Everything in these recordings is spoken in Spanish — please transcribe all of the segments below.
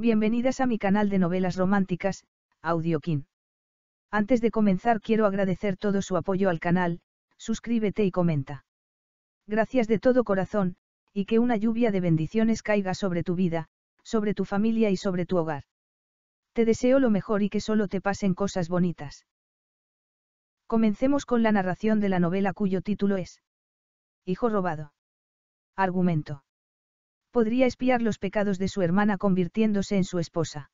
Bienvenidas a mi canal de novelas románticas, Audiokin. Antes de comenzar quiero agradecer todo su apoyo al canal, suscríbete y comenta. Gracias de todo corazón, y que una lluvia de bendiciones caiga sobre tu vida, sobre tu familia y sobre tu hogar. Te deseo lo mejor y que solo te pasen cosas bonitas. Comencemos con la narración de la novela cuyo título es Hijo robado. Argumento podría espiar los pecados de su hermana convirtiéndose en su esposa.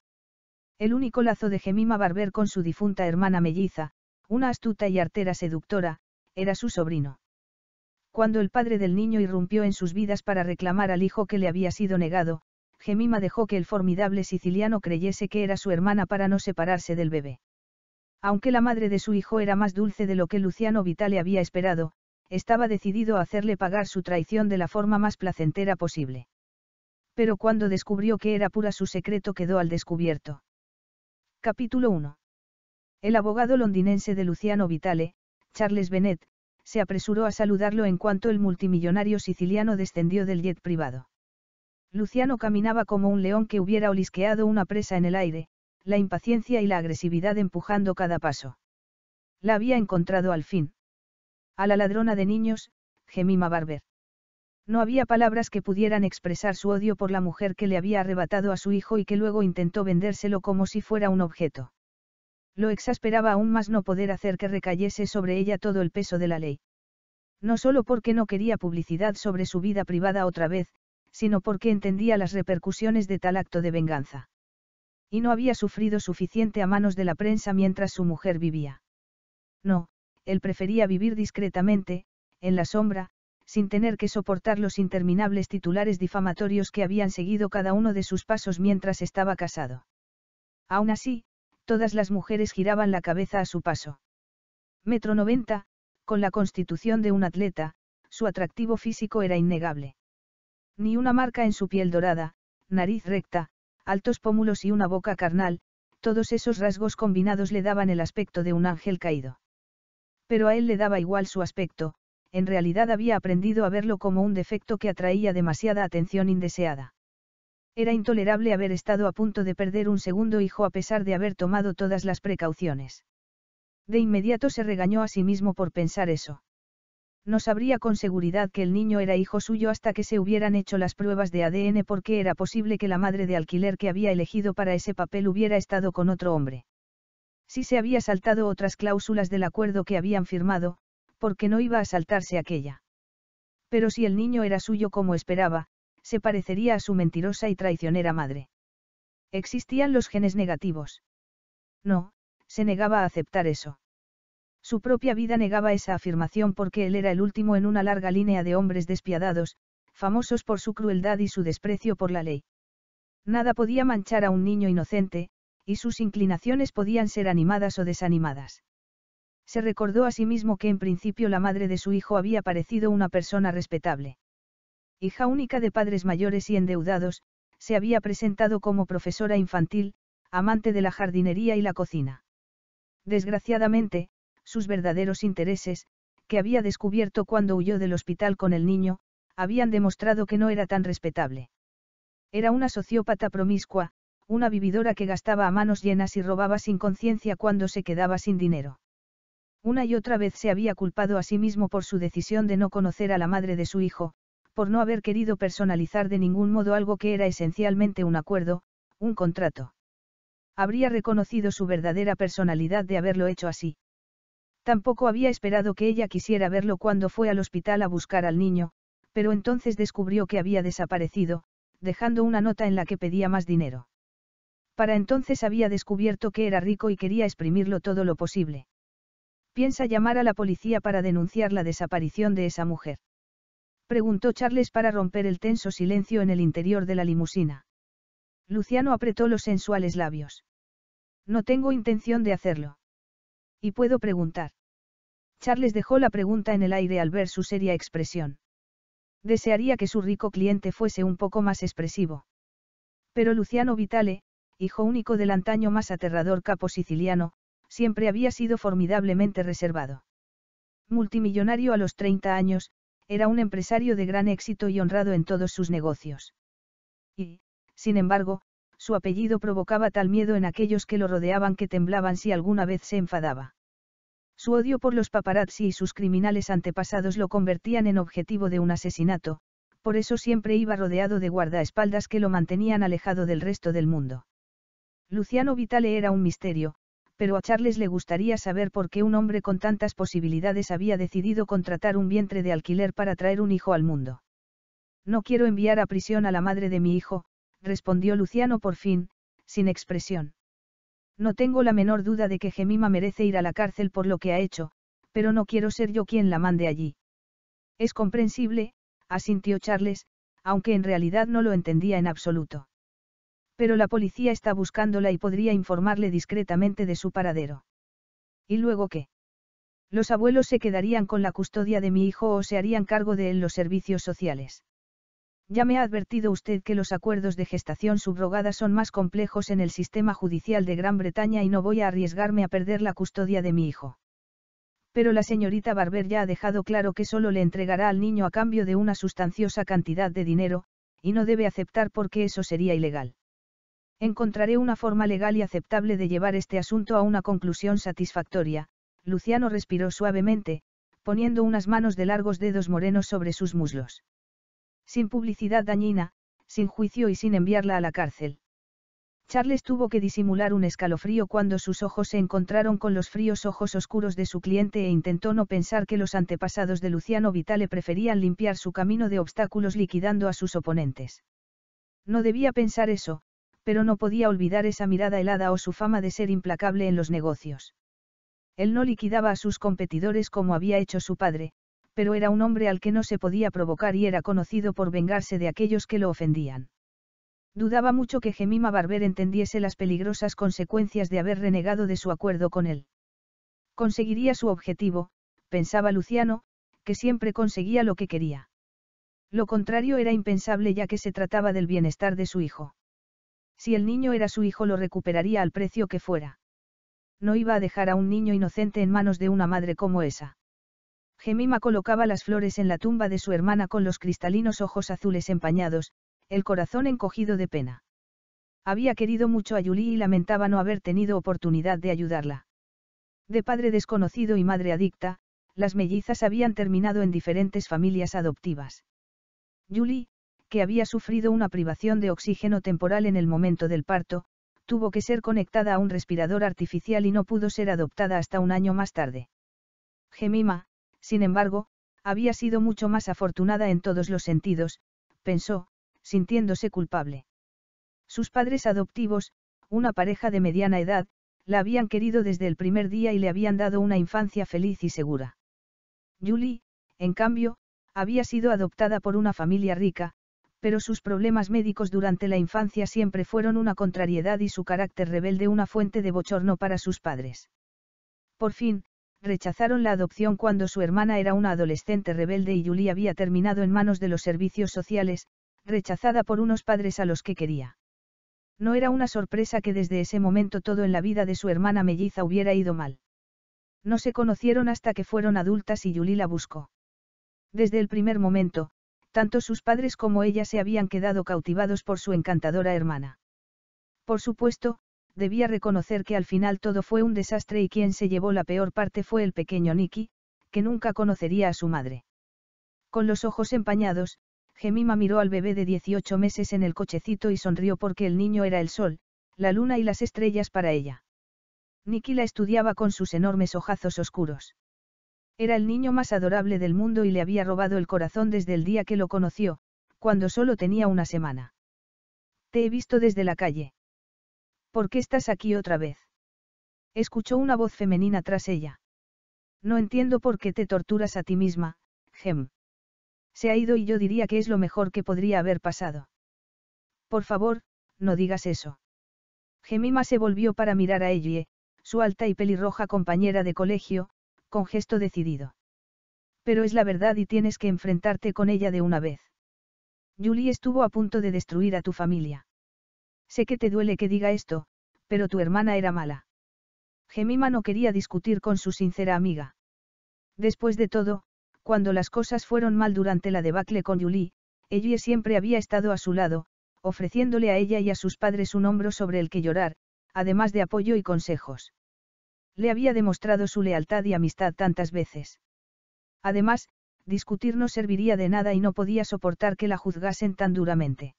El único lazo de Gemima Barber con su difunta hermana melliza, una astuta y artera seductora, era su sobrino. Cuando el padre del niño irrumpió en sus vidas para reclamar al hijo que le había sido negado, Gemima dejó que el formidable siciliano creyese que era su hermana para no separarse del bebé. Aunque la madre de su hijo era más dulce de lo que Luciano Vitale había esperado, estaba decidido a hacerle pagar su traición de la forma más placentera posible. Pero cuando descubrió que era pura su secreto quedó al descubierto. Capítulo 1. El abogado londinense de Luciano Vitale, Charles Bennett, se apresuró a saludarlo en cuanto el multimillonario siciliano descendió del jet privado. Luciano caminaba como un león que hubiera olisqueado una presa en el aire, la impaciencia y la agresividad empujando cada paso. La había encontrado al fin. A la ladrona de niños, Gemima Barber. No había palabras que pudieran expresar su odio por la mujer que le había arrebatado a su hijo y que luego intentó vendérselo como si fuera un objeto. Lo exasperaba aún más no poder hacer que recayese sobre ella todo el peso de la ley. No solo porque no quería publicidad sobre su vida privada otra vez, sino porque entendía las repercusiones de tal acto de venganza. Y no había sufrido suficiente a manos de la prensa mientras su mujer vivía. No, él prefería vivir discretamente, en la sombra, sin tener que soportar los interminables titulares difamatorios que habían seguido cada uno de sus pasos mientras estaba casado. Aún así, todas las mujeres giraban la cabeza a su paso. Metro 90, con la constitución de un atleta, su atractivo físico era innegable. Ni una marca en su piel dorada, nariz recta, altos pómulos y una boca carnal, todos esos rasgos combinados le daban el aspecto de un ángel caído. Pero a él le daba igual su aspecto, en realidad había aprendido a verlo como un defecto que atraía demasiada atención indeseada. Era intolerable haber estado a punto de perder un segundo hijo a pesar de haber tomado todas las precauciones. De inmediato se regañó a sí mismo por pensar eso. No sabría con seguridad que el niño era hijo suyo hasta que se hubieran hecho las pruebas de ADN porque era posible que la madre de alquiler que había elegido para ese papel hubiera estado con otro hombre. Si se había saltado otras cláusulas del acuerdo que habían firmado, porque no iba a saltarse aquella. Pero si el niño era suyo como esperaba, se parecería a su mentirosa y traicionera madre. ¿Existían los genes negativos? No, se negaba a aceptar eso. Su propia vida negaba esa afirmación porque él era el último en una larga línea de hombres despiadados, famosos por su crueldad y su desprecio por la ley. Nada podía manchar a un niño inocente, y sus inclinaciones podían ser animadas o desanimadas. Se recordó a sí mismo que en principio la madre de su hijo había parecido una persona respetable. Hija única de padres mayores y endeudados, se había presentado como profesora infantil, amante de la jardinería y la cocina. Desgraciadamente, sus verdaderos intereses, que había descubierto cuando huyó del hospital con el niño, habían demostrado que no era tan respetable. Era una sociópata promiscua, una vividora que gastaba a manos llenas y robaba sin conciencia cuando se quedaba sin dinero. Una y otra vez se había culpado a sí mismo por su decisión de no conocer a la madre de su hijo, por no haber querido personalizar de ningún modo algo que era esencialmente un acuerdo, un contrato. Habría reconocido su verdadera personalidad de haberlo hecho así. Tampoco había esperado que ella quisiera verlo cuando fue al hospital a buscar al niño, pero entonces descubrió que había desaparecido, dejando una nota en la que pedía más dinero. Para entonces había descubierto que era rico y quería exprimirlo todo lo posible. Piensa llamar a la policía para denunciar la desaparición de esa mujer. Preguntó Charles para romper el tenso silencio en el interior de la limusina. Luciano apretó los sensuales labios. No tengo intención de hacerlo. Y puedo preguntar. Charles dejó la pregunta en el aire al ver su seria expresión. Desearía que su rico cliente fuese un poco más expresivo. Pero Luciano Vitale, hijo único del antaño más aterrador capo siciliano, siempre había sido formidablemente reservado. Multimillonario a los 30 años, era un empresario de gran éxito y honrado en todos sus negocios. Y, sin embargo, su apellido provocaba tal miedo en aquellos que lo rodeaban que temblaban si alguna vez se enfadaba. Su odio por los paparazzi y sus criminales antepasados lo convertían en objetivo de un asesinato, por eso siempre iba rodeado de guardaespaldas que lo mantenían alejado del resto del mundo. Luciano Vitale era un misterio, pero a Charles le gustaría saber por qué un hombre con tantas posibilidades había decidido contratar un vientre de alquiler para traer un hijo al mundo. No quiero enviar a prisión a la madre de mi hijo, respondió Luciano por fin, sin expresión. No tengo la menor duda de que Gemima merece ir a la cárcel por lo que ha hecho, pero no quiero ser yo quien la mande allí. Es comprensible, asintió Charles, aunque en realidad no lo entendía en absoluto. Pero la policía está buscándola y podría informarle discretamente de su paradero. ¿Y luego qué? Los abuelos se quedarían con la custodia de mi hijo o se harían cargo de él los servicios sociales. Ya me ha advertido usted que los acuerdos de gestación subrogada son más complejos en el sistema judicial de Gran Bretaña y no voy a arriesgarme a perder la custodia de mi hijo. Pero la señorita Barber ya ha dejado claro que solo le entregará al niño a cambio de una sustanciosa cantidad de dinero, y no debe aceptar porque eso sería ilegal. Encontraré una forma legal y aceptable de llevar este asunto a una conclusión satisfactoria, Luciano respiró suavemente, poniendo unas manos de largos dedos morenos sobre sus muslos. Sin publicidad dañina, sin juicio y sin enviarla a la cárcel. Charles tuvo que disimular un escalofrío cuando sus ojos se encontraron con los fríos ojos oscuros de su cliente e intentó no pensar que los antepasados de Luciano Vitale preferían limpiar su camino de obstáculos liquidando a sus oponentes. No debía pensar eso, pero no podía olvidar esa mirada helada o su fama de ser implacable en los negocios. Él no liquidaba a sus competidores como había hecho su padre, pero era un hombre al que no se podía provocar y era conocido por vengarse de aquellos que lo ofendían. Dudaba mucho que Gemima Barber entendiese las peligrosas consecuencias de haber renegado de su acuerdo con él. Conseguiría su objetivo, pensaba Luciano, que siempre conseguía lo que quería. Lo contrario era impensable ya que se trataba del bienestar de su hijo. Si el niño era su hijo lo recuperaría al precio que fuera. No iba a dejar a un niño inocente en manos de una madre como esa. Gemima colocaba las flores en la tumba de su hermana con los cristalinos ojos azules empañados, el corazón encogido de pena. Había querido mucho a Yuli y lamentaba no haber tenido oportunidad de ayudarla. De padre desconocido y madre adicta, las mellizas habían terminado en diferentes familias adoptivas. Yuli que había sufrido una privación de oxígeno temporal en el momento del parto, tuvo que ser conectada a un respirador artificial y no pudo ser adoptada hasta un año más tarde. Gemima, sin embargo, había sido mucho más afortunada en todos los sentidos, pensó, sintiéndose culpable. Sus padres adoptivos, una pareja de mediana edad, la habían querido desde el primer día y le habían dado una infancia feliz y segura. Julie, en cambio, había sido adoptada por una familia rica, pero sus problemas médicos durante la infancia siempre fueron una contrariedad y su carácter rebelde una fuente de bochorno para sus padres. Por fin, rechazaron la adopción cuando su hermana era una adolescente rebelde y Yuli había terminado en manos de los servicios sociales, rechazada por unos padres a los que quería. No era una sorpresa que desde ese momento todo en la vida de su hermana melliza hubiera ido mal. No se conocieron hasta que fueron adultas y Yuli la buscó. Desde el primer momento, tanto sus padres como ella se habían quedado cautivados por su encantadora hermana. Por supuesto, debía reconocer que al final todo fue un desastre y quien se llevó la peor parte fue el pequeño Nicky, que nunca conocería a su madre. Con los ojos empañados, Gemima miró al bebé de 18 meses en el cochecito y sonrió porque el niño era el sol, la luna y las estrellas para ella. Nicky la estudiaba con sus enormes ojazos oscuros. Era el niño más adorable del mundo y le había robado el corazón desde el día que lo conoció, cuando solo tenía una semana. Te he visto desde la calle. ¿Por qué estás aquí otra vez? Escuchó una voz femenina tras ella. No entiendo por qué te torturas a ti misma, Gem. Se ha ido y yo diría que es lo mejor que podría haber pasado. Por favor, no digas eso. Gemima se volvió para mirar a Ellie, su alta y pelirroja compañera de colegio, con gesto decidido. Pero es la verdad y tienes que enfrentarte con ella de una vez. Julie estuvo a punto de destruir a tu familia. Sé que te duele que diga esto, pero tu hermana era mala. Gemima no quería discutir con su sincera amiga. Después de todo, cuando las cosas fueron mal durante la debacle con Julie, ella siempre había estado a su lado, ofreciéndole a ella y a sus padres un hombro sobre el que llorar, además de apoyo y consejos. Le había demostrado su lealtad y amistad tantas veces. Además, discutir no serviría de nada y no podía soportar que la juzgasen tan duramente.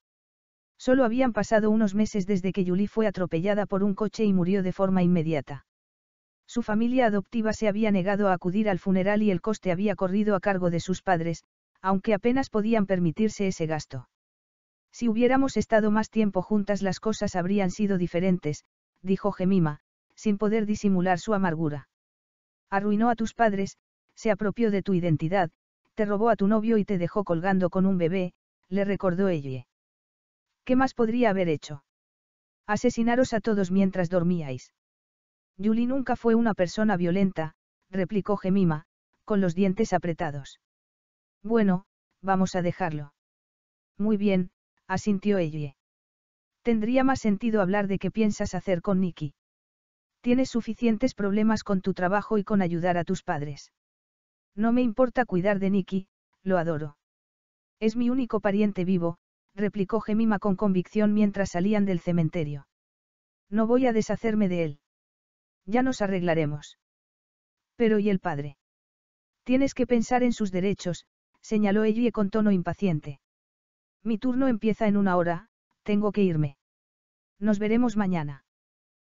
Solo habían pasado unos meses desde que Julie fue atropellada por un coche y murió de forma inmediata. Su familia adoptiva se había negado a acudir al funeral y el coste había corrido a cargo de sus padres, aunque apenas podían permitirse ese gasto. Si hubiéramos estado más tiempo juntas las cosas habrían sido diferentes, dijo Gemima, sin poder disimular su amargura. Arruinó a tus padres, se apropió de tu identidad, te robó a tu novio y te dejó colgando con un bebé, le recordó ella. ¿Qué más podría haber hecho? Asesinaros a todos mientras dormíais. Julie nunca fue una persona violenta, replicó Gemima, con los dientes apretados. Bueno, vamos a dejarlo. Muy bien, asintió ella. Tendría más sentido hablar de qué piensas hacer con Nicky. Tienes suficientes problemas con tu trabajo y con ayudar a tus padres. No me importa cuidar de Nicky, lo adoro. Es mi único pariente vivo, replicó Gemima con convicción mientras salían del cementerio. No voy a deshacerme de él. Ya nos arreglaremos. Pero ¿y el padre? Tienes que pensar en sus derechos, señaló Ellie con tono impaciente. Mi turno empieza en una hora, tengo que irme. Nos veremos mañana.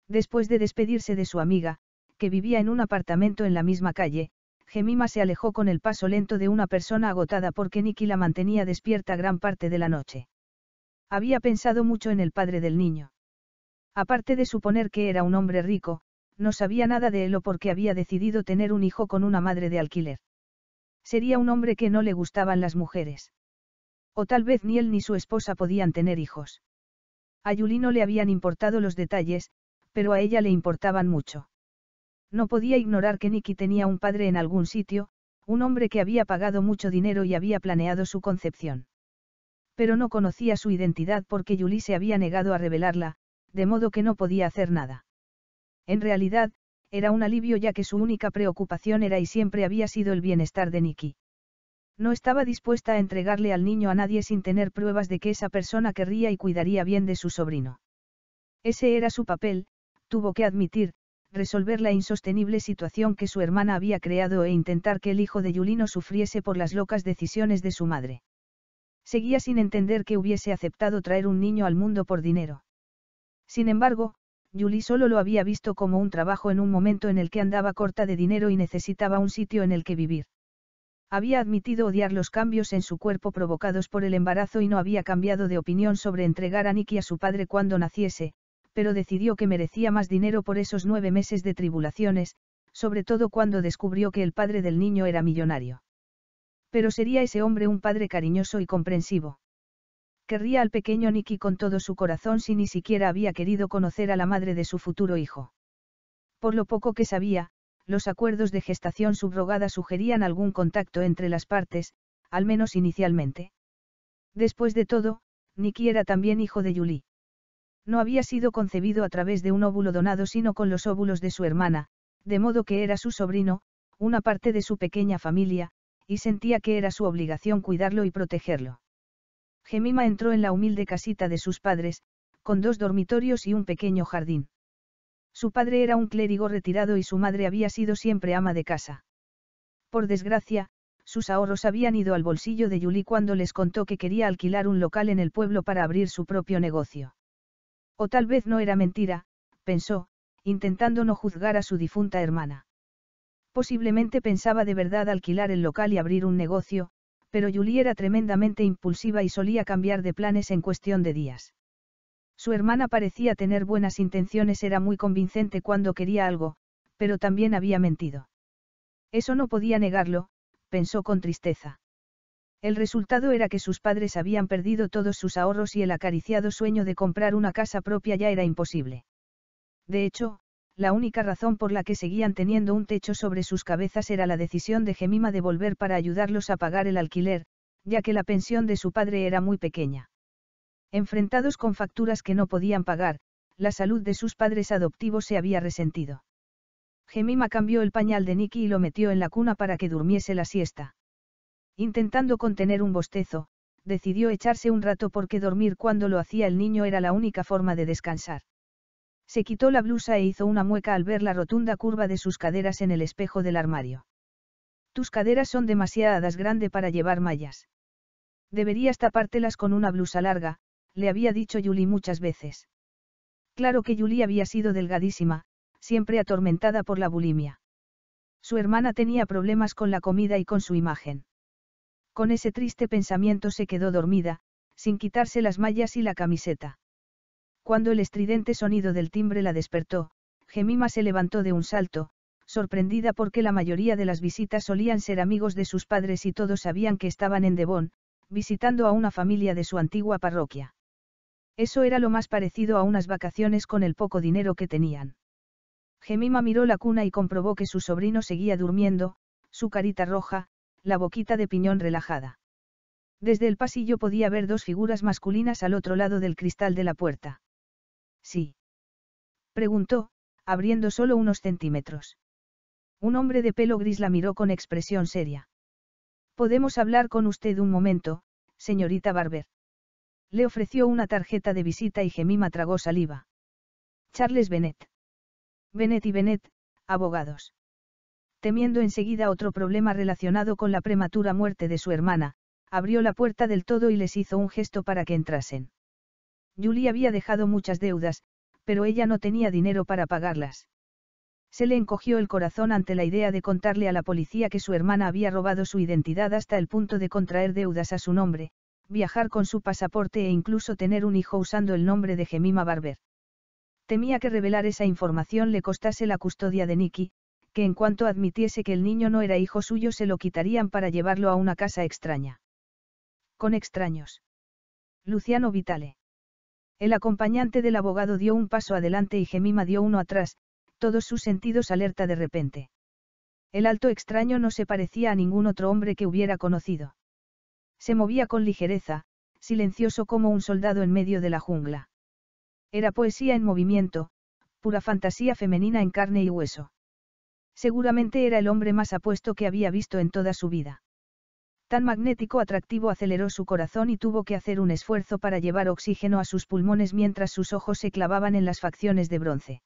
Después de despedirse de su amiga, que vivía en un apartamento en la misma calle, Gemima se alejó con el paso lento de una persona agotada porque Nicky la mantenía despierta gran parte de la noche. Había pensado mucho en el padre del niño. Aparte de suponer que era un hombre rico, no sabía nada de él o porque había decidido tener un hijo con una madre de alquiler. Sería un hombre que no le gustaban las mujeres. O tal vez ni él ni su esposa podían tener hijos. A no le habían importado los detalles, pero a ella le importaban mucho. No podía ignorar que Nicky tenía un padre en algún sitio, un hombre que había pagado mucho dinero y había planeado su concepción. Pero no conocía su identidad porque Julie se había negado a revelarla, de modo que no podía hacer nada. En realidad, era un alivio ya que su única preocupación era y siempre había sido el bienestar de Nicky. No estaba dispuesta a entregarle al niño a nadie sin tener pruebas de que esa persona querría y cuidaría bien de su sobrino. Ese era su papel, tuvo que admitir, resolver la insostenible situación que su hermana había creado e intentar que el hijo de no sufriese por las locas decisiones de su madre. Seguía sin entender que hubiese aceptado traer un niño al mundo por dinero. Sin embargo, Julie solo lo había visto como un trabajo en un momento en el que andaba corta de dinero y necesitaba un sitio en el que vivir. Había admitido odiar los cambios en su cuerpo provocados por el embarazo y no había cambiado de opinión sobre entregar a Nicky a su padre cuando naciese, pero decidió que merecía más dinero por esos nueve meses de tribulaciones, sobre todo cuando descubrió que el padre del niño era millonario. Pero sería ese hombre un padre cariñoso y comprensivo. Querría al pequeño Nicky con todo su corazón si ni siquiera había querido conocer a la madre de su futuro hijo. Por lo poco que sabía, los acuerdos de gestación subrogada sugerían algún contacto entre las partes, al menos inicialmente. Después de todo, Nicky era también hijo de Julie no había sido concebido a través de un óvulo donado sino con los óvulos de su hermana, de modo que era su sobrino, una parte de su pequeña familia, y sentía que era su obligación cuidarlo y protegerlo. Gemima entró en la humilde casita de sus padres, con dos dormitorios y un pequeño jardín. Su padre era un clérigo retirado y su madre había sido siempre ama de casa. Por desgracia, sus ahorros habían ido al bolsillo de Yuli cuando les contó que quería alquilar un local en el pueblo para abrir su propio negocio. O tal vez no era mentira, pensó, intentando no juzgar a su difunta hermana. Posiblemente pensaba de verdad alquilar el local y abrir un negocio, pero Julie era tremendamente impulsiva y solía cambiar de planes en cuestión de días. Su hermana parecía tener buenas intenciones, era muy convincente cuando quería algo, pero también había mentido. Eso no podía negarlo, pensó con tristeza. El resultado era que sus padres habían perdido todos sus ahorros y el acariciado sueño de comprar una casa propia ya era imposible. De hecho, la única razón por la que seguían teniendo un techo sobre sus cabezas era la decisión de Gemima de volver para ayudarlos a pagar el alquiler, ya que la pensión de su padre era muy pequeña. Enfrentados con facturas que no podían pagar, la salud de sus padres adoptivos se había resentido. Gemima cambió el pañal de Nicky y lo metió en la cuna para que durmiese la siesta. Intentando contener un bostezo, decidió echarse un rato porque dormir cuando lo hacía el niño era la única forma de descansar. Se quitó la blusa e hizo una mueca al ver la rotunda curva de sus caderas en el espejo del armario. Tus caderas son demasiadas grandes para llevar mallas. Deberías tapártelas con una blusa larga, le había dicho Yuli muchas veces. Claro que Yuli había sido delgadísima, siempre atormentada por la bulimia. Su hermana tenía problemas con la comida y con su imagen. Con ese triste pensamiento se quedó dormida, sin quitarse las mallas y la camiseta. Cuando el estridente sonido del timbre la despertó, Gemima se levantó de un salto, sorprendida porque la mayoría de las visitas solían ser amigos de sus padres y todos sabían que estaban en Devon, visitando a una familia de su antigua parroquia. Eso era lo más parecido a unas vacaciones con el poco dinero que tenían. Gemima miró la cuna y comprobó que su sobrino seguía durmiendo, su carita roja, la boquita de piñón relajada. Desde el pasillo podía ver dos figuras masculinas al otro lado del cristal de la puerta. Sí. Preguntó, abriendo solo unos centímetros. Un hombre de pelo gris la miró con expresión seria. Podemos hablar con usted un momento, señorita Barber. Le ofreció una tarjeta de visita y Gemima tragó saliva. Charles Bennett. Bennett y Bennett, abogados temiendo enseguida otro problema relacionado con la prematura muerte de su hermana, abrió la puerta del todo y les hizo un gesto para que entrasen. Julie había dejado muchas deudas, pero ella no tenía dinero para pagarlas. Se le encogió el corazón ante la idea de contarle a la policía que su hermana había robado su identidad hasta el punto de contraer deudas a su nombre, viajar con su pasaporte e incluso tener un hijo usando el nombre de Gemima Barber. Temía que revelar esa información le costase la custodia de Nicky, que en cuanto admitiese que el niño no era hijo suyo se lo quitarían para llevarlo a una casa extraña. Con extraños. Luciano Vitale. El acompañante del abogado dio un paso adelante y Gemima dio uno atrás, todos sus sentidos alerta de repente. El alto extraño no se parecía a ningún otro hombre que hubiera conocido. Se movía con ligereza, silencioso como un soldado en medio de la jungla. Era poesía en movimiento, pura fantasía femenina en carne y hueso. Seguramente era el hombre más apuesto que había visto en toda su vida. Tan magnético atractivo aceleró su corazón y tuvo que hacer un esfuerzo para llevar oxígeno a sus pulmones mientras sus ojos se clavaban en las facciones de bronce.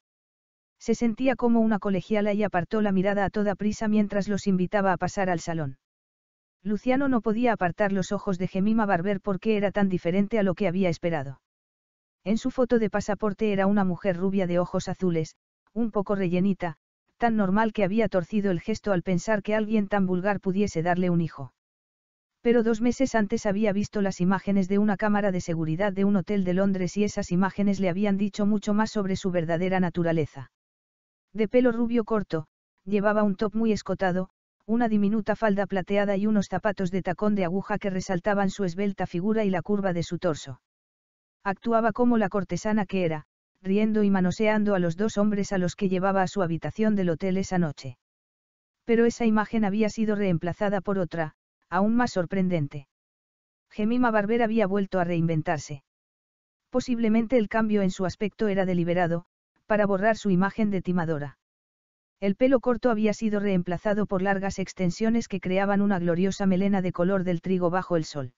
Se sentía como una colegiala y apartó la mirada a toda prisa mientras los invitaba a pasar al salón. Luciano no podía apartar los ojos de Gemima Barber porque era tan diferente a lo que había esperado. En su foto de pasaporte era una mujer rubia de ojos azules, un poco rellenita, tan normal que había torcido el gesto al pensar que alguien tan vulgar pudiese darle un hijo. Pero dos meses antes había visto las imágenes de una cámara de seguridad de un hotel de Londres y esas imágenes le habían dicho mucho más sobre su verdadera naturaleza. De pelo rubio corto, llevaba un top muy escotado, una diminuta falda plateada y unos zapatos de tacón de aguja que resaltaban su esbelta figura y la curva de su torso. Actuaba como la cortesana que era, riendo y manoseando a los dos hombres a los que llevaba a su habitación del hotel esa noche. Pero esa imagen había sido reemplazada por otra, aún más sorprendente. Gemima Barber había vuelto a reinventarse. Posiblemente el cambio en su aspecto era deliberado, para borrar su imagen de timadora. El pelo corto había sido reemplazado por largas extensiones que creaban una gloriosa melena de color del trigo bajo el sol.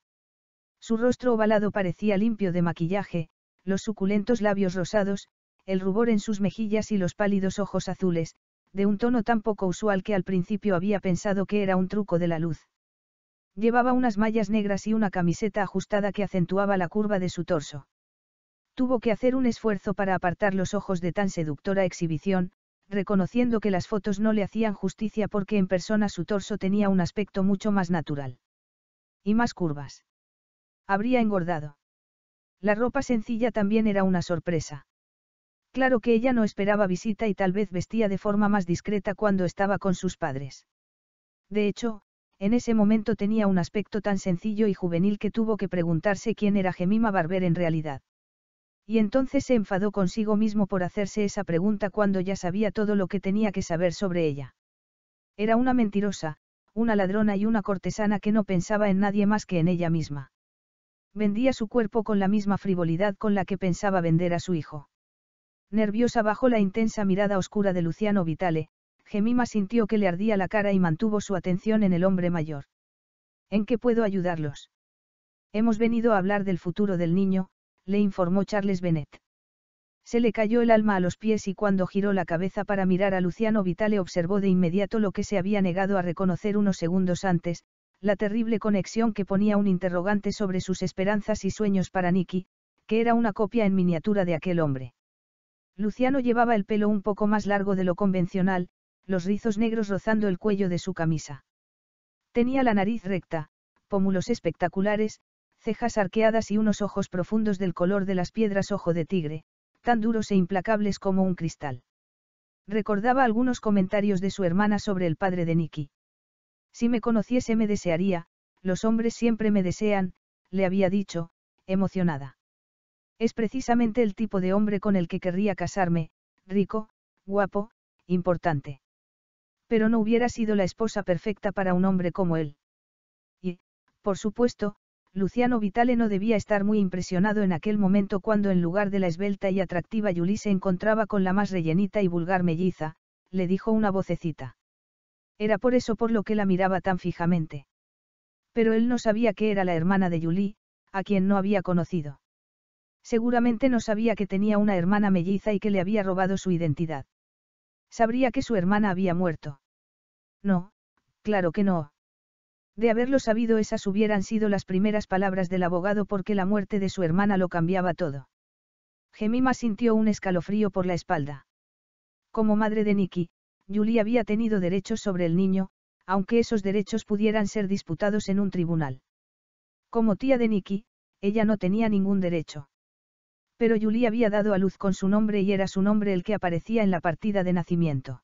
Su rostro ovalado parecía limpio de maquillaje, los suculentos labios rosados, el rubor en sus mejillas y los pálidos ojos azules, de un tono tan poco usual que al principio había pensado que era un truco de la luz. Llevaba unas mallas negras y una camiseta ajustada que acentuaba la curva de su torso. Tuvo que hacer un esfuerzo para apartar los ojos de tan seductora exhibición, reconociendo que las fotos no le hacían justicia porque en persona su torso tenía un aspecto mucho más natural. Y más curvas. Habría engordado. La ropa sencilla también era una sorpresa. Claro que ella no esperaba visita y tal vez vestía de forma más discreta cuando estaba con sus padres. De hecho, en ese momento tenía un aspecto tan sencillo y juvenil que tuvo que preguntarse quién era Gemima Barber en realidad. Y entonces se enfadó consigo mismo por hacerse esa pregunta cuando ya sabía todo lo que tenía que saber sobre ella. Era una mentirosa, una ladrona y una cortesana que no pensaba en nadie más que en ella misma. Vendía su cuerpo con la misma frivolidad con la que pensaba vender a su hijo. Nerviosa bajo la intensa mirada oscura de Luciano Vitale, Gemima sintió que le ardía la cara y mantuvo su atención en el hombre mayor. ¿En qué puedo ayudarlos? Hemos venido a hablar del futuro del niño, le informó Charles Bennett. Se le cayó el alma a los pies y cuando giró la cabeza para mirar a Luciano Vitale observó de inmediato lo que se había negado a reconocer unos segundos antes, la terrible conexión que ponía un interrogante sobre sus esperanzas y sueños para Nicky, que era una copia en miniatura de aquel hombre. Luciano llevaba el pelo un poco más largo de lo convencional, los rizos negros rozando el cuello de su camisa. Tenía la nariz recta, pómulos espectaculares, cejas arqueadas y unos ojos profundos del color de las piedras ojo de tigre, tan duros e implacables como un cristal. Recordaba algunos comentarios de su hermana sobre el padre de Nicky. Si me conociese me desearía, los hombres siempre me desean, le había dicho, emocionada. Es precisamente el tipo de hombre con el que querría casarme, rico, guapo, importante. Pero no hubiera sido la esposa perfecta para un hombre como él. Y, por supuesto, Luciano Vitale no debía estar muy impresionado en aquel momento cuando en lugar de la esbelta y atractiva Yuli se encontraba con la más rellenita y vulgar melliza, le dijo una vocecita. Era por eso por lo que la miraba tan fijamente. Pero él no sabía que era la hermana de Yuli, a quien no había conocido. Seguramente no sabía que tenía una hermana melliza y que le había robado su identidad. Sabría que su hermana había muerto. No, claro que no. De haberlo sabido esas hubieran sido las primeras palabras del abogado porque la muerte de su hermana lo cambiaba todo. Gemima sintió un escalofrío por la espalda. Como madre de Nicky, Julie había tenido derechos sobre el niño, aunque esos derechos pudieran ser disputados en un tribunal. Como tía de Nicky, ella no tenía ningún derecho. Pero Julie había dado a luz con su nombre y era su nombre el que aparecía en la partida de nacimiento.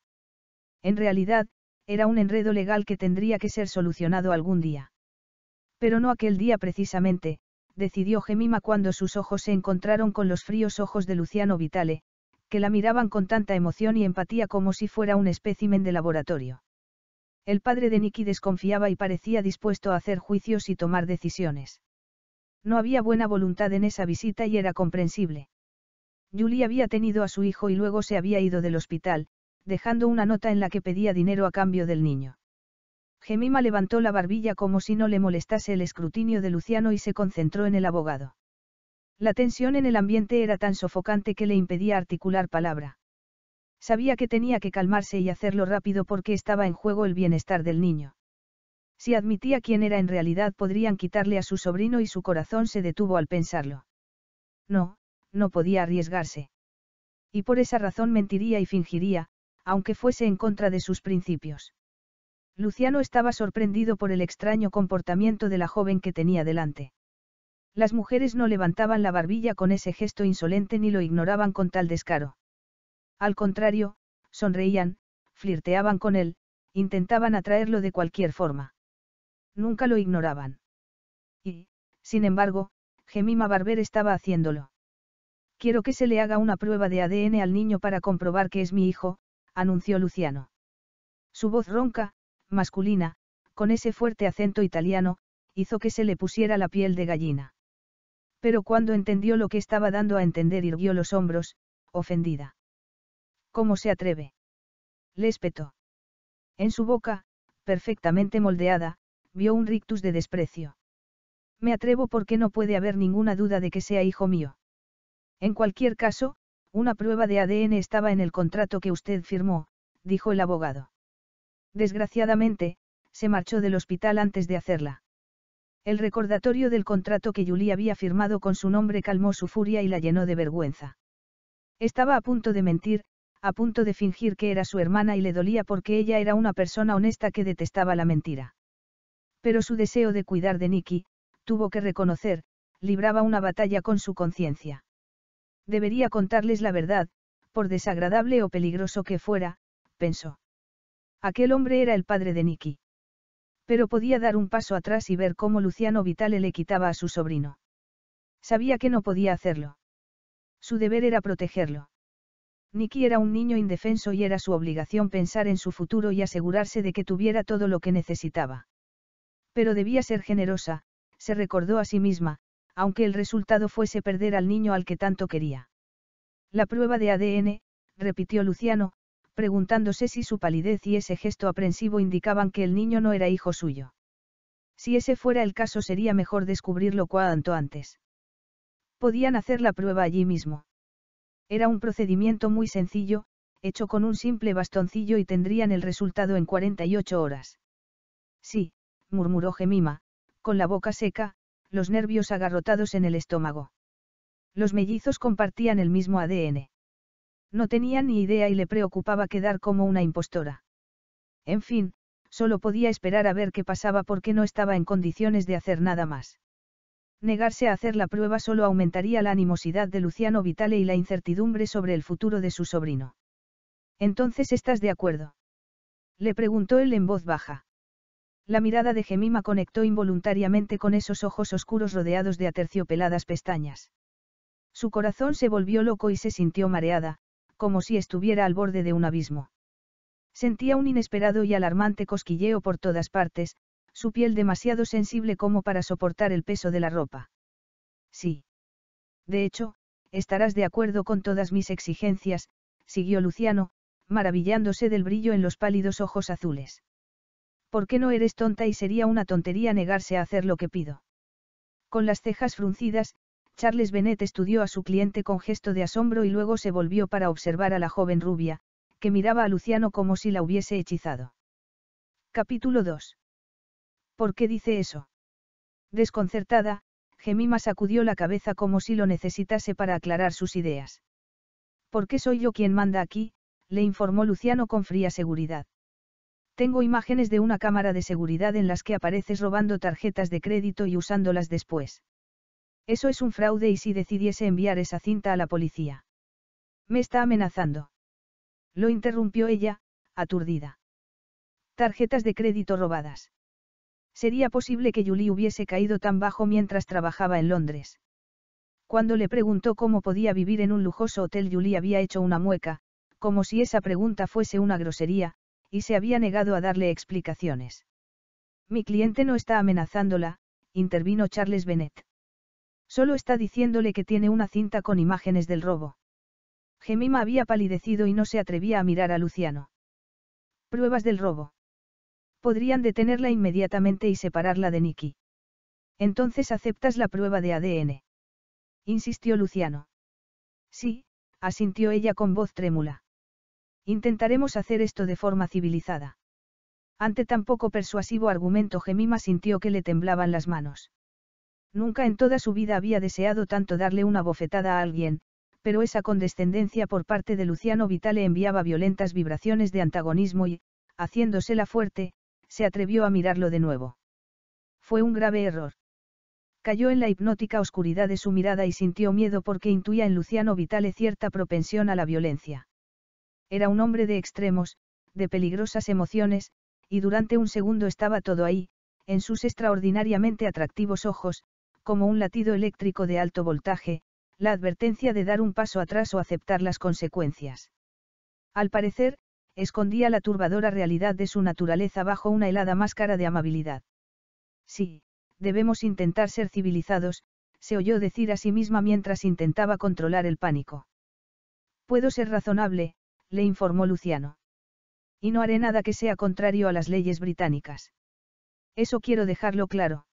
En realidad, era un enredo legal que tendría que ser solucionado algún día. Pero no aquel día precisamente, decidió Gemima cuando sus ojos se encontraron con los fríos ojos de Luciano Vitale, que la miraban con tanta emoción y empatía como si fuera un espécimen de laboratorio. El padre de Nicky desconfiaba y parecía dispuesto a hacer juicios y tomar decisiones. No había buena voluntad en esa visita y era comprensible. Julie había tenido a su hijo y luego se había ido del hospital, dejando una nota en la que pedía dinero a cambio del niño. Gemima levantó la barbilla como si no le molestase el escrutinio de Luciano y se concentró en el abogado. La tensión en el ambiente era tan sofocante que le impedía articular palabra. Sabía que tenía que calmarse y hacerlo rápido porque estaba en juego el bienestar del niño. Si admitía quién era en realidad podrían quitarle a su sobrino y su corazón se detuvo al pensarlo. No, no podía arriesgarse. Y por esa razón mentiría y fingiría, aunque fuese en contra de sus principios. Luciano estaba sorprendido por el extraño comportamiento de la joven que tenía delante. Las mujeres no levantaban la barbilla con ese gesto insolente ni lo ignoraban con tal descaro. Al contrario, sonreían, flirteaban con él, intentaban atraerlo de cualquier forma. Nunca lo ignoraban. Y, sin embargo, Gemima Barber estaba haciéndolo. Quiero que se le haga una prueba de ADN al niño para comprobar que es mi hijo, anunció Luciano. Su voz ronca, masculina, con ese fuerte acento italiano, hizo que se le pusiera la piel de gallina. Pero cuando entendió lo que estaba dando a entender irguió los hombros, ofendida. ¿Cómo se atreve? Le espetó. En su boca, perfectamente moldeada, vio un rictus de desprecio. Me atrevo porque no puede haber ninguna duda de que sea hijo mío. En cualquier caso, una prueba de ADN estaba en el contrato que usted firmó, dijo el abogado. Desgraciadamente, se marchó del hospital antes de hacerla. El recordatorio del contrato que Julie había firmado con su nombre calmó su furia y la llenó de vergüenza. Estaba a punto de mentir, a punto de fingir que era su hermana y le dolía porque ella era una persona honesta que detestaba la mentira. Pero su deseo de cuidar de Nicky, tuvo que reconocer, libraba una batalla con su conciencia. Debería contarles la verdad, por desagradable o peligroso que fuera, pensó. Aquel hombre era el padre de Nicky. Pero podía dar un paso atrás y ver cómo Luciano Vitale le quitaba a su sobrino. Sabía que no podía hacerlo. Su deber era protegerlo. Nicky era un niño indefenso y era su obligación pensar en su futuro y asegurarse de que tuviera todo lo que necesitaba. Pero debía ser generosa, se recordó a sí misma, aunque el resultado fuese perder al niño al que tanto quería. La prueba de ADN, repitió Luciano, preguntándose si su palidez y ese gesto aprensivo indicaban que el niño no era hijo suyo. Si ese fuera el caso sería mejor descubrirlo cuanto antes. Podían hacer la prueba allí mismo. Era un procedimiento muy sencillo, hecho con un simple bastoncillo y tendrían el resultado en 48 horas. Sí, murmuró Gemima, con la boca seca, los nervios agarrotados en el estómago. Los mellizos compartían el mismo ADN. No tenía ni idea y le preocupaba quedar como una impostora. En fin, solo podía esperar a ver qué pasaba porque no estaba en condiciones de hacer nada más. Negarse a hacer la prueba solo aumentaría la animosidad de Luciano Vitale y la incertidumbre sobre el futuro de su sobrino. Entonces estás de acuerdo. Le preguntó él en voz baja. La mirada de Gemima conectó involuntariamente con esos ojos oscuros rodeados de aterciopeladas pestañas. Su corazón se volvió loco y se sintió mareada, como si estuviera al borde de un abismo. Sentía un inesperado y alarmante cosquilleo por todas partes, su piel demasiado sensible como para soportar el peso de la ropa. Sí. De hecho, estarás de acuerdo con todas mis exigencias, siguió Luciano, maravillándose del brillo en los pálidos ojos azules. ¿Por qué no eres tonta y sería una tontería negarse a hacer lo que pido? Con las cejas fruncidas, Charles Bennett estudió a su cliente con gesto de asombro y luego se volvió para observar a la joven rubia, que miraba a Luciano como si la hubiese hechizado. Capítulo 2. ¿Por qué dice eso? Desconcertada, Gemima sacudió la cabeza como si lo necesitase para aclarar sus ideas. ¿Por qué soy yo quien manda aquí? le informó Luciano con fría seguridad. Tengo imágenes de una cámara de seguridad en las que apareces robando tarjetas de crédito y usándolas después. Eso es un fraude y si decidiese enviar esa cinta a la policía. Me está amenazando. Lo interrumpió ella, aturdida. Tarjetas de crédito robadas. Sería posible que Julie hubiese caído tan bajo mientras trabajaba en Londres. Cuando le preguntó cómo podía vivir en un lujoso hotel, Julie había hecho una mueca, como si esa pregunta fuese una grosería, y se había negado a darle explicaciones. Mi cliente no está amenazándola, intervino Charles Bennett. Solo está diciéndole que tiene una cinta con imágenes del robo. Gemima había palidecido y no se atrevía a mirar a Luciano. Pruebas del robo. Podrían detenerla inmediatamente y separarla de Nicky. Entonces aceptas la prueba de ADN. Insistió Luciano. Sí, asintió ella con voz trémula. Intentaremos hacer esto de forma civilizada. Ante tan poco persuasivo argumento Gemima sintió que le temblaban las manos. Nunca en toda su vida había deseado tanto darle una bofetada a alguien, pero esa condescendencia por parte de Luciano Vitale enviaba violentas vibraciones de antagonismo y, haciéndosela fuerte, se atrevió a mirarlo de nuevo. Fue un grave error. Cayó en la hipnótica oscuridad de su mirada y sintió miedo porque intuía en Luciano Vitale cierta propensión a la violencia. Era un hombre de extremos, de peligrosas emociones, y durante un segundo estaba todo ahí, en sus extraordinariamente atractivos ojos, como un latido eléctrico de alto voltaje, la advertencia de dar un paso atrás o aceptar las consecuencias. Al parecer, escondía la turbadora realidad de su naturaleza bajo una helada máscara de amabilidad. Sí, debemos intentar ser civilizados, se oyó decir a sí misma mientras intentaba controlar el pánico. Puedo ser razonable, le informó Luciano. Y no haré nada que sea contrario a las leyes británicas. Eso quiero dejarlo claro.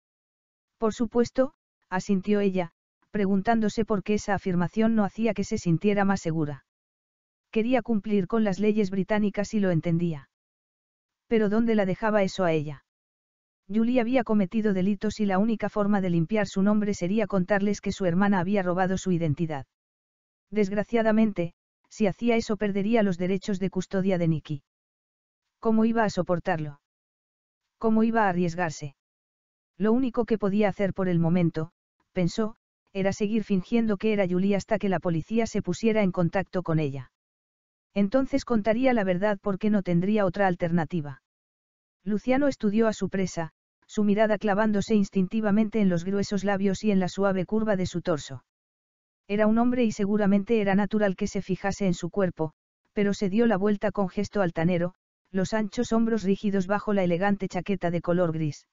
Por supuesto, asintió ella, preguntándose por qué esa afirmación no hacía que se sintiera más segura. Quería cumplir con las leyes británicas y lo entendía. Pero ¿dónde la dejaba eso a ella? Julie había cometido delitos y la única forma de limpiar su nombre sería contarles que su hermana había robado su identidad. Desgraciadamente, si hacía eso perdería los derechos de custodia de Nicky. ¿Cómo iba a soportarlo? ¿Cómo iba a arriesgarse? Lo único que podía hacer por el momento, pensó, era seguir fingiendo que era Julie hasta que la policía se pusiera en contacto con ella. Entonces contaría la verdad porque no tendría otra alternativa. Luciano estudió a su presa, su mirada clavándose instintivamente en los gruesos labios y en la suave curva de su torso. Era un hombre y seguramente era natural que se fijase en su cuerpo, pero se dio la vuelta con gesto altanero, los anchos hombros rígidos bajo la elegante chaqueta de color gris.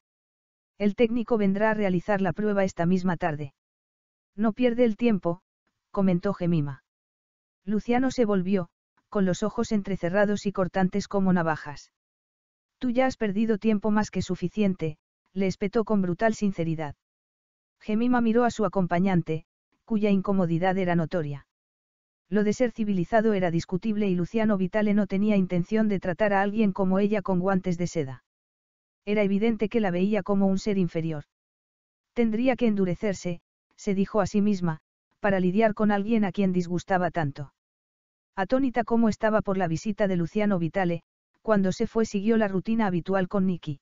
El técnico vendrá a realizar la prueba esta misma tarde. No pierde el tiempo, comentó Gemima. Luciano se volvió, con los ojos entrecerrados y cortantes como navajas. Tú ya has perdido tiempo más que suficiente, le espetó con brutal sinceridad. Gemima miró a su acompañante, cuya incomodidad era notoria. Lo de ser civilizado era discutible y Luciano Vitale no tenía intención de tratar a alguien como ella con guantes de seda. Era evidente que la veía como un ser inferior. Tendría que endurecerse, se dijo a sí misma, para lidiar con alguien a quien disgustaba tanto. Atónita como estaba por la visita de Luciano Vitale, cuando se fue siguió la rutina habitual con Nicky.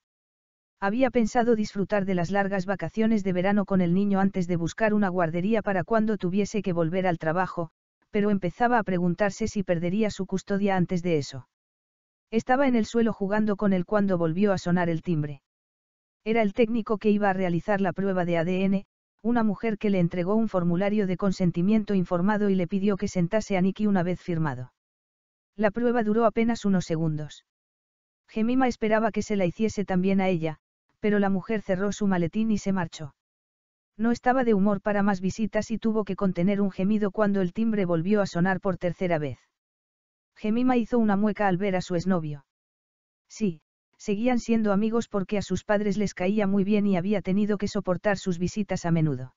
Había pensado disfrutar de las largas vacaciones de verano con el niño antes de buscar una guardería para cuando tuviese que volver al trabajo, pero empezaba a preguntarse si perdería su custodia antes de eso. Estaba en el suelo jugando con él cuando volvió a sonar el timbre. Era el técnico que iba a realizar la prueba de ADN, una mujer que le entregó un formulario de consentimiento informado y le pidió que sentase a Nicky una vez firmado. La prueba duró apenas unos segundos. Gemima esperaba que se la hiciese también a ella, pero la mujer cerró su maletín y se marchó. No estaba de humor para más visitas y tuvo que contener un gemido cuando el timbre volvió a sonar por tercera vez. Gemima hizo una mueca al ver a su exnovio. Sí, seguían siendo amigos porque a sus padres les caía muy bien y había tenido que soportar sus visitas a menudo.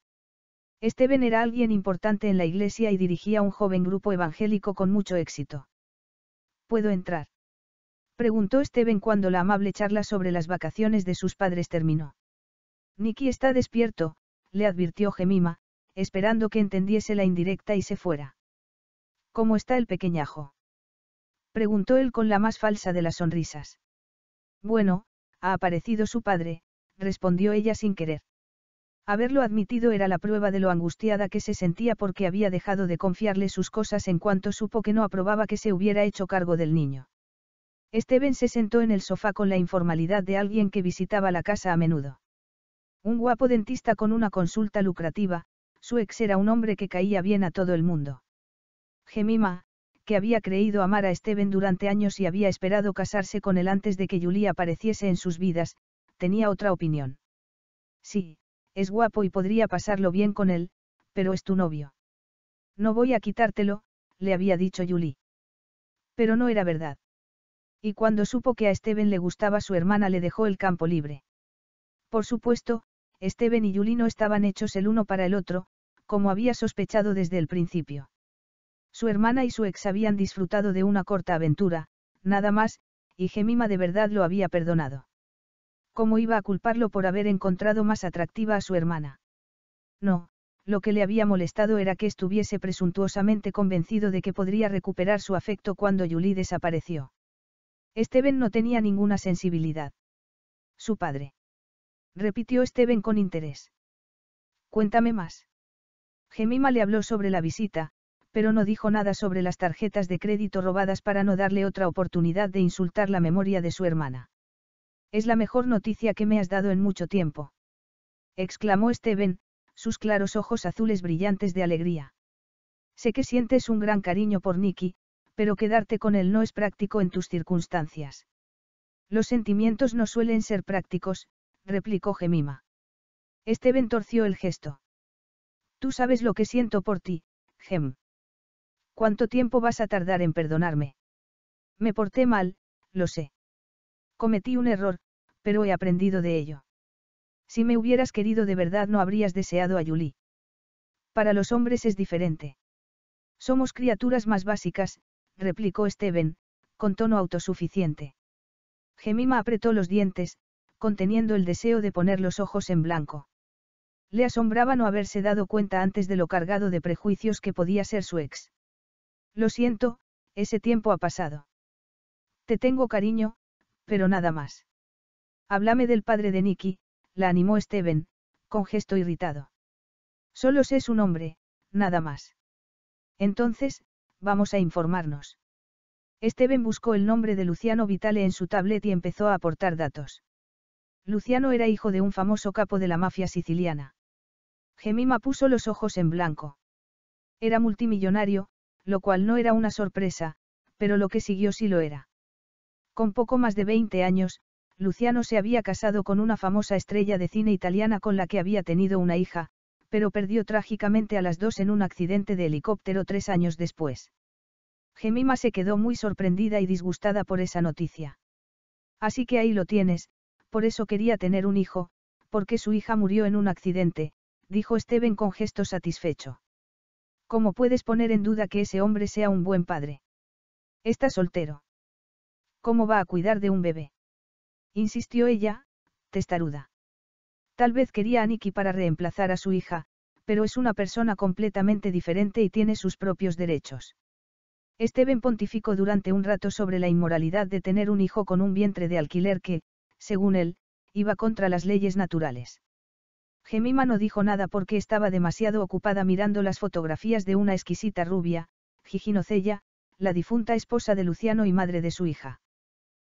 Esteban era alguien importante en la iglesia y dirigía un joven grupo evangélico con mucho éxito. ¿Puedo entrar? Preguntó Esteban cuando la amable charla sobre las vacaciones de sus padres terminó. Nicky está despierto, le advirtió Gemima, esperando que entendiese la indirecta y se fuera. ¿Cómo está el pequeñajo? preguntó él con la más falsa de las sonrisas. Bueno, ha aparecido su padre, respondió ella sin querer. Haberlo admitido era la prueba de lo angustiada que se sentía porque había dejado de confiarle sus cosas en cuanto supo que no aprobaba que se hubiera hecho cargo del niño. Esteban se sentó en el sofá con la informalidad de alguien que visitaba la casa a menudo. Un guapo dentista con una consulta lucrativa, su ex era un hombre que caía bien a todo el mundo. Gemima, que había creído amar a Esteban durante años y había esperado casarse con él antes de que Julie apareciese en sus vidas, tenía otra opinión. Sí, es guapo y podría pasarlo bien con él, pero es tu novio. No voy a quitártelo, le había dicho Julie. Pero no era verdad. Y cuando supo que a Esteban le gustaba su hermana le dejó el campo libre. Por supuesto, Esteban y Julie no estaban hechos el uno para el otro, como había sospechado desde el principio. Su hermana y su ex habían disfrutado de una corta aventura, nada más, y Gemima de verdad lo había perdonado. ¿Cómo iba a culparlo por haber encontrado más atractiva a su hermana? No, lo que le había molestado era que estuviese presuntuosamente convencido de que podría recuperar su afecto cuando Julie desapareció. Esteban no tenía ninguna sensibilidad. Su padre. Repitió Esteban con interés. Cuéntame más. Gemima le habló sobre la visita, pero no dijo nada sobre las tarjetas de crédito robadas para no darle otra oportunidad de insultar la memoria de su hermana. Es la mejor noticia que me has dado en mucho tiempo. Exclamó Steven, sus claros ojos azules brillantes de alegría. Sé que sientes un gran cariño por Nicky, pero quedarte con él no es práctico en tus circunstancias. Los sentimientos no suelen ser prácticos, replicó Gemima. Steven torció el gesto. Tú sabes lo que siento por ti, Gem. ¿Cuánto tiempo vas a tardar en perdonarme? Me porté mal, lo sé. Cometí un error, pero he aprendido de ello. Si me hubieras querido de verdad no habrías deseado a Yuli. Para los hombres es diferente. Somos criaturas más básicas, replicó Steven, con tono autosuficiente. Gemima apretó los dientes, conteniendo el deseo de poner los ojos en blanco. Le asombraba no haberse dado cuenta antes de lo cargado de prejuicios que podía ser su ex. Lo siento, ese tiempo ha pasado. Te tengo cariño, pero nada más. Háblame del padre de Nicky, la animó Steven, con gesto irritado. Solo sé su nombre, nada más. Entonces, vamos a informarnos. Steven buscó el nombre de Luciano Vitale en su tablet y empezó a aportar datos. Luciano era hijo de un famoso capo de la mafia siciliana. Gemima puso los ojos en blanco. Era multimillonario, lo cual no era una sorpresa, pero lo que siguió sí lo era. Con poco más de 20 años, Luciano se había casado con una famosa estrella de cine italiana con la que había tenido una hija, pero perdió trágicamente a las dos en un accidente de helicóptero tres años después. Gemima se quedó muy sorprendida y disgustada por esa noticia. Así que ahí lo tienes, por eso quería tener un hijo, porque su hija murió en un accidente, dijo Esteban con gesto satisfecho. ¿Cómo puedes poner en duda que ese hombre sea un buen padre? Está soltero. ¿Cómo va a cuidar de un bebé? Insistió ella, testaruda. Tal vez quería a Nicky para reemplazar a su hija, pero es una persona completamente diferente y tiene sus propios derechos. Esteben pontificó durante un rato sobre la inmoralidad de tener un hijo con un vientre de alquiler que, según él, iba contra las leyes naturales. Gemima no dijo nada porque estaba demasiado ocupada mirando las fotografías de una exquisita rubia, Giginocella, la difunta esposa de Luciano y madre de su hija.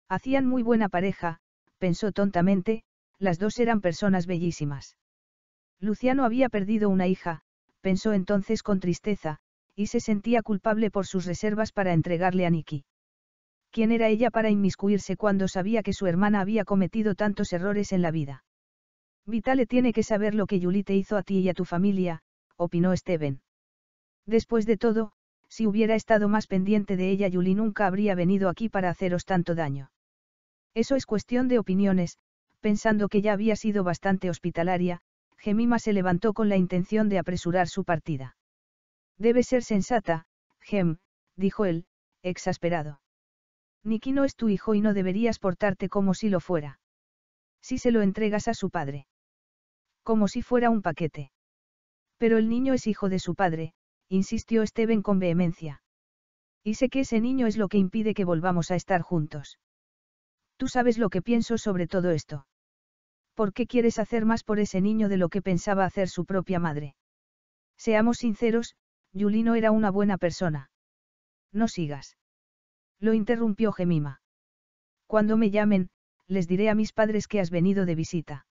Hacían muy buena pareja, pensó tontamente, las dos eran personas bellísimas. Luciano había perdido una hija, pensó entonces con tristeza, y se sentía culpable por sus reservas para entregarle a Nicky. ¿Quién era ella para inmiscuirse cuando sabía que su hermana había cometido tantos errores en la vida? Vitale tiene que saber lo que Yuli te hizo a ti y a tu familia, opinó Steven. Después de todo, si hubiera estado más pendiente de ella, Yuli nunca habría venido aquí para haceros tanto daño. Eso es cuestión de opiniones, pensando que ya había sido bastante hospitalaria, Gemima se levantó con la intención de apresurar su partida. Debe ser sensata, Gem, dijo él, exasperado. Niki no es tu hijo y no deberías portarte como si lo fuera. Si se lo entregas a su padre como si fuera un paquete. Pero el niño es hijo de su padre, insistió Esteban con vehemencia. Y sé que ese niño es lo que impide que volvamos a estar juntos. Tú sabes lo que pienso sobre todo esto. ¿Por qué quieres hacer más por ese niño de lo que pensaba hacer su propia madre? Seamos sinceros, Yulino era una buena persona. No sigas. Lo interrumpió Gemima. Cuando me llamen, les diré a mis padres que has venido de visita.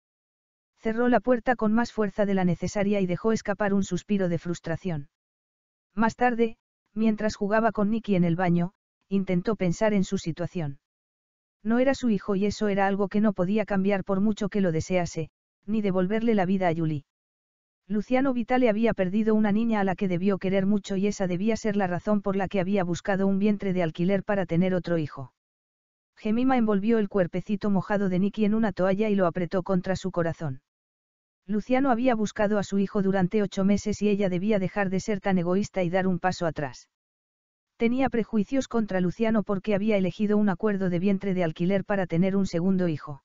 Cerró la puerta con más fuerza de la necesaria y dejó escapar un suspiro de frustración. Más tarde, mientras jugaba con Nicky en el baño, intentó pensar en su situación. No era su hijo y eso era algo que no podía cambiar por mucho que lo desease, ni devolverle la vida a Julie. Luciano Vitale había perdido una niña a la que debió querer mucho y esa debía ser la razón por la que había buscado un vientre de alquiler para tener otro hijo. Gemima envolvió el cuerpecito mojado de Nicky en una toalla y lo apretó contra su corazón. Luciano había buscado a su hijo durante ocho meses y ella debía dejar de ser tan egoísta y dar un paso atrás. Tenía prejuicios contra Luciano porque había elegido un acuerdo de vientre de alquiler para tener un segundo hijo.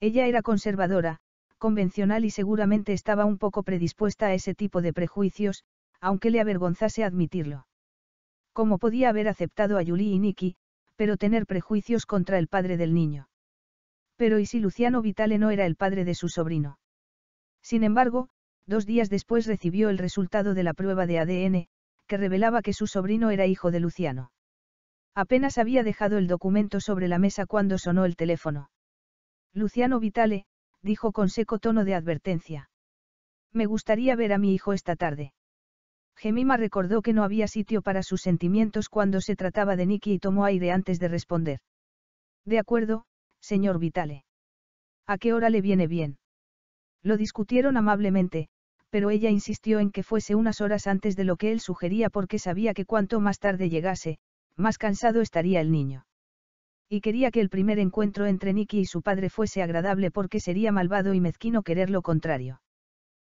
Ella era conservadora, convencional y seguramente estaba un poco predispuesta a ese tipo de prejuicios, aunque le avergonzase admitirlo. Como podía haber aceptado a Yuli y Nicky, pero tener prejuicios contra el padre del niño? Pero ¿y si Luciano Vitale no era el padre de su sobrino? Sin embargo, dos días después recibió el resultado de la prueba de ADN, que revelaba que su sobrino era hijo de Luciano. Apenas había dejado el documento sobre la mesa cuando sonó el teléfono. Luciano Vitale, dijo con seco tono de advertencia. Me gustaría ver a mi hijo esta tarde. Gemima recordó que no había sitio para sus sentimientos cuando se trataba de Nicky y tomó aire antes de responder. De acuerdo, señor Vitale. ¿A qué hora le viene bien? Lo discutieron amablemente, pero ella insistió en que fuese unas horas antes de lo que él sugería porque sabía que cuanto más tarde llegase, más cansado estaría el niño. Y quería que el primer encuentro entre Nicky y su padre fuese agradable porque sería malvado y mezquino querer lo contrario.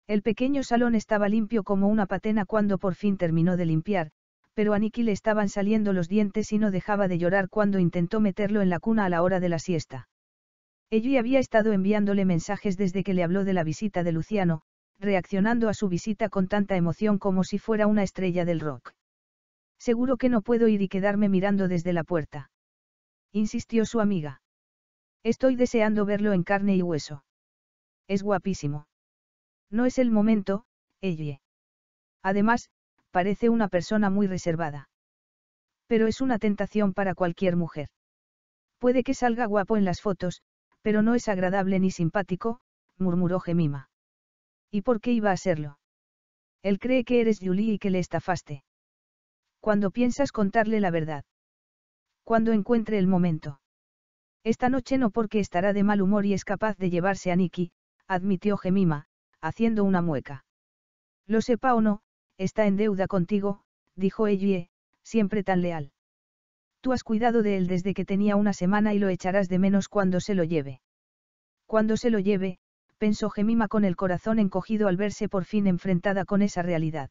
El pequeño salón estaba limpio como una patena cuando por fin terminó de limpiar, pero a Nicky le estaban saliendo los dientes y no dejaba de llorar cuando intentó meterlo en la cuna a la hora de la siesta. Ellie había estado enviándole mensajes desde que le habló de la visita de Luciano, reaccionando a su visita con tanta emoción como si fuera una estrella del rock. Seguro que no puedo ir y quedarme mirando desde la puerta. Insistió su amiga. Estoy deseando verlo en carne y hueso. Es guapísimo. No es el momento, Ellie. Además, parece una persona muy reservada. Pero es una tentación para cualquier mujer. Puede que salga guapo en las fotos, pero no es agradable ni simpático, murmuró Gemima. ¿Y por qué iba a serlo? Él cree que eres Julie y que le estafaste. Cuando piensas contarle la verdad? Cuando encuentre el momento. Esta noche no porque estará de mal humor y es capaz de llevarse a Nikki», admitió Gemima, haciendo una mueca. Lo sepa o no, está en deuda contigo, dijo Ellie, siempre tan leal. Tú has cuidado de él desde que tenía una semana y lo echarás de menos cuando se lo lleve. Cuando se lo lleve, pensó Gemima con el corazón encogido al verse por fin enfrentada con esa realidad.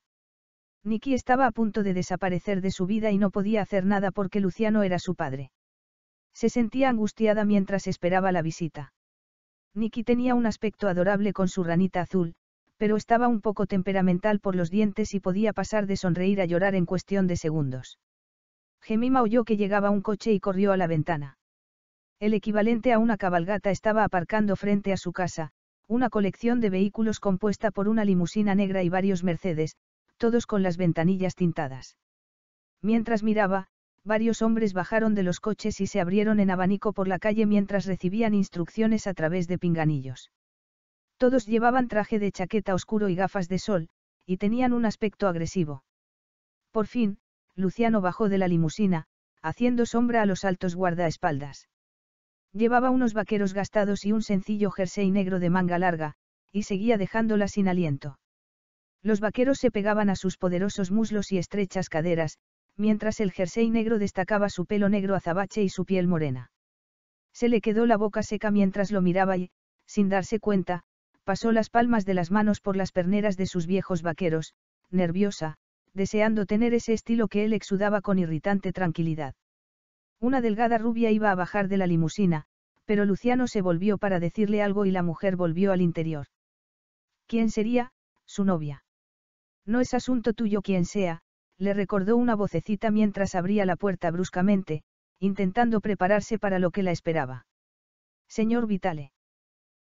Nicky estaba a punto de desaparecer de su vida y no podía hacer nada porque Luciano era su padre. Se sentía angustiada mientras esperaba la visita. Nicky tenía un aspecto adorable con su ranita azul, pero estaba un poco temperamental por los dientes y podía pasar de sonreír a llorar en cuestión de segundos. Gemima oyó que llegaba un coche y corrió a la ventana. El equivalente a una cabalgata estaba aparcando frente a su casa, una colección de vehículos compuesta por una limusina negra y varios Mercedes, todos con las ventanillas tintadas. Mientras miraba, varios hombres bajaron de los coches y se abrieron en abanico por la calle mientras recibían instrucciones a través de pinganillos. Todos llevaban traje de chaqueta oscuro y gafas de sol, y tenían un aspecto agresivo. Por fin, Luciano bajó de la limusina, haciendo sombra a los altos guardaespaldas. Llevaba unos vaqueros gastados y un sencillo jersey negro de manga larga, y seguía dejándola sin aliento. Los vaqueros se pegaban a sus poderosos muslos y estrechas caderas, mientras el jersey negro destacaba su pelo negro azabache y su piel morena. Se le quedó la boca seca mientras lo miraba y, sin darse cuenta, pasó las palmas de las manos por las perneras de sus viejos vaqueros, nerviosa, deseando tener ese estilo que él exudaba con irritante tranquilidad. Una delgada rubia iba a bajar de la limusina, pero Luciano se volvió para decirle algo y la mujer volvió al interior. ¿Quién sería? Su novia. No es asunto tuyo quien sea, le recordó una vocecita mientras abría la puerta bruscamente, intentando prepararse para lo que la esperaba. Señor Vitale.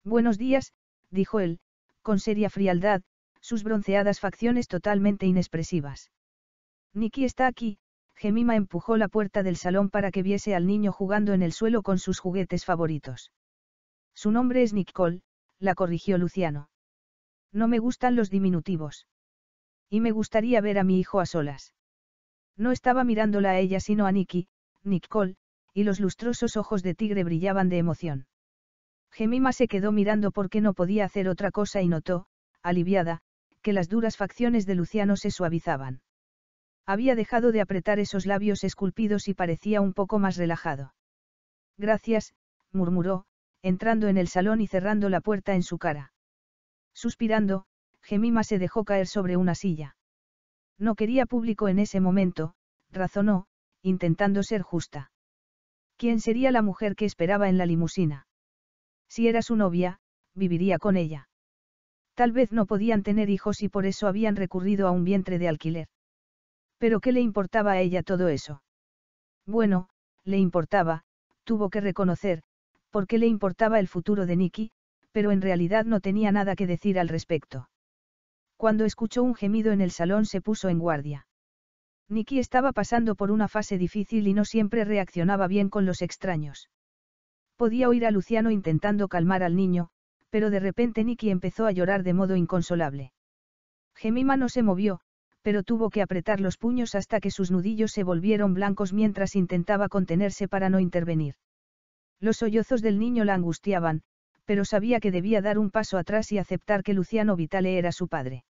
Buenos días, dijo él, con seria frialdad, sus bronceadas facciones totalmente inexpresivas. Nicky está aquí, Gemima empujó la puerta del salón para que viese al niño jugando en el suelo con sus juguetes favoritos. Su nombre es Nicole, la corrigió Luciano. No me gustan los diminutivos. Y me gustaría ver a mi hijo a solas. No estaba mirándola a ella sino a Nicky, Nicole, y los lustrosos ojos de tigre brillaban de emoción. Gemima se quedó mirando porque no podía hacer otra cosa y notó, aliviada, que las duras facciones de Luciano se suavizaban. Había dejado de apretar esos labios esculpidos y parecía un poco más relajado. Gracias, murmuró, entrando en el salón y cerrando la puerta en su cara. Suspirando, Gemima se dejó caer sobre una silla. No quería público en ese momento, razonó, intentando ser justa. ¿Quién sería la mujer que esperaba en la limusina? Si era su novia, viviría con ella. Tal vez no podían tener hijos y por eso habían recurrido a un vientre de alquiler. Pero ¿qué le importaba a ella todo eso? Bueno, le importaba, tuvo que reconocer, porque le importaba el futuro de Nicky, pero en realidad no tenía nada que decir al respecto. Cuando escuchó un gemido en el salón se puso en guardia. Nicky estaba pasando por una fase difícil y no siempre reaccionaba bien con los extraños. Podía oír a Luciano intentando calmar al niño, pero de repente Nicky empezó a llorar de modo inconsolable. Gemima no se movió, pero tuvo que apretar los puños hasta que sus nudillos se volvieron blancos mientras intentaba contenerse para no intervenir. Los sollozos del niño la angustiaban, pero sabía que debía dar un paso atrás y aceptar que Luciano Vitale era su padre.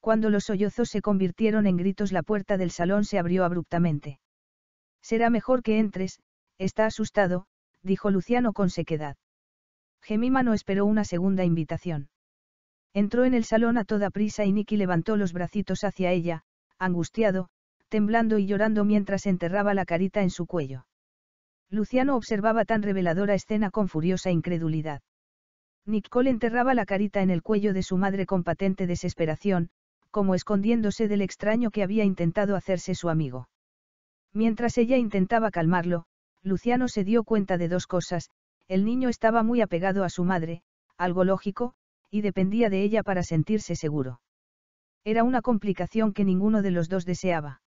Cuando los sollozos se convirtieron en gritos la puerta del salón se abrió abruptamente. Será mejor que entres, está asustado, dijo Luciano con sequedad. Gemima no esperó una segunda invitación. Entró en el salón a toda prisa y Nicky levantó los bracitos hacia ella, angustiado, temblando y llorando mientras enterraba la carita en su cuello. Luciano observaba tan reveladora escena con furiosa incredulidad. Nicole enterraba la carita en el cuello de su madre con patente desesperación, como escondiéndose del extraño que había intentado hacerse su amigo. Mientras ella intentaba calmarlo, Luciano se dio cuenta de dos cosas, el niño estaba muy apegado a su madre, algo lógico, y dependía de ella para sentirse seguro. Era una complicación que ninguno de los dos deseaba.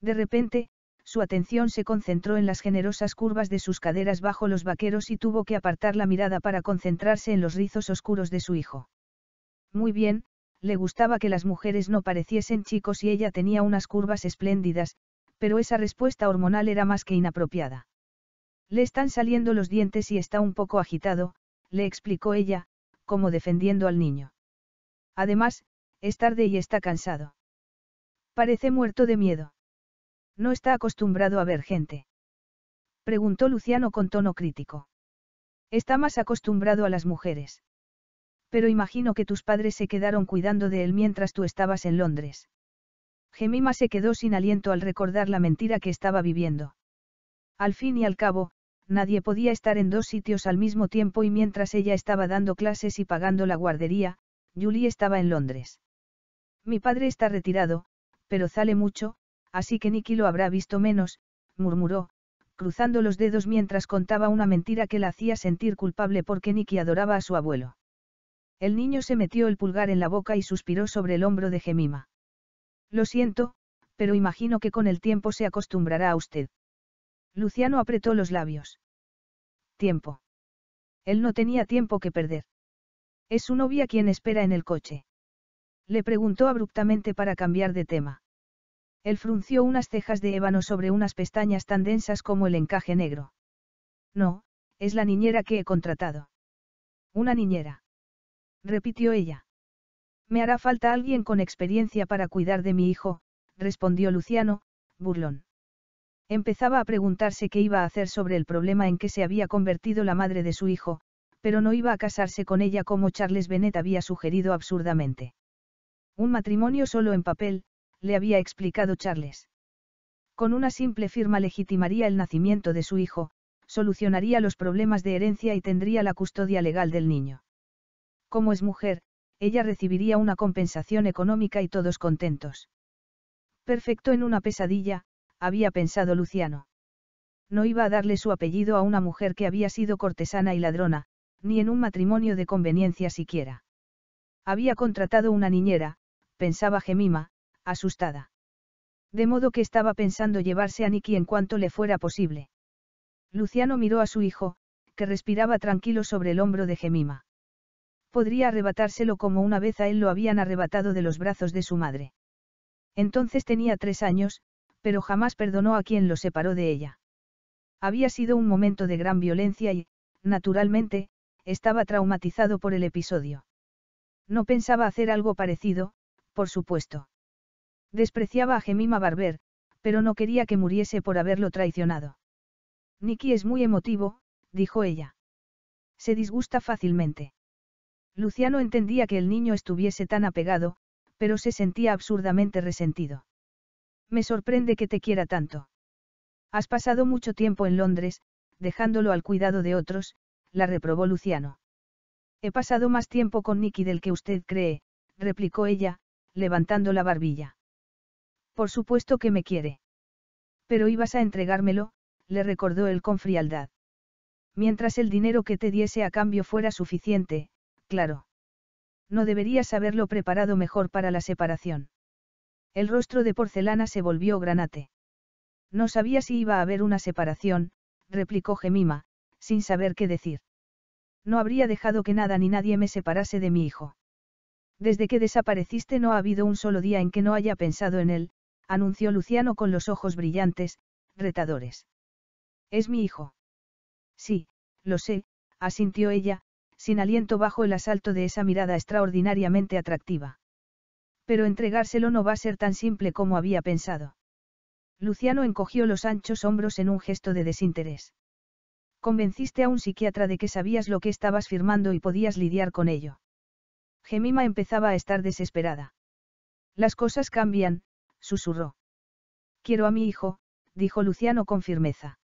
De repente, su atención se concentró en las generosas curvas de sus caderas bajo los vaqueros y tuvo que apartar la mirada para concentrarse en los rizos oscuros de su hijo. Muy bien, le gustaba que las mujeres no pareciesen chicos y ella tenía unas curvas espléndidas, pero esa respuesta hormonal era más que inapropiada. Le están saliendo los dientes y está un poco agitado, le explicó ella, como defendiendo al niño. Además, es tarde y está cansado. Parece muerto de miedo. No está acostumbrado a ver gente. Preguntó Luciano con tono crítico. Está más acostumbrado a las mujeres. Pero imagino que tus padres se quedaron cuidando de él mientras tú estabas en Londres. Gemima se quedó sin aliento al recordar la mentira que estaba viviendo. Al fin y al cabo, nadie podía estar en dos sitios al mismo tiempo y mientras ella estaba dando clases y pagando la guardería, Julie estaba en Londres. Mi padre está retirado, pero sale mucho, así que Nicky lo habrá visto menos, murmuró, cruzando los dedos mientras contaba una mentira que la hacía sentir culpable porque Nicky adoraba a su abuelo. El niño se metió el pulgar en la boca y suspiró sobre el hombro de Gemima. Lo siento, pero imagino que con el tiempo se acostumbrará a usted. Luciano apretó los labios. Tiempo. Él no tenía tiempo que perder. Es su novia quien espera en el coche. Le preguntó abruptamente para cambiar de tema. Él frunció unas cejas de ébano sobre unas pestañas tan densas como el encaje negro. No, es la niñera que he contratado. Una niñera. Repitió ella. Me hará falta alguien con experiencia para cuidar de mi hijo, respondió Luciano, burlón. Empezaba a preguntarse qué iba a hacer sobre el problema en que se había convertido la madre de su hijo, pero no iba a casarse con ella como Charles Bennett había sugerido absurdamente. Un matrimonio solo en papel, le había explicado Charles. Con una simple firma legitimaría el nacimiento de su hijo, solucionaría los problemas de herencia y tendría la custodia legal del niño. Como es mujer, ella recibiría una compensación económica y todos contentos. Perfecto en una pesadilla, había pensado Luciano. No iba a darle su apellido a una mujer que había sido cortesana y ladrona, ni en un matrimonio de conveniencia siquiera. Había contratado una niñera, pensaba Gemima, asustada. De modo que estaba pensando llevarse a Nicky en cuanto le fuera posible. Luciano miró a su hijo, que respiraba tranquilo sobre el hombro de Gemima. Podría arrebatárselo como una vez a él lo habían arrebatado de los brazos de su madre. Entonces tenía tres años, pero jamás perdonó a quien lo separó de ella. Había sido un momento de gran violencia y, naturalmente, estaba traumatizado por el episodio. No pensaba hacer algo parecido, por supuesto. Despreciaba a Gemima Barber, pero no quería que muriese por haberlo traicionado. Nicky es muy emotivo, dijo ella. Se disgusta fácilmente. Luciano entendía que el niño estuviese tan apegado, pero se sentía absurdamente resentido. Me sorprende que te quiera tanto. Has pasado mucho tiempo en Londres, dejándolo al cuidado de otros, la reprobó Luciano. He pasado más tiempo con Nicky del que usted cree, replicó ella, levantando la barbilla. Por supuesto que me quiere. Pero ibas a entregármelo, le recordó él con frialdad. Mientras el dinero que te diese a cambio fuera suficiente, claro. No deberías haberlo preparado mejor para la separación. El rostro de porcelana se volvió granate. No sabía si iba a haber una separación, replicó Gemima, sin saber qué decir. No habría dejado que nada ni nadie me separase de mi hijo. Desde que desapareciste no ha habido un solo día en que no haya pensado en él, anunció Luciano con los ojos brillantes, retadores. Es mi hijo. Sí, lo sé, asintió ella, sin aliento bajo el asalto de esa mirada extraordinariamente atractiva. Pero entregárselo no va a ser tan simple como había pensado. Luciano encogió los anchos hombros en un gesto de desinterés. Convenciste a un psiquiatra de que sabías lo que estabas firmando y podías lidiar con ello. Gemima empezaba a estar desesperada. Las cosas cambian, susurró. Quiero a mi hijo, dijo Luciano con firmeza.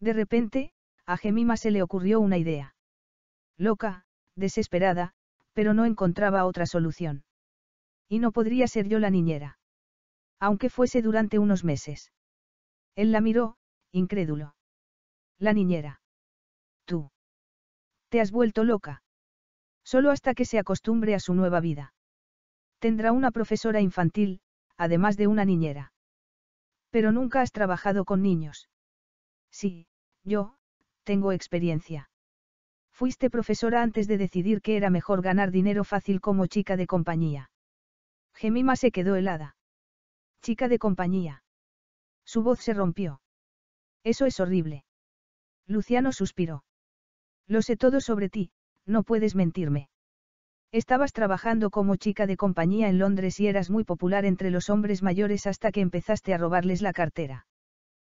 De repente, a Gemima se le ocurrió una idea. Loca, desesperada, pero no encontraba otra solución. Y no podría ser yo la niñera. Aunque fuese durante unos meses. Él la miró, incrédulo. La niñera. Tú. Te has vuelto loca. Solo hasta que se acostumbre a su nueva vida. Tendrá una profesora infantil, además de una niñera. Pero nunca has trabajado con niños. Sí, yo, tengo experiencia. Fuiste profesora antes de decidir que era mejor ganar dinero fácil como chica de compañía. Gemima se quedó helada. Chica de compañía. Su voz se rompió. Eso es horrible. Luciano suspiró. Lo sé todo sobre ti, no puedes mentirme. Estabas trabajando como chica de compañía en Londres y eras muy popular entre los hombres mayores hasta que empezaste a robarles la cartera.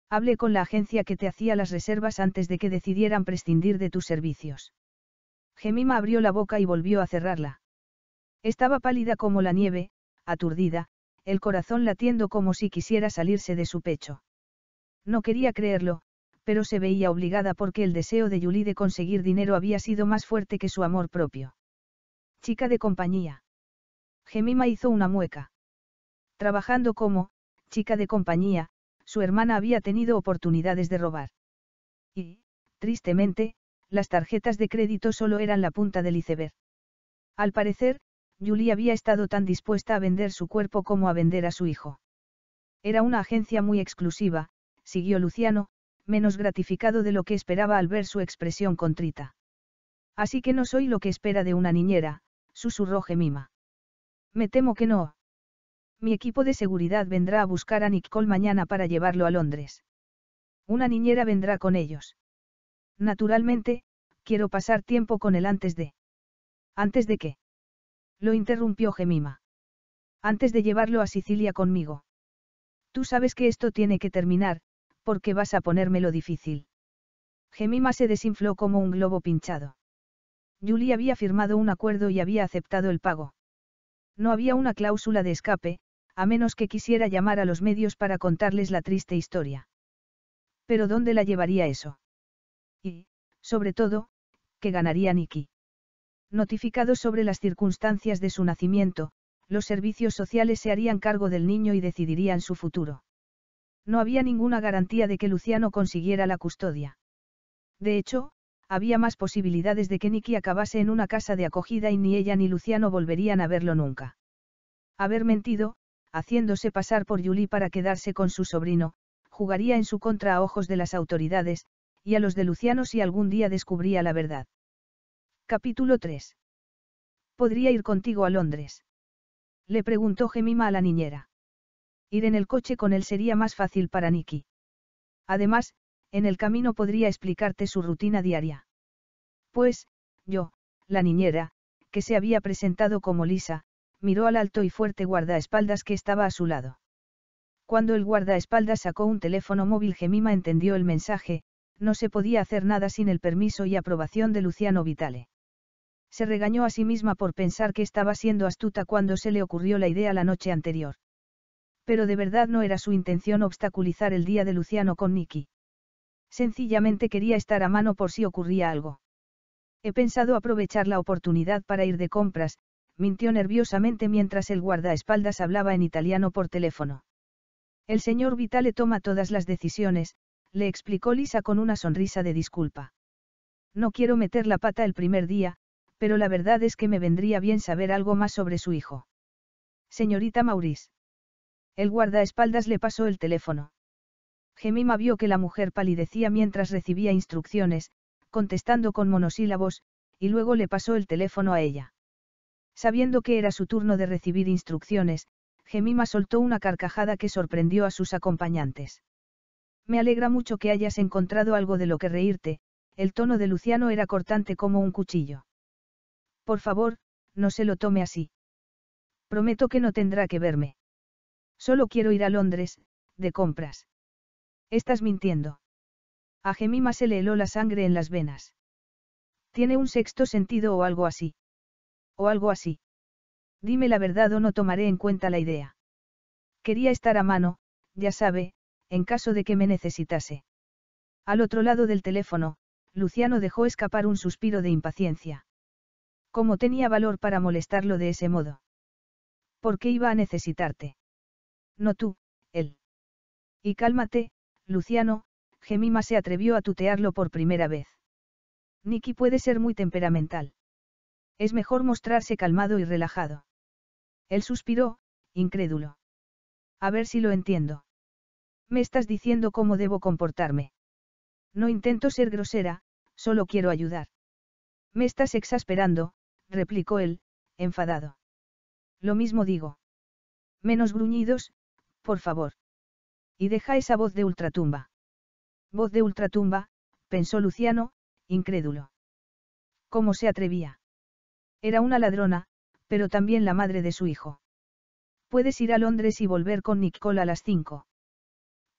Hablé con la agencia que te hacía las reservas antes de que decidieran prescindir de tus servicios. Gemima abrió la boca y volvió a cerrarla. Estaba pálida como la nieve, aturdida, el corazón latiendo como si quisiera salirse de su pecho. No quería creerlo, pero se veía obligada porque el deseo de Julie de conseguir dinero había sido más fuerte que su amor propio. Chica de compañía. Gemima hizo una mueca. Trabajando como, chica de compañía, su hermana había tenido oportunidades de robar. Y, tristemente, las tarjetas de crédito solo eran la punta del iceberg. Al parecer, Julie había estado tan dispuesta a vender su cuerpo como a vender a su hijo. Era una agencia muy exclusiva, siguió Luciano, menos gratificado de lo que esperaba al ver su expresión contrita. Así que no soy lo que espera de una niñera, susurró Gemima. Me temo que no. Mi equipo de seguridad vendrá a buscar a Nicole mañana para llevarlo a Londres. Una niñera vendrá con ellos. Naturalmente, quiero pasar tiempo con él antes de... ¿Antes de qué? Lo interrumpió Gemima. Antes de llevarlo a Sicilia conmigo. Tú sabes que esto tiene que terminar, porque vas a ponérmelo difícil. Gemima se desinfló como un globo pinchado. Julie había firmado un acuerdo y había aceptado el pago. No había una cláusula de escape, a menos que quisiera llamar a los medios para contarles la triste historia. Pero ¿dónde la llevaría eso? Y, sobre todo, ¿qué ganaría Nikki? Notificados sobre las circunstancias de su nacimiento, los servicios sociales se harían cargo del niño y decidirían su futuro. No había ninguna garantía de que Luciano consiguiera la custodia. De hecho, había más posibilidades de que Nicky acabase en una casa de acogida y ni ella ni Luciano volverían a verlo nunca. Haber mentido, haciéndose pasar por Julie para quedarse con su sobrino, jugaría en su contra a ojos de las autoridades, y a los de Luciano si algún día descubría la verdad. Capítulo 3. ¿Podría ir contigo a Londres? Le preguntó Gemima a la niñera. Ir en el coche con él sería más fácil para Nicky. Además, en el camino podría explicarte su rutina diaria. Pues, yo, la niñera, que se había presentado como Lisa, miró al alto y fuerte guardaespaldas que estaba a su lado. Cuando el guardaespaldas sacó un teléfono móvil, Gemima entendió el mensaje, no se podía hacer nada sin el permiso y aprobación de Luciano Vitale. Se regañó a sí misma por pensar que estaba siendo astuta cuando se le ocurrió la idea la noche anterior. Pero de verdad no era su intención obstaculizar el día de Luciano con Nicky. Sencillamente quería estar a mano por si ocurría algo. He pensado aprovechar la oportunidad para ir de compras, mintió nerviosamente mientras el guardaespaldas hablaba en italiano por teléfono. El señor Vitale toma todas las decisiones, le explicó Lisa con una sonrisa de disculpa. No quiero meter la pata el primer día, pero la verdad es que me vendría bien saber algo más sobre su hijo. Señorita Maurice. El guardaespaldas le pasó el teléfono. Gemima vio que la mujer palidecía mientras recibía instrucciones, contestando con monosílabos, y luego le pasó el teléfono a ella. Sabiendo que era su turno de recibir instrucciones, Gemima soltó una carcajada que sorprendió a sus acompañantes. Me alegra mucho que hayas encontrado algo de lo que reírte, el tono de Luciano era cortante como un cuchillo. Por favor, no se lo tome así. Prometo que no tendrá que verme. Solo quiero ir a Londres, de compras. Estás mintiendo. A Gemima se le heló la sangre en las venas. Tiene un sexto sentido o algo así. O algo así. Dime la verdad o no tomaré en cuenta la idea. Quería estar a mano, ya sabe, en caso de que me necesitase. Al otro lado del teléfono, Luciano dejó escapar un suspiro de impaciencia. ¿Cómo tenía valor para molestarlo de ese modo? ¿Por qué iba a necesitarte? No tú, él. Y cálmate, Luciano, Gemima se atrevió a tutearlo por primera vez. Nicky puede ser muy temperamental. Es mejor mostrarse calmado y relajado. Él suspiró, incrédulo. A ver si lo entiendo. Me estás diciendo cómo debo comportarme. No intento ser grosera, solo quiero ayudar. Me estás exasperando, replicó él, enfadado. Lo mismo digo. Menos gruñidos, por favor. Y deja esa voz de ultratumba. Voz de ultratumba, pensó Luciano, incrédulo. ¿Cómo se atrevía? Era una ladrona, pero también la madre de su hijo. Puedes ir a Londres y volver con Nicole a las cinco.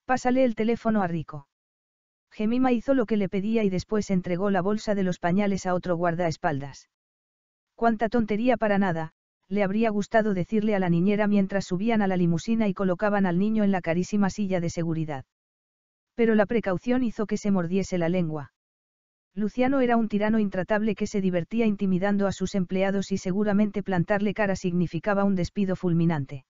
Pásale el teléfono a Rico. Gemima hizo lo que le pedía y después entregó la bolsa de los pañales a otro guardaespaldas. Cuánta tontería para nada, le habría gustado decirle a la niñera mientras subían a la limusina y colocaban al niño en la carísima silla de seguridad. Pero la precaución hizo que se mordiese la lengua. Luciano era un tirano intratable que se divertía intimidando a sus empleados y seguramente plantarle cara significaba un despido fulminante.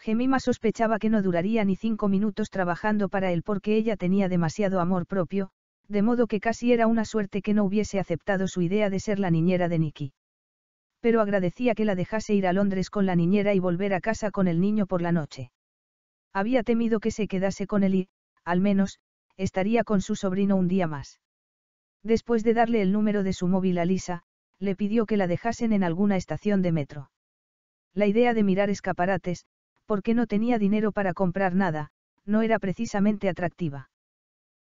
Gemima sospechaba que no duraría ni cinco minutos trabajando para él porque ella tenía demasiado amor propio, de modo que casi era una suerte que no hubiese aceptado su idea de ser la niñera de Nicky pero agradecía que la dejase ir a Londres con la niñera y volver a casa con el niño por la noche. Había temido que se quedase con él y, al menos, estaría con su sobrino un día más. Después de darle el número de su móvil a Lisa, le pidió que la dejasen en alguna estación de metro. La idea de mirar escaparates, porque no tenía dinero para comprar nada, no era precisamente atractiva.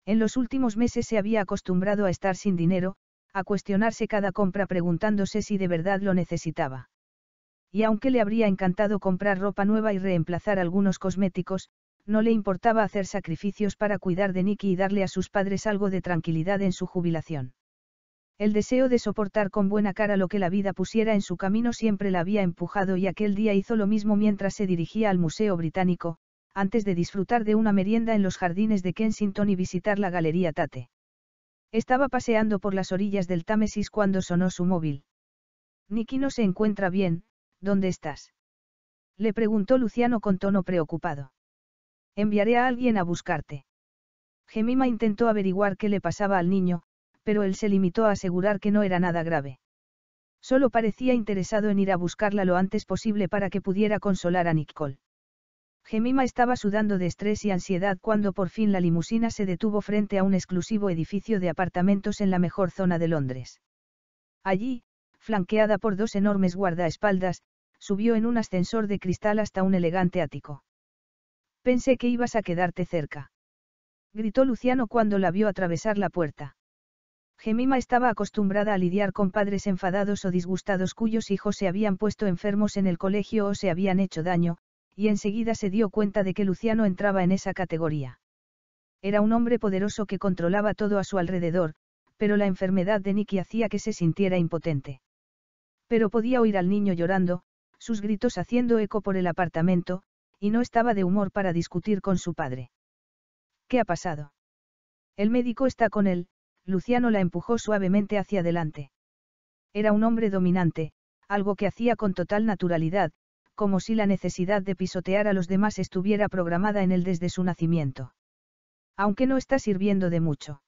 En los últimos meses se había acostumbrado a estar sin dinero, a cuestionarse cada compra preguntándose si de verdad lo necesitaba. Y aunque le habría encantado comprar ropa nueva y reemplazar algunos cosméticos, no le importaba hacer sacrificios para cuidar de Nicky y darle a sus padres algo de tranquilidad en su jubilación. El deseo de soportar con buena cara lo que la vida pusiera en su camino siempre la había empujado y aquel día hizo lo mismo mientras se dirigía al Museo Británico, antes de disfrutar de una merienda en los jardines de Kensington y visitar la Galería Tate. Estaba paseando por las orillas del Támesis cuando sonó su móvil. Nicky no se encuentra bien, ¿dónde estás? Le preguntó Luciano con tono preocupado. Enviaré a alguien a buscarte. Gemima intentó averiguar qué le pasaba al niño, pero él se limitó a asegurar que no era nada grave. Solo parecía interesado en ir a buscarla lo antes posible para que pudiera consolar a Nicole. Gemima estaba sudando de estrés y ansiedad cuando por fin la limusina se detuvo frente a un exclusivo edificio de apartamentos en la mejor zona de Londres. Allí, flanqueada por dos enormes guardaespaldas, subió en un ascensor de cristal hasta un elegante ático. Pensé que ibas a quedarte cerca. Gritó Luciano cuando la vio atravesar la puerta. Gemima estaba acostumbrada a lidiar con padres enfadados o disgustados cuyos hijos se habían puesto enfermos en el colegio o se habían hecho daño, y enseguida se dio cuenta de que Luciano entraba en esa categoría. Era un hombre poderoso que controlaba todo a su alrededor, pero la enfermedad de Nicky hacía que se sintiera impotente. Pero podía oír al niño llorando, sus gritos haciendo eco por el apartamento, y no estaba de humor para discutir con su padre. ¿Qué ha pasado? El médico está con él, Luciano la empujó suavemente hacia adelante. Era un hombre dominante, algo que hacía con total naturalidad, como si la necesidad de pisotear a los demás estuviera programada en él desde su nacimiento. Aunque no está sirviendo de mucho.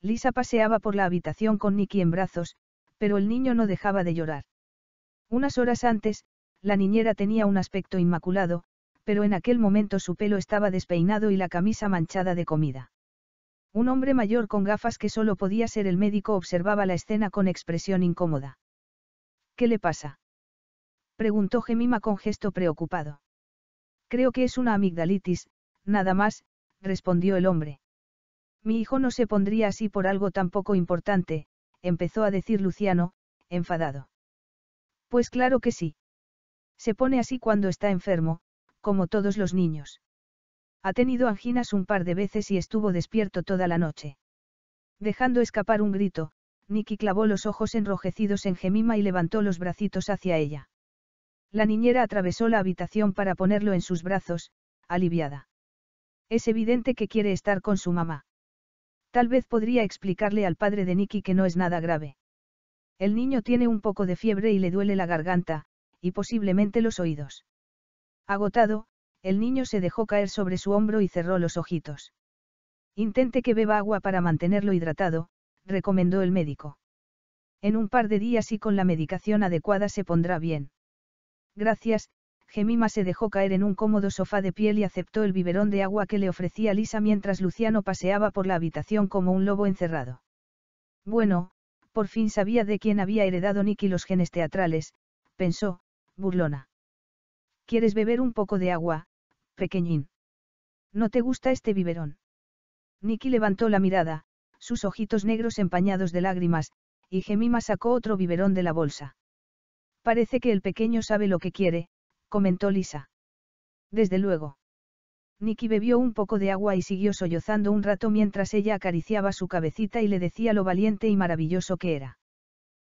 Lisa paseaba por la habitación con Nicky en brazos, pero el niño no dejaba de llorar. Unas horas antes, la niñera tenía un aspecto inmaculado, pero en aquel momento su pelo estaba despeinado y la camisa manchada de comida. Un hombre mayor con gafas que solo podía ser el médico observaba la escena con expresión incómoda. ¿Qué le pasa? preguntó Gemima con gesto preocupado. Creo que es una amigdalitis, nada más, respondió el hombre. Mi hijo no se pondría así por algo tan poco importante, empezó a decir Luciano, enfadado. Pues claro que sí. Se pone así cuando está enfermo, como todos los niños. Ha tenido anginas un par de veces y estuvo despierto toda la noche. Dejando escapar un grito, Nicky clavó los ojos enrojecidos en Gemima y levantó los bracitos hacia ella. La niñera atravesó la habitación para ponerlo en sus brazos, aliviada. Es evidente que quiere estar con su mamá. Tal vez podría explicarle al padre de Nicky que no es nada grave. El niño tiene un poco de fiebre y le duele la garganta, y posiblemente los oídos. Agotado, el niño se dejó caer sobre su hombro y cerró los ojitos. Intente que beba agua para mantenerlo hidratado, recomendó el médico. En un par de días y con la medicación adecuada se pondrá bien. Gracias, Gemima se dejó caer en un cómodo sofá de piel y aceptó el biberón de agua que le ofrecía Lisa mientras Luciano paseaba por la habitación como un lobo encerrado. Bueno, por fin sabía de quién había heredado Nicky los genes teatrales, pensó, burlona. ¿Quieres beber un poco de agua, pequeñín? ¿No te gusta este biberón? Nicky levantó la mirada, sus ojitos negros empañados de lágrimas, y Gemima sacó otro biberón de la bolsa. Parece que el pequeño sabe lo que quiere, comentó Lisa. Desde luego. Nicky bebió un poco de agua y siguió sollozando un rato mientras ella acariciaba su cabecita y le decía lo valiente y maravilloso que era.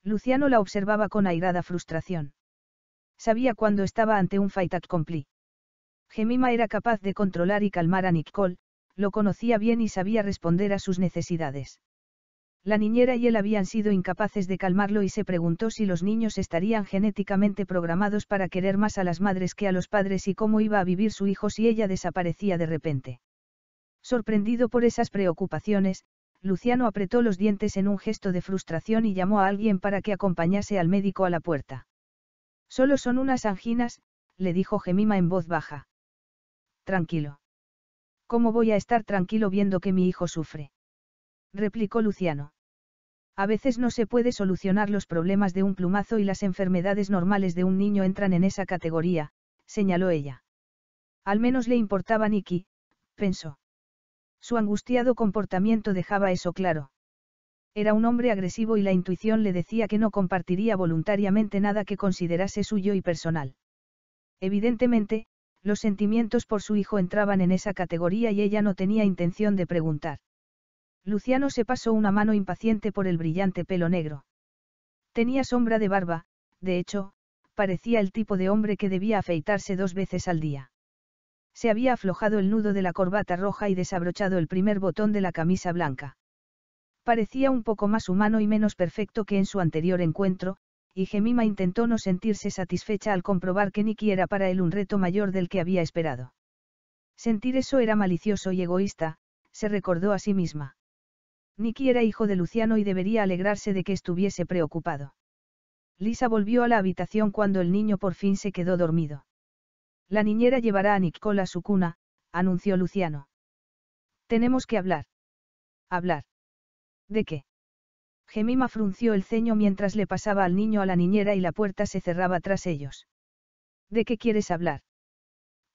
Luciano la observaba con airada frustración. Sabía cuando estaba ante un fight at compli. Gemima era capaz de controlar y calmar a Nicole, lo conocía bien y sabía responder a sus necesidades. La niñera y él habían sido incapaces de calmarlo y se preguntó si los niños estarían genéticamente programados para querer más a las madres que a los padres y cómo iba a vivir su hijo si ella desaparecía de repente. Sorprendido por esas preocupaciones, Luciano apretó los dientes en un gesto de frustración y llamó a alguien para que acompañase al médico a la puerta. Solo son unas anginas, le dijo Gemima en voz baja. Tranquilo. ¿Cómo voy a estar tranquilo viendo que mi hijo sufre? replicó Luciano. A veces no se puede solucionar los problemas de un plumazo y las enfermedades normales de un niño entran en esa categoría, señaló ella. Al menos le importaba Nicky, pensó. Su angustiado comportamiento dejaba eso claro. Era un hombre agresivo y la intuición le decía que no compartiría voluntariamente nada que considerase suyo y personal. Evidentemente, los sentimientos por su hijo entraban en esa categoría y ella no tenía intención de preguntar. Luciano se pasó una mano impaciente por el brillante pelo negro. Tenía sombra de barba, de hecho, parecía el tipo de hombre que debía afeitarse dos veces al día. Se había aflojado el nudo de la corbata roja y desabrochado el primer botón de la camisa blanca. Parecía un poco más humano y menos perfecto que en su anterior encuentro, y Gemima intentó no sentirse satisfecha al comprobar que Nicky era para él un reto mayor del que había esperado. Sentir eso era malicioso y egoísta, se recordó a sí misma. Nicky era hijo de Luciano y debería alegrarse de que estuviese preocupado. Lisa volvió a la habitación cuando el niño por fin se quedó dormido. La niñera llevará a Nicola a su cuna, anunció Luciano. Tenemos que hablar. Hablar. ¿De qué? Gemima frunció el ceño mientras le pasaba al niño a la niñera y la puerta se cerraba tras ellos. ¿De qué quieres hablar?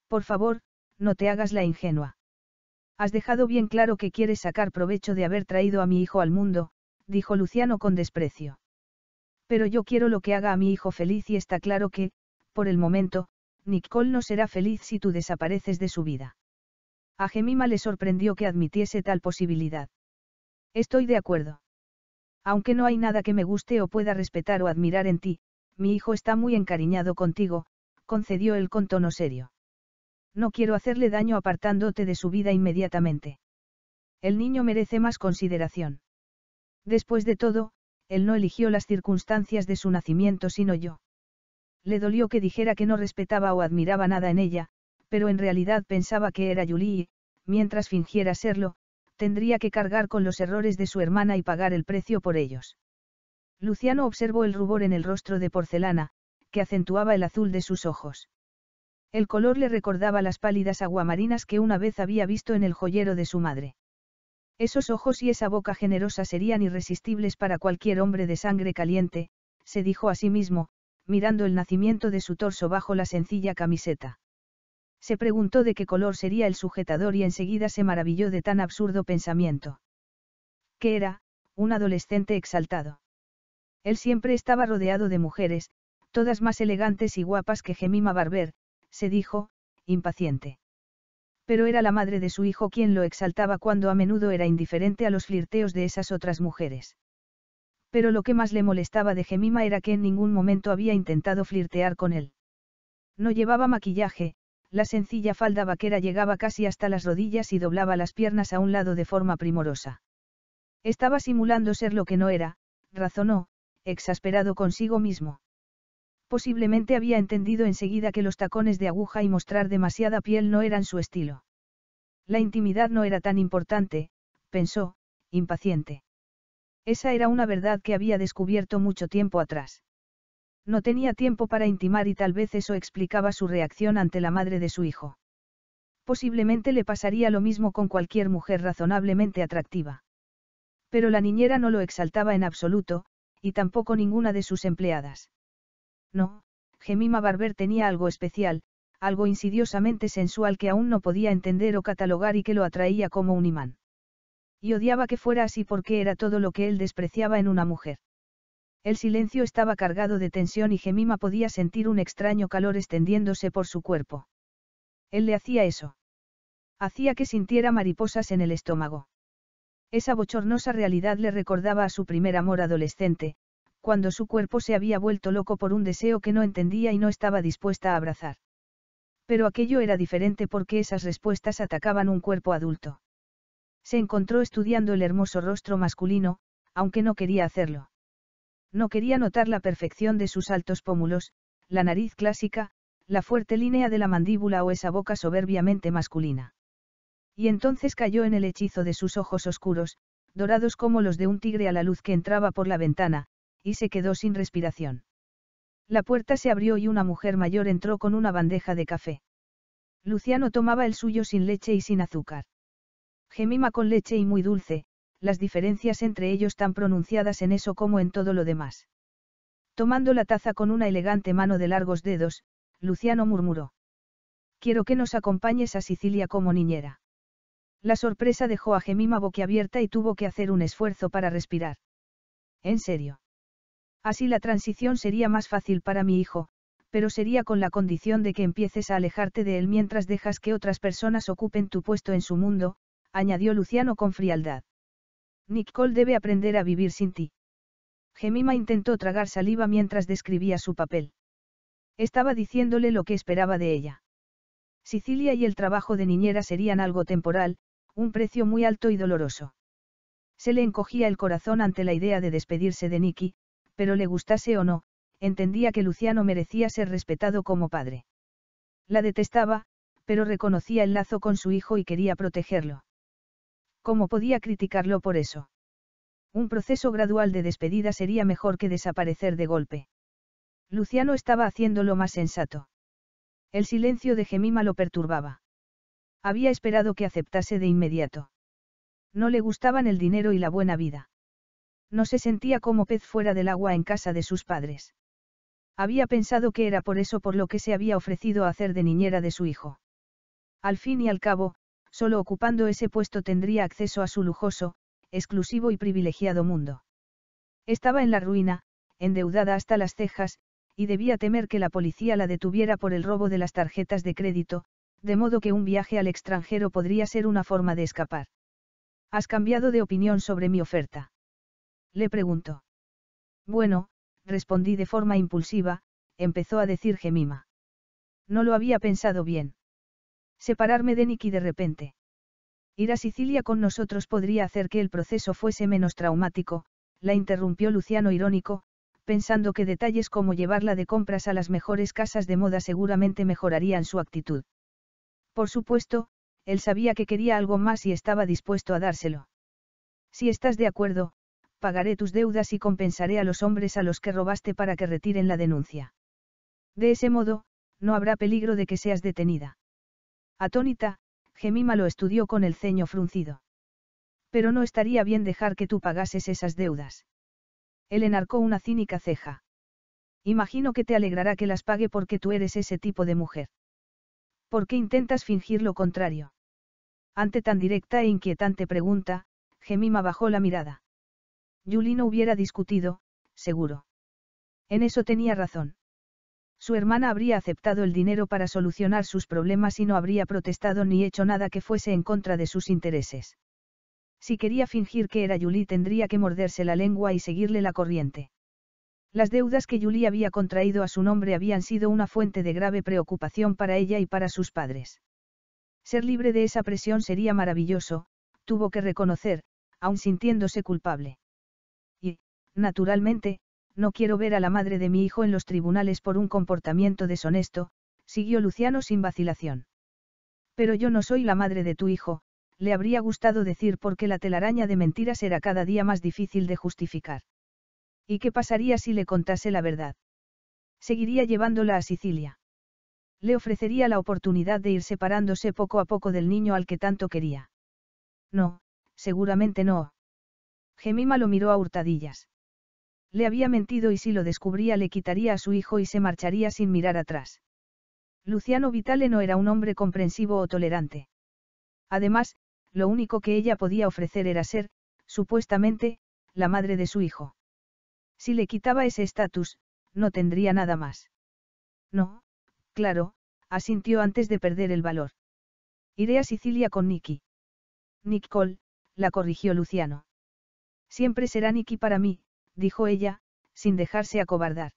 Por favor, no te hagas la ingenua. Has dejado bien claro que quieres sacar provecho de haber traído a mi hijo al mundo, dijo Luciano con desprecio. Pero yo quiero lo que haga a mi hijo feliz y está claro que, por el momento, Nicole no será feliz si tú desapareces de su vida. A Gemima le sorprendió que admitiese tal posibilidad. Estoy de acuerdo. Aunque no hay nada que me guste o pueda respetar o admirar en ti, mi hijo está muy encariñado contigo, concedió él con tono serio. No quiero hacerle daño apartándote de su vida inmediatamente. El niño merece más consideración. Después de todo, él no eligió las circunstancias de su nacimiento sino yo. Le dolió que dijera que no respetaba o admiraba nada en ella, pero en realidad pensaba que era Julie y, mientras fingiera serlo, tendría que cargar con los errores de su hermana y pagar el precio por ellos. Luciano observó el rubor en el rostro de porcelana, que acentuaba el azul de sus ojos. El color le recordaba las pálidas aguamarinas que una vez había visto en el joyero de su madre. Esos ojos y esa boca generosa serían irresistibles para cualquier hombre de sangre caliente, se dijo a sí mismo, mirando el nacimiento de su torso bajo la sencilla camiseta. Se preguntó de qué color sería el sujetador y enseguida se maravilló de tan absurdo pensamiento. ¿Qué era, un adolescente exaltado. Él siempre estaba rodeado de mujeres, todas más elegantes y guapas que Gemima Barber, se dijo, impaciente. Pero era la madre de su hijo quien lo exaltaba cuando a menudo era indiferente a los flirteos de esas otras mujeres. Pero lo que más le molestaba de Gemima era que en ningún momento había intentado flirtear con él. No llevaba maquillaje, la sencilla falda vaquera llegaba casi hasta las rodillas y doblaba las piernas a un lado de forma primorosa. Estaba simulando ser lo que no era, razonó, exasperado consigo mismo. Posiblemente había entendido enseguida que los tacones de aguja y mostrar demasiada piel no eran su estilo. La intimidad no era tan importante, pensó, impaciente. Esa era una verdad que había descubierto mucho tiempo atrás. No tenía tiempo para intimar y tal vez eso explicaba su reacción ante la madre de su hijo. Posiblemente le pasaría lo mismo con cualquier mujer razonablemente atractiva. Pero la niñera no lo exaltaba en absoluto, y tampoco ninguna de sus empleadas. No, Gemima Barber tenía algo especial, algo insidiosamente sensual que aún no podía entender o catalogar y que lo atraía como un imán. Y odiaba que fuera así porque era todo lo que él despreciaba en una mujer. El silencio estaba cargado de tensión y Gemima podía sentir un extraño calor extendiéndose por su cuerpo. Él le hacía eso. Hacía que sintiera mariposas en el estómago. Esa bochornosa realidad le recordaba a su primer amor adolescente, cuando su cuerpo se había vuelto loco por un deseo que no entendía y no estaba dispuesta a abrazar. Pero aquello era diferente porque esas respuestas atacaban un cuerpo adulto. Se encontró estudiando el hermoso rostro masculino, aunque no quería hacerlo. No quería notar la perfección de sus altos pómulos, la nariz clásica, la fuerte línea de la mandíbula o esa boca soberbiamente masculina. Y entonces cayó en el hechizo de sus ojos oscuros, dorados como los de un tigre a la luz que entraba por la ventana, y se quedó sin respiración. La puerta se abrió y una mujer mayor entró con una bandeja de café. Luciano tomaba el suyo sin leche y sin azúcar. Gemima con leche y muy dulce, las diferencias entre ellos tan pronunciadas en eso como en todo lo demás. Tomando la taza con una elegante mano de largos dedos, Luciano murmuró. Quiero que nos acompañes a Sicilia como niñera. La sorpresa dejó a Gemima boquiabierta y tuvo que hacer un esfuerzo para respirar. ¿En serio? Así la transición sería más fácil para mi hijo, pero sería con la condición de que empieces a alejarte de él mientras dejas que otras personas ocupen tu puesto en su mundo, añadió Luciano con frialdad. Nicole debe aprender a vivir sin ti. Gemima intentó tragar saliva mientras describía su papel. Estaba diciéndole lo que esperaba de ella. Sicilia y el trabajo de niñera serían algo temporal, un precio muy alto y doloroso. Se le encogía el corazón ante la idea de despedirse de Nicky, pero le gustase o no, entendía que Luciano merecía ser respetado como padre. La detestaba, pero reconocía el lazo con su hijo y quería protegerlo. ¿Cómo podía criticarlo por eso? Un proceso gradual de despedida sería mejor que desaparecer de golpe. Luciano estaba haciendo lo más sensato. El silencio de Gemima lo perturbaba. Había esperado que aceptase de inmediato. No le gustaban el dinero y la buena vida. No se sentía como pez fuera del agua en casa de sus padres. Había pensado que era por eso por lo que se había ofrecido a hacer de niñera de su hijo. Al fin y al cabo, solo ocupando ese puesto tendría acceso a su lujoso, exclusivo y privilegiado mundo. Estaba en la ruina, endeudada hasta las cejas, y debía temer que la policía la detuviera por el robo de las tarjetas de crédito, de modo que un viaje al extranjero podría ser una forma de escapar. Has cambiado de opinión sobre mi oferta. Le preguntó. Bueno, respondí de forma impulsiva, empezó a decir Gemima. No lo había pensado bien. Separarme de Nicky de repente. Ir a Sicilia con nosotros podría hacer que el proceso fuese menos traumático, la interrumpió Luciano irónico, pensando que detalles como llevarla de compras a las mejores casas de moda seguramente mejorarían su actitud. Por supuesto, él sabía que quería algo más y estaba dispuesto a dárselo. Si estás de acuerdo, pagaré tus deudas y compensaré a los hombres a los que robaste para que retiren la denuncia. De ese modo, no habrá peligro de que seas detenida. Atónita, Gemima lo estudió con el ceño fruncido. Pero no estaría bien dejar que tú pagases esas deudas. Él enarcó una cínica ceja. Imagino que te alegrará que las pague porque tú eres ese tipo de mujer. ¿Por qué intentas fingir lo contrario? Ante tan directa e inquietante pregunta, Gemima bajó la mirada. Yuli no hubiera discutido, seguro. En eso tenía razón. Su hermana habría aceptado el dinero para solucionar sus problemas y no habría protestado ni hecho nada que fuese en contra de sus intereses. Si quería fingir que era Yuli tendría que morderse la lengua y seguirle la corriente. Las deudas que Yuli había contraído a su nombre habían sido una fuente de grave preocupación para ella y para sus padres. Ser libre de esa presión sería maravilloso, tuvo que reconocer, aun sintiéndose culpable. Naturalmente, no quiero ver a la madre de mi hijo en los tribunales por un comportamiento deshonesto, siguió Luciano sin vacilación. Pero yo no soy la madre de tu hijo, le habría gustado decir porque la telaraña de mentiras era cada día más difícil de justificar. ¿Y qué pasaría si le contase la verdad? Seguiría llevándola a Sicilia. Le ofrecería la oportunidad de ir separándose poco a poco del niño al que tanto quería. No, seguramente no. Gemima lo miró a hurtadillas. Le había mentido y si lo descubría le quitaría a su hijo y se marcharía sin mirar atrás. Luciano Vitale no era un hombre comprensivo o tolerante. Además, lo único que ella podía ofrecer era ser, supuestamente, la madre de su hijo. Si le quitaba ese estatus, no tendría nada más. No, claro, asintió antes de perder el valor. Iré a Sicilia con Nicky. Nicole, la corrigió Luciano. Siempre será Nicky para mí, dijo ella, sin dejarse acobardar.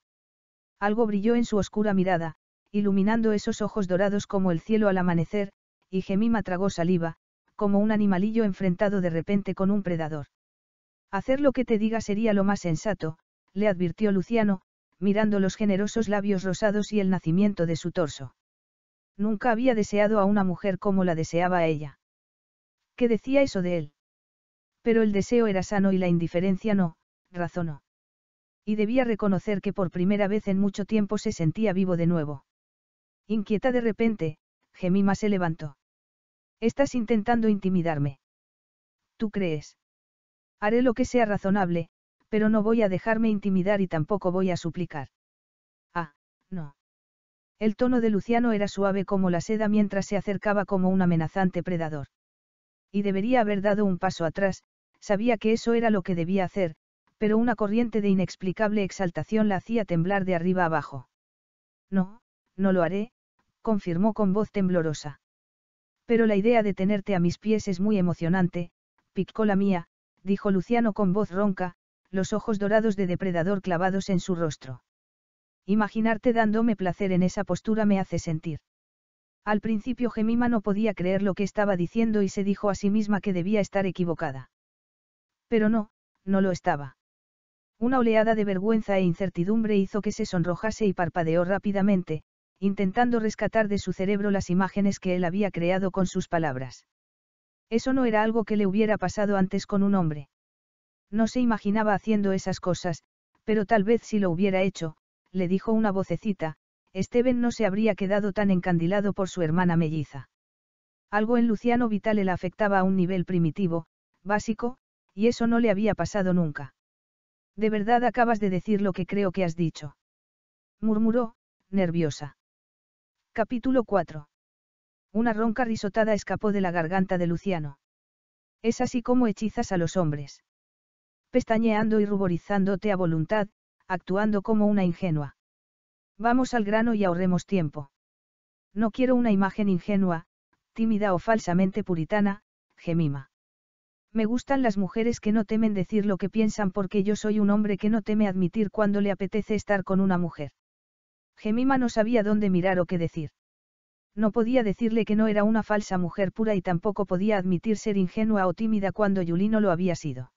Algo brilló en su oscura mirada, iluminando esos ojos dorados como el cielo al amanecer, y Gemima tragó saliva, como un animalillo enfrentado de repente con un predador. Hacer lo que te diga sería lo más sensato, le advirtió Luciano, mirando los generosos labios rosados y el nacimiento de su torso. Nunca había deseado a una mujer como la deseaba ella. ¿Qué decía eso de él? Pero el deseo era sano y la indiferencia no, razonó. Y debía reconocer que por primera vez en mucho tiempo se sentía vivo de nuevo. Inquieta de repente, Gemima se levantó. Estás intentando intimidarme. ¿Tú crees? Haré lo que sea razonable, pero no voy a dejarme intimidar y tampoco voy a suplicar. Ah, no. El tono de Luciano era suave como la seda mientras se acercaba como un amenazante predador. Y debería haber dado un paso atrás, sabía que eso era lo que debía hacer, pero una corriente de inexplicable exaltación la hacía temblar de arriba abajo. No, no lo haré, confirmó con voz temblorosa. Pero la idea de tenerte a mis pies es muy emocionante, picó la mía, dijo Luciano con voz ronca, los ojos dorados de depredador clavados en su rostro. Imaginarte dándome placer en esa postura me hace sentir. Al principio Gemima no podía creer lo que estaba diciendo y se dijo a sí misma que debía estar equivocada. Pero no, no lo estaba. Una oleada de vergüenza e incertidumbre hizo que se sonrojase y parpadeó rápidamente, intentando rescatar de su cerebro las imágenes que él había creado con sus palabras. Eso no era algo que le hubiera pasado antes con un hombre. No se imaginaba haciendo esas cosas, pero tal vez si lo hubiera hecho, le dijo una vocecita, Esteban no se habría quedado tan encandilado por su hermana melliza. Algo en Luciano vital le afectaba a un nivel primitivo, básico, y eso no le había pasado nunca. De verdad acabas de decir lo que creo que has dicho. Murmuró, nerviosa. Capítulo 4. Una ronca risotada escapó de la garganta de Luciano. Es así como hechizas a los hombres. Pestañeando y ruborizándote a voluntad, actuando como una ingenua. Vamos al grano y ahorremos tiempo. No quiero una imagen ingenua, tímida o falsamente puritana, gemima. Me gustan las mujeres que no temen decir lo que piensan porque yo soy un hombre que no teme admitir cuando le apetece estar con una mujer. Gemima no sabía dónde mirar o qué decir. No podía decirle que no era una falsa mujer pura y tampoco podía admitir ser ingenua o tímida cuando Yulino lo había sido.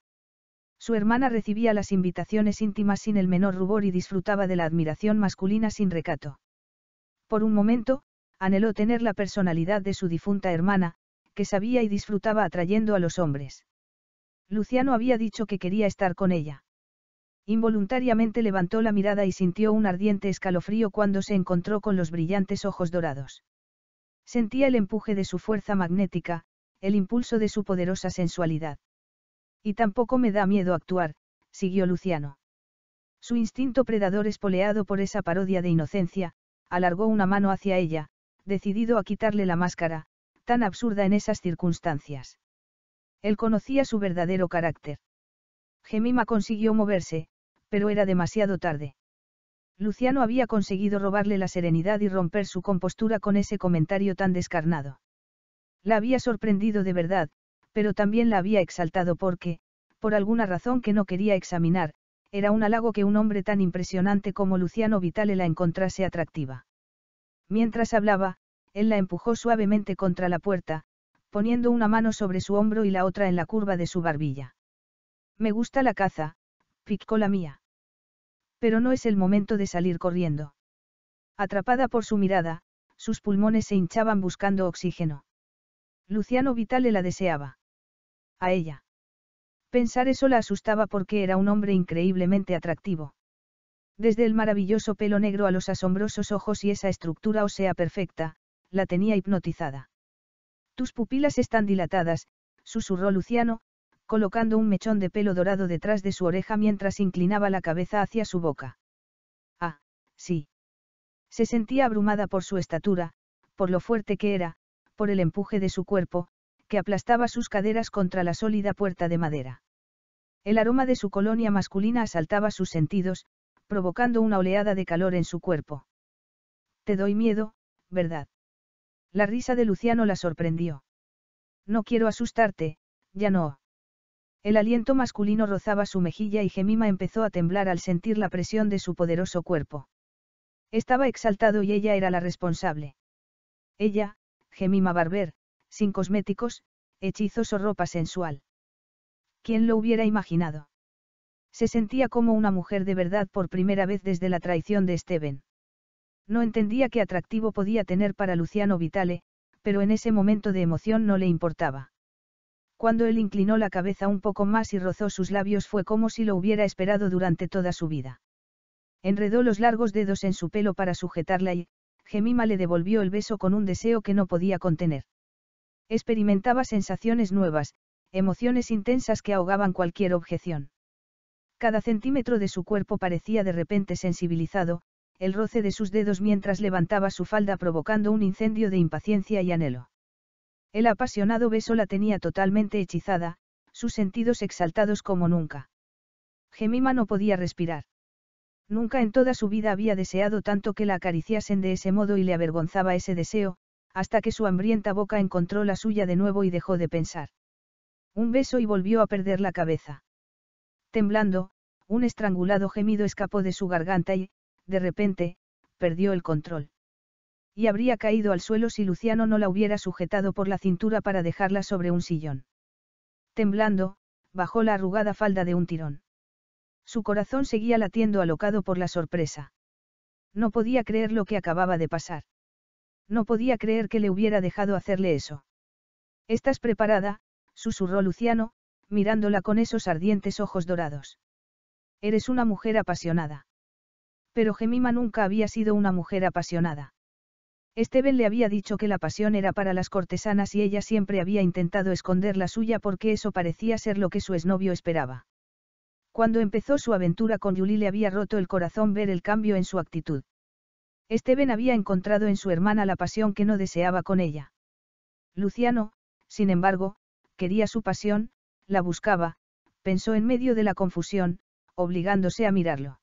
Su hermana recibía las invitaciones íntimas sin el menor rubor y disfrutaba de la admiración masculina sin recato. Por un momento, anheló tener la personalidad de su difunta hermana, que sabía y disfrutaba atrayendo a los hombres. Luciano había dicho que quería estar con ella. Involuntariamente levantó la mirada y sintió un ardiente escalofrío cuando se encontró con los brillantes ojos dorados. Sentía el empuje de su fuerza magnética, el impulso de su poderosa sensualidad. Y tampoco me da miedo actuar, siguió Luciano. Su instinto predador espoleado por esa parodia de inocencia, alargó una mano hacia ella, decidido a quitarle la máscara, tan absurda en esas circunstancias. Él conocía su verdadero carácter. Gemima consiguió moverse, pero era demasiado tarde. Luciano había conseguido robarle la serenidad y romper su compostura con ese comentario tan descarnado. La había sorprendido de verdad, pero también la había exaltado porque, por alguna razón que no quería examinar, era un halago que un hombre tan impresionante como Luciano Vitale la encontrase atractiva. Mientras hablaba, él la empujó suavemente contra la puerta, poniendo una mano sobre su hombro y la otra en la curva de su barbilla. Me gusta la caza, picó la mía. Pero no es el momento de salir corriendo. Atrapada por su mirada, sus pulmones se hinchaban buscando oxígeno. Luciano Vitale la deseaba. A ella. Pensar eso la asustaba porque era un hombre increíblemente atractivo. Desde el maravilloso pelo negro a los asombrosos ojos y esa estructura ósea perfecta, la tenía hipnotizada. Tus pupilas están dilatadas, susurró Luciano, colocando un mechón de pelo dorado detrás de su oreja mientras inclinaba la cabeza hacia su boca. Ah, sí. Se sentía abrumada por su estatura, por lo fuerte que era, por el empuje de su cuerpo, que aplastaba sus caderas contra la sólida puerta de madera. El aroma de su colonia masculina asaltaba sus sentidos, provocando una oleada de calor en su cuerpo. Te doy miedo, ¿verdad? La risa de Luciano la sorprendió. No quiero asustarte, ya no. El aliento masculino rozaba su mejilla y Gemima empezó a temblar al sentir la presión de su poderoso cuerpo. Estaba exaltado y ella era la responsable. Ella, Gemima Barber, sin cosméticos, hechizos o ropa sensual. ¿Quién lo hubiera imaginado? Se sentía como una mujer de verdad por primera vez desde la traición de Steven. No entendía qué atractivo podía tener para Luciano Vitale, pero en ese momento de emoción no le importaba. Cuando él inclinó la cabeza un poco más y rozó sus labios fue como si lo hubiera esperado durante toda su vida. Enredó los largos dedos en su pelo para sujetarla y, Gemima le devolvió el beso con un deseo que no podía contener. Experimentaba sensaciones nuevas, emociones intensas que ahogaban cualquier objeción. Cada centímetro de su cuerpo parecía de repente sensibilizado, el roce de sus dedos mientras levantaba su falda provocando un incendio de impaciencia y anhelo. El apasionado beso la tenía totalmente hechizada, sus sentidos exaltados como nunca. Gemima no podía respirar. Nunca en toda su vida había deseado tanto que la acariciasen de ese modo y le avergonzaba ese deseo, hasta que su hambrienta boca encontró la suya de nuevo y dejó de pensar. Un beso y volvió a perder la cabeza. Temblando, un estrangulado gemido escapó de su garganta y, de repente, perdió el control. Y habría caído al suelo si Luciano no la hubiera sujetado por la cintura para dejarla sobre un sillón. Temblando, bajó la arrugada falda de un tirón. Su corazón seguía latiendo alocado por la sorpresa. No podía creer lo que acababa de pasar. No podía creer que le hubiera dejado hacerle eso. ¿Estás preparada? susurró Luciano, mirándola con esos ardientes ojos dorados. Eres una mujer apasionada pero Gemima nunca había sido una mujer apasionada. Esteben le había dicho que la pasión era para las cortesanas y ella siempre había intentado esconder la suya porque eso parecía ser lo que su exnovio esperaba. Cuando empezó su aventura con Julie le había roto el corazón ver el cambio en su actitud. Esteben había encontrado en su hermana la pasión que no deseaba con ella. Luciano, sin embargo, quería su pasión, la buscaba, pensó en medio de la confusión, obligándose a mirarlo.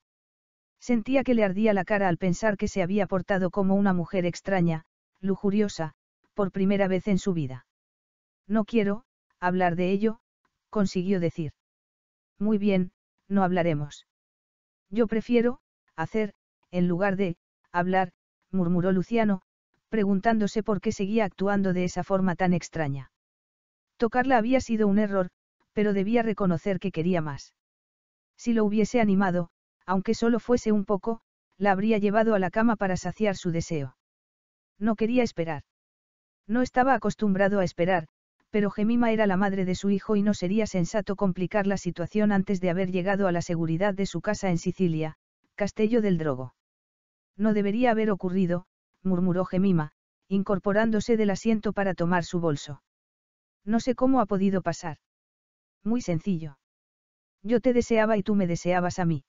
Sentía que le ardía la cara al pensar que se había portado como una mujer extraña, lujuriosa, por primera vez en su vida. No quiero, hablar de ello, consiguió decir. Muy bien, no hablaremos. Yo prefiero, hacer, en lugar de, hablar, murmuró Luciano, preguntándose por qué seguía actuando de esa forma tan extraña. Tocarla había sido un error, pero debía reconocer que quería más. Si lo hubiese animado, aunque solo fuese un poco, la habría llevado a la cama para saciar su deseo. No quería esperar. No estaba acostumbrado a esperar, pero Gemima era la madre de su hijo y no sería sensato complicar la situación antes de haber llegado a la seguridad de su casa en Sicilia, Castello del Drogo. No debería haber ocurrido, murmuró Gemima, incorporándose del asiento para tomar su bolso. No sé cómo ha podido pasar. Muy sencillo. Yo te deseaba y tú me deseabas a mí.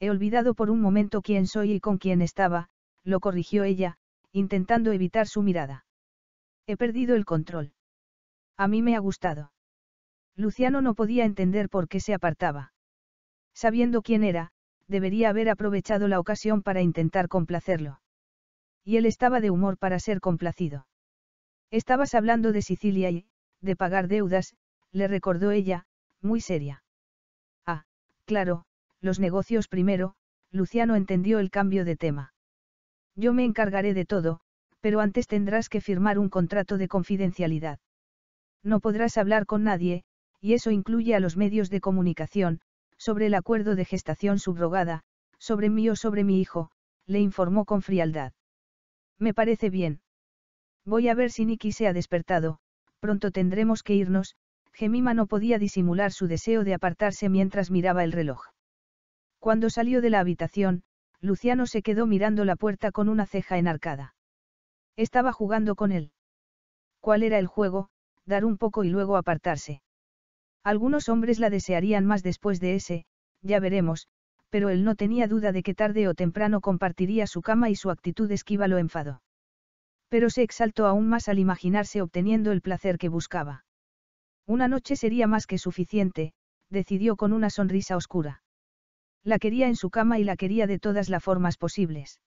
He olvidado por un momento quién soy y con quién estaba, lo corrigió ella, intentando evitar su mirada. He perdido el control. A mí me ha gustado. Luciano no podía entender por qué se apartaba. Sabiendo quién era, debería haber aprovechado la ocasión para intentar complacerlo. Y él estaba de humor para ser complacido. Estabas hablando de Sicilia y, de pagar deudas, le recordó ella, muy seria. Ah, claro, los negocios primero, Luciano entendió el cambio de tema. Yo me encargaré de todo, pero antes tendrás que firmar un contrato de confidencialidad. No podrás hablar con nadie, y eso incluye a los medios de comunicación, sobre el acuerdo de gestación subrogada, sobre mí o sobre mi hijo, le informó con frialdad. Me parece bien. Voy a ver si Nicky se ha despertado, pronto tendremos que irnos, Gemima no podía disimular su deseo de apartarse mientras miraba el reloj. Cuando salió de la habitación, Luciano se quedó mirando la puerta con una ceja enarcada. Estaba jugando con él. ¿Cuál era el juego? Dar un poco y luego apartarse. Algunos hombres la desearían más después de ese, ya veremos, pero él no tenía duda de que tarde o temprano compartiría su cama y su actitud esquiva lo enfadó. Pero se exaltó aún más al imaginarse obteniendo el placer que buscaba. Una noche sería más que suficiente, decidió con una sonrisa oscura. La quería en su cama y la quería de todas las formas posibles.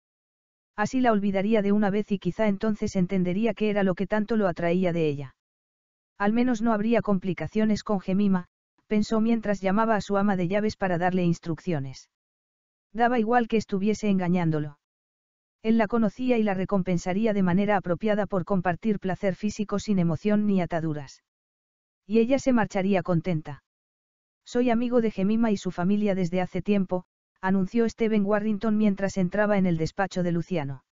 Así la olvidaría de una vez y quizá entonces entendería qué era lo que tanto lo atraía de ella. Al menos no habría complicaciones con Gemima, pensó mientras llamaba a su ama de llaves para darle instrucciones. Daba igual que estuviese engañándolo. Él la conocía y la recompensaría de manera apropiada por compartir placer físico sin emoción ni ataduras. Y ella se marcharía contenta. Soy amigo de Gemima y su familia desde hace tiempo, anunció Steven Warrington mientras entraba en el despacho de Luciano.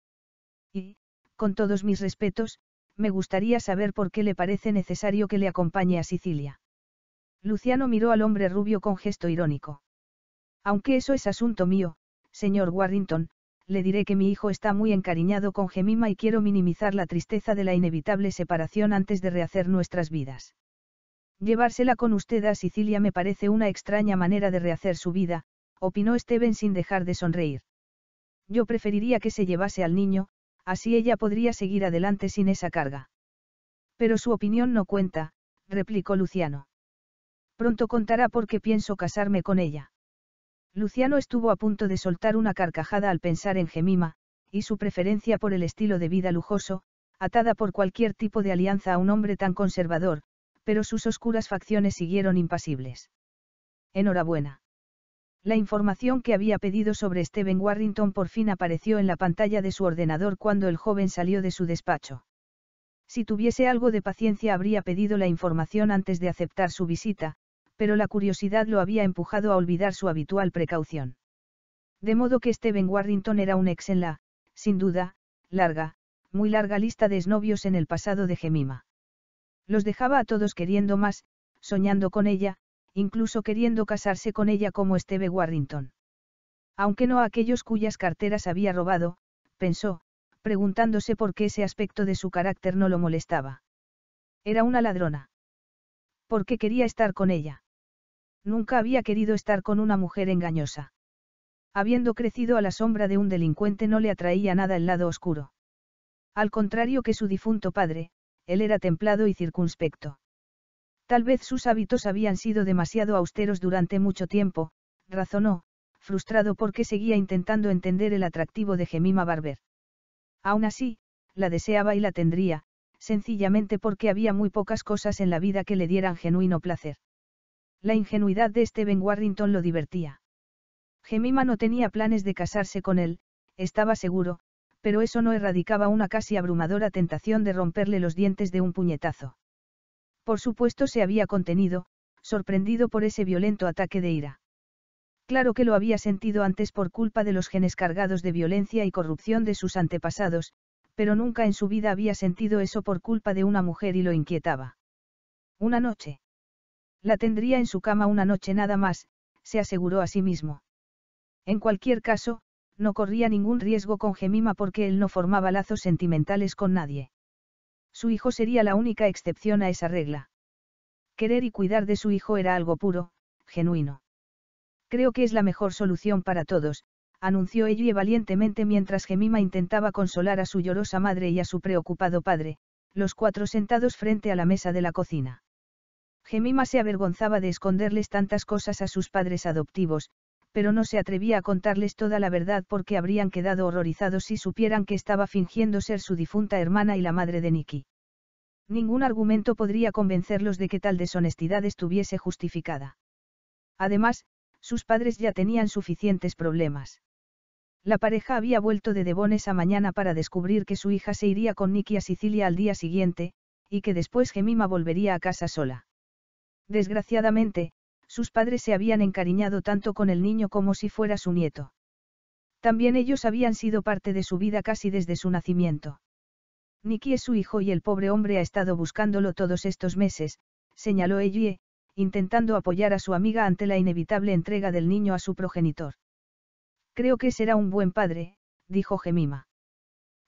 Y, con todos mis respetos, me gustaría saber por qué le parece necesario que le acompañe a Sicilia. Luciano miró al hombre rubio con gesto irónico. Aunque eso es asunto mío, señor Warrington, le diré que mi hijo está muy encariñado con Gemima y quiero minimizar la tristeza de la inevitable separación antes de rehacer nuestras vidas. Llevársela con usted a Sicilia me parece una extraña manera de rehacer su vida, opinó Steven sin dejar de sonreír. Yo preferiría que se llevase al niño, así ella podría seguir adelante sin esa carga. Pero su opinión no cuenta, replicó Luciano. Pronto contará por qué pienso casarme con ella. Luciano estuvo a punto de soltar una carcajada al pensar en Gemima, y su preferencia por el estilo de vida lujoso, atada por cualquier tipo de alianza a un hombre tan conservador, pero sus oscuras facciones siguieron impasibles. Enhorabuena. La información que había pedido sobre Steven Warrington por fin apareció en la pantalla de su ordenador cuando el joven salió de su despacho. Si tuviese algo de paciencia habría pedido la información antes de aceptar su visita, pero la curiosidad lo había empujado a olvidar su habitual precaución. De modo que Steven Warrington era un ex en la, sin duda, larga, muy larga lista de esnovios en el pasado de Gemima. Los dejaba a todos queriendo más, soñando con ella, incluso queriendo casarse con ella como Esteve Warrington. Aunque no a aquellos cuyas carteras había robado, pensó, preguntándose por qué ese aspecto de su carácter no lo molestaba. Era una ladrona. ¿Por qué quería estar con ella? Nunca había querido estar con una mujer engañosa. Habiendo crecido a la sombra de un delincuente no le atraía nada el lado oscuro. Al contrario que su difunto padre, él era templado y circunspecto. Tal vez sus hábitos habían sido demasiado austeros durante mucho tiempo, razonó, frustrado porque seguía intentando entender el atractivo de Gemima Barber. Aún así, la deseaba y la tendría, sencillamente porque había muy pocas cosas en la vida que le dieran genuino placer. La ingenuidad de Steven Warrington lo divertía. Gemima no tenía planes de casarse con él, estaba seguro, pero eso no erradicaba una casi abrumadora tentación de romperle los dientes de un puñetazo. Por supuesto se había contenido, sorprendido por ese violento ataque de ira. Claro que lo había sentido antes por culpa de los genes cargados de violencia y corrupción de sus antepasados, pero nunca en su vida había sentido eso por culpa de una mujer y lo inquietaba. Una noche. La tendría en su cama una noche nada más, se aseguró a sí mismo. En cualquier caso, no corría ningún riesgo con Gemima porque él no formaba lazos sentimentales con nadie. Su hijo sería la única excepción a esa regla. Querer y cuidar de su hijo era algo puro, genuino. Creo que es la mejor solución para todos, anunció Ellie valientemente mientras Gemima intentaba consolar a su llorosa madre y a su preocupado padre, los cuatro sentados frente a la mesa de la cocina. Gemima se avergonzaba de esconderles tantas cosas a sus padres adoptivos, pero no se atrevía a contarles toda la verdad porque habrían quedado horrorizados si supieran que estaba fingiendo ser su difunta hermana y la madre de Nicky. Ningún argumento podría convencerlos de que tal deshonestidad estuviese justificada. Además, sus padres ya tenían suficientes problemas. La pareja había vuelto de Devon esa mañana para descubrir que su hija se iría con Nicky a Sicilia al día siguiente, y que después Gemima volvería a casa sola. Desgraciadamente, sus padres se habían encariñado tanto con el niño como si fuera su nieto. También ellos habían sido parte de su vida casi desde su nacimiento. Nicky es su hijo y el pobre hombre ha estado buscándolo todos estos meses, señaló Ellie, intentando apoyar a su amiga ante la inevitable entrega del niño a su progenitor. Creo que será un buen padre, dijo Gemima.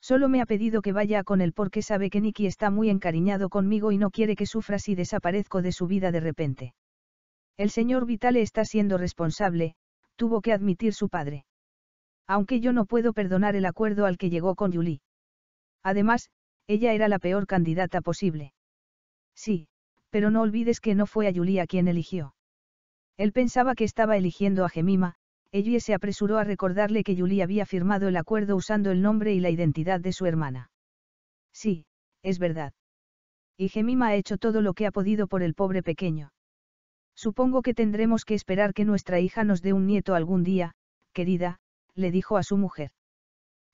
Solo me ha pedido que vaya con él porque sabe que Nicky está muy encariñado conmigo y no quiere que sufra si desaparezco de su vida de repente. El señor Vitale está siendo responsable, tuvo que admitir su padre. Aunque yo no puedo perdonar el acuerdo al que llegó con Julie. Además, ella era la peor candidata posible. Sí, pero no olvides que no fue a Yuli a quien eligió. Él pensaba que estaba eligiendo a Gemima, Ellie se apresuró a recordarle que Yuli había firmado el acuerdo usando el nombre y la identidad de su hermana. Sí, es verdad. Y Gemima ha hecho todo lo que ha podido por el pobre pequeño. Supongo que tendremos que esperar que nuestra hija nos dé un nieto algún día, querida, le dijo a su mujer.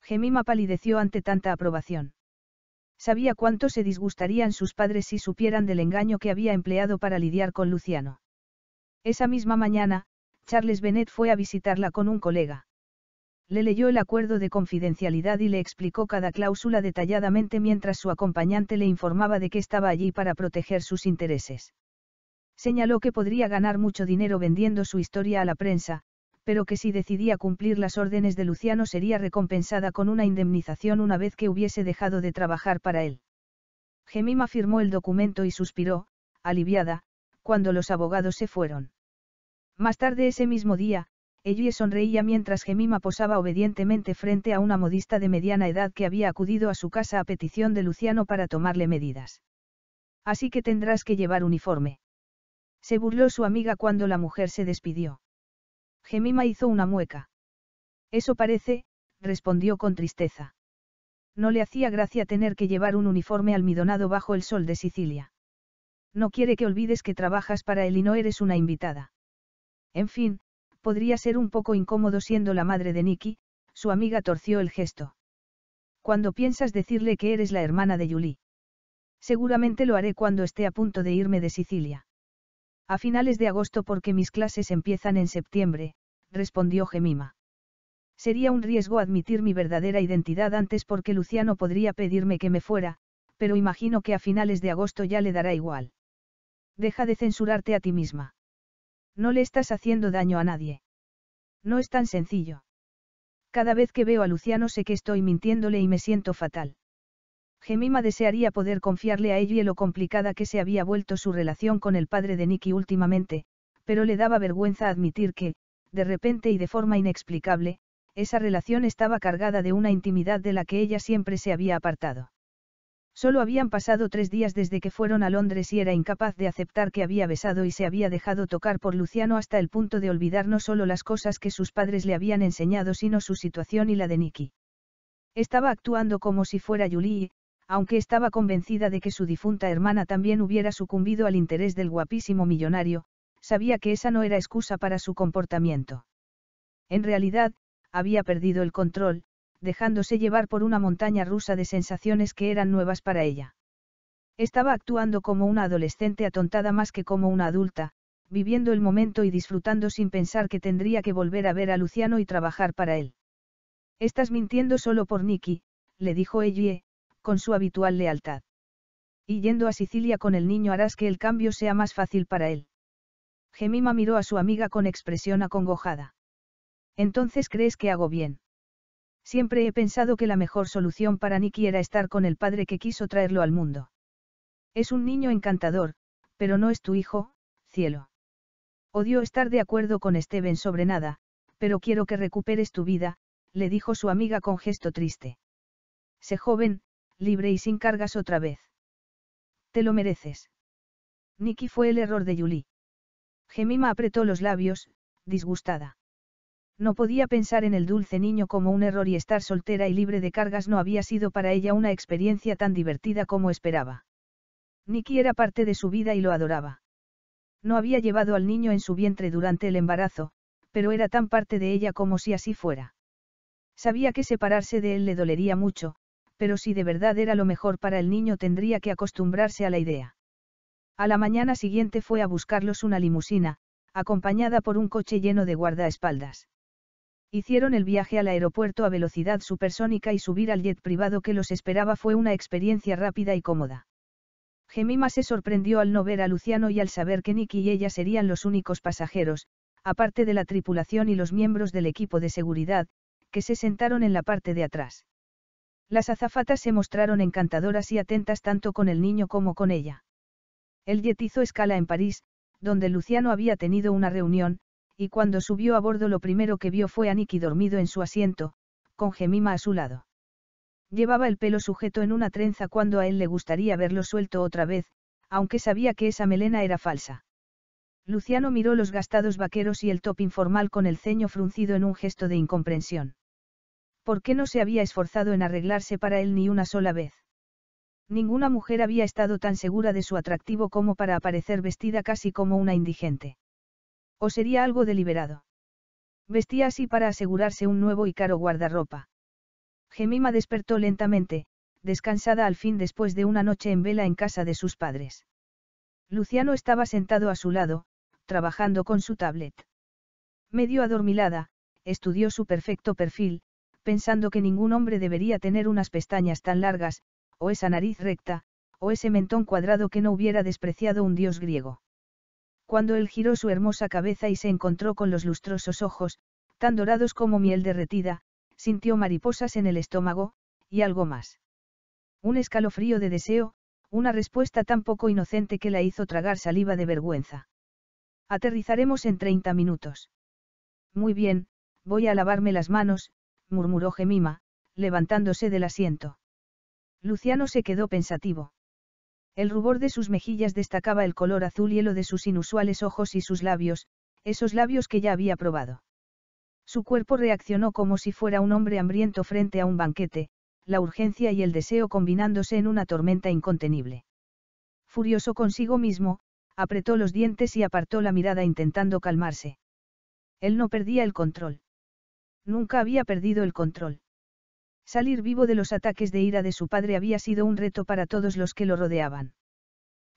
Gemima palideció ante tanta aprobación. Sabía cuánto se disgustarían sus padres si supieran del engaño que había empleado para lidiar con Luciano. Esa misma mañana, Charles Bennett fue a visitarla con un colega. Le leyó el acuerdo de confidencialidad y le explicó cada cláusula detalladamente mientras su acompañante le informaba de que estaba allí para proteger sus intereses. Señaló que podría ganar mucho dinero vendiendo su historia a la prensa, pero que si decidía cumplir las órdenes de Luciano sería recompensada con una indemnización una vez que hubiese dejado de trabajar para él. Gemima firmó el documento y suspiró, aliviada, cuando los abogados se fueron. Más tarde ese mismo día, Ellie sonreía mientras Gemima posaba obedientemente frente a una modista de mediana edad que había acudido a su casa a petición de Luciano para tomarle medidas. Así que tendrás que llevar uniforme. Se burló su amiga cuando la mujer se despidió. Gemima hizo una mueca. Eso parece, respondió con tristeza. No le hacía gracia tener que llevar un uniforme almidonado bajo el sol de Sicilia. No quiere que olvides que trabajas para él y no eres una invitada. En fin, podría ser un poco incómodo siendo la madre de Nicky, su amiga torció el gesto. Cuando piensas decirle que eres la hermana de Yuli. Seguramente lo haré cuando esté a punto de irme de Sicilia. A finales de agosto porque mis clases empiezan en septiembre, respondió Gemima. Sería un riesgo admitir mi verdadera identidad antes porque Luciano podría pedirme que me fuera, pero imagino que a finales de agosto ya le dará igual. Deja de censurarte a ti misma. No le estás haciendo daño a nadie. No es tan sencillo. Cada vez que veo a Luciano sé que estoy mintiéndole y me siento fatal. Gemima desearía poder confiarle a ella lo complicada que se había vuelto su relación con el padre de Nicky últimamente, pero le daba vergüenza admitir que, de repente y de forma inexplicable, esa relación estaba cargada de una intimidad de la que ella siempre se había apartado. Solo habían pasado tres días desde que fueron a Londres y era incapaz de aceptar que había besado y se había dejado tocar por Luciano hasta el punto de olvidar no solo las cosas que sus padres le habían enseñado, sino su situación y la de Nicky. Estaba actuando como si fuera Julie, aunque estaba convencida de que su difunta hermana también hubiera sucumbido al interés del guapísimo millonario, sabía que esa no era excusa para su comportamiento. En realidad, había perdido el control, dejándose llevar por una montaña rusa de sensaciones que eran nuevas para ella. Estaba actuando como una adolescente atontada más que como una adulta, viviendo el momento y disfrutando sin pensar que tendría que volver a ver a Luciano y trabajar para él. Estás mintiendo solo por Nicky, le dijo Ellie, con su habitual lealtad. Y yendo a Sicilia con el niño harás que el cambio sea más fácil para él. Gemima miró a su amiga con expresión acongojada. Entonces crees que hago bien. Siempre he pensado que la mejor solución para Nicky era estar con el padre que quiso traerlo al mundo. Es un niño encantador, pero no es tu hijo, cielo. Odio estar de acuerdo con Steven sobre nada, pero quiero que recuperes tu vida, le dijo su amiga con gesto triste. Se joven, libre y sin cargas otra vez. Te lo mereces. Nicky fue el error de Julie. Gemima apretó los labios, disgustada. No podía pensar en el dulce niño como un error y estar soltera y libre de cargas no había sido para ella una experiencia tan divertida como esperaba. Nicky era parte de su vida y lo adoraba. No había llevado al niño en su vientre durante el embarazo, pero era tan parte de ella como si así fuera. Sabía que separarse de él le dolería mucho, pero si de verdad era lo mejor para el niño tendría que acostumbrarse a la idea. A la mañana siguiente fue a buscarlos una limusina, acompañada por un coche lleno de guardaespaldas. Hicieron el viaje al aeropuerto a velocidad supersónica y subir al jet privado que los esperaba fue una experiencia rápida y cómoda. Gemima se sorprendió al no ver a Luciano y al saber que Nicky y ella serían los únicos pasajeros, aparte de la tripulación y los miembros del equipo de seguridad, que se sentaron en la parte de atrás. Las azafatas se mostraron encantadoras y atentas tanto con el niño como con ella. El jet hizo escala en París, donde Luciano había tenido una reunión, y cuando subió a bordo lo primero que vio fue a Nicky dormido en su asiento, con Gemima a su lado. Llevaba el pelo sujeto en una trenza cuando a él le gustaría verlo suelto otra vez, aunque sabía que esa melena era falsa. Luciano miró los gastados vaqueros y el top informal con el ceño fruncido en un gesto de incomprensión. ¿por qué no se había esforzado en arreglarse para él ni una sola vez? Ninguna mujer había estado tan segura de su atractivo como para aparecer vestida casi como una indigente. O sería algo deliberado. Vestía así para asegurarse un nuevo y caro guardarropa. Gemima despertó lentamente, descansada al fin después de una noche en vela en casa de sus padres. Luciano estaba sentado a su lado, trabajando con su tablet. Medio adormilada, estudió su perfecto perfil, pensando que ningún hombre debería tener unas pestañas tan largas, o esa nariz recta, o ese mentón cuadrado que no hubiera despreciado un dios griego. Cuando él giró su hermosa cabeza y se encontró con los lustrosos ojos, tan dorados como miel derretida, sintió mariposas en el estómago, y algo más. Un escalofrío de deseo, una respuesta tan poco inocente que la hizo tragar saliva de vergüenza. Aterrizaremos en 30 minutos. Muy bien, voy a lavarme las manos, murmuró Gemima, levantándose del asiento. Luciano se quedó pensativo. El rubor de sus mejillas destacaba el color azul hielo de sus inusuales ojos y sus labios, esos labios que ya había probado. Su cuerpo reaccionó como si fuera un hombre hambriento frente a un banquete, la urgencia y el deseo combinándose en una tormenta incontenible. Furioso consigo mismo, apretó los dientes y apartó la mirada intentando calmarse. Él no perdía el control nunca había perdido el control. Salir vivo de los ataques de ira de su padre había sido un reto para todos los que lo rodeaban.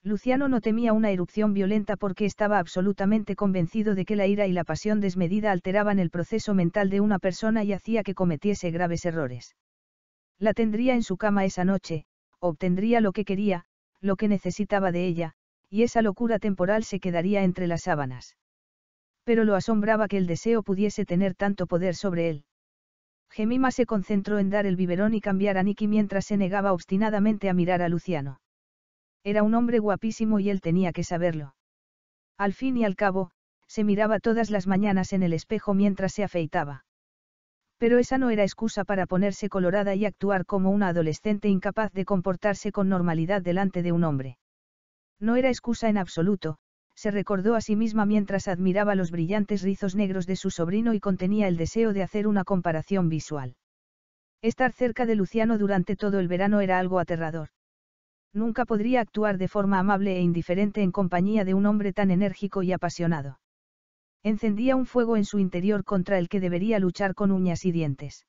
Luciano no temía una erupción violenta porque estaba absolutamente convencido de que la ira y la pasión desmedida alteraban el proceso mental de una persona y hacía que cometiese graves errores. La tendría en su cama esa noche, obtendría lo que quería, lo que necesitaba de ella, y esa locura temporal se quedaría entre las sábanas pero lo asombraba que el deseo pudiese tener tanto poder sobre él. Gemima se concentró en dar el biberón y cambiar a Nicky mientras se negaba obstinadamente a mirar a Luciano. Era un hombre guapísimo y él tenía que saberlo. Al fin y al cabo, se miraba todas las mañanas en el espejo mientras se afeitaba. Pero esa no era excusa para ponerse colorada y actuar como una adolescente incapaz de comportarse con normalidad delante de un hombre. No era excusa en absoluto, se recordó a sí misma mientras admiraba los brillantes rizos negros de su sobrino y contenía el deseo de hacer una comparación visual. Estar cerca de Luciano durante todo el verano era algo aterrador. Nunca podría actuar de forma amable e indiferente en compañía de un hombre tan enérgico y apasionado. Encendía un fuego en su interior contra el que debería luchar con uñas y dientes.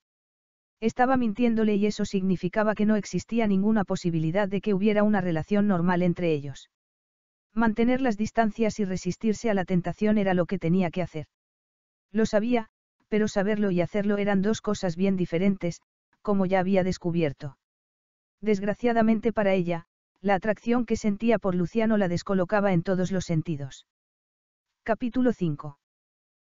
Estaba mintiéndole y eso significaba que no existía ninguna posibilidad de que hubiera una relación normal entre ellos. Mantener las distancias y resistirse a la tentación era lo que tenía que hacer. Lo sabía, pero saberlo y hacerlo eran dos cosas bien diferentes, como ya había descubierto. Desgraciadamente para ella, la atracción que sentía por Luciano la descolocaba en todos los sentidos. Capítulo 5.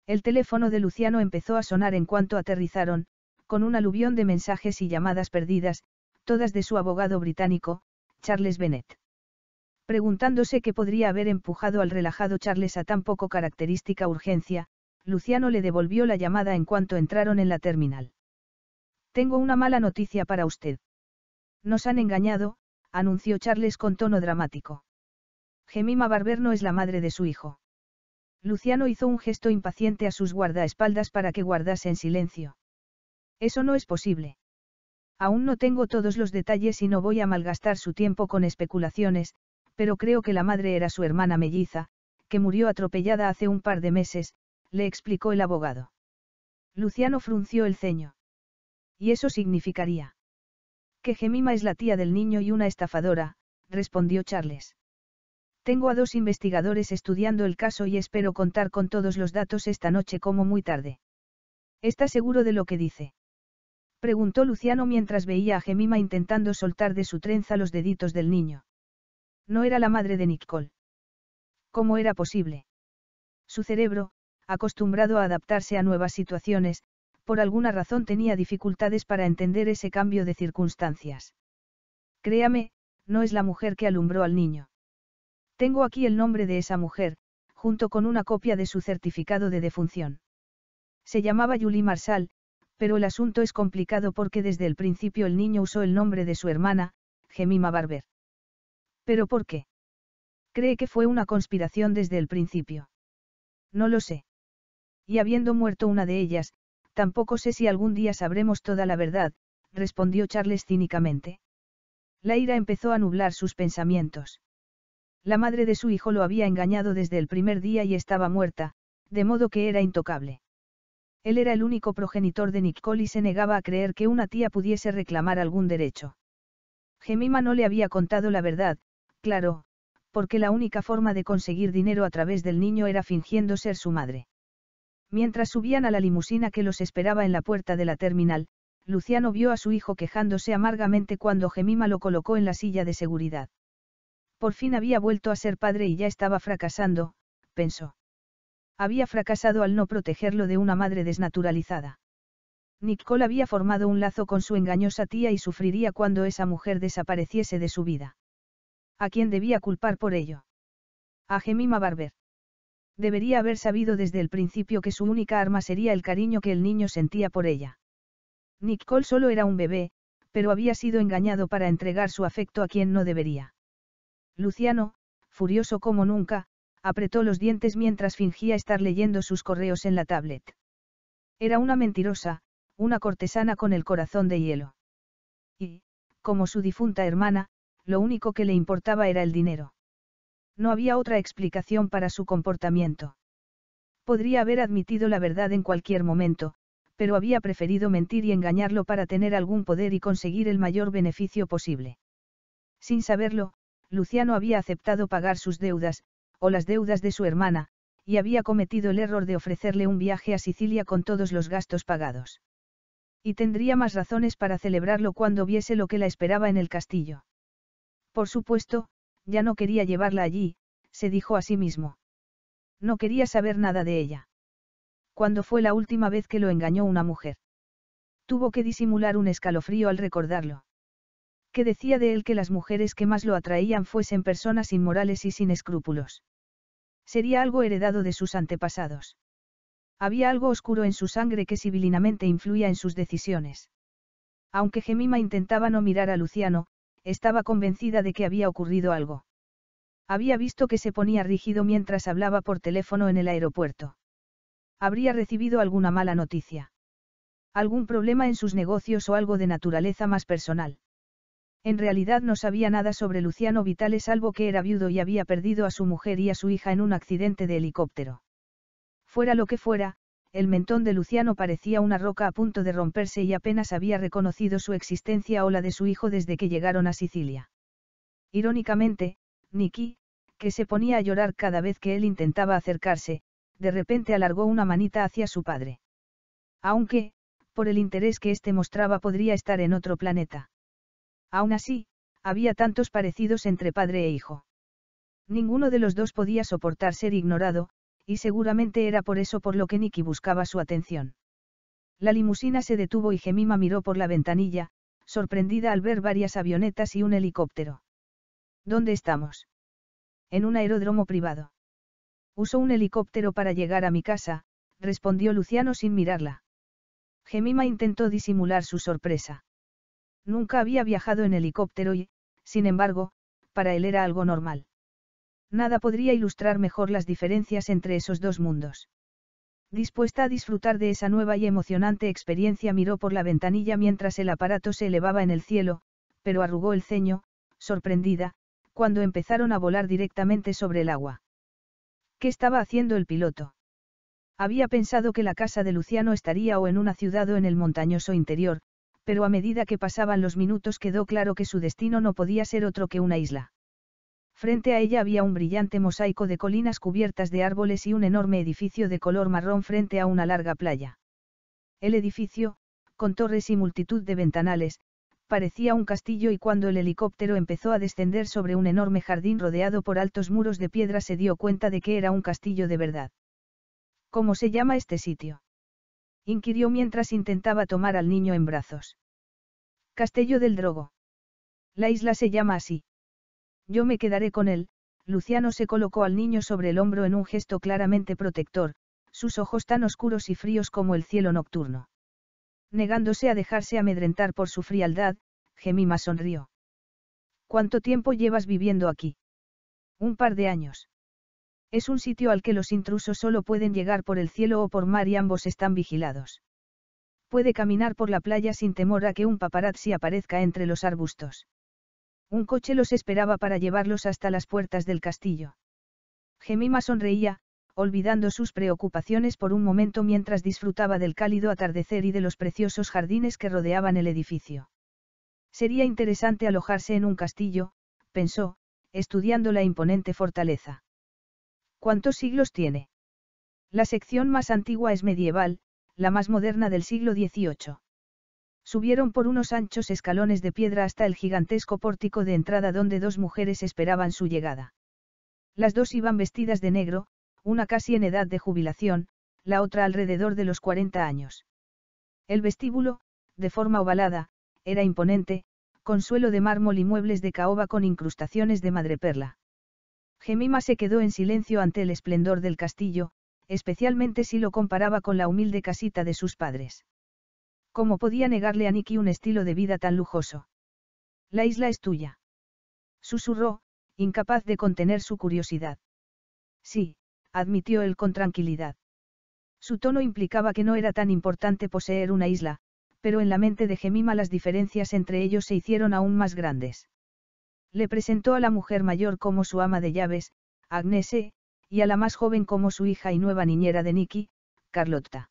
El teléfono de Luciano empezó a sonar en cuanto aterrizaron, con un aluvión de mensajes y llamadas perdidas, todas de su abogado británico, Charles Bennett. Preguntándose qué podría haber empujado al relajado Charles a tan poco característica urgencia, Luciano le devolvió la llamada en cuanto entraron en la terminal. Tengo una mala noticia para usted. Nos han engañado, anunció Charles con tono dramático. Gemima Barber no es la madre de su hijo. Luciano hizo un gesto impaciente a sus guardaespaldas para que guardasen silencio. Eso no es posible. Aún no tengo todos los detalles y no voy a malgastar su tiempo con especulaciones, pero creo que la madre era su hermana melliza, que murió atropellada hace un par de meses, le explicó el abogado. Luciano frunció el ceño. Y eso significaría. Que Gemima es la tía del niño y una estafadora, respondió Charles. Tengo a dos investigadores estudiando el caso y espero contar con todos los datos esta noche como muy tarde. ¿Está seguro de lo que dice? Preguntó Luciano mientras veía a Gemima intentando soltar de su trenza los deditos del niño. No era la madre de Nicole. ¿Cómo era posible? Su cerebro, acostumbrado a adaptarse a nuevas situaciones, por alguna razón tenía dificultades para entender ese cambio de circunstancias. Créame, no es la mujer que alumbró al niño. Tengo aquí el nombre de esa mujer, junto con una copia de su certificado de defunción. Se llamaba Julie Marsal, pero el asunto es complicado porque desde el principio el niño usó el nombre de su hermana, Gemima Barber. ¿Pero por qué? Cree que fue una conspiración desde el principio. No lo sé. Y habiendo muerto una de ellas, tampoco sé si algún día sabremos toda la verdad, respondió Charles cínicamente. La ira empezó a nublar sus pensamientos. La madre de su hijo lo había engañado desde el primer día y estaba muerta, de modo que era intocable. Él era el único progenitor de Nicole y se negaba a creer que una tía pudiese reclamar algún derecho. Gemima no le había contado la verdad, Claro, porque la única forma de conseguir dinero a través del niño era fingiendo ser su madre. Mientras subían a la limusina que los esperaba en la puerta de la terminal, Luciano vio a su hijo quejándose amargamente cuando Gemima lo colocó en la silla de seguridad. Por fin había vuelto a ser padre y ya estaba fracasando, pensó. Había fracasado al no protegerlo de una madre desnaturalizada. Nicole había formado un lazo con su engañosa tía y sufriría cuando esa mujer desapareciese de su vida. ¿A quién debía culpar por ello? A Gemima Barber. Debería haber sabido desde el principio que su única arma sería el cariño que el niño sentía por ella. Nicole solo era un bebé, pero había sido engañado para entregar su afecto a quien no debería. Luciano, furioso como nunca, apretó los dientes mientras fingía estar leyendo sus correos en la tablet. Era una mentirosa, una cortesana con el corazón de hielo. Y, como su difunta hermana, lo único que le importaba era el dinero. No había otra explicación para su comportamiento. Podría haber admitido la verdad en cualquier momento, pero había preferido mentir y engañarlo para tener algún poder y conseguir el mayor beneficio posible. Sin saberlo, Luciano había aceptado pagar sus deudas, o las deudas de su hermana, y había cometido el error de ofrecerle un viaje a Sicilia con todos los gastos pagados. Y tendría más razones para celebrarlo cuando viese lo que la esperaba en el castillo. Por supuesto, ya no quería llevarla allí, se dijo a sí mismo. No quería saber nada de ella. ¿Cuándo fue la última vez que lo engañó una mujer? Tuvo que disimular un escalofrío al recordarlo. Que decía de él que las mujeres que más lo atraían fuesen personas inmorales y sin escrúpulos. Sería algo heredado de sus antepasados. Había algo oscuro en su sangre que sibilinamente influía en sus decisiones. Aunque Gemima intentaba no mirar a Luciano, estaba convencida de que había ocurrido algo. Había visto que se ponía rígido mientras hablaba por teléfono en el aeropuerto. Habría recibido alguna mala noticia. Algún problema en sus negocios o algo de naturaleza más personal. En realidad no sabía nada sobre Luciano Vitale salvo que era viudo y había perdido a su mujer y a su hija en un accidente de helicóptero. Fuera lo que fuera, el mentón de Luciano parecía una roca a punto de romperse y apenas había reconocido su existencia o la de su hijo desde que llegaron a Sicilia. Irónicamente, Nicky, que se ponía a llorar cada vez que él intentaba acercarse, de repente alargó una manita hacia su padre. Aunque, por el interés que éste mostraba podría estar en otro planeta. Aún así, había tantos parecidos entre padre e hijo. Ninguno de los dos podía soportar ser ignorado, y seguramente era por eso por lo que Nicky buscaba su atención. La limusina se detuvo y Gemima miró por la ventanilla, sorprendida al ver varias avionetas y un helicóptero. ¿Dónde estamos? En un aeródromo privado. —Uso un helicóptero para llegar a mi casa, respondió Luciano sin mirarla. Gemima intentó disimular su sorpresa. Nunca había viajado en helicóptero y, sin embargo, para él era algo normal. Nada podría ilustrar mejor las diferencias entre esos dos mundos. Dispuesta a disfrutar de esa nueva y emocionante experiencia, miró por la ventanilla mientras el aparato se elevaba en el cielo, pero arrugó el ceño, sorprendida, cuando empezaron a volar directamente sobre el agua. ¿Qué estaba haciendo el piloto? Había pensado que la casa de Luciano estaría o en una ciudad o en el montañoso interior, pero a medida que pasaban los minutos quedó claro que su destino no podía ser otro que una isla. Frente a ella había un brillante mosaico de colinas cubiertas de árboles y un enorme edificio de color marrón frente a una larga playa. El edificio, con torres y multitud de ventanales, parecía un castillo y cuando el helicóptero empezó a descender sobre un enorme jardín rodeado por altos muros de piedra se dio cuenta de que era un castillo de verdad. ¿Cómo se llama este sitio? inquirió mientras intentaba tomar al niño en brazos. Castello del Drogo. La isla se llama así. Yo me quedaré con él, Luciano se colocó al niño sobre el hombro en un gesto claramente protector, sus ojos tan oscuros y fríos como el cielo nocturno. Negándose a dejarse amedrentar por su frialdad, Gemima sonrió. ¿Cuánto tiempo llevas viviendo aquí? Un par de años. Es un sitio al que los intrusos solo pueden llegar por el cielo o por mar y ambos están vigilados. Puede caminar por la playa sin temor a que un paparazzi aparezca entre los arbustos. Un coche los esperaba para llevarlos hasta las puertas del castillo. Gemima sonreía, olvidando sus preocupaciones por un momento mientras disfrutaba del cálido atardecer y de los preciosos jardines que rodeaban el edificio. Sería interesante alojarse en un castillo, pensó, estudiando la imponente fortaleza. ¿Cuántos siglos tiene? La sección más antigua es medieval, la más moderna del siglo XVIII. Subieron por unos anchos escalones de piedra hasta el gigantesco pórtico de entrada donde dos mujeres esperaban su llegada. Las dos iban vestidas de negro, una casi en edad de jubilación, la otra alrededor de los 40 años. El vestíbulo, de forma ovalada, era imponente, con suelo de mármol y muebles de caoba con incrustaciones de madreperla. Gemima se quedó en silencio ante el esplendor del castillo, especialmente si lo comparaba con la humilde casita de sus padres. ¿Cómo podía negarle a Nicky un estilo de vida tan lujoso? La isla es tuya. Susurró, incapaz de contener su curiosidad. Sí, admitió él con tranquilidad. Su tono implicaba que no era tan importante poseer una isla, pero en la mente de Gemima las diferencias entre ellos se hicieron aún más grandes. Le presentó a la mujer mayor como su ama de llaves, Agnese, y a la más joven como su hija y nueva niñera de Nicky, Carlotta.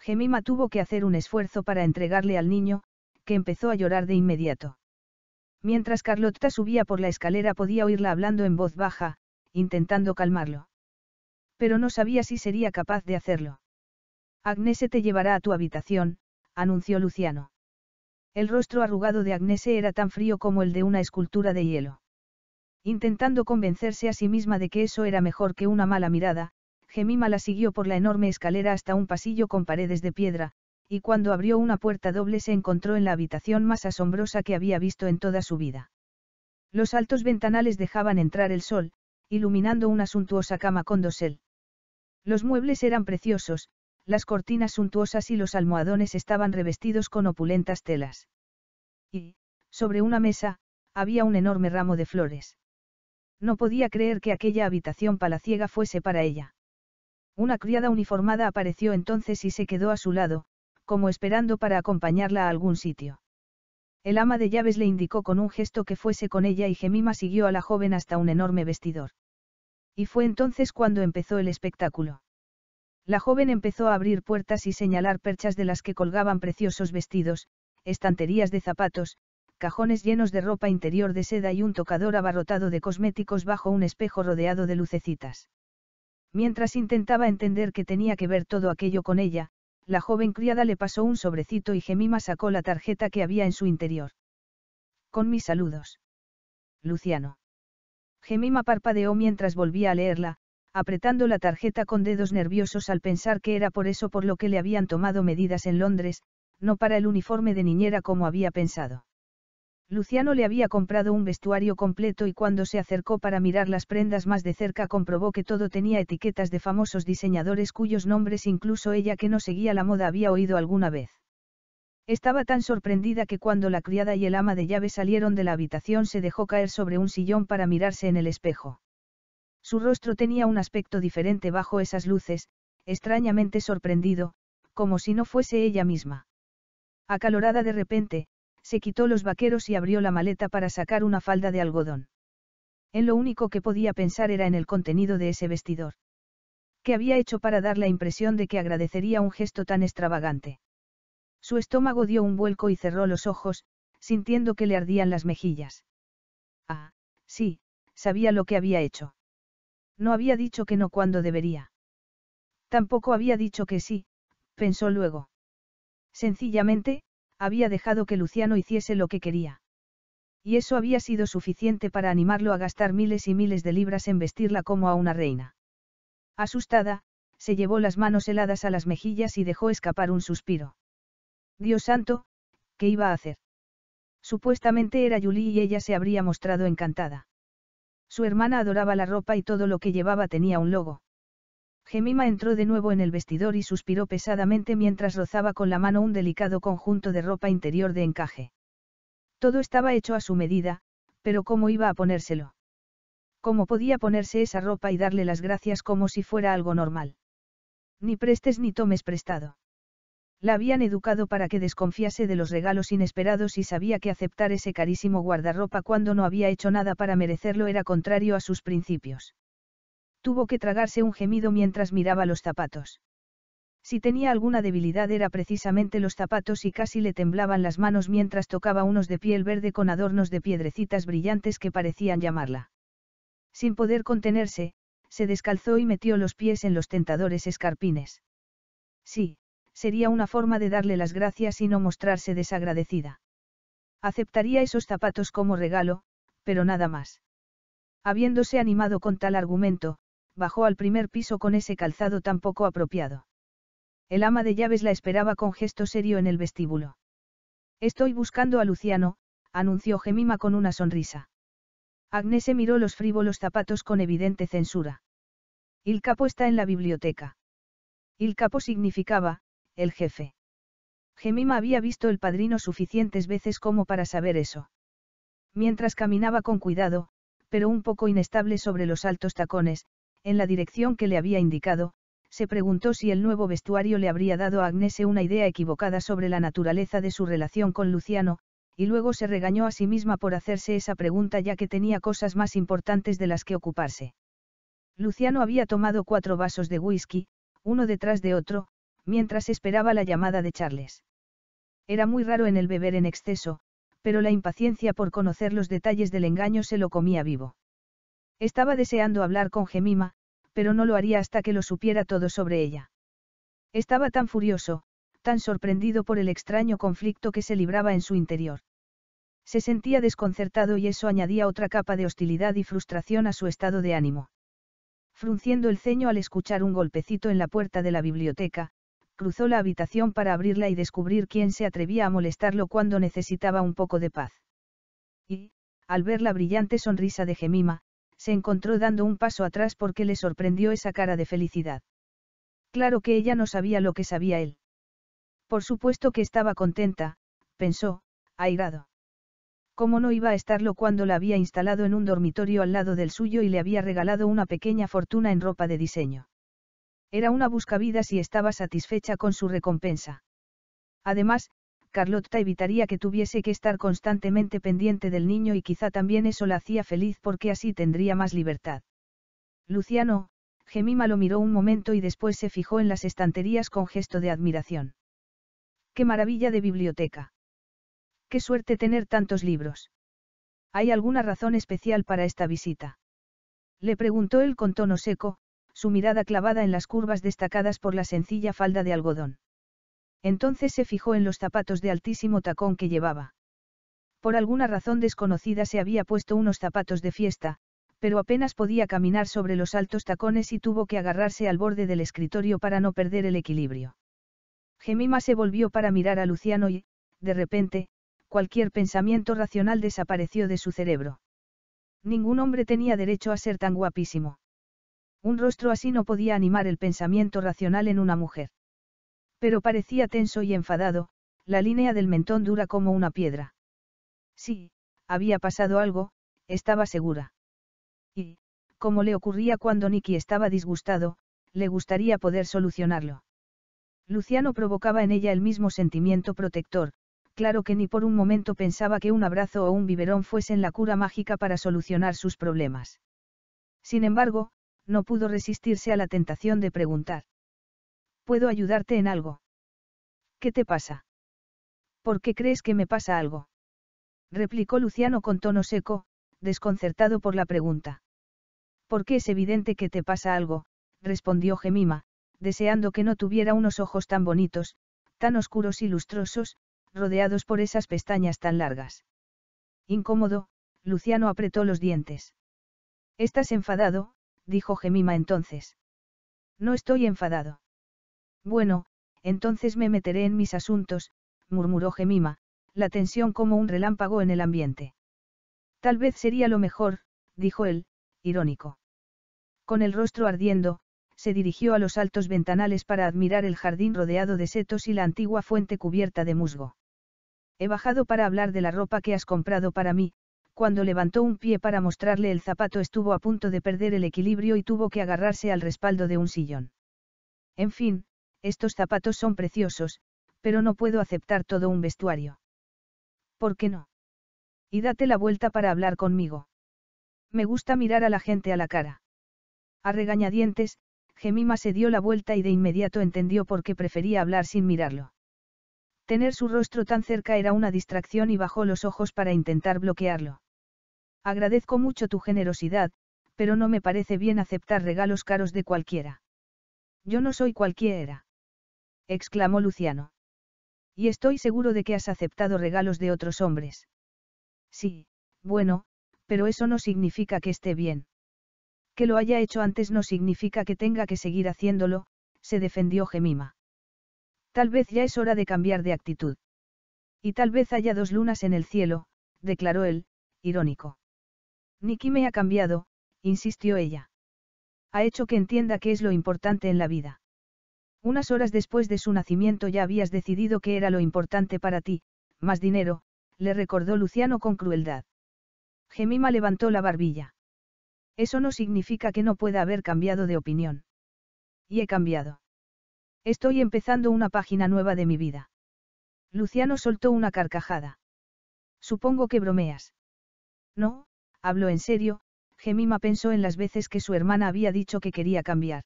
Gemima tuvo que hacer un esfuerzo para entregarle al niño, que empezó a llorar de inmediato. Mientras Carlotta subía por la escalera podía oírla hablando en voz baja, intentando calmarlo. Pero no sabía si sería capaz de hacerlo. Agnese te llevará a tu habitación, anunció Luciano. El rostro arrugado de Agnese era tan frío como el de una escultura de hielo. Intentando convencerse a sí misma de que eso era mejor que una mala mirada, Gemima la siguió por la enorme escalera hasta un pasillo con paredes de piedra, y cuando abrió una puerta doble se encontró en la habitación más asombrosa que había visto en toda su vida. Los altos ventanales dejaban entrar el sol, iluminando una suntuosa cama con dosel. Los muebles eran preciosos, las cortinas suntuosas y los almohadones estaban revestidos con opulentas telas. Y, sobre una mesa, había un enorme ramo de flores. No podía creer que aquella habitación palaciega fuese para ella. Una criada uniformada apareció entonces y se quedó a su lado, como esperando para acompañarla a algún sitio. El ama de llaves le indicó con un gesto que fuese con ella y Gemima siguió a la joven hasta un enorme vestidor. Y fue entonces cuando empezó el espectáculo. La joven empezó a abrir puertas y señalar perchas de las que colgaban preciosos vestidos, estanterías de zapatos, cajones llenos de ropa interior de seda y un tocador abarrotado de cosméticos bajo un espejo rodeado de lucecitas. Mientras intentaba entender que tenía que ver todo aquello con ella, la joven criada le pasó un sobrecito y Gemima sacó la tarjeta que había en su interior. Con mis saludos. Luciano. Gemima parpadeó mientras volvía a leerla, apretando la tarjeta con dedos nerviosos al pensar que era por eso por lo que le habían tomado medidas en Londres, no para el uniforme de niñera como había pensado. Luciano le había comprado un vestuario completo y cuando se acercó para mirar las prendas más de cerca comprobó que todo tenía etiquetas de famosos diseñadores cuyos nombres incluso ella que no seguía la moda había oído alguna vez. Estaba tan sorprendida que cuando la criada y el ama de llave salieron de la habitación se dejó caer sobre un sillón para mirarse en el espejo. Su rostro tenía un aspecto diferente bajo esas luces, extrañamente sorprendido, como si no fuese ella misma. Acalorada de repente, se quitó los vaqueros y abrió la maleta para sacar una falda de algodón. En lo único que podía pensar era en el contenido de ese vestidor. ¿Qué había hecho para dar la impresión de que agradecería un gesto tan extravagante? Su estómago dio un vuelco y cerró los ojos, sintiendo que le ardían las mejillas. Ah, sí, sabía lo que había hecho. No había dicho que no cuando debería. Tampoco había dicho que sí, pensó luego. Sencillamente, había dejado que Luciano hiciese lo que quería. Y eso había sido suficiente para animarlo a gastar miles y miles de libras en vestirla como a una reina. Asustada, se llevó las manos heladas a las mejillas y dejó escapar un suspiro. Dios santo, ¿qué iba a hacer? Supuestamente era Julie y ella se habría mostrado encantada. Su hermana adoraba la ropa y todo lo que llevaba tenía un logo. Gemima entró de nuevo en el vestidor y suspiró pesadamente mientras rozaba con la mano un delicado conjunto de ropa interior de encaje. Todo estaba hecho a su medida, pero ¿cómo iba a ponérselo? ¿Cómo podía ponerse esa ropa y darle las gracias como si fuera algo normal? Ni prestes ni tomes prestado. La habían educado para que desconfiase de los regalos inesperados y sabía que aceptar ese carísimo guardarropa cuando no había hecho nada para merecerlo era contrario a sus principios. Tuvo que tragarse un gemido mientras miraba los zapatos. Si tenía alguna debilidad era precisamente los zapatos y casi le temblaban las manos mientras tocaba unos de piel verde con adornos de piedrecitas brillantes que parecían llamarla. Sin poder contenerse, se descalzó y metió los pies en los tentadores escarpines. Sí, sería una forma de darle las gracias y no mostrarse desagradecida. Aceptaría esos zapatos como regalo, pero nada más. Habiéndose animado con tal argumento, bajó al primer piso con ese calzado tan poco apropiado. El ama de llaves la esperaba con gesto serio en el vestíbulo. Estoy buscando a Luciano, anunció Gemima con una sonrisa. Agnese se miró los frívolos zapatos con evidente censura. Il capo está en la biblioteca. Il capo significaba, el jefe. Gemima había visto el padrino suficientes veces como para saber eso. Mientras caminaba con cuidado, pero un poco inestable sobre los altos tacones, en la dirección que le había indicado, se preguntó si el nuevo vestuario le habría dado a Agnese una idea equivocada sobre la naturaleza de su relación con Luciano, y luego se regañó a sí misma por hacerse esa pregunta ya que tenía cosas más importantes de las que ocuparse. Luciano había tomado cuatro vasos de whisky, uno detrás de otro, mientras esperaba la llamada de Charles. Era muy raro en el beber en exceso, pero la impaciencia por conocer los detalles del engaño se lo comía vivo. Estaba deseando hablar con Gemima, pero no lo haría hasta que lo supiera todo sobre ella. Estaba tan furioso, tan sorprendido por el extraño conflicto que se libraba en su interior. Se sentía desconcertado y eso añadía otra capa de hostilidad y frustración a su estado de ánimo. Frunciendo el ceño al escuchar un golpecito en la puerta de la biblioteca, cruzó la habitación para abrirla y descubrir quién se atrevía a molestarlo cuando necesitaba un poco de paz. Y, al ver la brillante sonrisa de Gemima, se encontró dando un paso atrás porque le sorprendió esa cara de felicidad. Claro que ella no sabía lo que sabía él. Por supuesto que estaba contenta, pensó, airado. ¿Cómo no iba a estarlo cuando la había instalado en un dormitorio al lado del suyo y le había regalado una pequeña fortuna en ropa de diseño? Era una buscavidas y estaba satisfecha con su recompensa. Además, Carlotta evitaría que tuviese que estar constantemente pendiente del niño y quizá también eso la hacía feliz porque así tendría más libertad. Luciano, Gemima lo miró un momento y después se fijó en las estanterías con gesto de admiración. ¡Qué maravilla de biblioteca! ¡Qué suerte tener tantos libros! ¿Hay alguna razón especial para esta visita? Le preguntó él con tono seco, su mirada clavada en las curvas destacadas por la sencilla falda de algodón. Entonces se fijó en los zapatos de altísimo tacón que llevaba. Por alguna razón desconocida se había puesto unos zapatos de fiesta, pero apenas podía caminar sobre los altos tacones y tuvo que agarrarse al borde del escritorio para no perder el equilibrio. Gemima se volvió para mirar a Luciano y, de repente, cualquier pensamiento racional desapareció de su cerebro. Ningún hombre tenía derecho a ser tan guapísimo. Un rostro así no podía animar el pensamiento racional en una mujer. Pero parecía tenso y enfadado, la línea del mentón dura como una piedra. Sí, había pasado algo, estaba segura. Y, como le ocurría cuando Nicky estaba disgustado, le gustaría poder solucionarlo. Luciano provocaba en ella el mismo sentimiento protector, claro que ni por un momento pensaba que un abrazo o un biberón fuesen la cura mágica para solucionar sus problemas. Sin embargo, no pudo resistirse a la tentación de preguntar. ¿Puedo ayudarte en algo? ¿Qué te pasa? ¿Por qué crees que me pasa algo? replicó Luciano con tono seco, desconcertado por la pregunta. Porque es evidente que te pasa algo, respondió Gemima, deseando que no tuviera unos ojos tan bonitos, tan oscuros y lustrosos, rodeados por esas pestañas tan largas. Incómodo, Luciano apretó los dientes. Estás enfadado, dijo Gemima entonces. No estoy enfadado. Bueno, entonces me meteré en mis asuntos, murmuró Gemima, la tensión como un relámpago en el ambiente. Tal vez sería lo mejor, dijo él, irónico. Con el rostro ardiendo, se dirigió a los altos ventanales para admirar el jardín rodeado de setos y la antigua fuente cubierta de musgo. He bajado para hablar de la ropa que has comprado para mí, cuando levantó un pie para mostrarle el zapato estuvo a punto de perder el equilibrio y tuvo que agarrarse al respaldo de un sillón. En fin, estos zapatos son preciosos, pero no puedo aceptar todo un vestuario. ¿Por qué no? Y date la vuelta para hablar conmigo. Me gusta mirar a la gente a la cara. A regañadientes, Gemima se dio la vuelta y de inmediato entendió por qué prefería hablar sin mirarlo. Tener su rostro tan cerca era una distracción y bajó los ojos para intentar bloquearlo. Agradezco mucho tu generosidad, pero no me parece bien aceptar regalos caros de cualquiera. Yo no soy cualquiera exclamó Luciano. Y estoy seguro de que has aceptado regalos de otros hombres. Sí, bueno, pero eso no significa que esté bien. Que lo haya hecho antes no significa que tenga que seguir haciéndolo, se defendió Gemima. Tal vez ya es hora de cambiar de actitud. Y tal vez haya dos lunas en el cielo, declaró él, irónico. Nikki me ha cambiado, insistió ella. Ha hecho que entienda qué es lo importante en la vida. Unas horas después de su nacimiento ya habías decidido qué era lo importante para ti, más dinero, le recordó Luciano con crueldad. Gemima levantó la barbilla. Eso no significa que no pueda haber cambiado de opinión. Y he cambiado. Estoy empezando una página nueva de mi vida. Luciano soltó una carcajada. Supongo que bromeas. No, habló en serio, Gemima pensó en las veces que su hermana había dicho que quería cambiar.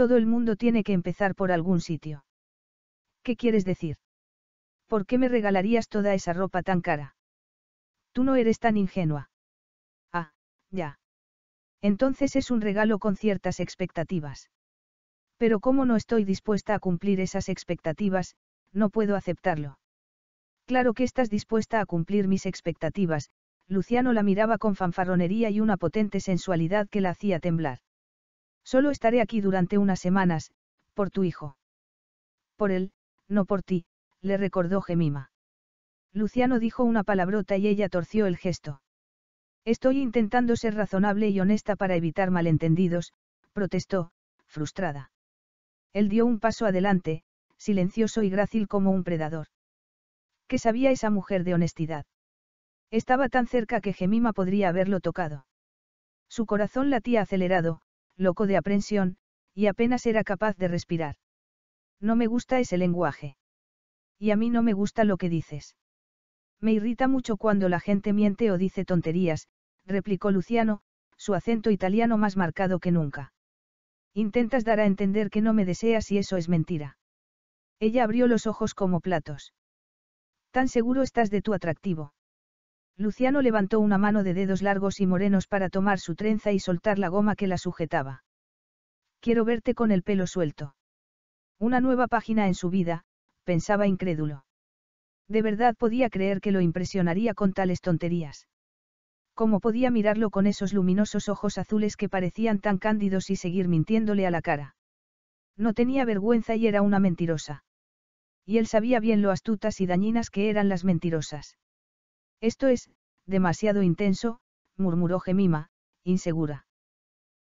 Todo el mundo tiene que empezar por algún sitio. ¿Qué quieres decir? ¿Por qué me regalarías toda esa ropa tan cara? Tú no eres tan ingenua. Ah, ya. Entonces es un regalo con ciertas expectativas. Pero como no estoy dispuesta a cumplir esas expectativas, no puedo aceptarlo. Claro que estás dispuesta a cumplir mis expectativas, Luciano la miraba con fanfarronería y una potente sensualidad que la hacía temblar. Solo estaré aquí durante unas semanas, por tu hijo. Por él, no por ti, le recordó Gemima. Luciano dijo una palabrota y ella torció el gesto. Estoy intentando ser razonable y honesta para evitar malentendidos, protestó, frustrada. Él dio un paso adelante, silencioso y grácil como un predador. ¿Qué sabía esa mujer de honestidad? Estaba tan cerca que Gemima podría haberlo tocado. Su corazón latía acelerado, loco de aprensión, y apenas era capaz de respirar. No me gusta ese lenguaje. Y a mí no me gusta lo que dices. Me irrita mucho cuando la gente miente o dice tonterías, replicó Luciano, su acento italiano más marcado que nunca. Intentas dar a entender que no me deseas y eso es mentira. Ella abrió los ojos como platos. Tan seguro estás de tu atractivo. Luciano levantó una mano de dedos largos y morenos para tomar su trenza y soltar la goma que la sujetaba. Quiero verte con el pelo suelto. Una nueva página en su vida, pensaba incrédulo. De verdad podía creer que lo impresionaría con tales tonterías. ¿Cómo podía mirarlo con esos luminosos ojos azules que parecían tan cándidos y seguir mintiéndole a la cara? No tenía vergüenza y era una mentirosa. Y él sabía bien lo astutas y dañinas que eran las mentirosas. Esto es, demasiado intenso, murmuró Gemima, insegura.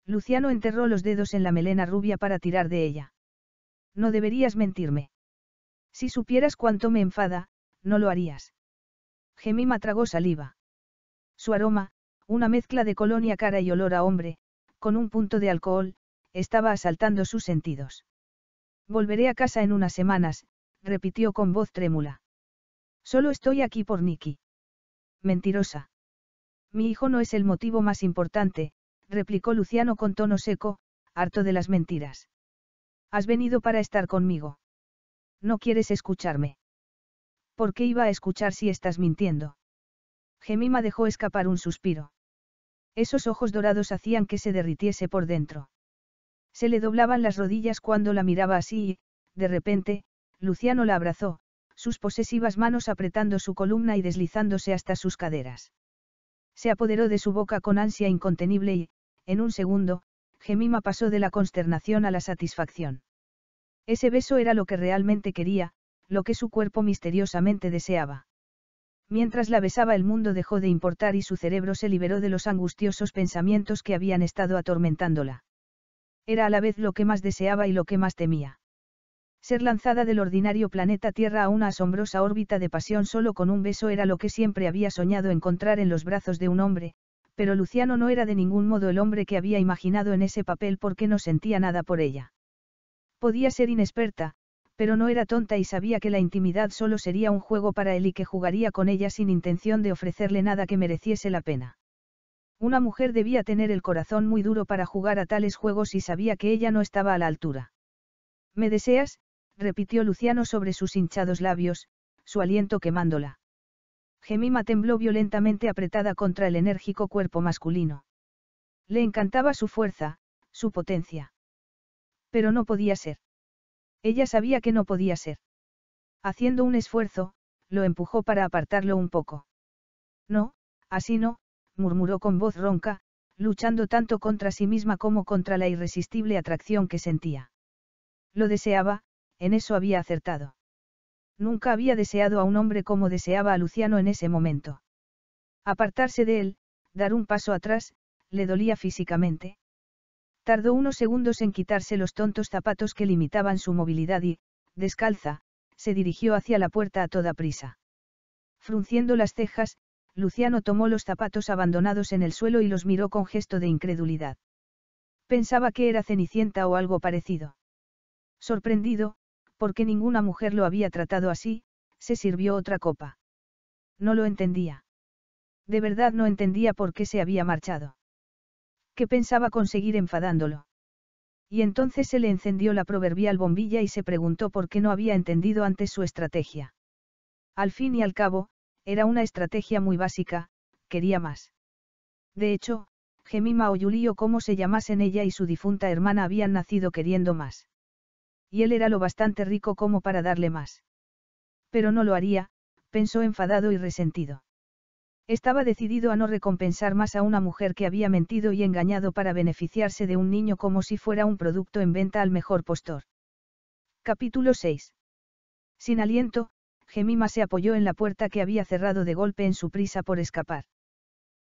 Luciano enterró los dedos en la melena rubia para tirar de ella. No deberías mentirme. Si supieras cuánto me enfada, no lo harías. Gemima tragó saliva. Su aroma, una mezcla de colonia cara y olor a hombre, con un punto de alcohol, estaba asaltando sus sentidos. Volveré a casa en unas semanas, repitió con voz trémula. Solo estoy aquí por Nicky mentirosa. Mi hijo no es el motivo más importante, replicó Luciano con tono seco, harto de las mentiras. Has venido para estar conmigo. No quieres escucharme. ¿Por qué iba a escuchar si estás mintiendo? Gemima dejó escapar un suspiro. Esos ojos dorados hacían que se derritiese por dentro. Se le doblaban las rodillas cuando la miraba así y, de repente, Luciano la abrazó, sus posesivas manos apretando su columna y deslizándose hasta sus caderas. Se apoderó de su boca con ansia incontenible y, en un segundo, Gemima pasó de la consternación a la satisfacción. Ese beso era lo que realmente quería, lo que su cuerpo misteriosamente deseaba. Mientras la besaba el mundo dejó de importar y su cerebro se liberó de los angustiosos pensamientos que habían estado atormentándola. Era a la vez lo que más deseaba y lo que más temía. Ser lanzada del ordinario planeta Tierra a una asombrosa órbita de pasión solo con un beso era lo que siempre había soñado encontrar en los brazos de un hombre, pero Luciano no era de ningún modo el hombre que había imaginado en ese papel porque no sentía nada por ella. Podía ser inexperta, pero no era tonta y sabía que la intimidad solo sería un juego para él y que jugaría con ella sin intención de ofrecerle nada que mereciese la pena. Una mujer debía tener el corazón muy duro para jugar a tales juegos y sabía que ella no estaba a la altura. ¿Me deseas? repitió Luciano sobre sus hinchados labios, su aliento quemándola. Gemima tembló violentamente apretada contra el enérgico cuerpo masculino. Le encantaba su fuerza, su potencia. Pero no podía ser. Ella sabía que no podía ser. Haciendo un esfuerzo, lo empujó para apartarlo un poco. No, así no, murmuró con voz ronca, luchando tanto contra sí misma como contra la irresistible atracción que sentía. Lo deseaba, en eso había acertado. Nunca había deseado a un hombre como deseaba a Luciano en ese momento. Apartarse de él, dar un paso atrás, le dolía físicamente. Tardó unos segundos en quitarse los tontos zapatos que limitaban su movilidad y, descalza, se dirigió hacia la puerta a toda prisa. Frunciendo las cejas, Luciano tomó los zapatos abandonados en el suelo y los miró con gesto de incredulidad. Pensaba que era Cenicienta o algo parecido. Sorprendido, porque ninguna mujer lo había tratado así, se sirvió otra copa. No lo entendía. De verdad no entendía por qué se había marchado. ¿Qué pensaba conseguir enfadándolo? Y entonces se le encendió la proverbial bombilla y se preguntó por qué no había entendido antes su estrategia. Al fin y al cabo, era una estrategia muy básica, quería más. De hecho, Gemima o Yulio como se llamasen ella y su difunta hermana habían nacido queriendo más y él era lo bastante rico como para darle más. Pero no lo haría, pensó enfadado y resentido. Estaba decidido a no recompensar más a una mujer que había mentido y engañado para beneficiarse de un niño como si fuera un producto en venta al mejor postor. Capítulo 6. Sin aliento, Gemima se apoyó en la puerta que había cerrado de golpe en su prisa por escapar.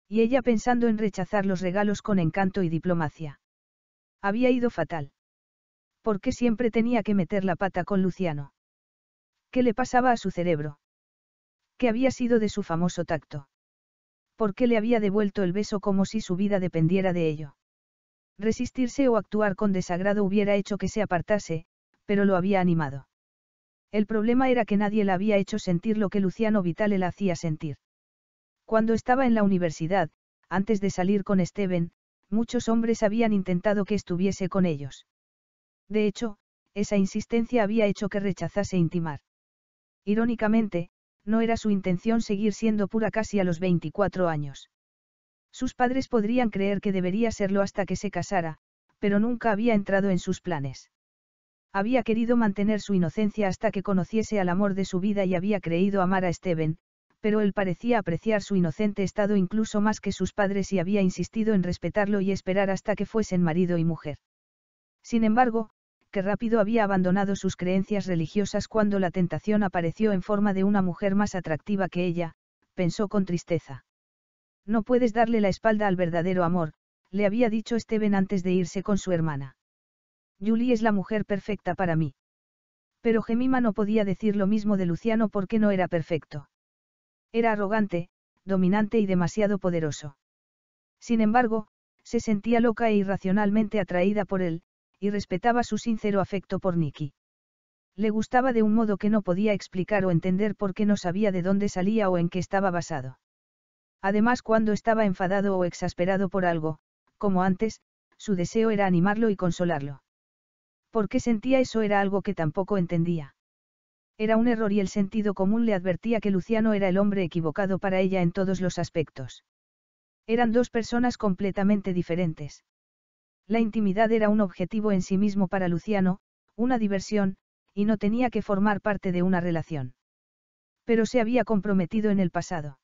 Y ella pensando en rechazar los regalos con encanto y diplomacia. Había ido fatal. ¿Por qué siempre tenía que meter la pata con Luciano? ¿Qué le pasaba a su cerebro? ¿Qué había sido de su famoso tacto? ¿Por qué le había devuelto el beso como si su vida dependiera de ello? Resistirse o actuar con desagrado hubiera hecho que se apartase, pero lo había animado. El problema era que nadie la había hecho sentir lo que Luciano Vitale le hacía sentir. Cuando estaba en la universidad, antes de salir con Steven, muchos hombres habían intentado que estuviese con ellos. De hecho, esa insistencia había hecho que rechazase intimar. Irónicamente, no era su intención seguir siendo pura casi a los 24 años. Sus padres podrían creer que debería serlo hasta que se casara, pero nunca había entrado en sus planes. Había querido mantener su inocencia hasta que conociese al amor de su vida y había creído amar a Steven, pero él parecía apreciar su inocente estado incluso más que sus padres y había insistido en respetarlo y esperar hasta que fuesen marido y mujer. Sin embargo, rápido había abandonado sus creencias religiosas cuando la tentación apareció en forma de una mujer más atractiva que ella, pensó con tristeza. No puedes darle la espalda al verdadero amor, le había dicho Esteban antes de irse con su hermana. Julie es la mujer perfecta para mí. Pero Gemima no podía decir lo mismo de Luciano porque no era perfecto. Era arrogante, dominante y demasiado poderoso. Sin embargo, se sentía loca e irracionalmente atraída por él, y respetaba su sincero afecto por Nicky. Le gustaba de un modo que no podía explicar o entender por qué no sabía de dónde salía o en qué estaba basado. Además, cuando estaba enfadado o exasperado por algo, como antes, su deseo era animarlo y consolarlo. ¿Por qué sentía eso era algo que tampoco entendía? Era un error y el sentido común le advertía que Luciano era el hombre equivocado para ella en todos los aspectos. Eran dos personas completamente diferentes. La intimidad era un objetivo en sí mismo para Luciano, una diversión, y no tenía que formar parte de una relación. Pero se había comprometido en el pasado.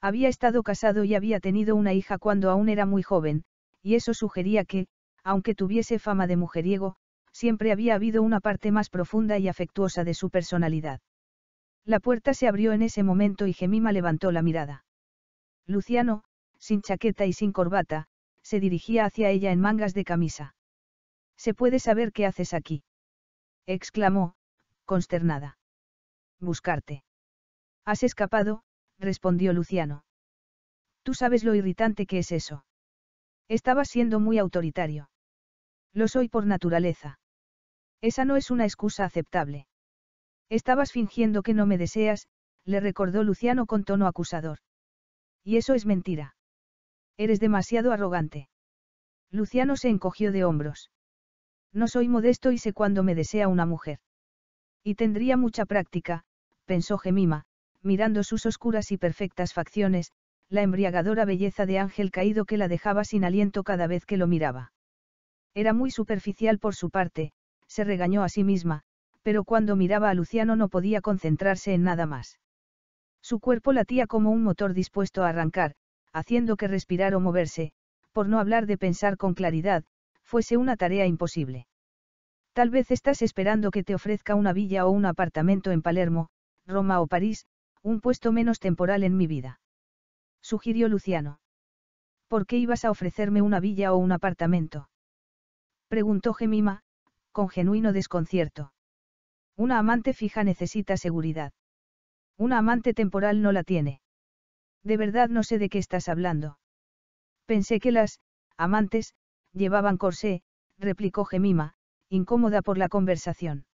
Había estado casado y había tenido una hija cuando aún era muy joven, y eso sugería que, aunque tuviese fama de mujeriego, siempre había habido una parte más profunda y afectuosa de su personalidad. La puerta se abrió en ese momento y Gemima levantó la mirada. Luciano, sin chaqueta y sin corbata, se dirigía hacia ella en mangas de camisa. ¿Se puede saber qué haces aquí? exclamó, consternada. Buscarte. Has escapado, respondió Luciano. Tú sabes lo irritante que es eso. Estabas siendo muy autoritario. Lo soy por naturaleza. Esa no es una excusa aceptable. Estabas fingiendo que no me deseas, le recordó Luciano con tono acusador. Y eso es mentira. Eres demasiado arrogante. Luciano se encogió de hombros. No soy modesto y sé cuándo me desea una mujer. Y tendría mucha práctica, pensó Gemima, mirando sus oscuras y perfectas facciones, la embriagadora belleza de ángel caído que la dejaba sin aliento cada vez que lo miraba. Era muy superficial por su parte, se regañó a sí misma, pero cuando miraba a Luciano no podía concentrarse en nada más. Su cuerpo latía como un motor dispuesto a arrancar, haciendo que respirar o moverse, por no hablar de pensar con claridad, fuese una tarea imposible. Tal vez estás esperando que te ofrezca una villa o un apartamento en Palermo, Roma o París, un puesto menos temporal en mi vida. Sugirió Luciano. ¿Por qué ibas a ofrecerme una villa o un apartamento? Preguntó Gemima, con genuino desconcierto. Una amante fija necesita seguridad. Una amante temporal no la tiene. De verdad no sé de qué estás hablando. Pensé que las, amantes, llevaban corsé, replicó Gemima, incómoda por la conversación.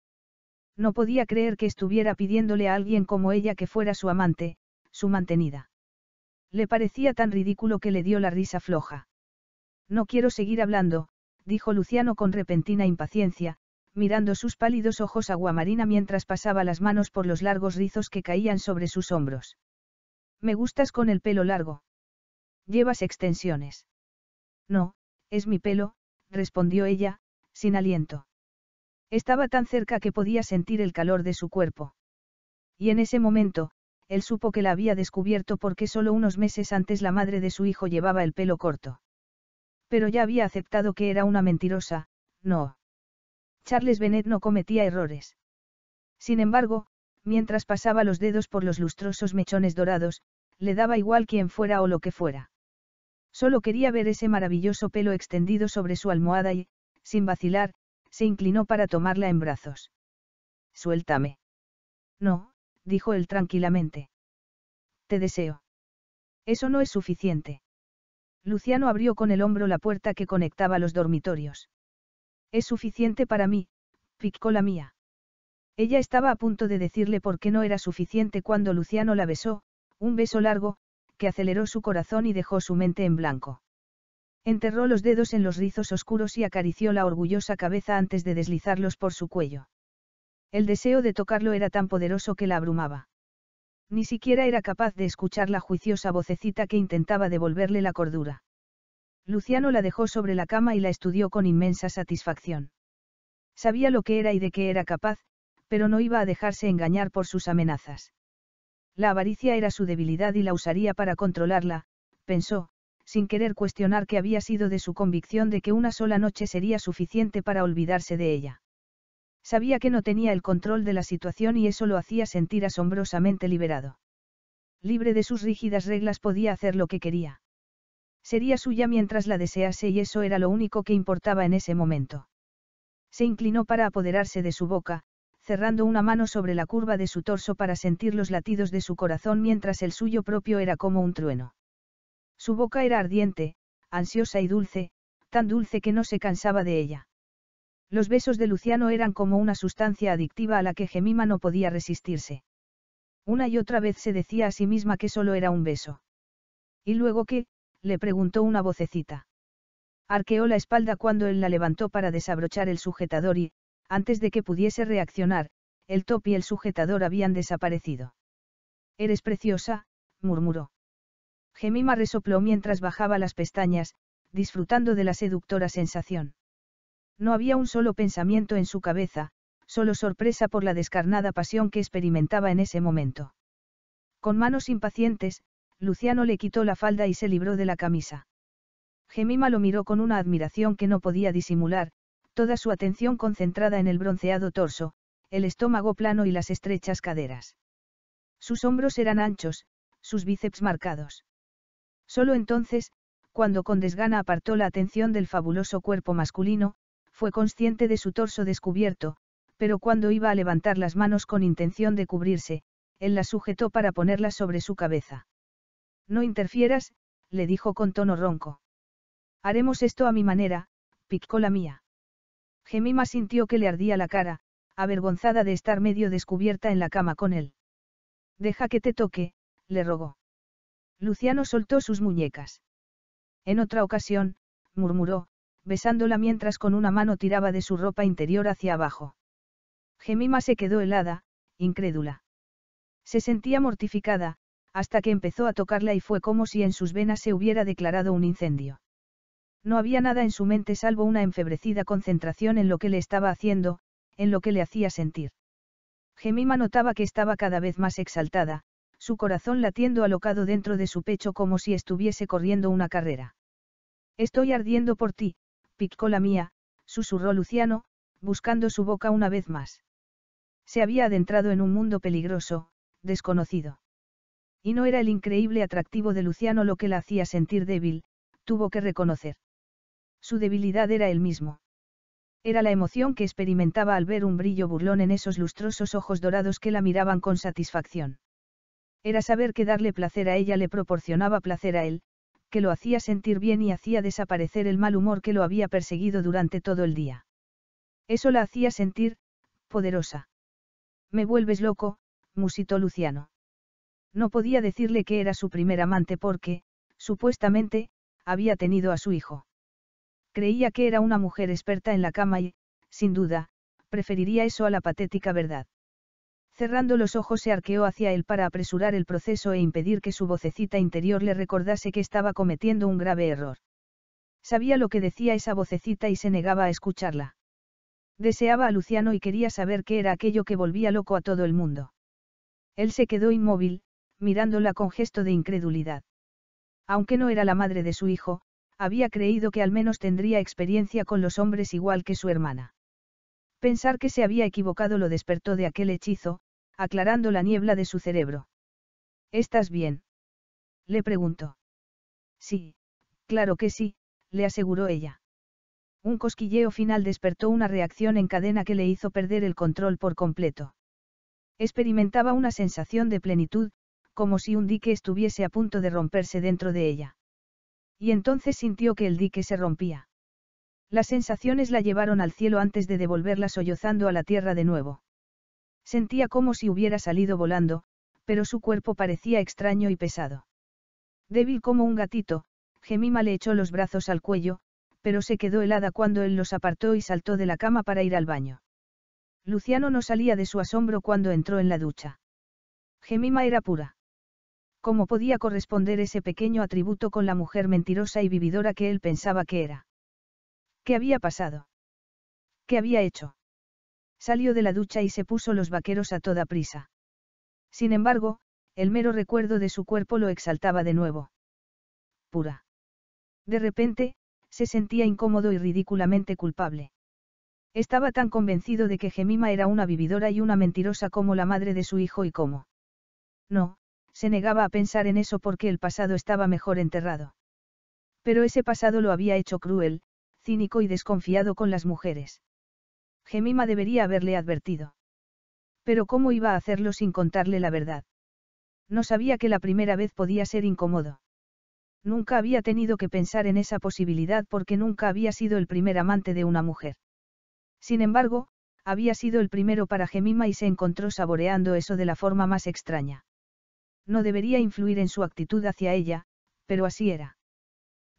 No podía creer que estuviera pidiéndole a alguien como ella que fuera su amante, su mantenida. Le parecía tan ridículo que le dio la risa floja. No quiero seguir hablando, dijo Luciano con repentina impaciencia, mirando sus pálidos ojos aguamarina mientras pasaba las manos por los largos rizos que caían sobre sus hombros. Me gustas con el pelo largo. Llevas extensiones. No, es mi pelo, respondió ella, sin aliento. Estaba tan cerca que podía sentir el calor de su cuerpo. Y en ese momento, él supo que la había descubierto porque solo unos meses antes la madre de su hijo llevaba el pelo corto. Pero ya había aceptado que era una mentirosa, no. Charles Bennett no cometía errores. Sin embargo, mientras pasaba los dedos por los lustrosos mechones dorados, le daba igual quién fuera o lo que fuera. Solo quería ver ese maravilloso pelo extendido sobre su almohada y, sin vacilar, se inclinó para tomarla en brazos. Suéltame. No, dijo él tranquilamente. Te deseo. Eso no es suficiente. Luciano abrió con el hombro la puerta que conectaba los dormitorios. Es suficiente para mí, picó la mía. Ella estaba a punto de decirle por qué no era suficiente cuando Luciano la besó, un beso largo, que aceleró su corazón y dejó su mente en blanco. Enterró los dedos en los rizos oscuros y acarició la orgullosa cabeza antes de deslizarlos por su cuello. El deseo de tocarlo era tan poderoso que la abrumaba. Ni siquiera era capaz de escuchar la juiciosa vocecita que intentaba devolverle la cordura. Luciano la dejó sobre la cama y la estudió con inmensa satisfacción. Sabía lo que era y de qué era capaz, pero no iba a dejarse engañar por sus amenazas. La avaricia era su debilidad y la usaría para controlarla, pensó, sin querer cuestionar que había sido de su convicción de que una sola noche sería suficiente para olvidarse de ella. Sabía que no tenía el control de la situación y eso lo hacía sentir asombrosamente liberado. Libre de sus rígidas reglas podía hacer lo que quería. Sería suya mientras la desease y eso era lo único que importaba en ese momento. Se inclinó para apoderarse de su boca, cerrando una mano sobre la curva de su torso para sentir los latidos de su corazón mientras el suyo propio era como un trueno. Su boca era ardiente, ansiosa y dulce, tan dulce que no se cansaba de ella. Los besos de Luciano eran como una sustancia adictiva a la que Gemima no podía resistirse. Una y otra vez se decía a sí misma que solo era un beso. ¿Y luego qué? le preguntó una vocecita. Arqueó la espalda cuando él la levantó para desabrochar el sujetador y, antes de que pudiese reaccionar, el top y el sujetador habían desaparecido. Eres preciosa, murmuró. Gemima resopló mientras bajaba las pestañas, disfrutando de la seductora sensación. No había un solo pensamiento en su cabeza, solo sorpresa por la descarnada pasión que experimentaba en ese momento. Con manos impacientes, Luciano le quitó la falda y se libró de la camisa. Gemima lo miró con una admiración que no podía disimular, toda su atención concentrada en el bronceado torso, el estómago plano y las estrechas caderas. Sus hombros eran anchos, sus bíceps marcados. Solo entonces, cuando con desgana apartó la atención del fabuloso cuerpo masculino, fue consciente de su torso descubierto, pero cuando iba a levantar las manos con intención de cubrirse, él las sujetó para ponerlas sobre su cabeza. No interfieras, le dijo con tono ronco. Haremos esto a mi manera, picó la mía. Gemima sintió que le ardía la cara, avergonzada de estar medio descubierta en la cama con él. Deja que te toque, le rogó. Luciano soltó sus muñecas. En otra ocasión, murmuró, besándola mientras con una mano tiraba de su ropa interior hacia abajo. Gemima se quedó helada, incrédula. Se sentía mortificada, hasta que empezó a tocarla y fue como si en sus venas se hubiera declarado un incendio. No había nada en su mente salvo una enfebrecida concentración en lo que le estaba haciendo, en lo que le hacía sentir. Gemima notaba que estaba cada vez más exaltada, su corazón latiendo alocado dentro de su pecho como si estuviese corriendo una carrera. Estoy ardiendo por ti, picó la mía, susurró Luciano, buscando su boca una vez más. Se había adentrado en un mundo peligroso, desconocido. Y no era el increíble atractivo de Luciano lo que la hacía sentir débil, tuvo que reconocer. Su debilidad era él mismo. Era la emoción que experimentaba al ver un brillo burlón en esos lustrosos ojos dorados que la miraban con satisfacción. Era saber que darle placer a ella le proporcionaba placer a él, que lo hacía sentir bien y hacía desaparecer el mal humor que lo había perseguido durante todo el día. Eso la hacía sentir, poderosa. Me vuelves loco, musitó Luciano. No podía decirle que era su primer amante porque, supuestamente, había tenido a su hijo. Creía que era una mujer experta en la cama y, sin duda, preferiría eso a la patética verdad. Cerrando los ojos se arqueó hacia él para apresurar el proceso e impedir que su vocecita interior le recordase que estaba cometiendo un grave error. Sabía lo que decía esa vocecita y se negaba a escucharla. Deseaba a Luciano y quería saber qué era aquello que volvía loco a todo el mundo. Él se quedó inmóvil, mirándola con gesto de incredulidad. Aunque no era la madre de su hijo, había creído que al menos tendría experiencia con los hombres igual que su hermana. Pensar que se había equivocado lo despertó de aquel hechizo, aclarando la niebla de su cerebro. ¿Estás bien? Le preguntó. Sí, claro que sí, le aseguró ella. Un cosquilleo final despertó una reacción en cadena que le hizo perder el control por completo. Experimentaba una sensación de plenitud, como si un dique estuviese a punto de romperse dentro de ella. Y entonces sintió que el dique se rompía. Las sensaciones la llevaron al cielo antes de devolverla sollozando a la tierra de nuevo. Sentía como si hubiera salido volando, pero su cuerpo parecía extraño y pesado. Débil como un gatito, Gemima le echó los brazos al cuello, pero se quedó helada cuando él los apartó y saltó de la cama para ir al baño. Luciano no salía de su asombro cuando entró en la ducha. Gemima era pura. ¿Cómo podía corresponder ese pequeño atributo con la mujer mentirosa y vividora que él pensaba que era? ¿Qué había pasado? ¿Qué había hecho? Salió de la ducha y se puso los vaqueros a toda prisa. Sin embargo, el mero recuerdo de su cuerpo lo exaltaba de nuevo. Pura. De repente, se sentía incómodo y ridículamente culpable. Estaba tan convencido de que Gemima era una vividora y una mentirosa como la madre de su hijo y como. No, se negaba a pensar en eso porque el pasado estaba mejor enterrado. Pero ese pasado lo había hecho cruel, cínico y desconfiado con las mujeres. Gemima debería haberle advertido. Pero ¿cómo iba a hacerlo sin contarle la verdad? No sabía que la primera vez podía ser incómodo. Nunca había tenido que pensar en esa posibilidad porque nunca había sido el primer amante de una mujer. Sin embargo, había sido el primero para Gemima y se encontró saboreando eso de la forma más extraña no debería influir en su actitud hacia ella, pero así era.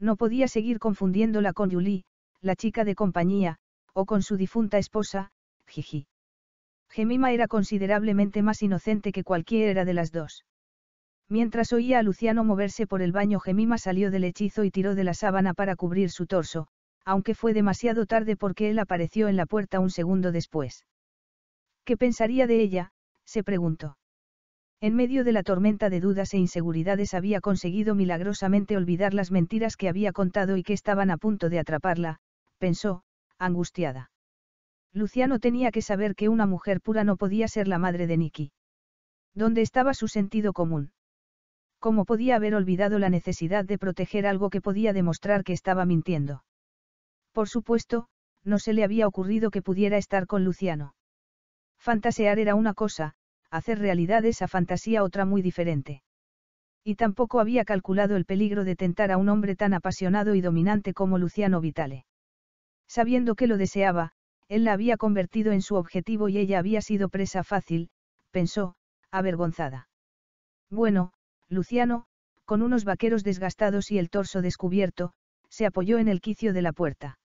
No podía seguir confundiéndola con Yuli, la chica de compañía, o con su difunta esposa, jiji. Gemima era considerablemente más inocente que cualquiera de las dos. Mientras oía a Luciano moverse por el baño, Gemima salió del hechizo y tiró de la sábana para cubrir su torso, aunque fue demasiado tarde porque él apareció en la puerta un segundo después. ¿Qué pensaría de ella? se preguntó. En medio de la tormenta de dudas e inseguridades había conseguido milagrosamente olvidar las mentiras que había contado y que estaban a punto de atraparla, pensó, angustiada. Luciano tenía que saber que una mujer pura no podía ser la madre de Nicky. ¿Dónde estaba su sentido común? ¿Cómo podía haber olvidado la necesidad de proteger algo que podía demostrar que estaba mintiendo? Por supuesto, no se le había ocurrido que pudiera estar con Luciano. Fantasear era una cosa, hacer realidad esa fantasía otra muy diferente. Y tampoco había calculado el peligro de tentar a un hombre tan apasionado y dominante como Luciano Vitale. Sabiendo que lo deseaba, él la había convertido en su objetivo y ella había sido presa fácil, pensó, avergonzada. Bueno, Luciano, con unos vaqueros desgastados y el torso descubierto, se apoyó en el quicio de la puerta.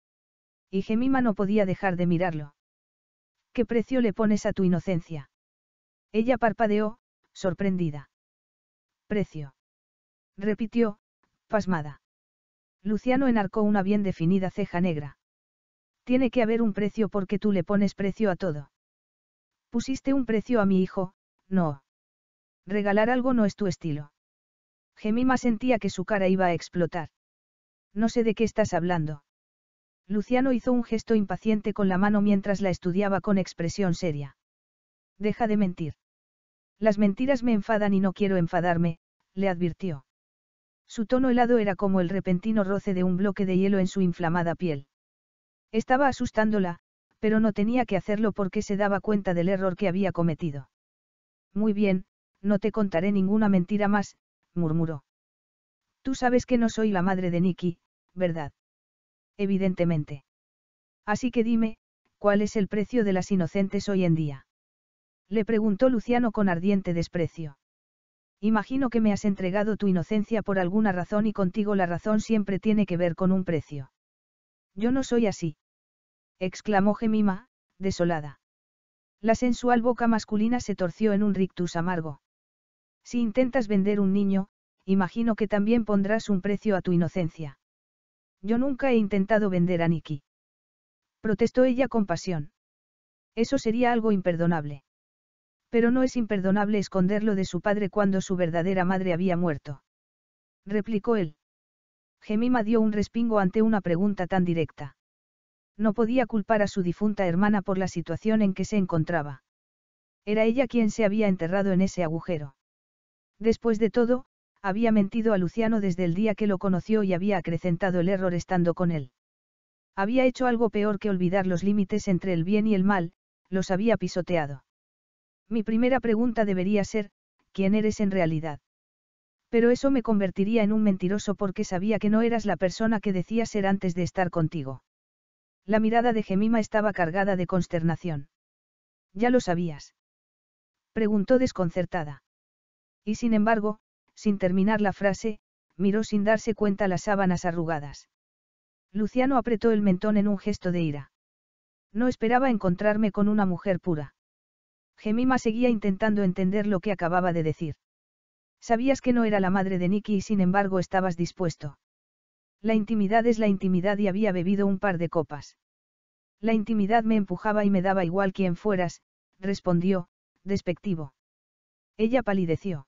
Y Gemima no podía dejar de mirarlo. ¿Qué precio le pones a tu inocencia? Ella parpadeó, sorprendida. Precio. Repitió, pasmada. Luciano enarcó una bien definida ceja negra. Tiene que haber un precio porque tú le pones precio a todo. Pusiste un precio a mi hijo, no. Regalar algo no es tu estilo. Gemima sentía que su cara iba a explotar. No sé de qué estás hablando. Luciano hizo un gesto impaciente con la mano mientras la estudiaba con expresión seria. Deja de mentir. Las mentiras me enfadan y no quiero enfadarme, le advirtió. Su tono helado era como el repentino roce de un bloque de hielo en su inflamada piel. Estaba asustándola, pero no tenía que hacerlo porque se daba cuenta del error que había cometido. Muy bien, no te contaré ninguna mentira más, murmuró. Tú sabes que no soy la madre de Nicky, ¿verdad? Evidentemente. Así que dime, ¿cuál es el precio de las inocentes hoy en día? Le preguntó Luciano con ardiente desprecio. Imagino que me has entregado tu inocencia por alguna razón y contigo la razón siempre tiene que ver con un precio. Yo no soy así. exclamó Gemima, desolada. La sensual boca masculina se torció en un rictus amargo. Si intentas vender un niño, imagino que también pondrás un precio a tu inocencia. Yo nunca he intentado vender a Nikki, Protestó ella con pasión. Eso sería algo imperdonable. Pero no es imperdonable esconderlo de su padre cuando su verdadera madre había muerto. Replicó él. Gemima dio un respingo ante una pregunta tan directa. No podía culpar a su difunta hermana por la situación en que se encontraba. Era ella quien se había enterrado en ese agujero. Después de todo, había mentido a Luciano desde el día que lo conoció y había acrecentado el error estando con él. Había hecho algo peor que olvidar los límites entre el bien y el mal, los había pisoteado. Mi primera pregunta debería ser, ¿quién eres en realidad? Pero eso me convertiría en un mentiroso porque sabía que no eras la persona que decías ser antes de estar contigo. La mirada de Gemima estaba cargada de consternación. ¿Ya lo sabías? Preguntó desconcertada. Y sin embargo, sin terminar la frase, miró sin darse cuenta las sábanas arrugadas. Luciano apretó el mentón en un gesto de ira. No esperaba encontrarme con una mujer pura. Gemima seguía intentando entender lo que acababa de decir. Sabías que no era la madre de Nicky y sin embargo estabas dispuesto. La intimidad es la intimidad y había bebido un par de copas. La intimidad me empujaba y me daba igual quién fueras, respondió, despectivo. Ella palideció.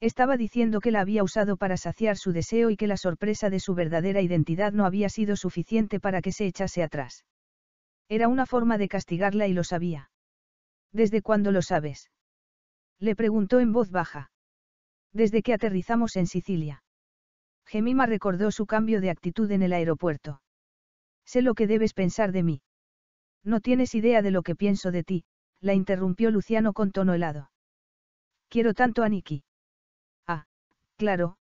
Estaba diciendo que la había usado para saciar su deseo y que la sorpresa de su verdadera identidad no había sido suficiente para que se echase atrás. Era una forma de castigarla y lo sabía. ¿Desde cuándo lo sabes? Le preguntó en voz baja. Desde que aterrizamos en Sicilia. Gemima recordó su cambio de actitud en el aeropuerto. Sé lo que debes pensar de mí. No tienes idea de lo que pienso de ti, la interrumpió Luciano con tono helado. Quiero tanto a Nikki. Ah, claro,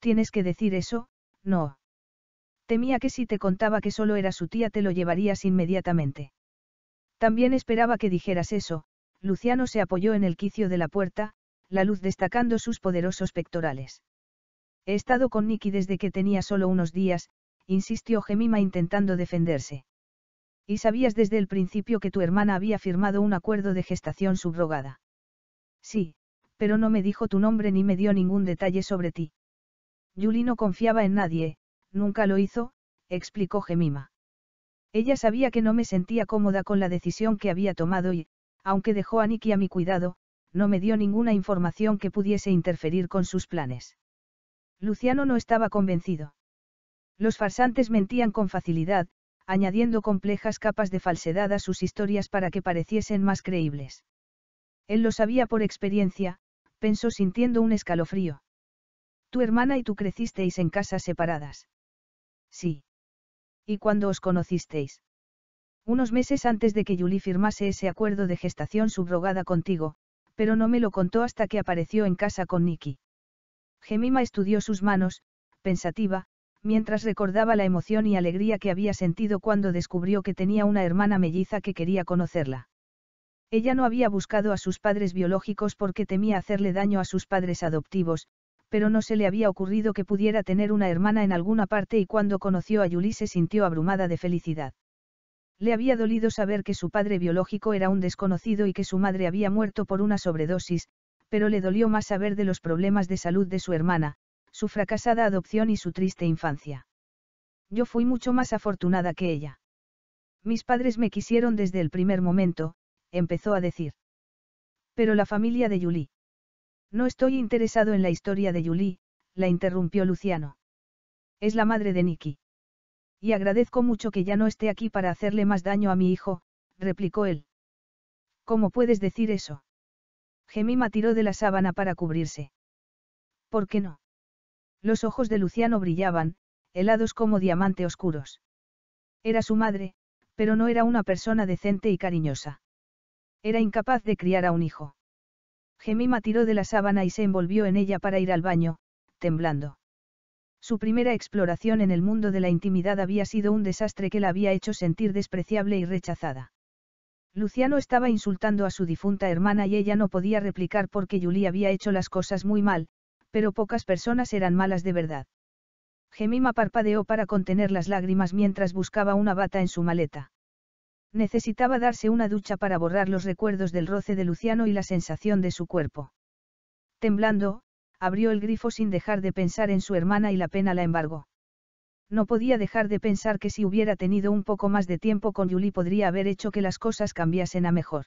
tienes que decir eso, no. Temía que si te contaba que solo era su tía te lo llevarías inmediatamente. También esperaba que dijeras eso, Luciano se apoyó en el quicio de la puerta, la luz destacando sus poderosos pectorales. He estado con Nicky desde que tenía solo unos días, insistió Gemima intentando defenderse. Y sabías desde el principio que tu hermana había firmado un acuerdo de gestación subrogada. Sí, pero no me dijo tu nombre ni me dio ningún detalle sobre ti. Yuli no confiaba en nadie, nunca lo hizo, explicó Gemima. Ella sabía que no me sentía cómoda con la decisión que había tomado y, aunque dejó a Nicky a mi cuidado, no me dio ninguna información que pudiese interferir con sus planes. Luciano no estaba convencido. Los farsantes mentían con facilidad, añadiendo complejas capas de falsedad a sus historias para que pareciesen más creíbles. Él lo sabía por experiencia, pensó sintiendo un escalofrío. Tu hermana y tú crecisteis en casas separadas. Sí. ¿Y cuando os conocisteis? Unos meses antes de que Yuli firmase ese acuerdo de gestación subrogada contigo, pero no me lo contó hasta que apareció en casa con Nicky. Gemima estudió sus manos, pensativa, mientras recordaba la emoción y alegría que había sentido cuando descubrió que tenía una hermana melliza que quería conocerla. Ella no había buscado a sus padres biológicos porque temía hacerle daño a sus padres adoptivos, pero no se le había ocurrido que pudiera tener una hermana en alguna parte y cuando conoció a Julie se sintió abrumada de felicidad. Le había dolido saber que su padre biológico era un desconocido y que su madre había muerto por una sobredosis, pero le dolió más saber de los problemas de salud de su hermana, su fracasada adopción y su triste infancia. Yo fui mucho más afortunada que ella. Mis padres me quisieron desde el primer momento, empezó a decir. Pero la familia de Yuli. No estoy interesado en la historia de Yuli, la interrumpió Luciano. Es la madre de Nicky. Y agradezco mucho que ya no esté aquí para hacerle más daño a mi hijo, replicó él. ¿Cómo puedes decir eso? Gemima tiró de la sábana para cubrirse. ¿Por qué no? Los ojos de Luciano brillaban, helados como diamante oscuros. Era su madre, pero no era una persona decente y cariñosa. Era incapaz de criar a un hijo. Gemima tiró de la sábana y se envolvió en ella para ir al baño, temblando. Su primera exploración en el mundo de la intimidad había sido un desastre que la había hecho sentir despreciable y rechazada. Luciano estaba insultando a su difunta hermana y ella no podía replicar porque Julie había hecho las cosas muy mal, pero pocas personas eran malas de verdad. Gemima parpadeó para contener las lágrimas mientras buscaba una bata en su maleta. Necesitaba darse una ducha para borrar los recuerdos del roce de Luciano y la sensación de su cuerpo. Temblando, abrió el grifo sin dejar de pensar en su hermana y la pena la embargó. No podía dejar de pensar que si hubiera tenido un poco más de tiempo con Yuli podría haber hecho que las cosas cambiasen a mejor.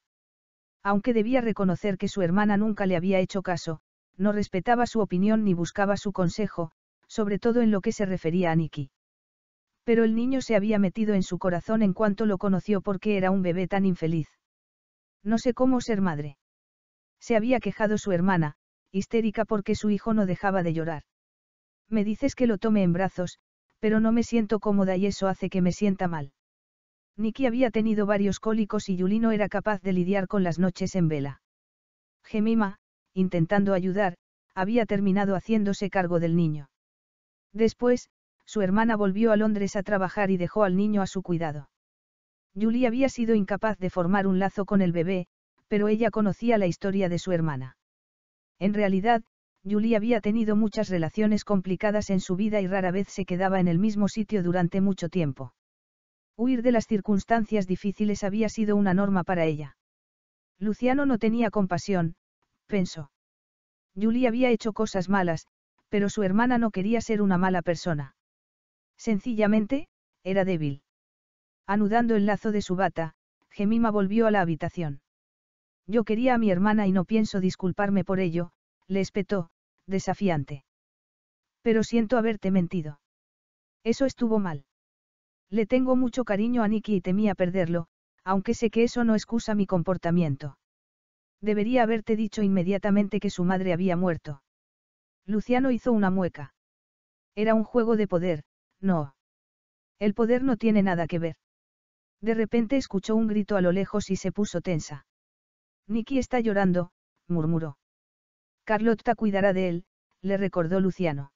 Aunque debía reconocer que su hermana nunca le había hecho caso, no respetaba su opinión ni buscaba su consejo, sobre todo en lo que se refería a Nicky. Pero el niño se había metido en su corazón en cuanto lo conoció porque era un bebé tan infeliz. No sé cómo ser madre. Se había quejado su hermana, histérica porque su hijo no dejaba de llorar. Me dices que lo tome en brazos, pero no me siento cómoda y eso hace que me sienta mal. Nicky había tenido varios cólicos y Julie no era capaz de lidiar con las noches en vela. Gemima, intentando ayudar, había terminado haciéndose cargo del niño. Después, su hermana volvió a Londres a trabajar y dejó al niño a su cuidado. Julie había sido incapaz de formar un lazo con el bebé, pero ella conocía la historia de su hermana. En realidad, Julie había tenido muchas relaciones complicadas en su vida y rara vez se quedaba en el mismo sitio durante mucho tiempo. Huir de las circunstancias difíciles había sido una norma para ella. Luciano no tenía compasión, pensó. Julie había hecho cosas malas, pero su hermana no quería ser una mala persona. Sencillamente, era débil. Anudando el lazo de su bata, Gemima volvió a la habitación. Yo quería a mi hermana y no pienso disculparme por ello, le espetó, desafiante. Pero siento haberte mentido. Eso estuvo mal. Le tengo mucho cariño a Nicky y temía perderlo, aunque sé que eso no excusa mi comportamiento. Debería haberte dicho inmediatamente que su madre había muerto. Luciano hizo una mueca. Era un juego de poder, no. El poder no tiene nada que ver. De repente escuchó un grito a lo lejos y se puso tensa. Nicky está llorando, murmuró. Carlotta cuidará de él, le recordó Luciano.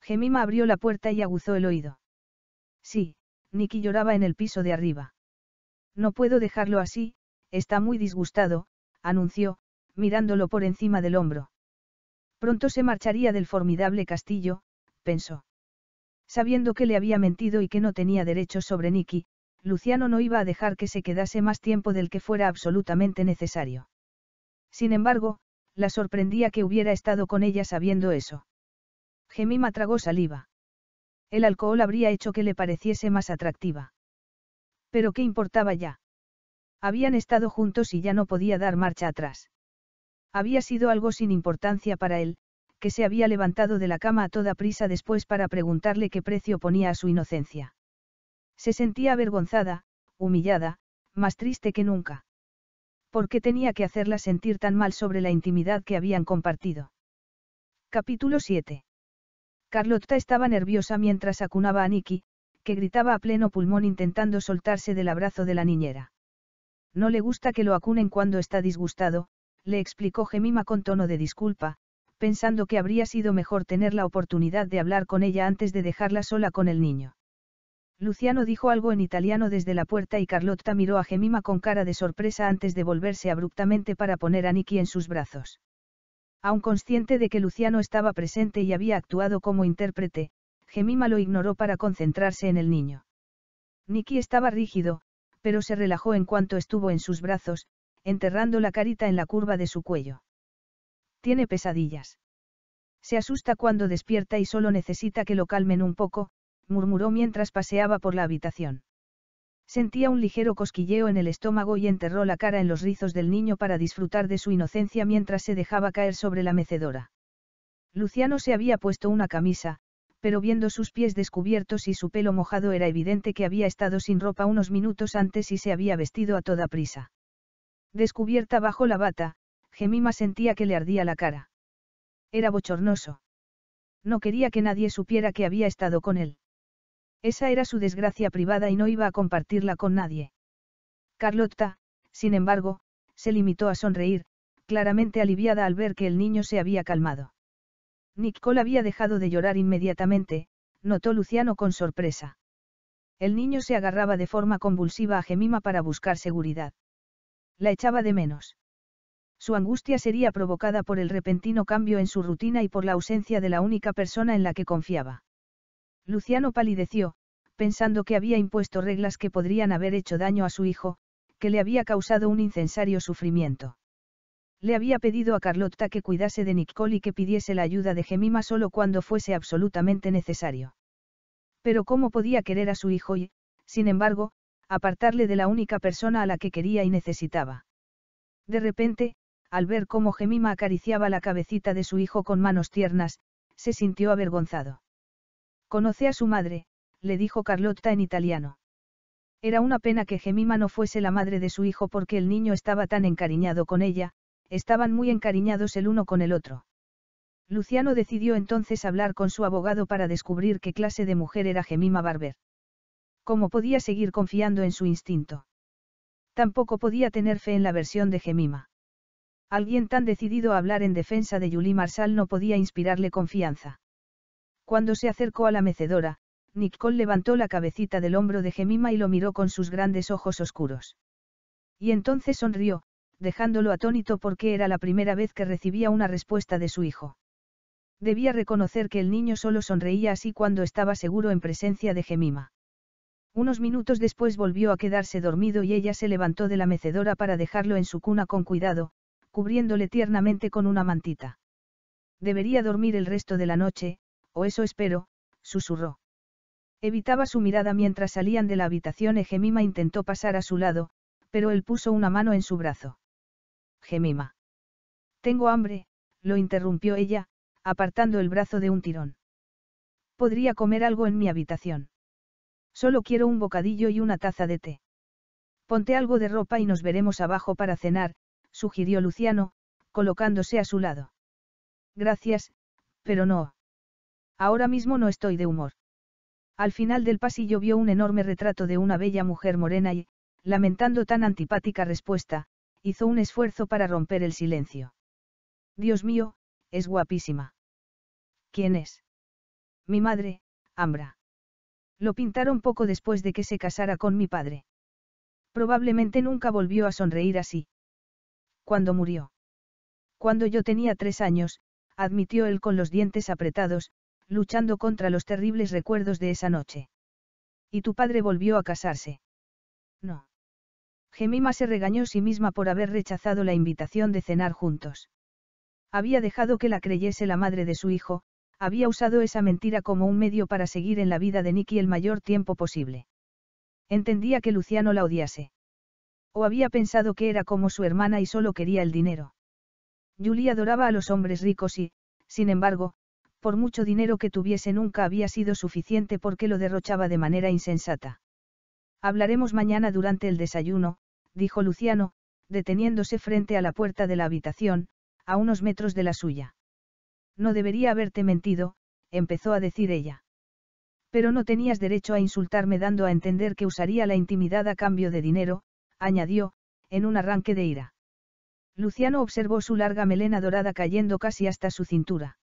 Gemima abrió la puerta y aguzó el oído. Sí, Nicky lloraba en el piso de arriba. No puedo dejarlo así, está muy disgustado, anunció, mirándolo por encima del hombro. Pronto se marcharía del formidable castillo, pensó. Sabiendo que le había mentido y que no tenía derecho sobre Nikki. Luciano no iba a dejar que se quedase más tiempo del que fuera absolutamente necesario. Sin embargo, la sorprendía que hubiera estado con ella sabiendo eso. Gemima tragó saliva. El alcohol habría hecho que le pareciese más atractiva. Pero qué importaba ya. Habían estado juntos y ya no podía dar marcha atrás. Había sido algo sin importancia para él, que se había levantado de la cama a toda prisa después para preguntarle qué precio ponía a su inocencia. Se sentía avergonzada, humillada, más triste que nunca. ¿Por qué tenía que hacerla sentir tan mal sobre la intimidad que habían compartido? Capítulo 7. Carlota estaba nerviosa mientras acunaba a Nicky, que gritaba a pleno pulmón intentando soltarse del abrazo de la niñera. No le gusta que lo acunen cuando está disgustado, le explicó Gemima con tono de disculpa, pensando que habría sido mejor tener la oportunidad de hablar con ella antes de dejarla sola con el niño. Luciano dijo algo en italiano desde la puerta y Carlotta miró a Gemima con cara de sorpresa antes de volverse abruptamente para poner a Nicky en sus brazos. Aun consciente de que Luciano estaba presente y había actuado como intérprete, Gemima lo ignoró para concentrarse en el niño. Nicky estaba rígido, pero se relajó en cuanto estuvo en sus brazos, enterrando la carita en la curva de su cuello. Tiene pesadillas. Se asusta cuando despierta y solo necesita que lo calmen un poco, murmuró mientras paseaba por la habitación. Sentía un ligero cosquilleo en el estómago y enterró la cara en los rizos del niño para disfrutar de su inocencia mientras se dejaba caer sobre la mecedora. Luciano se había puesto una camisa, pero viendo sus pies descubiertos y su pelo mojado era evidente que había estado sin ropa unos minutos antes y se había vestido a toda prisa. Descubierta bajo la bata, Gemima sentía que le ardía la cara. Era bochornoso. No quería que nadie supiera que había estado con él. Esa era su desgracia privada y no iba a compartirla con nadie. Carlotta, sin embargo, se limitó a sonreír, claramente aliviada al ver que el niño se había calmado. Nicole había dejado de llorar inmediatamente, notó Luciano con sorpresa. El niño se agarraba de forma convulsiva a Gemima para buscar seguridad. La echaba de menos. Su angustia sería provocada por el repentino cambio en su rutina y por la ausencia de la única persona en la que confiaba. Luciano palideció, pensando que había impuesto reglas que podrían haber hecho daño a su hijo, que le había causado un incensario sufrimiento. Le había pedido a Carlotta que cuidase de Nicole y que pidiese la ayuda de Gemima solo cuando fuese absolutamente necesario. Pero cómo podía querer a su hijo y, sin embargo, apartarle de la única persona a la que quería y necesitaba. De repente, al ver cómo Gemima acariciaba la cabecita de su hijo con manos tiernas, se sintió avergonzado. Conoce a su madre, le dijo Carlotta en italiano. Era una pena que Gemima no fuese la madre de su hijo porque el niño estaba tan encariñado con ella, estaban muy encariñados el uno con el otro. Luciano decidió entonces hablar con su abogado para descubrir qué clase de mujer era Gemima Barber. ¿Cómo podía seguir confiando en su instinto? Tampoco podía tener fe en la versión de Gemima. Alguien tan decidido a hablar en defensa de Julie Marsal no podía inspirarle confianza. Cuando se acercó a la mecedora, Nicole levantó la cabecita del hombro de Gemima y lo miró con sus grandes ojos oscuros. Y entonces sonrió, dejándolo atónito porque era la primera vez que recibía una respuesta de su hijo. Debía reconocer que el niño solo sonreía así cuando estaba seguro en presencia de Gemima. Unos minutos después volvió a quedarse dormido y ella se levantó de la mecedora para dejarlo en su cuna con cuidado, cubriéndole tiernamente con una mantita. Debería dormir el resto de la noche, o oh, eso espero, susurró. Evitaba su mirada mientras salían de la habitación y Gemima intentó pasar a su lado, pero él puso una mano en su brazo. Gemima. Tengo hambre, lo interrumpió ella, apartando el brazo de un tirón. Podría comer algo en mi habitación. Solo quiero un bocadillo y una taza de té. Ponte algo de ropa y nos veremos abajo para cenar, sugirió Luciano, colocándose a su lado. Gracias, pero no. Ahora mismo no estoy de humor. Al final del pasillo vio un enorme retrato de una bella mujer morena y, lamentando tan antipática respuesta, hizo un esfuerzo para romper el silencio. Dios mío, es guapísima. ¿Quién es? Mi madre, Ambra. Lo pintaron poco después de que se casara con mi padre. Probablemente nunca volvió a sonreír así. Cuando murió. Cuando yo tenía tres años, admitió él con los dientes apretados, luchando contra los terribles recuerdos de esa noche. ¿Y tu padre volvió a casarse? No. Gemima se regañó a sí misma por haber rechazado la invitación de cenar juntos. Había dejado que la creyese la madre de su hijo, había usado esa mentira como un medio para seguir en la vida de Nicky el mayor tiempo posible. Entendía que Luciano la odiase. O había pensado que era como su hermana y solo quería el dinero. Julie adoraba a los hombres ricos y, sin embargo, por mucho dinero que tuviese nunca había sido suficiente porque lo derrochaba de manera insensata. Hablaremos mañana durante el desayuno, dijo Luciano, deteniéndose frente a la puerta de la habitación, a unos metros de la suya. No debería haberte mentido, empezó a decir ella. Pero no tenías derecho a insultarme dando a entender que usaría la intimidad a cambio de dinero, añadió, en un arranque de ira. Luciano observó su larga melena dorada cayendo casi hasta su cintura.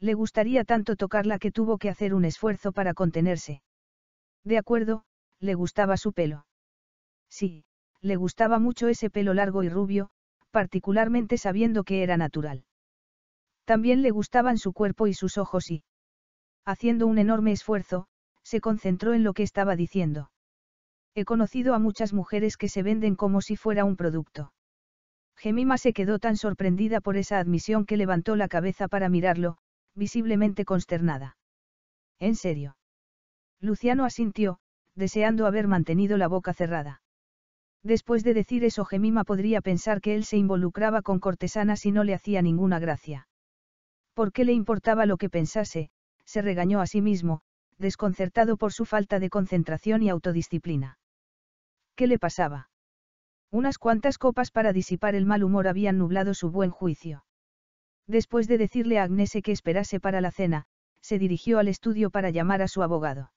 Le gustaría tanto tocarla que tuvo que hacer un esfuerzo para contenerse. De acuerdo, le gustaba su pelo. Sí, le gustaba mucho ese pelo largo y rubio, particularmente sabiendo que era natural. También le gustaban su cuerpo y sus ojos y, haciendo un enorme esfuerzo, se concentró en lo que estaba diciendo. He conocido a muchas mujeres que se venden como si fuera un producto. Gemima se quedó tan sorprendida por esa admisión que levantó la cabeza para mirarlo, visiblemente consternada. ¿En serio? Luciano asintió, deseando haber mantenido la boca cerrada. Después de decir eso, Gemima podría pensar que él se involucraba con cortesanas y no le hacía ninguna gracia. ¿Por qué le importaba lo que pensase? se regañó a sí mismo, desconcertado por su falta de concentración y autodisciplina. ¿Qué le pasaba? Unas cuantas copas para disipar el mal humor habían nublado su buen juicio. Después de decirle a Agnese que esperase para la cena, se dirigió al estudio para llamar a su abogado.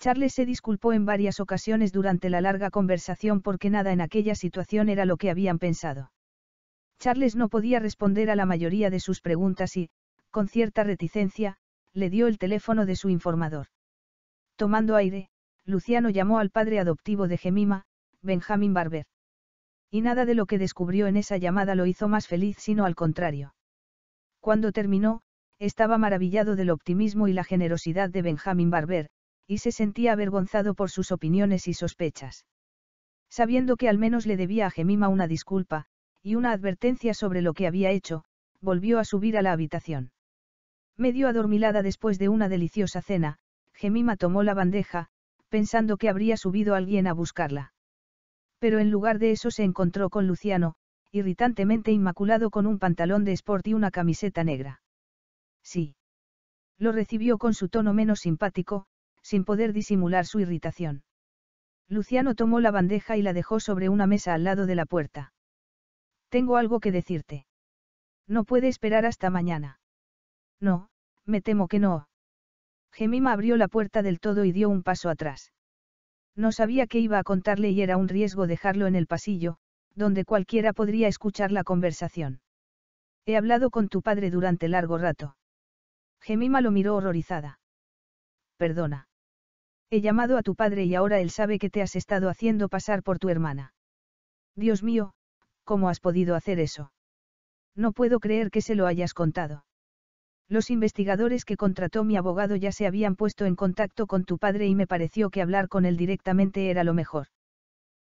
Charles se disculpó en varias ocasiones durante la larga conversación porque nada en aquella situación era lo que habían pensado. Charles no podía responder a la mayoría de sus preguntas y, con cierta reticencia, le dio el teléfono de su informador. Tomando aire, Luciano llamó al padre adoptivo de Gemima, Benjamin Barber. Y nada de lo que descubrió en esa llamada lo hizo más feliz, sino al contrario. Cuando terminó, estaba maravillado del optimismo y la generosidad de Benjamin Barber, y se sentía avergonzado por sus opiniones y sospechas. Sabiendo que al menos le debía a Gemima una disculpa, y una advertencia sobre lo que había hecho, volvió a subir a la habitación. Medio adormilada después de una deliciosa cena, Gemima tomó la bandeja, pensando que habría subido alguien a buscarla. Pero en lugar de eso se encontró con Luciano, irritantemente inmaculado con un pantalón de sport y una camiseta negra. Sí. Lo recibió con su tono menos simpático, sin poder disimular su irritación. Luciano tomó la bandeja y la dejó sobre una mesa al lado de la puerta. Tengo algo que decirte. No puede esperar hasta mañana. No, me temo que no. Gemima abrió la puerta del todo y dio un paso atrás. No sabía qué iba a contarle y era un riesgo dejarlo en el pasillo, donde cualquiera podría escuchar la conversación. He hablado con tu padre durante largo rato. Gemima lo miró horrorizada. Perdona. He llamado a tu padre y ahora él sabe que te has estado haciendo pasar por tu hermana. Dios mío, ¿cómo has podido hacer eso? No puedo creer que se lo hayas contado. Los investigadores que contrató mi abogado ya se habían puesto en contacto con tu padre y me pareció que hablar con él directamente era lo mejor.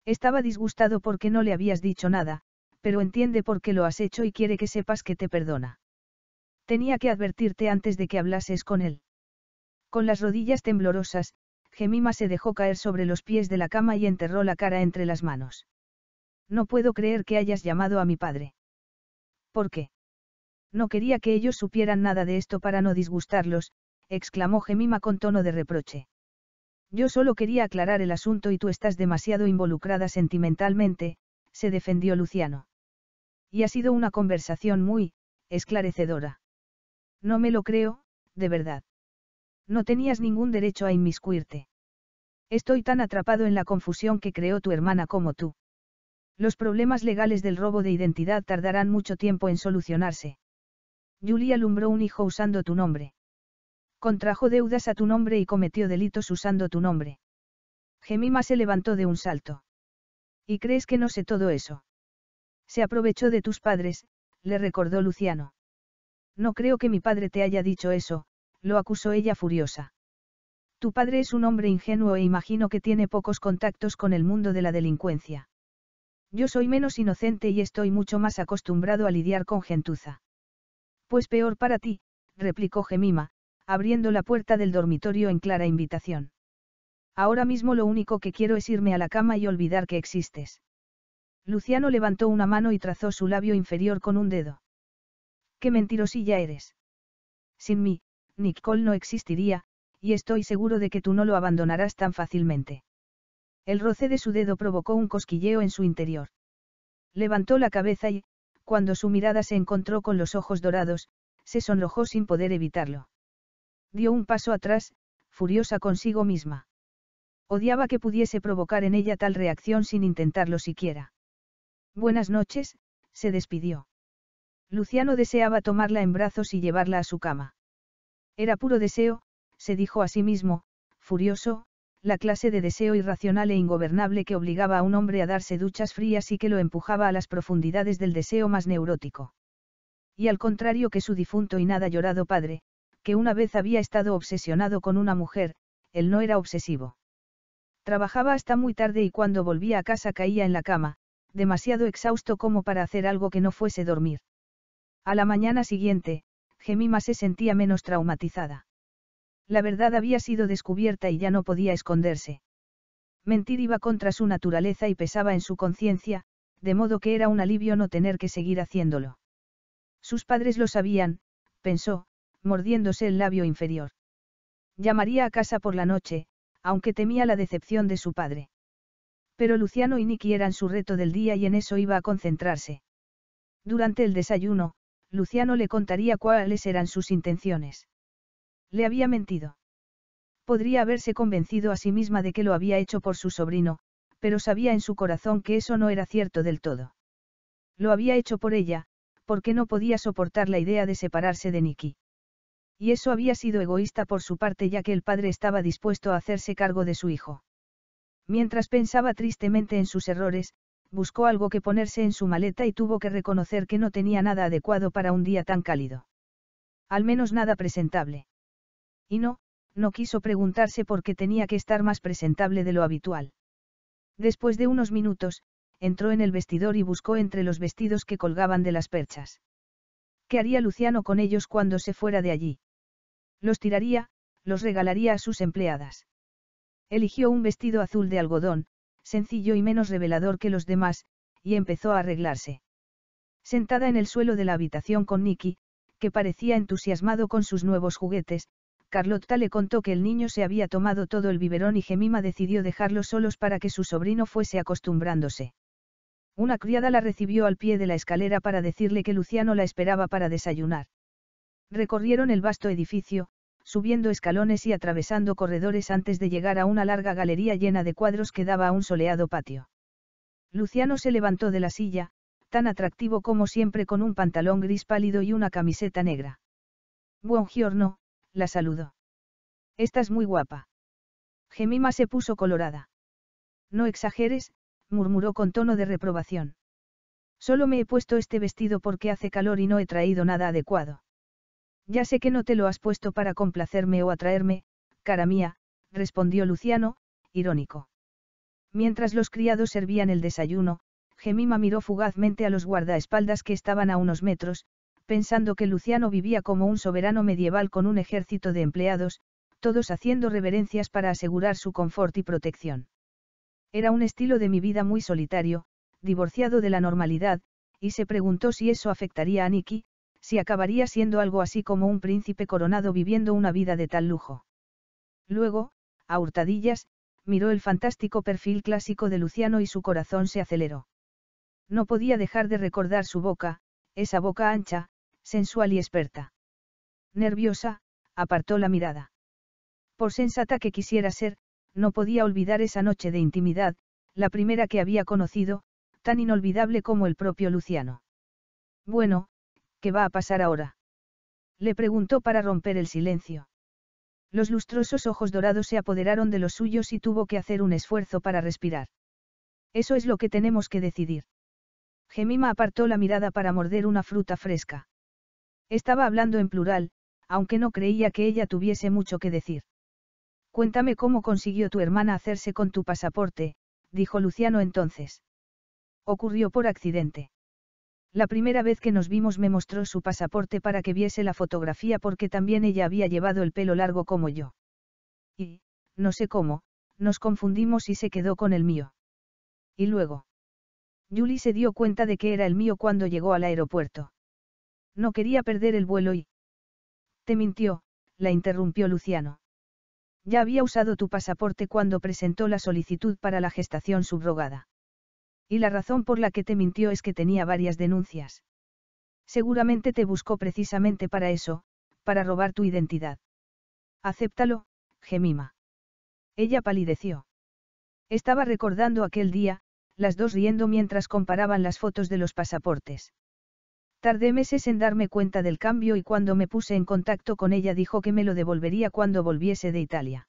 Estaba disgustado porque no le habías dicho nada, pero entiende por qué lo has hecho y quiere que sepas que te perdona. Tenía que advertirte antes de que hablases con él. Con las rodillas temblorosas, Gemima se dejó caer sobre los pies de la cama y enterró la cara entre las manos. No puedo creer que hayas llamado a mi padre. ¿Por qué? No quería que ellos supieran nada de esto para no disgustarlos, exclamó Gemima con tono de reproche. Yo solo quería aclarar el asunto y tú estás demasiado involucrada sentimentalmente, se defendió Luciano. Y ha sido una conversación muy, esclarecedora. No me lo creo, de verdad. No tenías ningún derecho a inmiscuirte. Estoy tan atrapado en la confusión que creó tu hermana como tú. Los problemas legales del robo de identidad tardarán mucho tiempo en solucionarse. Julia alumbró un hijo usando tu nombre. Contrajo deudas a tu nombre y cometió delitos usando tu nombre. Gemima se levantó de un salto. ¿Y crees que no sé todo eso? Se aprovechó de tus padres, le recordó Luciano. No creo que mi padre te haya dicho eso, lo acusó ella furiosa. Tu padre es un hombre ingenuo e imagino que tiene pocos contactos con el mundo de la delincuencia. Yo soy menos inocente y estoy mucho más acostumbrado a lidiar con gentuza. Pues peor para ti, replicó Gemima, abriendo la puerta del dormitorio en clara invitación. Ahora mismo lo único que quiero es irme a la cama y olvidar que existes. Luciano levantó una mano y trazó su labio inferior con un dedo. Qué mentirosilla eres. Sin mí, Nicole no existiría, y estoy seguro de que tú no lo abandonarás tan fácilmente. El roce de su dedo provocó un cosquilleo en su interior. Levantó la cabeza y, cuando su mirada se encontró con los ojos dorados, se sonrojó sin poder evitarlo dio un paso atrás, furiosa consigo misma. Odiaba que pudiese provocar en ella tal reacción sin intentarlo siquiera. Buenas noches, se despidió. Luciano deseaba tomarla en brazos y llevarla a su cama. Era puro deseo, se dijo a sí mismo, furioso, la clase de deseo irracional e ingobernable que obligaba a un hombre a darse duchas frías y que lo empujaba a las profundidades del deseo más neurótico. Y al contrario que su difunto y nada llorado padre, que una vez había estado obsesionado con una mujer, él no era obsesivo. Trabajaba hasta muy tarde y cuando volvía a casa caía en la cama, demasiado exhausto como para hacer algo que no fuese dormir. A la mañana siguiente, Gemima se sentía menos traumatizada. La verdad había sido descubierta y ya no podía esconderse. Mentir iba contra su naturaleza y pesaba en su conciencia, de modo que era un alivio no tener que seguir haciéndolo. Sus padres lo sabían, pensó, mordiéndose el labio inferior. Llamaría a casa por la noche, aunque temía la decepción de su padre. Pero Luciano y Nicky eran su reto del día y en eso iba a concentrarse. Durante el desayuno, Luciano le contaría cuáles eran sus intenciones. Le había mentido. Podría haberse convencido a sí misma de que lo había hecho por su sobrino, pero sabía en su corazón que eso no era cierto del todo. Lo había hecho por ella, porque no podía soportar la idea de separarse de Niki. Y eso había sido egoísta por su parte ya que el padre estaba dispuesto a hacerse cargo de su hijo. Mientras pensaba tristemente en sus errores, buscó algo que ponerse en su maleta y tuvo que reconocer que no tenía nada adecuado para un día tan cálido. Al menos nada presentable. Y no, no quiso preguntarse por qué tenía que estar más presentable de lo habitual. Después de unos minutos, entró en el vestidor y buscó entre los vestidos que colgaban de las perchas. ¿Qué haría Luciano con ellos cuando se fuera de allí? Los tiraría, los regalaría a sus empleadas. Eligió un vestido azul de algodón, sencillo y menos revelador que los demás, y empezó a arreglarse. Sentada en el suelo de la habitación con Nicky, que parecía entusiasmado con sus nuevos juguetes, Carlotta le contó que el niño se había tomado todo el biberón y Gemima decidió dejarlos solos para que su sobrino fuese acostumbrándose. Una criada la recibió al pie de la escalera para decirle que Luciano la esperaba para desayunar. Recorrieron el vasto edificio, subiendo escalones y atravesando corredores antes de llegar a una larga galería llena de cuadros que daba a un soleado patio. Luciano se levantó de la silla, tan atractivo como siempre con un pantalón gris pálido y una camiseta negra. Buongiorno, la saludó. Estás muy guapa. Gemima se puso colorada. No exageres, murmuró con tono de reprobación. Solo me he puesto este vestido porque hace calor y no he traído nada adecuado. Ya sé que no te lo has puesto para complacerme o atraerme, cara mía, respondió Luciano, irónico. Mientras los criados servían el desayuno, Gemima miró fugazmente a los guardaespaldas que estaban a unos metros, pensando que Luciano vivía como un soberano medieval con un ejército de empleados, todos haciendo reverencias para asegurar su confort y protección. Era un estilo de mi vida muy solitario, divorciado de la normalidad, y se preguntó si eso afectaría a Nicky» si acabaría siendo algo así como un príncipe coronado viviendo una vida de tal lujo. Luego, a hurtadillas, miró el fantástico perfil clásico de Luciano y su corazón se aceleró. No podía dejar de recordar su boca, esa boca ancha, sensual y experta. Nerviosa, apartó la mirada. Por sensata que quisiera ser, no podía olvidar esa noche de intimidad, la primera que había conocido, tan inolvidable como el propio Luciano. Bueno, ¿qué va a pasar ahora? Le preguntó para romper el silencio. Los lustrosos ojos dorados se apoderaron de los suyos y tuvo que hacer un esfuerzo para respirar. Eso es lo que tenemos que decidir. Gemima apartó la mirada para morder una fruta fresca. Estaba hablando en plural, aunque no creía que ella tuviese mucho que decir. Cuéntame cómo consiguió tu hermana hacerse con tu pasaporte, dijo Luciano entonces. Ocurrió por accidente. La primera vez que nos vimos me mostró su pasaporte para que viese la fotografía porque también ella había llevado el pelo largo como yo. Y, no sé cómo, nos confundimos y se quedó con el mío. Y luego. Julie se dio cuenta de que era el mío cuando llegó al aeropuerto. No quería perder el vuelo y... Te mintió, la interrumpió Luciano. Ya había usado tu pasaporte cuando presentó la solicitud para la gestación subrogada. Y la razón por la que te mintió es que tenía varias denuncias. Seguramente te buscó precisamente para eso, para robar tu identidad. Acéptalo, Gemima. Ella palideció. Estaba recordando aquel día, las dos riendo mientras comparaban las fotos de los pasaportes. Tardé meses en darme cuenta del cambio y cuando me puse en contacto con ella dijo que me lo devolvería cuando volviese de Italia.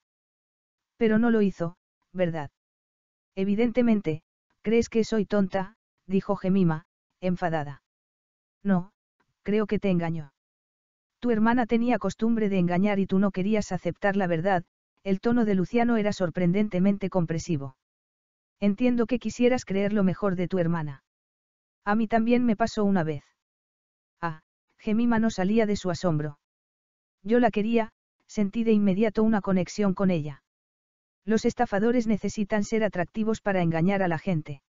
Pero no lo hizo, ¿verdad? Evidentemente, ¿Crees que soy tonta? dijo Gemima, enfadada. No, creo que te engañó. Tu hermana tenía costumbre de engañar y tú no querías aceptar la verdad, el tono de Luciano era sorprendentemente compresivo. Entiendo que quisieras creer lo mejor de tu hermana. A mí también me pasó una vez. Ah, Gemima no salía de su asombro. Yo la quería, sentí de inmediato una conexión con ella. Los estafadores necesitan ser atractivos para engañar a la gente.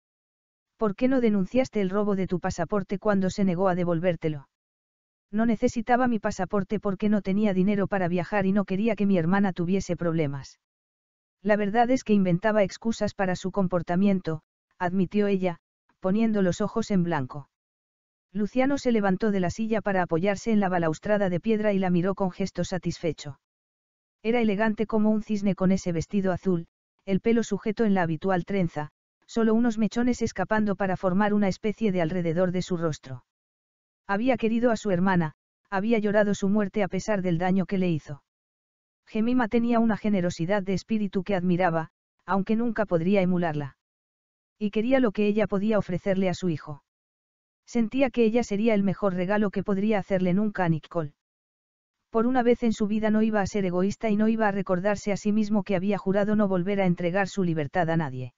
¿Por qué no denunciaste el robo de tu pasaporte cuando se negó a devolvértelo? No necesitaba mi pasaporte porque no tenía dinero para viajar y no quería que mi hermana tuviese problemas. La verdad es que inventaba excusas para su comportamiento, admitió ella, poniendo los ojos en blanco. Luciano se levantó de la silla para apoyarse en la balaustrada de piedra y la miró con gesto satisfecho. Era elegante como un cisne con ese vestido azul, el pelo sujeto en la habitual trenza, solo unos mechones escapando para formar una especie de alrededor de su rostro. Había querido a su hermana, había llorado su muerte a pesar del daño que le hizo. Gemima tenía una generosidad de espíritu que admiraba, aunque nunca podría emularla. Y quería lo que ella podía ofrecerle a su hijo. Sentía que ella sería el mejor regalo que podría hacerle nunca a Nicole. Por una vez en su vida no iba a ser egoísta y no iba a recordarse a sí mismo que había jurado no volver a entregar su libertad a nadie.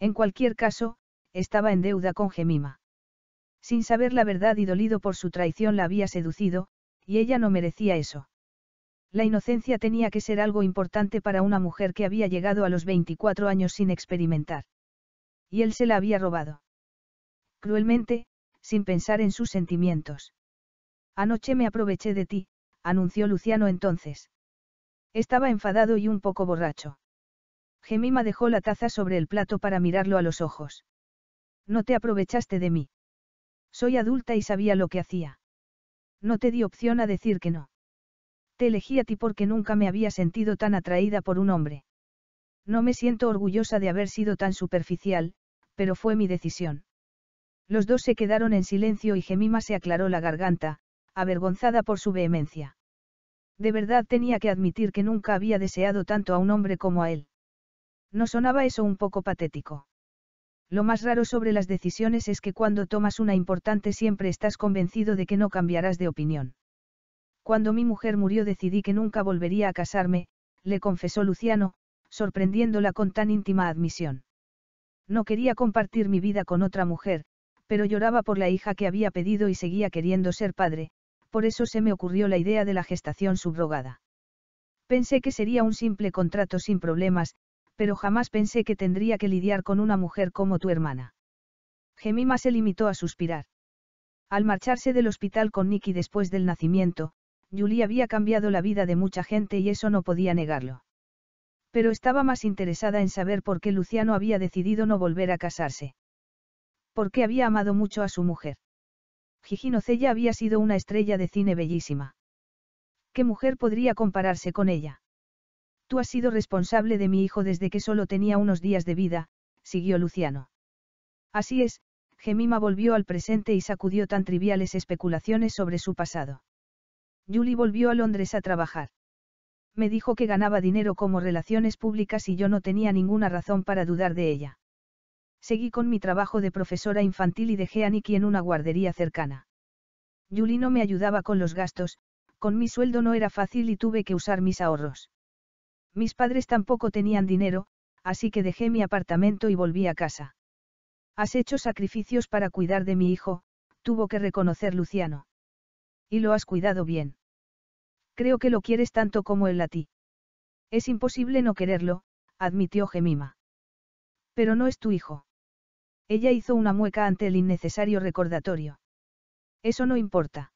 En cualquier caso, estaba en deuda con Gemima. Sin saber la verdad y dolido por su traición la había seducido, y ella no merecía eso. La inocencia tenía que ser algo importante para una mujer que había llegado a los 24 años sin experimentar. Y él se la había robado. Cruelmente, sin pensar en sus sentimientos. Anoche me aproveché de ti, anunció Luciano entonces. Estaba enfadado y un poco borracho. Gemima dejó la taza sobre el plato para mirarlo a los ojos. No te aprovechaste de mí. Soy adulta y sabía lo que hacía. No te di opción a decir que no. Te elegí a ti porque nunca me había sentido tan atraída por un hombre. No me siento orgullosa de haber sido tan superficial, pero fue mi decisión. Los dos se quedaron en silencio y Gemima se aclaró la garganta, avergonzada por su vehemencia. De verdad tenía que admitir que nunca había deseado tanto a un hombre como a él. ¿No sonaba eso un poco patético? Lo más raro sobre las decisiones es que cuando tomas una importante siempre estás convencido de que no cambiarás de opinión. Cuando mi mujer murió decidí que nunca volvería a casarme, le confesó Luciano, sorprendiéndola con tan íntima admisión. No quería compartir mi vida con otra mujer, pero lloraba por la hija que había pedido y seguía queriendo ser padre, por eso se me ocurrió la idea de la gestación subrogada. Pensé que sería un simple contrato sin problemas, pero jamás pensé que tendría que lidiar con una mujer como tu hermana. Gemima se limitó a suspirar. Al marcharse del hospital con Nicky después del nacimiento, Julie había cambiado la vida de mucha gente y eso no podía negarlo. Pero estaba más interesada en saber por qué Luciano había decidido no volver a casarse. Porque había amado mucho a su mujer. Gigi había sido una estrella de cine bellísima. ¿Qué mujer podría compararse con ella? Tú has sido responsable de mi hijo desde que solo tenía unos días de vida, siguió Luciano. Así es, Gemima volvió al presente y sacudió tan triviales especulaciones sobre su pasado. Julie volvió a Londres a trabajar. Me dijo que ganaba dinero como relaciones públicas y yo no tenía ninguna razón para dudar de ella. Seguí con mi trabajo de profesora infantil y dejé a Nicky en una guardería cercana. Yuli no me ayudaba con los gastos, con mi sueldo no era fácil y tuve que usar mis ahorros. Mis padres tampoco tenían dinero, así que dejé mi apartamento y volví a casa. Has hecho sacrificios para cuidar de mi hijo, tuvo que reconocer Luciano. Y lo has cuidado bien. Creo que lo quieres tanto como él a ti. Es imposible no quererlo, admitió Gemima. Pero no es tu hijo. Ella hizo una mueca ante el innecesario recordatorio. Eso no importa.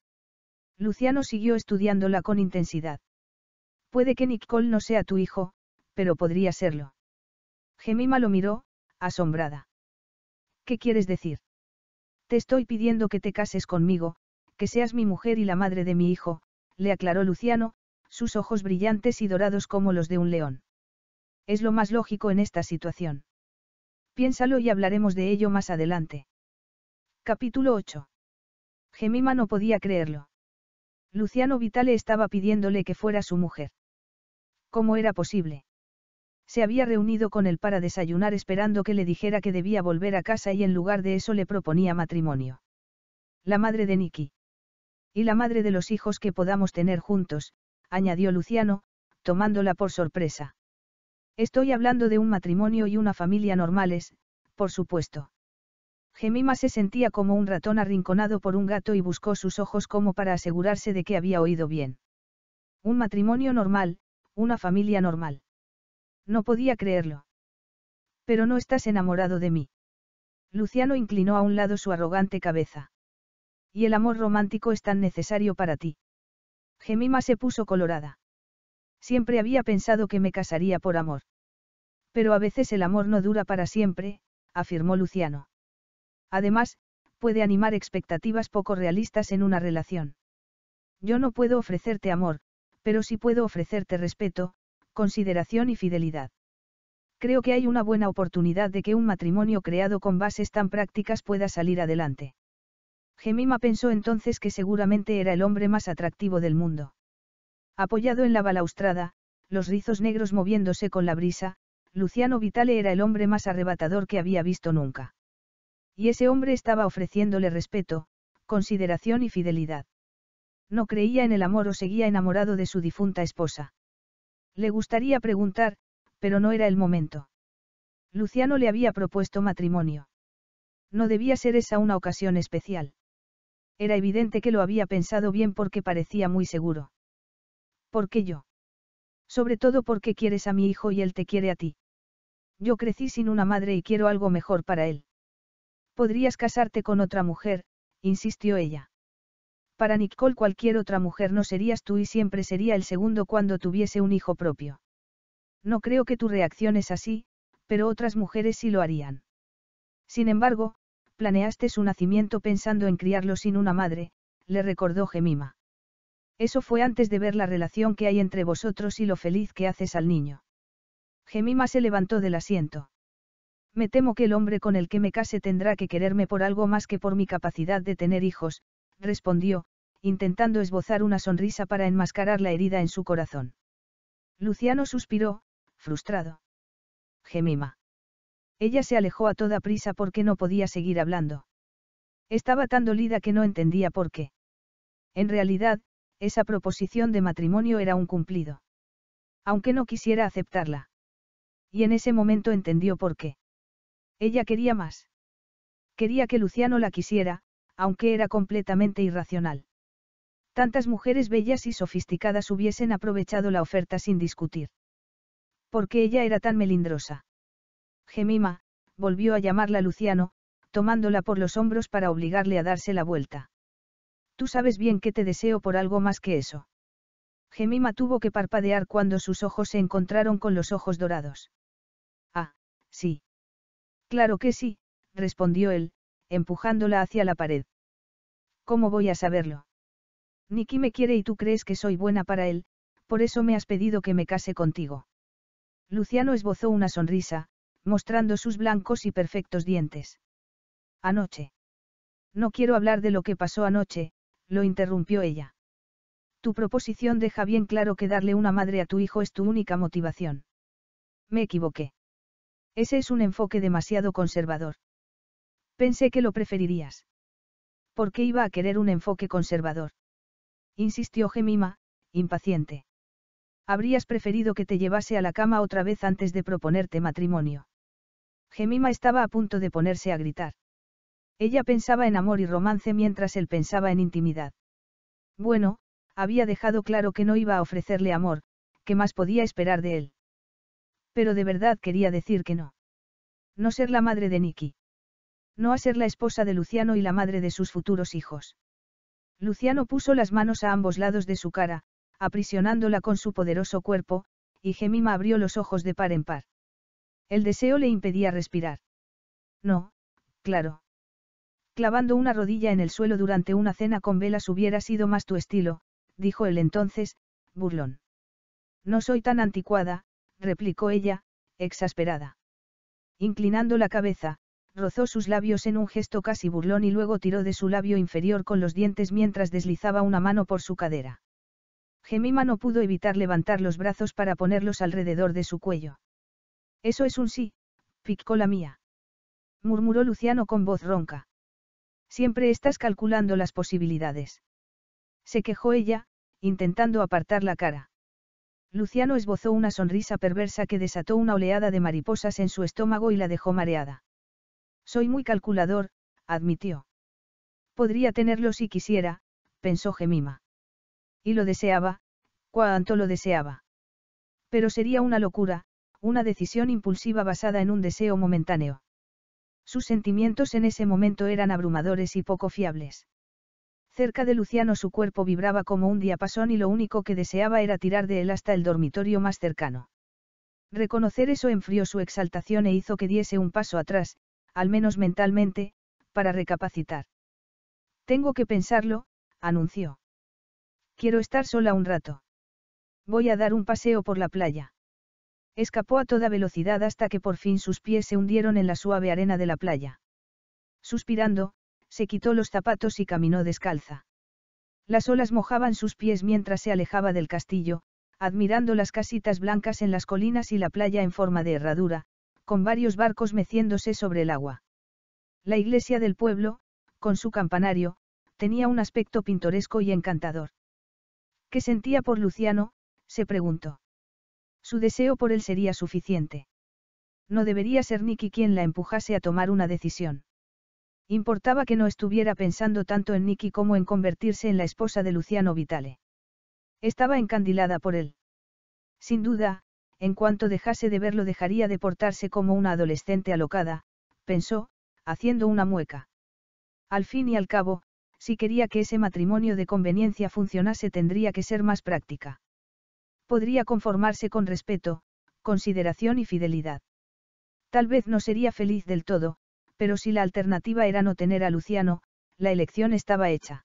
Luciano siguió estudiándola con intensidad. Puede que Nicole no sea tu hijo, pero podría serlo. Gemima lo miró, asombrada. ¿Qué quieres decir? Te estoy pidiendo que te cases conmigo, que seas mi mujer y la madre de mi hijo, le aclaró Luciano, sus ojos brillantes y dorados como los de un león. Es lo más lógico en esta situación. Piénsalo y hablaremos de ello más adelante. Capítulo 8. Gemima no podía creerlo. Luciano Vitale estaba pidiéndole que fuera su mujer. ¿Cómo era posible? Se había reunido con él para desayunar esperando que le dijera que debía volver a casa y en lugar de eso le proponía matrimonio. La madre de Nicky. Y la madre de los hijos que podamos tener juntos, añadió Luciano, tomándola por sorpresa. Estoy hablando de un matrimonio y una familia normales, por supuesto. Gemima se sentía como un ratón arrinconado por un gato y buscó sus ojos como para asegurarse de que había oído bien. Un matrimonio normal, una familia normal. No podía creerlo. Pero no estás enamorado de mí. Luciano inclinó a un lado su arrogante cabeza. Y el amor romántico es tan necesario para ti. Gemima se puso colorada. Siempre había pensado que me casaría por amor. Pero a veces el amor no dura para siempre, afirmó Luciano. Además, puede animar expectativas poco realistas en una relación. Yo no puedo ofrecerte amor, pero sí puedo ofrecerte respeto, consideración y fidelidad. Creo que hay una buena oportunidad de que un matrimonio creado con bases tan prácticas pueda salir adelante. Gemima pensó entonces que seguramente era el hombre más atractivo del mundo. Apoyado en la balaustrada, los rizos negros moviéndose con la brisa, Luciano Vitale era el hombre más arrebatador que había visto nunca. Y ese hombre estaba ofreciéndole respeto, consideración y fidelidad. No creía en el amor o seguía enamorado de su difunta esposa. Le gustaría preguntar, pero no era el momento. Luciano le había propuesto matrimonio. No debía ser esa una ocasión especial. Era evidente que lo había pensado bien porque parecía muy seguro. ¿Por qué yo? Sobre todo porque quieres a mi hijo y él te quiere a ti. Yo crecí sin una madre y quiero algo mejor para él. Podrías casarte con otra mujer, insistió ella. Para Nicole cualquier otra mujer no serías tú y siempre sería el segundo cuando tuviese un hijo propio. No creo que tu reacción es así, pero otras mujeres sí lo harían. Sin embargo, planeaste su nacimiento pensando en criarlo sin una madre, le recordó Gemima. Eso fue antes de ver la relación que hay entre vosotros y lo feliz que haces al niño. Gemima se levantó del asiento. Me temo que el hombre con el que me case tendrá que quererme por algo más que por mi capacidad de tener hijos, respondió, intentando esbozar una sonrisa para enmascarar la herida en su corazón. Luciano suspiró, frustrado. Gemima. Ella se alejó a toda prisa porque no podía seguir hablando. Estaba tan dolida que no entendía por qué. En realidad, esa proposición de matrimonio era un cumplido. Aunque no quisiera aceptarla. Y en ese momento entendió por qué. Ella quería más. Quería que Luciano la quisiera, aunque era completamente irracional. Tantas mujeres bellas y sofisticadas hubiesen aprovechado la oferta sin discutir. Porque ella era tan melindrosa. Gemima, volvió a llamarla Luciano, tomándola por los hombros para obligarle a darse la vuelta. Tú sabes bien que te deseo por algo más que eso. Gemima tuvo que parpadear cuando sus ojos se encontraron con los ojos dorados. Ah, sí. Claro que sí, respondió él, empujándola hacia la pared. ¿Cómo voy a saberlo? Niki me quiere y tú crees que soy buena para él, por eso me has pedido que me case contigo. Luciano esbozó una sonrisa, mostrando sus blancos y perfectos dientes. Anoche. No quiero hablar de lo que pasó anoche, lo interrumpió ella. Tu proposición deja bien claro que darle una madre a tu hijo es tu única motivación. Me equivoqué. Ese es un enfoque demasiado conservador. Pensé que lo preferirías. ¿Por qué iba a querer un enfoque conservador? Insistió Gemima, impaciente. Habrías preferido que te llevase a la cama otra vez antes de proponerte matrimonio. Gemima estaba a punto de ponerse a gritar. Ella pensaba en amor y romance mientras él pensaba en intimidad. Bueno, había dejado claro que no iba a ofrecerle amor, ¿qué más podía esperar de él? Pero de verdad quería decir que no. No ser la madre de Nicky. No a ser la esposa de Luciano y la madre de sus futuros hijos. Luciano puso las manos a ambos lados de su cara, aprisionándola con su poderoso cuerpo, y Gemima abrió los ojos de par en par. El deseo le impedía respirar. No, claro. Clavando una rodilla en el suelo durante una cena con velas hubiera sido más tu estilo, dijo él entonces, burlón. No soy tan anticuada, replicó ella, exasperada. Inclinando la cabeza, rozó sus labios en un gesto casi burlón y luego tiró de su labio inferior con los dientes mientras deslizaba una mano por su cadera. Gemima no pudo evitar levantar los brazos para ponerlos alrededor de su cuello. Eso es un sí, picó la mía. Murmuró Luciano con voz ronca. Siempre estás calculando las posibilidades. Se quejó ella, intentando apartar la cara. Luciano esbozó una sonrisa perversa que desató una oleada de mariposas en su estómago y la dejó mareada. Soy muy calculador, admitió. Podría tenerlo si quisiera, pensó Gemima. Y lo deseaba, cuanto lo deseaba. Pero sería una locura, una decisión impulsiva basada en un deseo momentáneo. Sus sentimientos en ese momento eran abrumadores y poco fiables. Cerca de Luciano su cuerpo vibraba como un diapasón y lo único que deseaba era tirar de él hasta el dormitorio más cercano. Reconocer eso enfrió su exaltación e hizo que diese un paso atrás, al menos mentalmente, para recapacitar. Tengo que pensarlo, anunció. Quiero estar sola un rato. Voy a dar un paseo por la playa. Escapó a toda velocidad hasta que por fin sus pies se hundieron en la suave arena de la playa. Suspirando, se quitó los zapatos y caminó descalza. Las olas mojaban sus pies mientras se alejaba del castillo, admirando las casitas blancas en las colinas y la playa en forma de herradura, con varios barcos meciéndose sobre el agua. La iglesia del pueblo, con su campanario, tenía un aspecto pintoresco y encantador. ¿Qué sentía por Luciano? se preguntó. Su deseo por él sería suficiente. No debería ser Nicky quien la empujase a tomar una decisión. Importaba que no estuviera pensando tanto en Nicky como en convertirse en la esposa de Luciano Vitale. Estaba encandilada por él. Sin duda, en cuanto dejase de verlo dejaría de portarse como una adolescente alocada, pensó, haciendo una mueca. Al fin y al cabo, si quería que ese matrimonio de conveniencia funcionase tendría que ser más práctica podría conformarse con respeto, consideración y fidelidad. Tal vez no sería feliz del todo, pero si la alternativa era no tener a Luciano, la elección estaba hecha.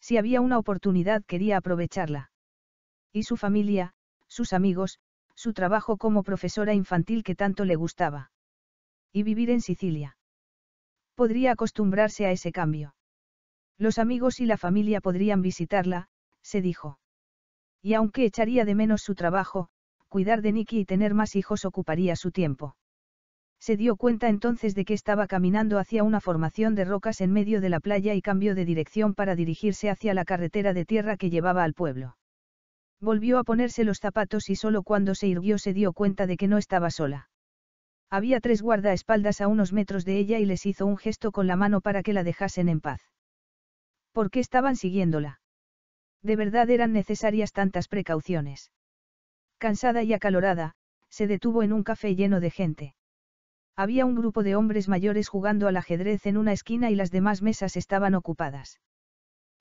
Si había una oportunidad quería aprovecharla. Y su familia, sus amigos, su trabajo como profesora infantil que tanto le gustaba. Y vivir en Sicilia. Podría acostumbrarse a ese cambio. Los amigos y la familia podrían visitarla, se dijo. Y aunque echaría de menos su trabajo, cuidar de Nicky y tener más hijos ocuparía su tiempo. Se dio cuenta entonces de que estaba caminando hacia una formación de rocas en medio de la playa y cambió de dirección para dirigirse hacia la carretera de tierra que llevaba al pueblo. Volvió a ponerse los zapatos y solo cuando se irguió se dio cuenta de que no estaba sola. Había tres guardaespaldas a unos metros de ella y les hizo un gesto con la mano para que la dejasen en paz. ¿Por qué estaban siguiéndola? De verdad eran necesarias tantas precauciones. Cansada y acalorada, se detuvo en un café lleno de gente. Había un grupo de hombres mayores jugando al ajedrez en una esquina y las demás mesas estaban ocupadas.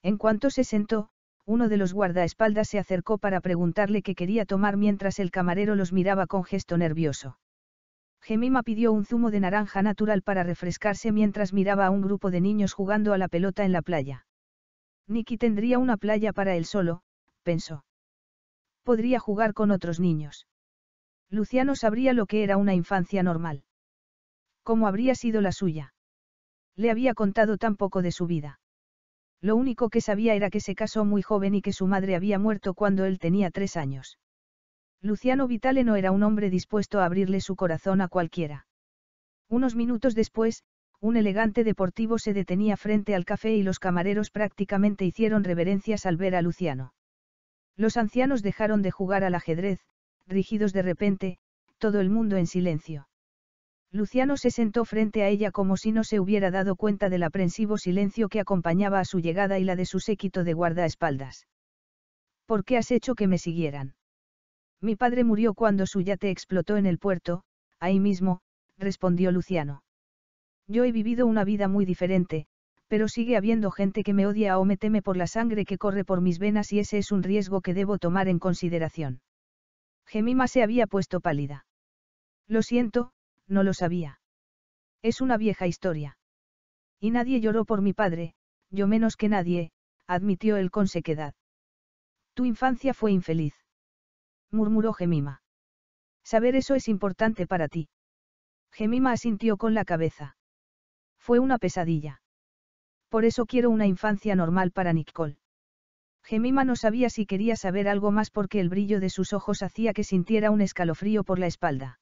En cuanto se sentó, uno de los guardaespaldas se acercó para preguntarle qué quería tomar mientras el camarero los miraba con gesto nervioso. Gemima pidió un zumo de naranja natural para refrescarse mientras miraba a un grupo de niños jugando a la pelota en la playa. Nicky tendría una playa para él solo, pensó. Podría jugar con otros niños. Luciano sabría lo que era una infancia normal. ¿Cómo habría sido la suya? Le había contado tan poco de su vida. Lo único que sabía era que se casó muy joven y que su madre había muerto cuando él tenía tres años. Luciano Vitale no era un hombre dispuesto a abrirle su corazón a cualquiera. Unos minutos después, un elegante deportivo se detenía frente al café y los camareros prácticamente hicieron reverencias al ver a Luciano. Los ancianos dejaron de jugar al ajedrez, rígidos de repente, todo el mundo en silencio. Luciano se sentó frente a ella como si no se hubiera dado cuenta del aprensivo silencio que acompañaba a su llegada y la de su séquito de guardaespaldas. ¿Por qué has hecho que me siguieran? Mi padre murió cuando su yate explotó en el puerto, ahí mismo, respondió Luciano. Yo he vivido una vida muy diferente, pero sigue habiendo gente que me odia o me teme por la sangre que corre por mis venas y ese es un riesgo que debo tomar en consideración. Gemima se había puesto pálida. Lo siento, no lo sabía. Es una vieja historia. Y nadie lloró por mi padre, yo menos que nadie, admitió él con sequedad. Tu infancia fue infeliz. Murmuró Gemima. Saber eso es importante para ti. Gemima asintió con la cabeza. Fue una pesadilla. Por eso quiero una infancia normal para Nicole. Gemima no sabía si quería saber algo más porque el brillo de sus ojos hacía que sintiera un escalofrío por la espalda.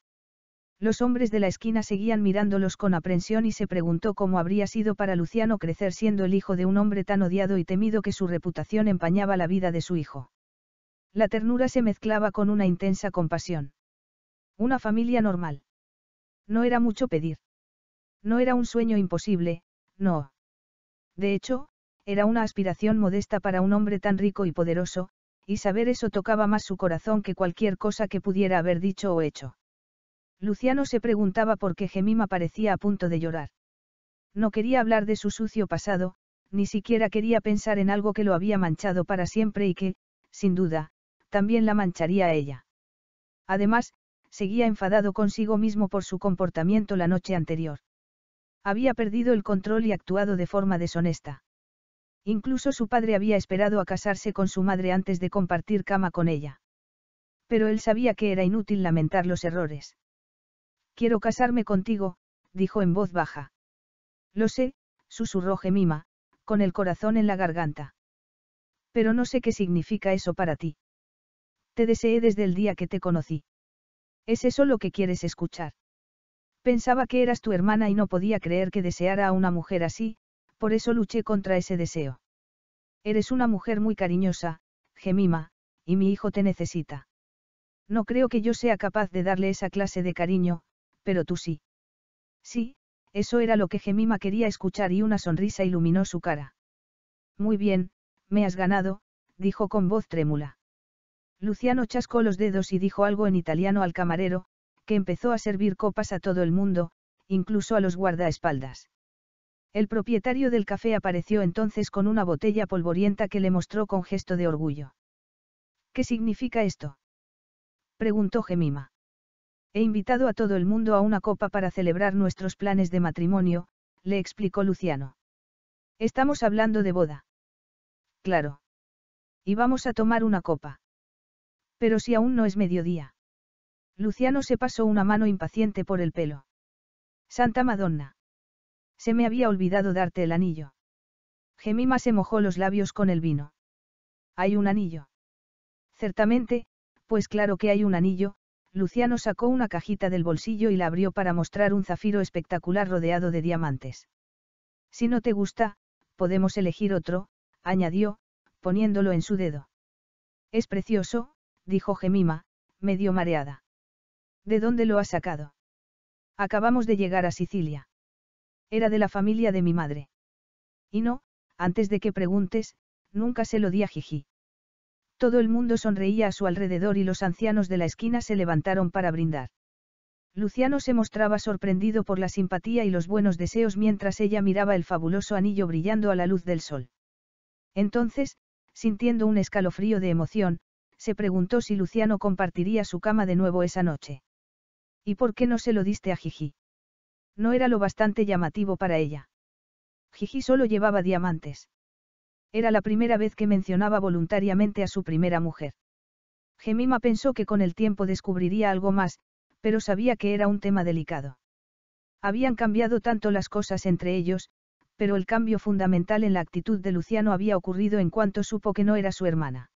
Los hombres de la esquina seguían mirándolos con aprensión y se preguntó cómo habría sido para Luciano crecer siendo el hijo de un hombre tan odiado y temido que su reputación empañaba la vida de su hijo. La ternura se mezclaba con una intensa compasión. Una familia normal. No era mucho pedir. No era un sueño imposible, no. De hecho, era una aspiración modesta para un hombre tan rico y poderoso, y saber eso tocaba más su corazón que cualquier cosa que pudiera haber dicho o hecho. Luciano se preguntaba por qué Gemima parecía a punto de llorar. No quería hablar de su sucio pasado, ni siquiera quería pensar en algo que lo había manchado para siempre y que, sin duda, también la mancharía a ella. Además, seguía enfadado consigo mismo por su comportamiento la noche anterior. Había perdido el control y actuado de forma deshonesta. Incluso su padre había esperado a casarse con su madre antes de compartir cama con ella. Pero él sabía que era inútil lamentar los errores. Quiero casarme contigo, dijo en voz baja. Lo sé, susurró Gemima, con el corazón en la garganta. Pero no sé qué significa eso para ti. Te deseé desde el día que te conocí. ¿Es eso lo que quieres escuchar? Pensaba que eras tu hermana y no podía creer que deseara a una mujer así, por eso luché contra ese deseo. Eres una mujer muy cariñosa, Gemima, y mi hijo te necesita. No creo que yo sea capaz de darle esa clase de cariño, pero tú sí. Sí, eso era lo que Gemima quería escuchar y una sonrisa iluminó su cara. Muy bien, me has ganado, dijo con voz trémula. Luciano chascó los dedos y dijo algo en italiano al camarero, que empezó a servir copas a todo el mundo, incluso a los guardaespaldas. El propietario del café apareció entonces con una botella polvorienta que le mostró con gesto de orgullo. ¿Qué significa esto? preguntó Gemima. He invitado a todo el mundo a una copa para celebrar nuestros planes de matrimonio, le explicó Luciano. Estamos hablando de boda. Claro. Y vamos a tomar una copa. Pero si aún no es mediodía. Luciano se pasó una mano impaciente por el pelo. Santa Madonna. Se me había olvidado darte el anillo. Gemima se mojó los labios con el vino. Hay un anillo. Certamente, pues claro que hay un anillo, Luciano sacó una cajita del bolsillo y la abrió para mostrar un zafiro espectacular rodeado de diamantes. Si no te gusta, podemos elegir otro, añadió, poniéndolo en su dedo. Es precioso, dijo Gemima, medio mareada. ¿De dónde lo has sacado? Acabamos de llegar a Sicilia. Era de la familia de mi madre. Y no, antes de que preguntes, nunca se lo di a Gigi. Todo el mundo sonreía a su alrededor y los ancianos de la esquina se levantaron para brindar. Luciano se mostraba sorprendido por la simpatía y los buenos deseos mientras ella miraba el fabuloso anillo brillando a la luz del sol. Entonces, sintiendo un escalofrío de emoción, se preguntó si Luciano compartiría su cama de nuevo esa noche. ¿Y por qué no se lo diste a Gigi? No era lo bastante llamativo para ella. Gigi solo llevaba diamantes. Era la primera vez que mencionaba voluntariamente a su primera mujer. Gemima pensó que con el tiempo descubriría algo más, pero sabía que era un tema delicado. Habían cambiado tanto las cosas entre ellos, pero el cambio fundamental en la actitud de Luciano había ocurrido en cuanto supo que no era su hermana.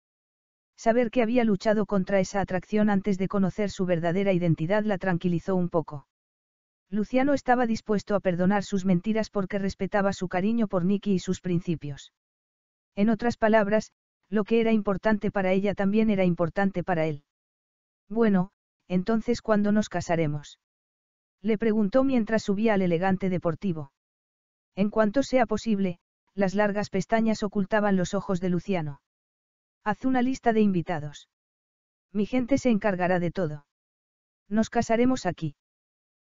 Saber que había luchado contra esa atracción antes de conocer su verdadera identidad la tranquilizó un poco. Luciano estaba dispuesto a perdonar sus mentiras porque respetaba su cariño por Nicky y sus principios. En otras palabras, lo que era importante para ella también era importante para él. Bueno, entonces ¿cuándo nos casaremos? Le preguntó mientras subía al elegante deportivo. En cuanto sea posible, las largas pestañas ocultaban los ojos de Luciano. Haz una lista de invitados. Mi gente se encargará de todo. Nos casaremos aquí.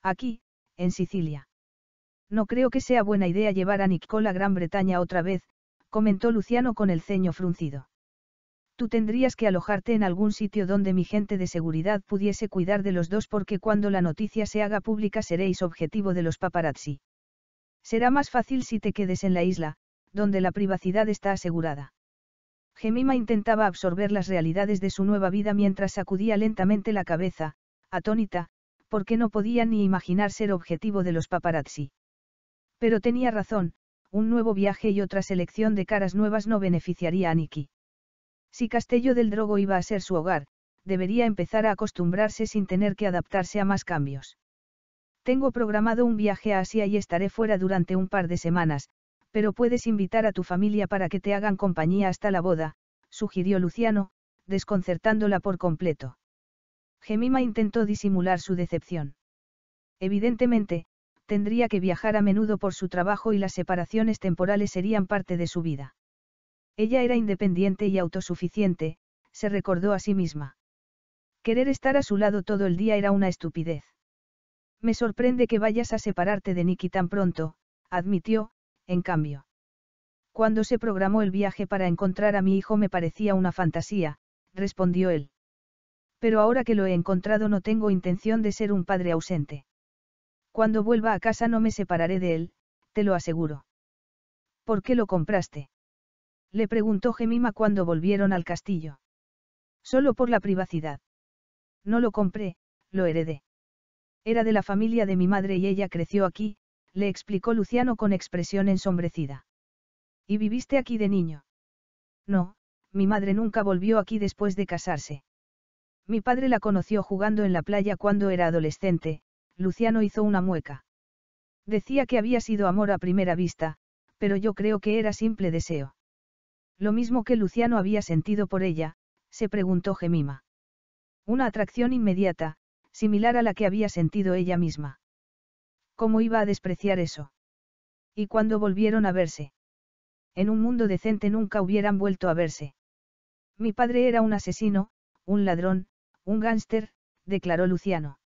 Aquí, en Sicilia. No creo que sea buena idea llevar a Nicole a Gran Bretaña otra vez, comentó Luciano con el ceño fruncido. Tú tendrías que alojarte en algún sitio donde mi gente de seguridad pudiese cuidar de los dos porque cuando la noticia se haga pública seréis objetivo de los paparazzi. Será más fácil si te quedes en la isla, donde la privacidad está asegurada. Gemima intentaba absorber las realidades de su nueva vida mientras sacudía lentamente la cabeza, atónita, porque no podía ni imaginar ser objetivo de los paparazzi. Pero tenía razón, un nuevo viaje y otra selección de caras nuevas no beneficiaría a Nikki. Si Castello del Drogo iba a ser su hogar, debería empezar a acostumbrarse sin tener que adaptarse a más cambios. Tengo programado un viaje a Asia y estaré fuera durante un par de semanas, pero puedes invitar a tu familia para que te hagan compañía hasta la boda, sugirió Luciano, desconcertándola por completo. Gemima intentó disimular su decepción. Evidentemente, tendría que viajar a menudo por su trabajo y las separaciones temporales serían parte de su vida. Ella era independiente y autosuficiente, se recordó a sí misma. Querer estar a su lado todo el día era una estupidez. Me sorprende que vayas a separarte de Nicky tan pronto, admitió, en cambio. Cuando se programó el viaje para encontrar a mi hijo me parecía una fantasía, respondió él. Pero ahora que lo he encontrado no tengo intención de ser un padre ausente. Cuando vuelva a casa no me separaré de él, te lo aseguro. ¿Por qué lo compraste? Le preguntó Gemima cuando volvieron al castillo. Solo por la privacidad. No lo compré, lo heredé. Era de la familia de mi madre y ella creció aquí, le explicó Luciano con expresión ensombrecida. ¿Y viviste aquí de niño? No, mi madre nunca volvió aquí después de casarse. Mi padre la conoció jugando en la playa cuando era adolescente, Luciano hizo una mueca. Decía que había sido amor a primera vista, pero yo creo que era simple deseo. Lo mismo que Luciano había sentido por ella, se preguntó Gemima. Una atracción inmediata, similar a la que había sentido ella misma. ¿Cómo iba a despreciar eso? Y cuando volvieron a verse. En un mundo decente nunca hubieran vuelto a verse. Mi padre era un asesino, un ladrón, un gángster, declaró Luciano.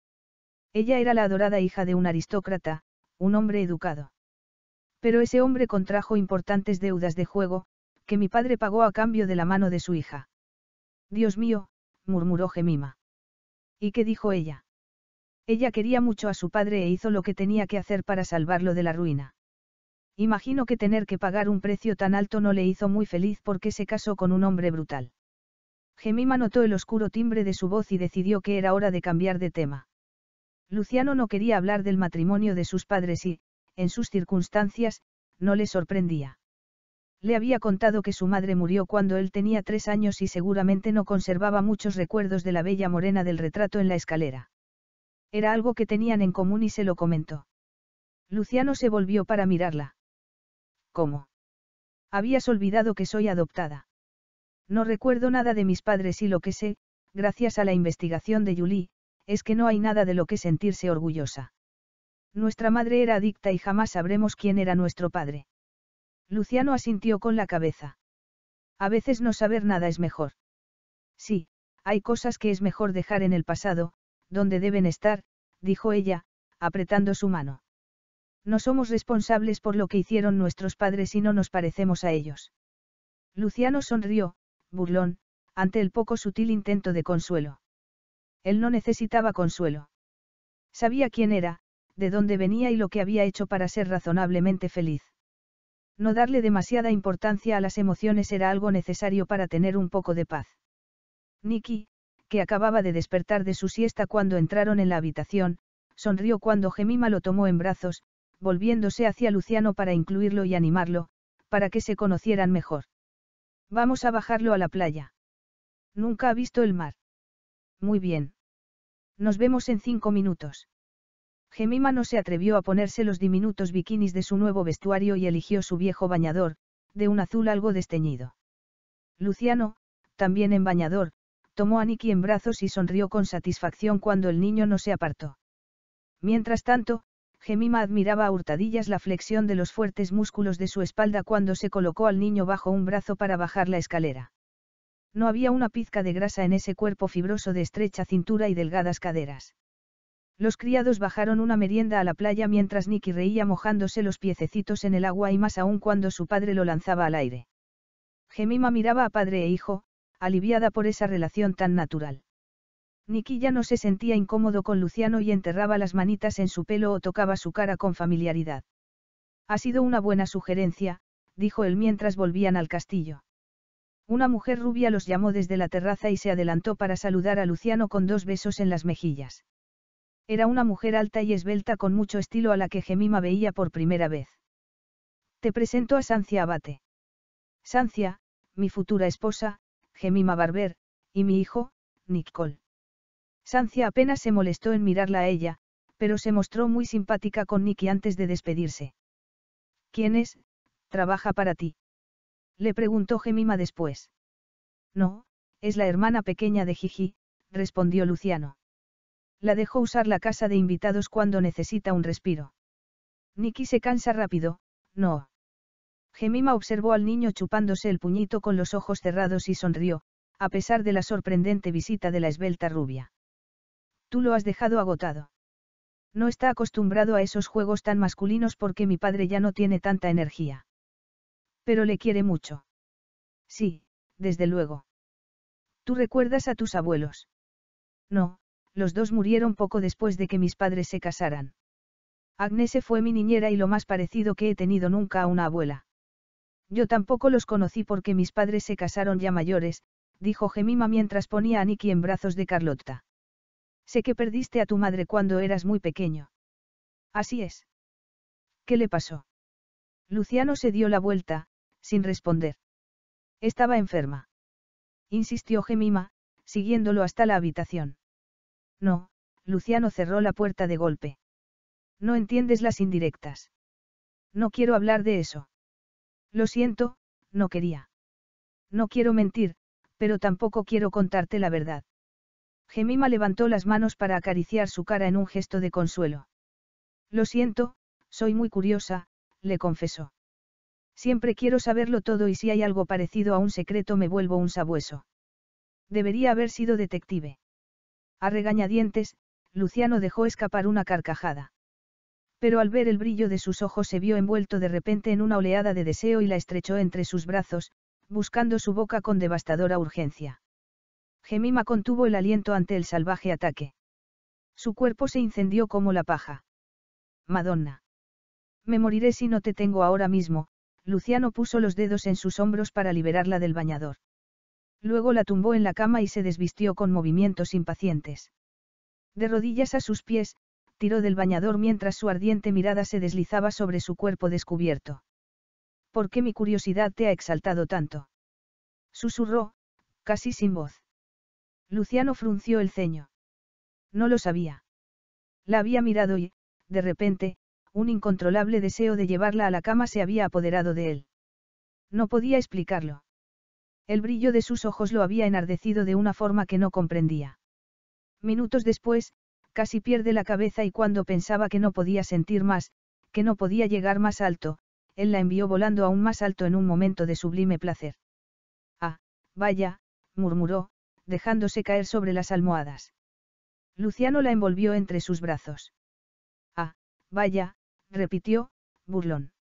Ella era la adorada hija de un aristócrata, un hombre educado. Pero ese hombre contrajo importantes deudas de juego, que mi padre pagó a cambio de la mano de su hija. Dios mío, murmuró Gemima. ¿Y qué dijo ella? Ella quería mucho a su padre e hizo lo que tenía que hacer para salvarlo de la ruina. Imagino que tener que pagar un precio tan alto no le hizo muy feliz porque se casó con un hombre brutal. Gemima notó el oscuro timbre de su voz y decidió que era hora de cambiar de tema. Luciano no quería hablar del matrimonio de sus padres y, en sus circunstancias, no le sorprendía. Le había contado que su madre murió cuando él tenía tres años y seguramente no conservaba muchos recuerdos de la bella morena del retrato en la escalera. Era algo que tenían en común y se lo comentó. Luciano se volvió para mirarla. ¿Cómo? Habías olvidado que soy adoptada. No recuerdo nada de mis padres y lo que sé, gracias a la investigación de Julie, es que no hay nada de lo que sentirse orgullosa. Nuestra madre era adicta y jamás sabremos quién era nuestro padre. Luciano asintió con la cabeza. A veces no saber nada es mejor. Sí, hay cosas que es mejor dejar en el pasado, donde deben estar, dijo ella, apretando su mano. No somos responsables por lo que hicieron nuestros padres y no nos parecemos a ellos. Luciano sonrió, burlón, ante el poco sutil intento de consuelo. Él no necesitaba consuelo. Sabía quién era, de dónde venía y lo que había hecho para ser razonablemente feliz. No darle demasiada importancia a las emociones era algo necesario para tener un poco de paz. Nicky, que acababa de despertar de su siesta cuando entraron en la habitación, sonrió cuando Gemima lo tomó en brazos, volviéndose hacia Luciano para incluirlo y animarlo, para que se conocieran mejor. Vamos a bajarlo a la playa. Nunca ha visto el mar. Muy bien. Nos vemos en cinco minutos. Gemima no se atrevió a ponerse los diminutos bikinis de su nuevo vestuario y eligió su viejo bañador, de un azul algo desteñido. Luciano, también en bañador, tomó a Nicky en brazos y sonrió con satisfacción cuando el niño no se apartó. Mientras tanto, Gemima admiraba a hurtadillas la flexión de los fuertes músculos de su espalda cuando se colocó al niño bajo un brazo para bajar la escalera. No había una pizca de grasa en ese cuerpo fibroso de estrecha cintura y delgadas caderas. Los criados bajaron una merienda a la playa mientras Nicky reía mojándose los piececitos en el agua y más aún cuando su padre lo lanzaba al aire. Gemima miraba a padre e hijo, aliviada por esa relación tan natural. Niquilla ya no se sentía incómodo con Luciano y enterraba las manitas en su pelo o tocaba su cara con familiaridad. Ha sido una buena sugerencia, dijo él mientras volvían al castillo. Una mujer rubia los llamó desde la terraza y se adelantó para saludar a Luciano con dos besos en las mejillas. Era una mujer alta y esbelta con mucho estilo a la que Gemima veía por primera vez. Te presento a Sancia Abate. Sancia, mi futura esposa, Gemima Barber, y mi hijo, Nicole. Sancia apenas se molestó en mirarla a ella, pero se mostró muy simpática con Nicky antes de despedirse. ¿Quién es? Trabaja para ti. Le preguntó Gemima después. No, es la hermana pequeña de Gigi, respondió Luciano. La dejó usar la casa de invitados cuando necesita un respiro. Nicky se cansa rápido, no. Gemima observó al niño chupándose el puñito con los ojos cerrados y sonrió, a pesar de la sorprendente visita de la esbelta rubia. Tú lo has dejado agotado. No está acostumbrado a esos juegos tan masculinos porque mi padre ya no tiene tanta energía. Pero le quiere mucho. Sí, desde luego. ¿Tú recuerdas a tus abuelos? No, los dos murieron poco después de que mis padres se casaran. Agnese fue mi niñera y lo más parecido que he tenido nunca a una abuela. Yo tampoco los conocí porque mis padres se casaron ya mayores, dijo Gemima mientras ponía a Nicky en brazos de Carlotta. Sé que perdiste a tu madre cuando eras muy pequeño. Así es. ¿Qué le pasó? Luciano se dio la vuelta, sin responder. Estaba enferma. Insistió Gemima, siguiéndolo hasta la habitación. No, Luciano cerró la puerta de golpe. No entiendes las indirectas. No quiero hablar de eso. Lo siento, no quería. No quiero mentir, pero tampoco quiero contarte la verdad. Gemima levantó las manos para acariciar su cara en un gesto de consuelo. Lo siento, soy muy curiosa, le confesó. Siempre quiero saberlo todo y si hay algo parecido a un secreto me vuelvo un sabueso. Debería haber sido detective. A regañadientes, Luciano dejó escapar una carcajada pero al ver el brillo de sus ojos se vio envuelto de repente en una oleada de deseo y la estrechó entre sus brazos, buscando su boca con devastadora urgencia. Gemima contuvo el aliento ante el salvaje ataque. Su cuerpo se incendió como la paja. Madonna. Me moriré si no te tengo ahora mismo, Luciano puso los dedos en sus hombros para liberarla del bañador. Luego la tumbó en la cama y se desvistió con movimientos impacientes. De rodillas a sus pies, tiró del bañador mientras su ardiente mirada se deslizaba sobre su cuerpo descubierto. ¿Por qué mi curiosidad te ha exaltado tanto? Susurró, casi sin voz. Luciano frunció el ceño. No lo sabía. La había mirado y, de repente, un incontrolable deseo de llevarla a la cama se había apoderado de él. No podía explicarlo. El brillo de sus ojos lo había enardecido de una forma que no comprendía. Minutos después, casi pierde la cabeza y cuando pensaba que no podía sentir más, que no podía llegar más alto, él la envió volando aún más alto en un momento de sublime placer. Ah, vaya, murmuró, dejándose caer sobre las almohadas. Luciano la envolvió entre sus brazos. Ah, vaya, repitió, burlón.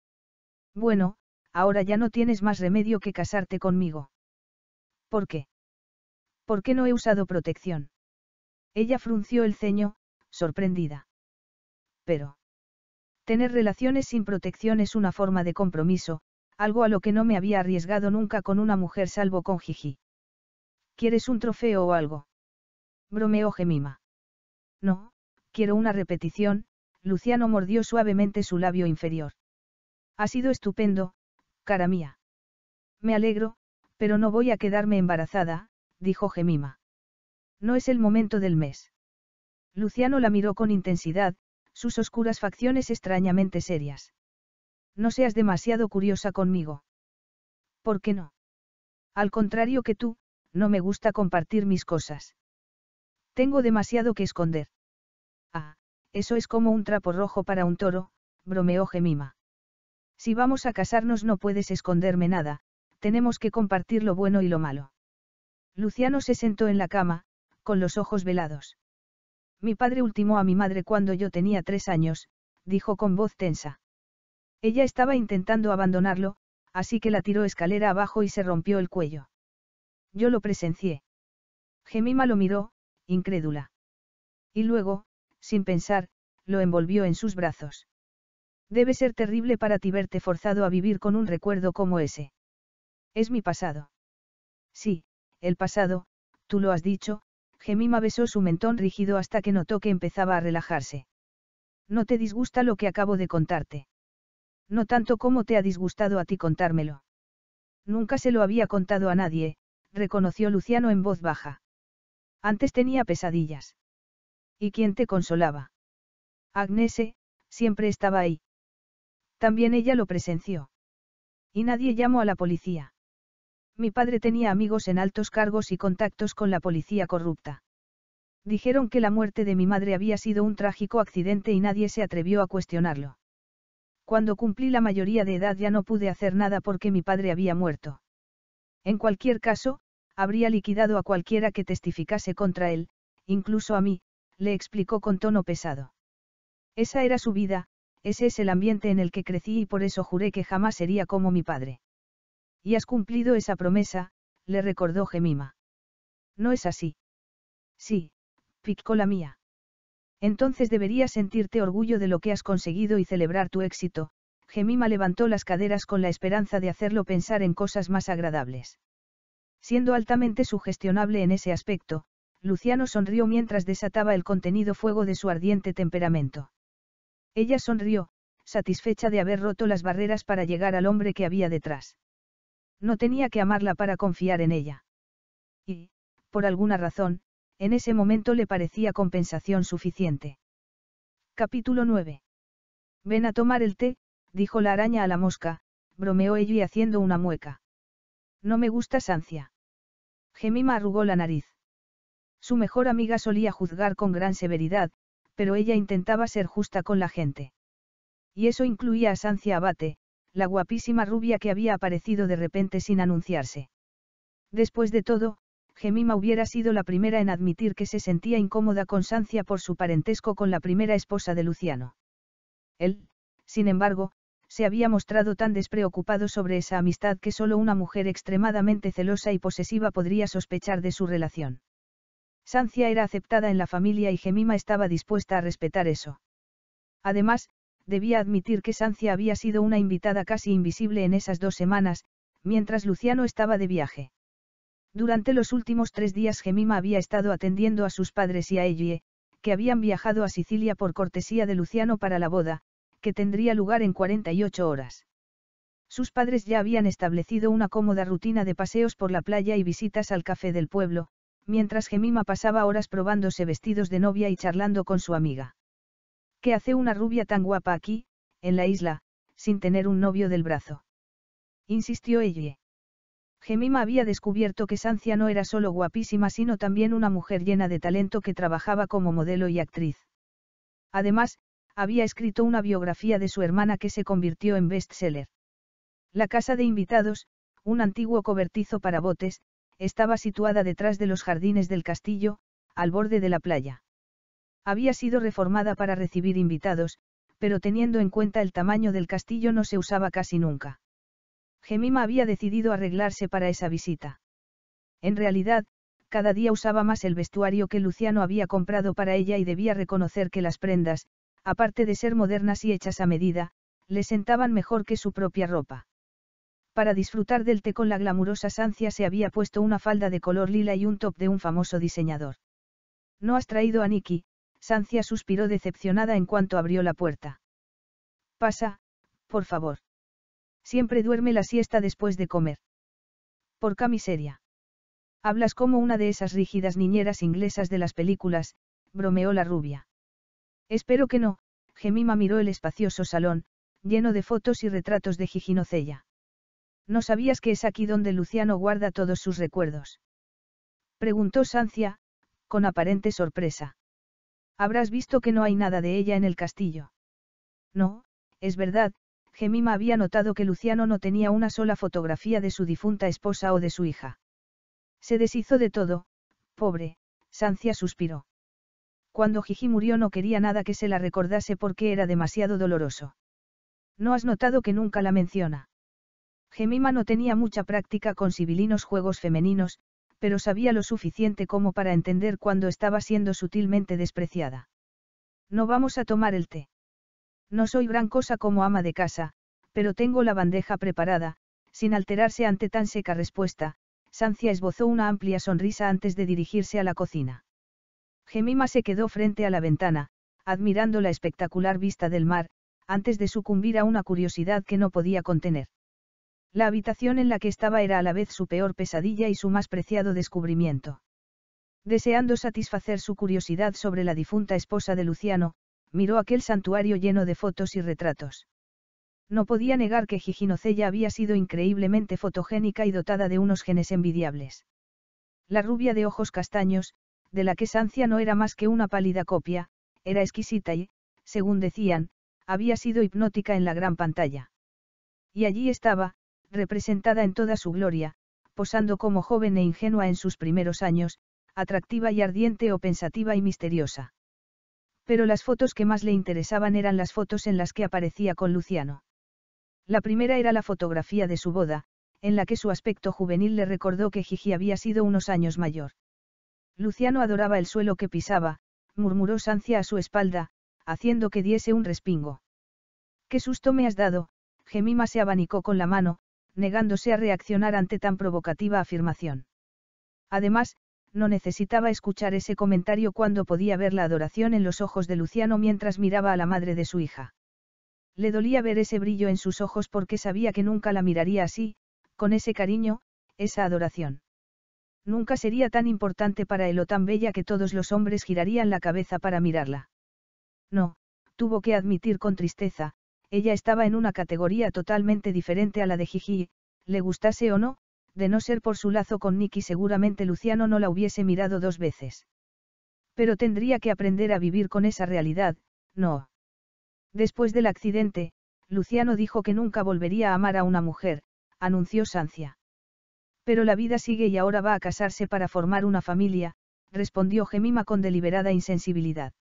Bueno, ahora ya no tienes más remedio que casarte conmigo. ¿Por qué? ¿Por qué no he usado protección? Ella frunció el ceño, sorprendida. Pero. Tener relaciones sin protección es una forma de compromiso, algo a lo que no me había arriesgado nunca con una mujer salvo con Jiji. ¿Quieres un trofeo o algo? Bromeó Gemima. No, quiero una repetición, Luciano mordió suavemente su labio inferior. Ha sido estupendo, cara mía. Me alegro, pero no voy a quedarme embarazada, dijo Gemima. No es el momento del mes. Luciano la miró con intensidad, sus oscuras facciones extrañamente serias. No seas demasiado curiosa conmigo. ¿Por qué no? Al contrario que tú, no me gusta compartir mis cosas. Tengo demasiado que esconder. Ah, eso es como un trapo rojo para un toro, bromeó Gemima. Si vamos a casarnos no puedes esconderme nada, tenemos que compartir lo bueno y lo malo. Luciano se sentó en la cama, con los ojos velados. Mi padre ultimó a mi madre cuando yo tenía tres años, dijo con voz tensa. Ella estaba intentando abandonarlo, así que la tiró escalera abajo y se rompió el cuello. Yo lo presencié. Gemima lo miró, incrédula. Y luego, sin pensar, lo envolvió en sus brazos. Debe ser terrible para ti verte forzado a vivir con un recuerdo como ese. Es mi pasado. Sí, el pasado, tú lo has dicho, Gemima besó su mentón rígido hasta que notó que empezaba a relajarse. No te disgusta lo que acabo de contarte. No tanto como te ha disgustado a ti contármelo. Nunca se lo había contado a nadie, reconoció Luciano en voz baja. Antes tenía pesadillas. ¿Y quién te consolaba? Agnese, siempre estaba ahí. También ella lo presenció. Y nadie llamó a la policía. Mi padre tenía amigos en altos cargos y contactos con la policía corrupta. Dijeron que la muerte de mi madre había sido un trágico accidente y nadie se atrevió a cuestionarlo. Cuando cumplí la mayoría de edad ya no pude hacer nada porque mi padre había muerto. En cualquier caso, habría liquidado a cualquiera que testificase contra él, incluso a mí, le explicó con tono pesado. Esa era su vida, ese es el ambiente en el que crecí y por eso juré que jamás sería como mi padre. Y has cumplido esa promesa, le recordó Gemima. No es así. Sí, picó la mía. Entonces deberías sentirte orgullo de lo que has conseguido y celebrar tu éxito, Gemima levantó las caderas con la esperanza de hacerlo pensar en cosas más agradables. Siendo altamente sugestionable en ese aspecto, Luciano sonrió mientras desataba el contenido fuego de su ardiente temperamento. Ella sonrió, satisfecha de haber roto las barreras para llegar al hombre que había detrás. No tenía que amarla para confiar en ella. Y, por alguna razón, en ese momento le parecía compensación suficiente. Capítulo 9. Ven a tomar el té, dijo la araña a la mosca, bromeó y haciendo una mueca. No me gusta Sancia. Gemima arrugó la nariz. Su mejor amiga solía juzgar con gran severidad, pero ella intentaba ser justa con la gente. Y eso incluía a Sancia Abate, la guapísima rubia que había aparecido de repente sin anunciarse. Después de todo, Gemima hubiera sido la primera en admitir que se sentía incómoda con Sancia por su parentesco con la primera esposa de Luciano. Él, sin embargo, se había mostrado tan despreocupado sobre esa amistad que solo una mujer extremadamente celosa y posesiva podría sospechar de su relación. Sancia era aceptada en la familia y Gemima estaba dispuesta a respetar eso. Además, debía admitir que Sancia había sido una invitada casi invisible en esas dos semanas, mientras Luciano estaba de viaje. Durante los últimos tres días Gemima había estado atendiendo a sus padres y a Ellie, que habían viajado a Sicilia por cortesía de Luciano para la boda, que tendría lugar en 48 horas. Sus padres ya habían establecido una cómoda rutina de paseos por la playa y visitas al café del pueblo, mientras Gemima pasaba horas probándose vestidos de novia y charlando con su amiga. ¿Qué hace una rubia tan guapa aquí, en la isla, sin tener un novio del brazo? Insistió ella. Gemima había descubierto que Sancia no era solo guapísima, sino también una mujer llena de talento que trabajaba como modelo y actriz. Además, había escrito una biografía de su hermana que se convirtió en bestseller. La casa de invitados, un antiguo cobertizo para botes, estaba situada detrás de los jardines del castillo, al borde de la playa. Había sido reformada para recibir invitados, pero teniendo en cuenta el tamaño del castillo no se usaba casi nunca. Gemima había decidido arreglarse para esa visita. En realidad, cada día usaba más el vestuario que Luciano había comprado para ella y debía reconocer que las prendas, aparte de ser modernas y hechas a medida, le sentaban mejor que su propia ropa. Para disfrutar del té con la glamurosa Sancia se había puesto una falda de color lila y un top de un famoso diseñador. No has traído a Nicky, Sancia suspiró decepcionada en cuanto abrió la puerta. Pasa, por favor. Siempre duerme la siesta después de comer. Porca miseria. Hablas como una de esas rígidas niñeras inglesas de las películas, bromeó la rubia. Espero que no, Gemima miró el espacioso salón, lleno de fotos y retratos de Giginocella. ¿No sabías que es aquí donde Luciano guarda todos sus recuerdos? Preguntó Sancia, con aparente sorpresa. Habrás visto que no hay nada de ella en el castillo. No, es verdad, Gemima había notado que Luciano no tenía una sola fotografía de su difunta esposa o de su hija. Se deshizo de todo, pobre, Sancia suspiró. Cuando Gigi murió no quería nada que se la recordase porque era demasiado doloroso. ¿No has notado que nunca la menciona? Gemima no tenía mucha práctica con sibilinos juegos femeninos, pero sabía lo suficiente como para entender cuando estaba siendo sutilmente despreciada. No vamos a tomar el té. No soy gran cosa como ama de casa, pero tengo la bandeja preparada, sin alterarse ante tan seca respuesta, Sancia esbozó una amplia sonrisa antes de dirigirse a la cocina. Gemima se quedó frente a la ventana, admirando la espectacular vista del mar, antes de sucumbir a una curiosidad que no podía contener. La habitación en la que estaba era a la vez su peor pesadilla y su más preciado descubrimiento. Deseando satisfacer su curiosidad sobre la difunta esposa de Luciano, miró aquel santuario lleno de fotos y retratos. No podía negar que Giginocella había sido increíblemente fotogénica y dotada de unos genes envidiables. La rubia de ojos castaños, de la que Sancia no era más que una pálida copia, era exquisita y, según decían, había sido hipnótica en la gran pantalla. Y allí estaba, representada en toda su gloria, posando como joven e ingenua en sus primeros años, atractiva y ardiente o pensativa y misteriosa. Pero las fotos que más le interesaban eran las fotos en las que aparecía con Luciano. La primera era la fotografía de su boda, en la que su aspecto juvenil le recordó que Gigi había sido unos años mayor. Luciano adoraba el suelo que pisaba, murmuró Sancia a su espalda, haciendo que diese un respingo. Qué susto me has dado, Gemima se abanicó con la mano, negándose a reaccionar ante tan provocativa afirmación. Además, no necesitaba escuchar ese comentario cuando podía ver la adoración en los ojos de Luciano mientras miraba a la madre de su hija. Le dolía ver ese brillo en sus ojos porque sabía que nunca la miraría así, con ese cariño, esa adoración. Nunca sería tan importante para él o tan bella que todos los hombres girarían la cabeza para mirarla. No, tuvo que admitir con tristeza, ella estaba en una categoría totalmente diferente a la de Gigi, le gustase o no, de no ser por su lazo con Nicky seguramente Luciano no la hubiese mirado dos veces. Pero tendría que aprender a vivir con esa realidad, no. Después del accidente, Luciano dijo que nunca volvería a amar a una mujer, anunció Sancia. Pero la vida sigue y ahora va a casarse para formar una familia, respondió Gemima con deliberada insensibilidad.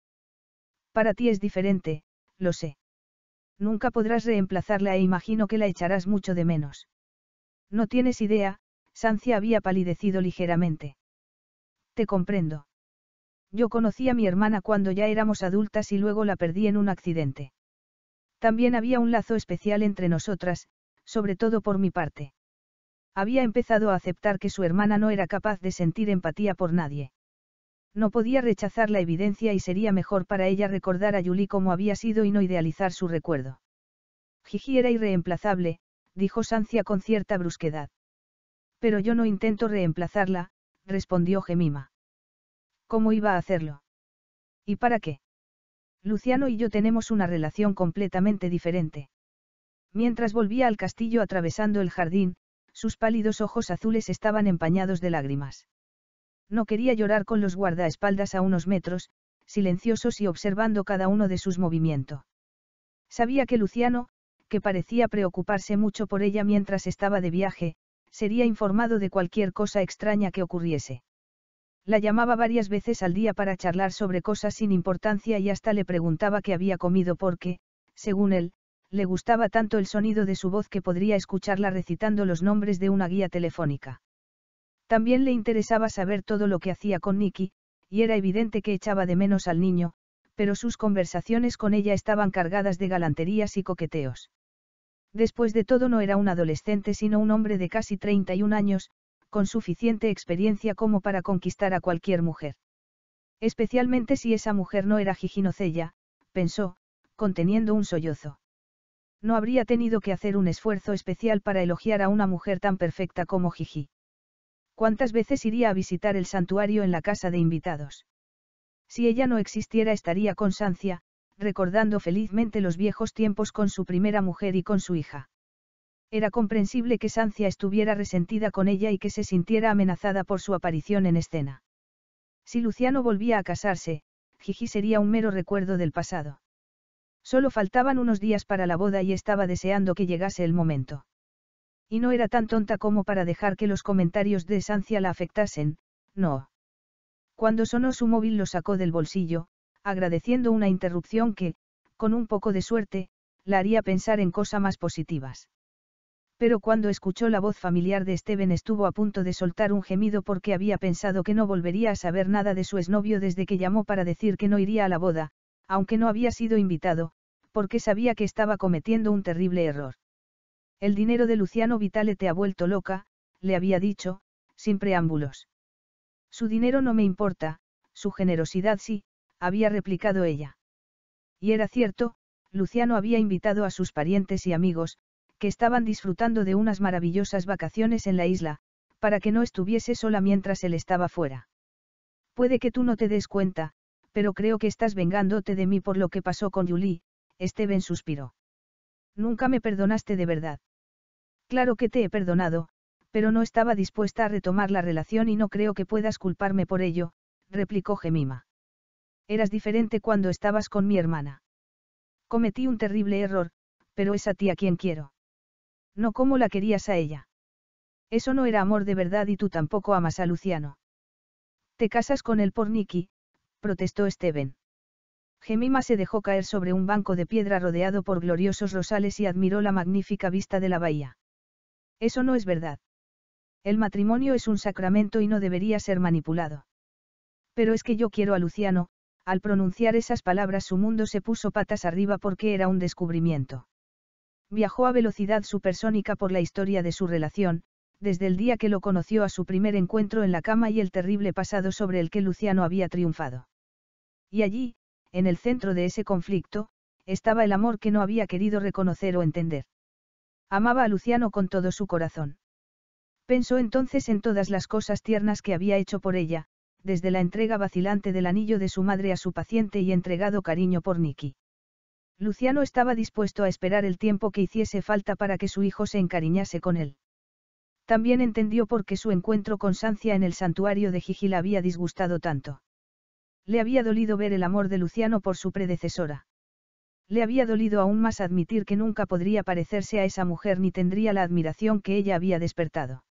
Para ti es diferente, lo sé. Nunca podrás reemplazarla e imagino que la echarás mucho de menos. No tienes idea, Sancia había palidecido ligeramente. Te comprendo. Yo conocí a mi hermana cuando ya éramos adultas y luego la perdí en un accidente. También había un lazo especial entre nosotras, sobre todo por mi parte. Había empezado a aceptar que su hermana no era capaz de sentir empatía por nadie. No podía rechazar la evidencia y sería mejor para ella recordar a Yuli como había sido y no idealizar su recuerdo. Gigi era irreemplazable, dijo Sancia con cierta brusquedad. Pero yo no intento reemplazarla, respondió Gemima. ¿Cómo iba a hacerlo? ¿Y para qué? Luciano y yo tenemos una relación completamente diferente. Mientras volvía al castillo atravesando el jardín, sus pálidos ojos azules estaban empañados de lágrimas. No quería llorar con los guardaespaldas a unos metros, silenciosos y observando cada uno de sus movimientos. Sabía que Luciano, que parecía preocuparse mucho por ella mientras estaba de viaje, sería informado de cualquier cosa extraña que ocurriese. La llamaba varias veces al día para charlar sobre cosas sin importancia y hasta le preguntaba qué había comido porque, según él, le gustaba tanto el sonido de su voz que podría escucharla recitando los nombres de una guía telefónica. También le interesaba saber todo lo que hacía con Nicky, y era evidente que echaba de menos al niño, pero sus conversaciones con ella estaban cargadas de galanterías y coqueteos. Después de todo no era un adolescente sino un hombre de casi 31 años, con suficiente experiencia como para conquistar a cualquier mujer. Especialmente si esa mujer no era hijinocella, pensó, conteniendo un sollozo. No habría tenido que hacer un esfuerzo especial para elogiar a una mujer tan perfecta como Jiji. ¿Cuántas veces iría a visitar el santuario en la casa de invitados? Si ella no existiera estaría con Sancia, recordando felizmente los viejos tiempos con su primera mujer y con su hija. Era comprensible que Sancia estuviera resentida con ella y que se sintiera amenazada por su aparición en escena. Si Luciano volvía a casarse, Gigi sería un mero recuerdo del pasado. Solo faltaban unos días para la boda y estaba deseando que llegase el momento. Y no era tan tonta como para dejar que los comentarios de Sancia la afectasen, no. Cuando sonó su móvil lo sacó del bolsillo, agradeciendo una interrupción que, con un poco de suerte, la haría pensar en cosas más positivas. Pero cuando escuchó la voz familiar de Steven estuvo a punto de soltar un gemido porque había pensado que no volvería a saber nada de su exnovio desde que llamó para decir que no iría a la boda, aunque no había sido invitado, porque sabía que estaba cometiendo un terrible error. El dinero de Luciano Vitale te ha vuelto loca, le había dicho, sin preámbulos. Su dinero no me importa, su generosidad sí, había replicado ella. Y era cierto, Luciano había invitado a sus parientes y amigos, que estaban disfrutando de unas maravillosas vacaciones en la isla, para que no estuviese sola mientras él estaba fuera. Puede que tú no te des cuenta, pero creo que estás vengándote de mí por lo que pasó con Julie, Steven suspiró. Nunca me perdonaste de verdad. Claro que te he perdonado, pero no estaba dispuesta a retomar la relación y no creo que puedas culparme por ello, replicó Gemima. Eras diferente cuando estabas con mi hermana. Cometí un terrible error, pero es a ti a quien quiero. No como la querías a ella. Eso no era amor de verdad y tú tampoco amas a Luciano. Te casas con él por Nicky, protestó Steven. Gemima se dejó caer sobre un banco de piedra rodeado por gloriosos rosales y admiró la magnífica vista de la bahía. Eso no es verdad. El matrimonio es un sacramento y no debería ser manipulado. Pero es que yo quiero a Luciano, al pronunciar esas palabras su mundo se puso patas arriba porque era un descubrimiento. Viajó a velocidad supersónica por la historia de su relación, desde el día que lo conoció a su primer encuentro en la cama y el terrible pasado sobre el que Luciano había triunfado. Y allí, en el centro de ese conflicto, estaba el amor que no había querido reconocer o entender. Amaba a Luciano con todo su corazón. Pensó entonces en todas las cosas tiernas que había hecho por ella, desde la entrega vacilante del anillo de su madre a su paciente y entregado cariño por Nicky. Luciano estaba dispuesto a esperar el tiempo que hiciese falta para que su hijo se encariñase con él. También entendió por qué su encuentro con Sancia en el santuario de Gigi había disgustado tanto. Le había dolido ver el amor de Luciano por su predecesora. Le había dolido aún más admitir que nunca podría parecerse a esa mujer ni tendría la admiración que ella había despertado.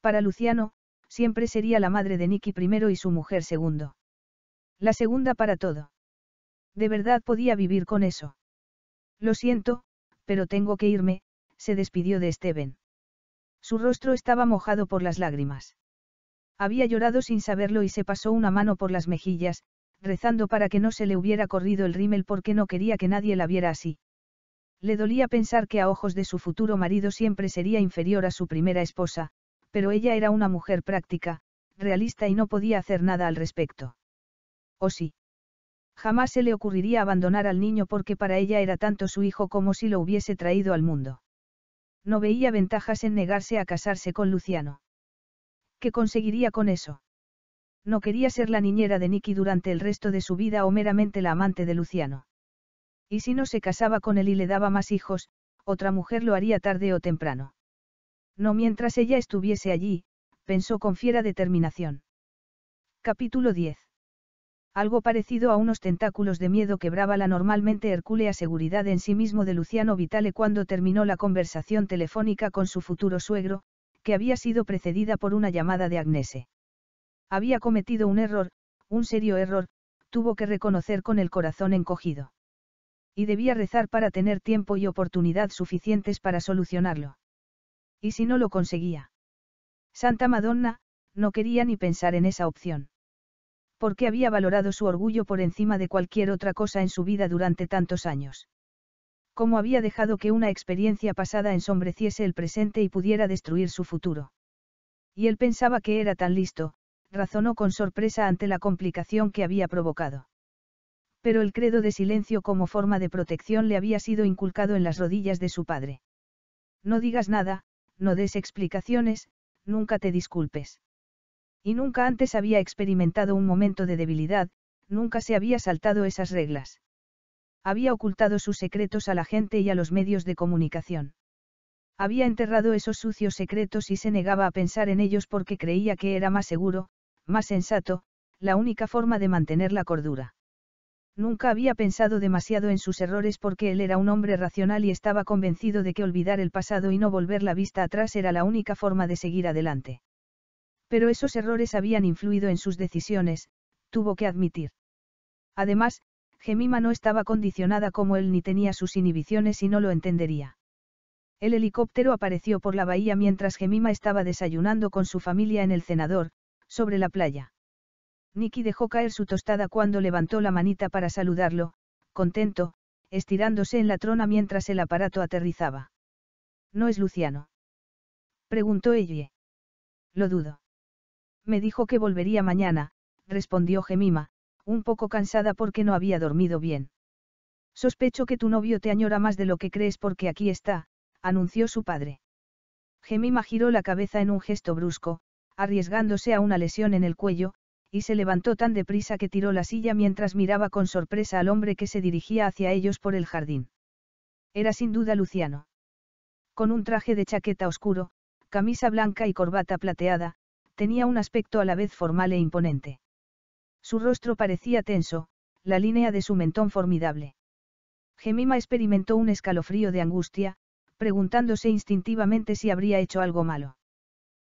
Para Luciano, siempre sería la madre de Nicky primero y su mujer segundo. La segunda para todo. De verdad podía vivir con eso. Lo siento, pero tengo que irme, se despidió de Steven. Su rostro estaba mojado por las lágrimas. Había llorado sin saberlo y se pasó una mano por las mejillas, rezando para que no se le hubiera corrido el rímel porque no quería que nadie la viera así. Le dolía pensar que a ojos de su futuro marido siempre sería inferior a su primera esposa, pero ella era una mujer práctica, realista y no podía hacer nada al respecto. ¿O sí? Jamás se le ocurriría abandonar al niño porque para ella era tanto su hijo como si lo hubiese traído al mundo. No veía ventajas en negarse a casarse con Luciano. ¿Qué conseguiría con eso? No quería ser la niñera de Nicky durante el resto de su vida o meramente la amante de Luciano. Y si no se casaba con él y le daba más hijos, otra mujer lo haría tarde o temprano. No mientras ella estuviese allí, pensó con fiera determinación. Capítulo 10. Algo parecido a unos tentáculos de miedo quebraba la normalmente hercúlea seguridad en sí mismo de Luciano Vitale cuando terminó la conversación telefónica con su futuro suegro, que había sido precedida por una llamada de Agnese. Había cometido un error, un serio error, tuvo que reconocer con el corazón encogido. Y debía rezar para tener tiempo y oportunidad suficientes para solucionarlo. ¿Y si no lo conseguía? Santa Madonna, no quería ni pensar en esa opción. Porque había valorado su orgullo por encima de cualquier otra cosa en su vida durante tantos años cómo había dejado que una experiencia pasada ensombreciese el presente y pudiera destruir su futuro. Y él pensaba que era tan listo, razonó con sorpresa ante la complicación que había provocado. Pero el credo de silencio como forma de protección le había sido inculcado en las rodillas de su padre. No digas nada, no des explicaciones, nunca te disculpes. Y nunca antes había experimentado un momento de debilidad, nunca se había saltado esas reglas. Había ocultado sus secretos a la gente y a los medios de comunicación. Había enterrado esos sucios secretos y se negaba a pensar en ellos porque creía que era más seguro, más sensato, la única forma de mantener la cordura. Nunca había pensado demasiado en sus errores porque él era un hombre racional y estaba convencido de que olvidar el pasado y no volver la vista atrás era la única forma de seguir adelante. Pero esos errores habían influido en sus decisiones, tuvo que admitir. Además, Gemima no estaba condicionada como él ni tenía sus inhibiciones y no lo entendería. El helicóptero apareció por la bahía mientras Gemima estaba desayunando con su familia en el cenador, sobre la playa. Nicky dejó caer su tostada cuando levantó la manita para saludarlo, contento, estirándose en la trona mientras el aparato aterrizaba. ¿No es Luciano? preguntó Ellie. Lo dudo. Me dijo que volvería mañana, respondió Gemima, un poco cansada porque no había dormido bien. Sospecho que tu novio te añora más de lo que crees porque aquí está, anunció su padre. Gemima giró la cabeza en un gesto brusco, arriesgándose a una lesión en el cuello, y se levantó tan deprisa que tiró la silla mientras miraba con sorpresa al hombre que se dirigía hacia ellos por el jardín. Era sin duda Luciano. Con un traje de chaqueta oscuro, camisa blanca y corbata plateada, tenía un aspecto a la vez formal e imponente. Su rostro parecía tenso, la línea de su mentón formidable. Gemima experimentó un escalofrío de angustia, preguntándose instintivamente si habría hecho algo malo.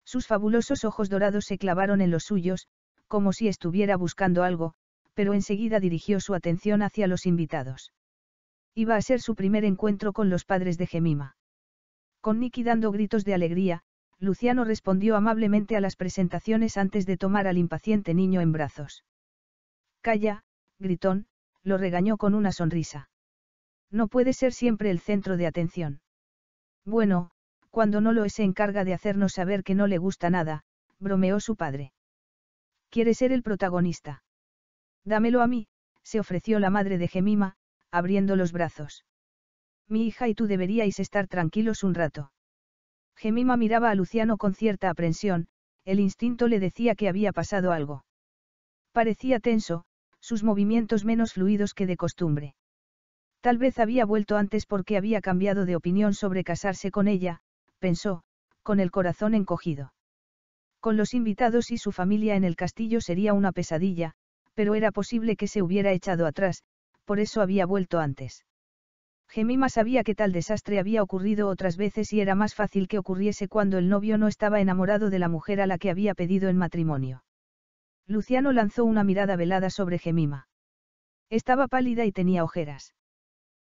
Sus fabulosos ojos dorados se clavaron en los suyos, como si estuviera buscando algo, pero enseguida dirigió su atención hacia los invitados. Iba a ser su primer encuentro con los padres de Gemima. Con Nicky dando gritos de alegría, Luciano respondió amablemente a las presentaciones antes de tomar al impaciente niño en brazos. Calla, gritón, lo regañó con una sonrisa. No puede ser siempre el centro de atención. Bueno, cuando no lo se encarga de hacernos saber que no le gusta nada, bromeó su padre. Quiere ser el protagonista. Dámelo a mí, se ofreció la madre de Gemima, abriendo los brazos. Mi hija y tú deberíais estar tranquilos un rato. Gemima miraba a Luciano con cierta aprensión, el instinto le decía que había pasado algo. Parecía tenso, sus movimientos menos fluidos que de costumbre. Tal vez había vuelto antes porque había cambiado de opinión sobre casarse con ella, pensó, con el corazón encogido. Con los invitados y su familia en el castillo sería una pesadilla, pero era posible que se hubiera echado atrás, por eso había vuelto antes. Gemima sabía que tal desastre había ocurrido otras veces y era más fácil que ocurriese cuando el novio no estaba enamorado de la mujer a la que había pedido en matrimonio. Luciano lanzó una mirada velada sobre Gemima. Estaba pálida y tenía ojeras.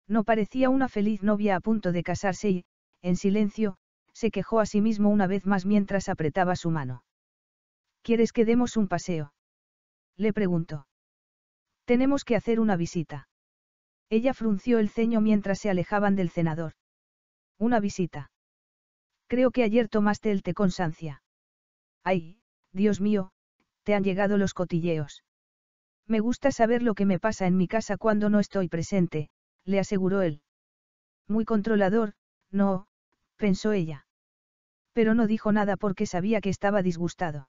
No parecía una feliz novia a punto de casarse y, en silencio, se quejó a sí mismo una vez más mientras apretaba su mano. ¿Quieres que demos un paseo? Le preguntó. Tenemos que hacer una visita. Ella frunció el ceño mientras se alejaban del cenador. Una visita. Creo que ayer tomaste el té con Sancia. Ay, Dios mío, te han llegado los cotilleos. Me gusta saber lo que me pasa en mi casa cuando no estoy presente, le aseguró él. Muy controlador, no, pensó ella pero no dijo nada porque sabía que estaba disgustado.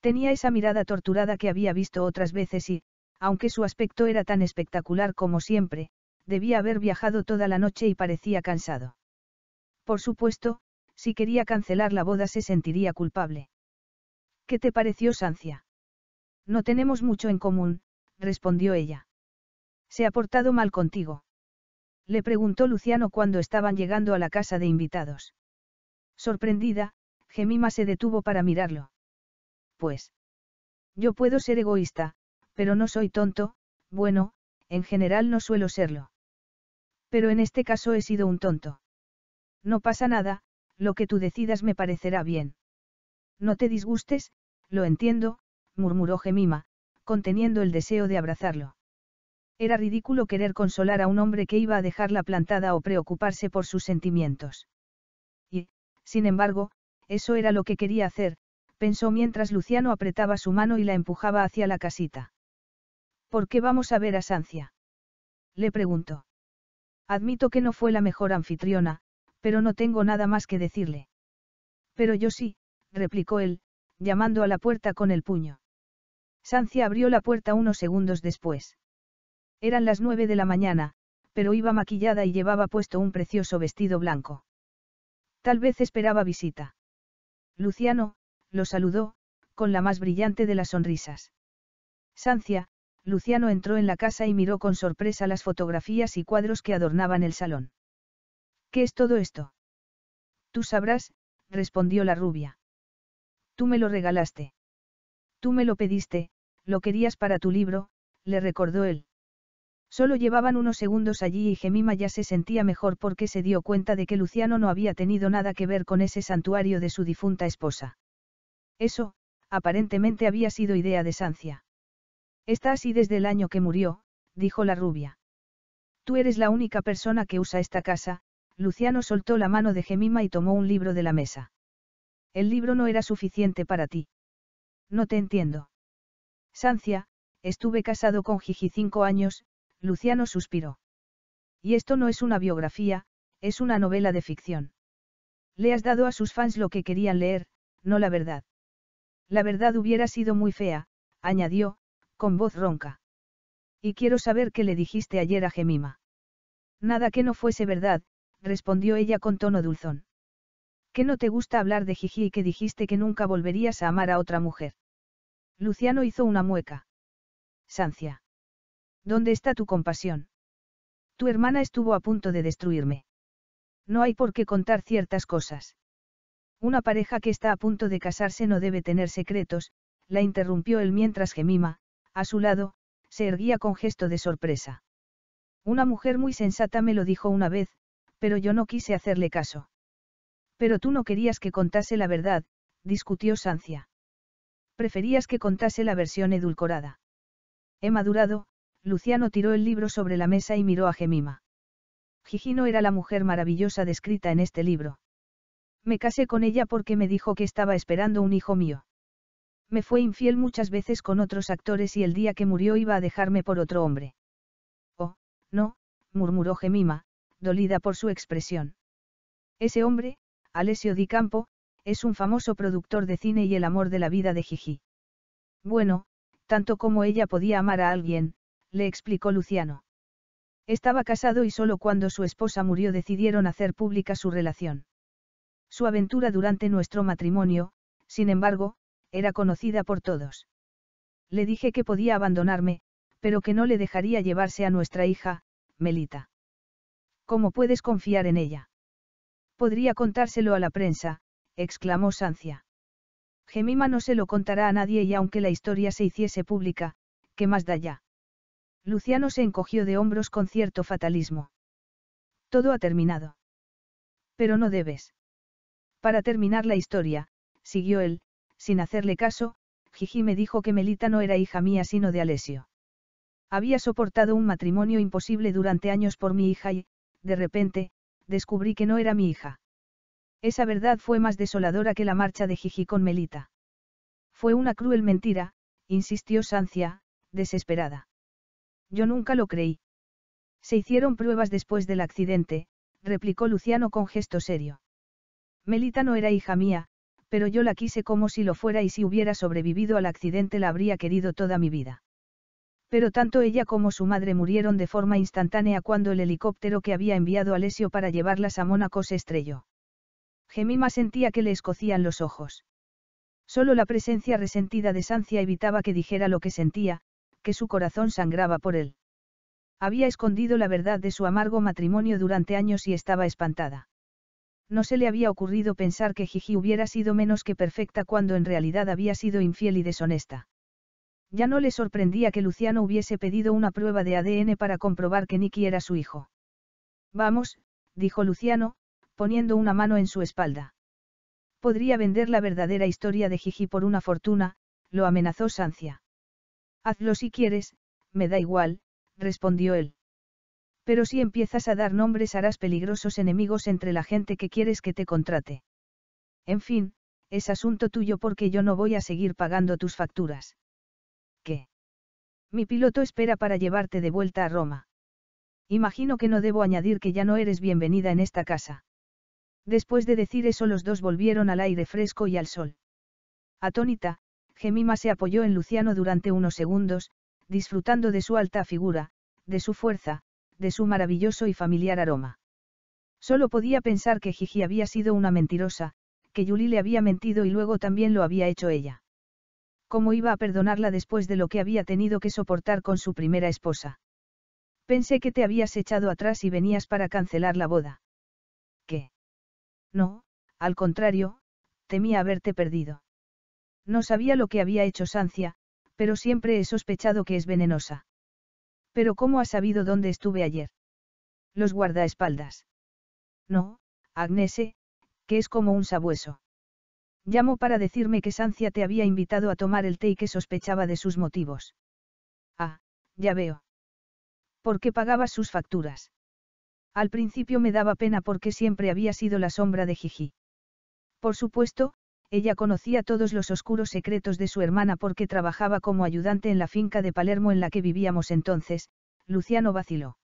Tenía esa mirada torturada que había visto otras veces y, aunque su aspecto era tan espectacular como siempre, debía haber viajado toda la noche y parecía cansado. Por supuesto, si quería cancelar la boda se sentiría culpable. ¿Qué te pareció Sancia? No tenemos mucho en común, respondió ella. Se ha portado mal contigo. Le preguntó Luciano cuando estaban llegando a la casa de invitados. Sorprendida, Gemima se detuvo para mirarlo. Pues. Yo puedo ser egoísta, pero no soy tonto, bueno, en general no suelo serlo. Pero en este caso he sido un tonto. No pasa nada, lo que tú decidas me parecerá bien. No te disgustes, lo entiendo, murmuró Gemima, conteniendo el deseo de abrazarlo. Era ridículo querer consolar a un hombre que iba a dejarla plantada o preocuparse por sus sentimientos. Sin embargo, eso era lo que quería hacer, pensó mientras Luciano apretaba su mano y la empujaba hacia la casita. ¿Por qué vamos a ver a Sancia? Le preguntó. Admito que no fue la mejor anfitriona, pero no tengo nada más que decirle. Pero yo sí, replicó él, llamando a la puerta con el puño. Sancia abrió la puerta unos segundos después. Eran las nueve de la mañana, pero iba maquillada y llevaba puesto un precioso vestido blanco. Tal vez esperaba visita. Luciano, lo saludó, con la más brillante de las sonrisas. Sancia, Luciano entró en la casa y miró con sorpresa las fotografías y cuadros que adornaban el salón. ¿Qué es todo esto? Tú sabrás, respondió la rubia. Tú me lo regalaste. Tú me lo pediste, lo querías para tu libro, le recordó él. Solo llevaban unos segundos allí y Gemima ya se sentía mejor porque se dio cuenta de que Luciano no había tenido nada que ver con ese santuario de su difunta esposa. Eso, aparentemente había sido idea de Sancia. Está así desde el año que murió, dijo la rubia. Tú eres la única persona que usa esta casa, Luciano soltó la mano de Gemima y tomó un libro de la mesa. El libro no era suficiente para ti. No te entiendo. Sancia, estuve casado con Gigi cinco años, Luciano suspiró. Y esto no es una biografía, es una novela de ficción. Le has dado a sus fans lo que querían leer, no la verdad. La verdad hubiera sido muy fea, añadió, con voz ronca. Y quiero saber qué le dijiste ayer a Gemima. Nada que no fuese verdad, respondió ella con tono dulzón. Que no te gusta hablar de Gigi y que dijiste que nunca volverías a amar a otra mujer. Luciano hizo una mueca. Sancia. ¿Dónde está tu compasión? Tu hermana estuvo a punto de destruirme. No hay por qué contar ciertas cosas. Una pareja que está a punto de casarse no debe tener secretos, la interrumpió él mientras Gemima, a su lado, se erguía con gesto de sorpresa. Una mujer muy sensata me lo dijo una vez, pero yo no quise hacerle caso. Pero tú no querías que contase la verdad, discutió Sancia. Preferías que contase la versión edulcorada. He madurado, Luciano tiró el libro sobre la mesa y miró a Gemima. no era la mujer maravillosa descrita en este libro. Me casé con ella porque me dijo que estaba esperando un hijo mío. Me fue infiel muchas veces con otros actores y el día que murió iba a dejarme por otro hombre. Oh, no, murmuró Gemima, dolida por su expresión. Ese hombre, Alessio Di Campo, es un famoso productor de cine y el amor de la vida de Gigi. Bueno, tanto como ella podía amar a alguien, le explicó Luciano. Estaba casado y solo cuando su esposa murió decidieron hacer pública su relación. Su aventura durante nuestro matrimonio, sin embargo, era conocida por todos. Le dije que podía abandonarme, pero que no le dejaría llevarse a nuestra hija, Melita. ¿Cómo puedes confiar en ella? Podría contárselo a la prensa, exclamó Sancia. Gemima no se lo contará a nadie y aunque la historia se hiciese pública, ¿qué más da ya? Luciano se encogió de hombros con cierto fatalismo. Todo ha terminado. Pero no debes. Para terminar la historia, siguió él, sin hacerle caso, Gigi me dijo que Melita no era hija mía sino de Alesio. Había soportado un matrimonio imposible durante años por mi hija y, de repente, descubrí que no era mi hija. Esa verdad fue más desoladora que la marcha de Gigi con Melita. Fue una cruel mentira, insistió Sancia, desesperada. Yo nunca lo creí. Se hicieron pruebas después del accidente, replicó Luciano con gesto serio. Melita no era hija mía, pero yo la quise como si lo fuera y si hubiera sobrevivido al accidente la habría querido toda mi vida. Pero tanto ella como su madre murieron de forma instantánea cuando el helicóptero que había enviado Alesio para llevarlas a Mónaco se estrelló. Gemima sentía que le escocían los ojos. Solo la presencia resentida de Sancia evitaba que dijera lo que sentía, que su corazón sangraba por él. Había escondido la verdad de su amargo matrimonio durante años y estaba espantada. No se le había ocurrido pensar que Gigi hubiera sido menos que perfecta cuando en realidad había sido infiel y deshonesta. Ya no le sorprendía que Luciano hubiese pedido una prueba de ADN para comprobar que Nicky era su hijo. Vamos, dijo Luciano, poniendo una mano en su espalda. Podría vender la verdadera historia de Gigi por una fortuna, lo amenazó Sancia. Hazlo si quieres, me da igual, respondió él. Pero si empiezas a dar nombres harás peligrosos enemigos entre la gente que quieres que te contrate. En fin, es asunto tuyo porque yo no voy a seguir pagando tus facturas. ¿Qué? Mi piloto espera para llevarte de vuelta a Roma. Imagino que no debo añadir que ya no eres bienvenida en esta casa. Después de decir eso los dos volvieron al aire fresco y al sol. Atónita, Gemima se apoyó en Luciano durante unos segundos, disfrutando de su alta figura, de su fuerza, de su maravilloso y familiar aroma. Solo podía pensar que Gigi había sido una mentirosa, que Yuli le había mentido y luego también lo había hecho ella. ¿Cómo iba a perdonarla después de lo que había tenido que soportar con su primera esposa? Pensé que te habías echado atrás y venías para cancelar la boda. ¿Qué? No, al contrario, temía haberte perdido. No sabía lo que había hecho Sancia, pero siempre he sospechado que es venenosa. Pero ¿cómo ha sabido dónde estuve ayer? Los guardaespaldas. No, Agnese, que es como un sabueso. Llamó para decirme que Sancia te había invitado a tomar el té y que sospechaba de sus motivos. Ah, ya veo. ¿Por qué pagabas sus facturas? Al principio me daba pena porque siempre había sido la sombra de Jiji. Por supuesto, ella conocía todos los oscuros secretos de su hermana porque trabajaba como ayudante en la finca de Palermo en la que vivíamos entonces, Luciano vaciló.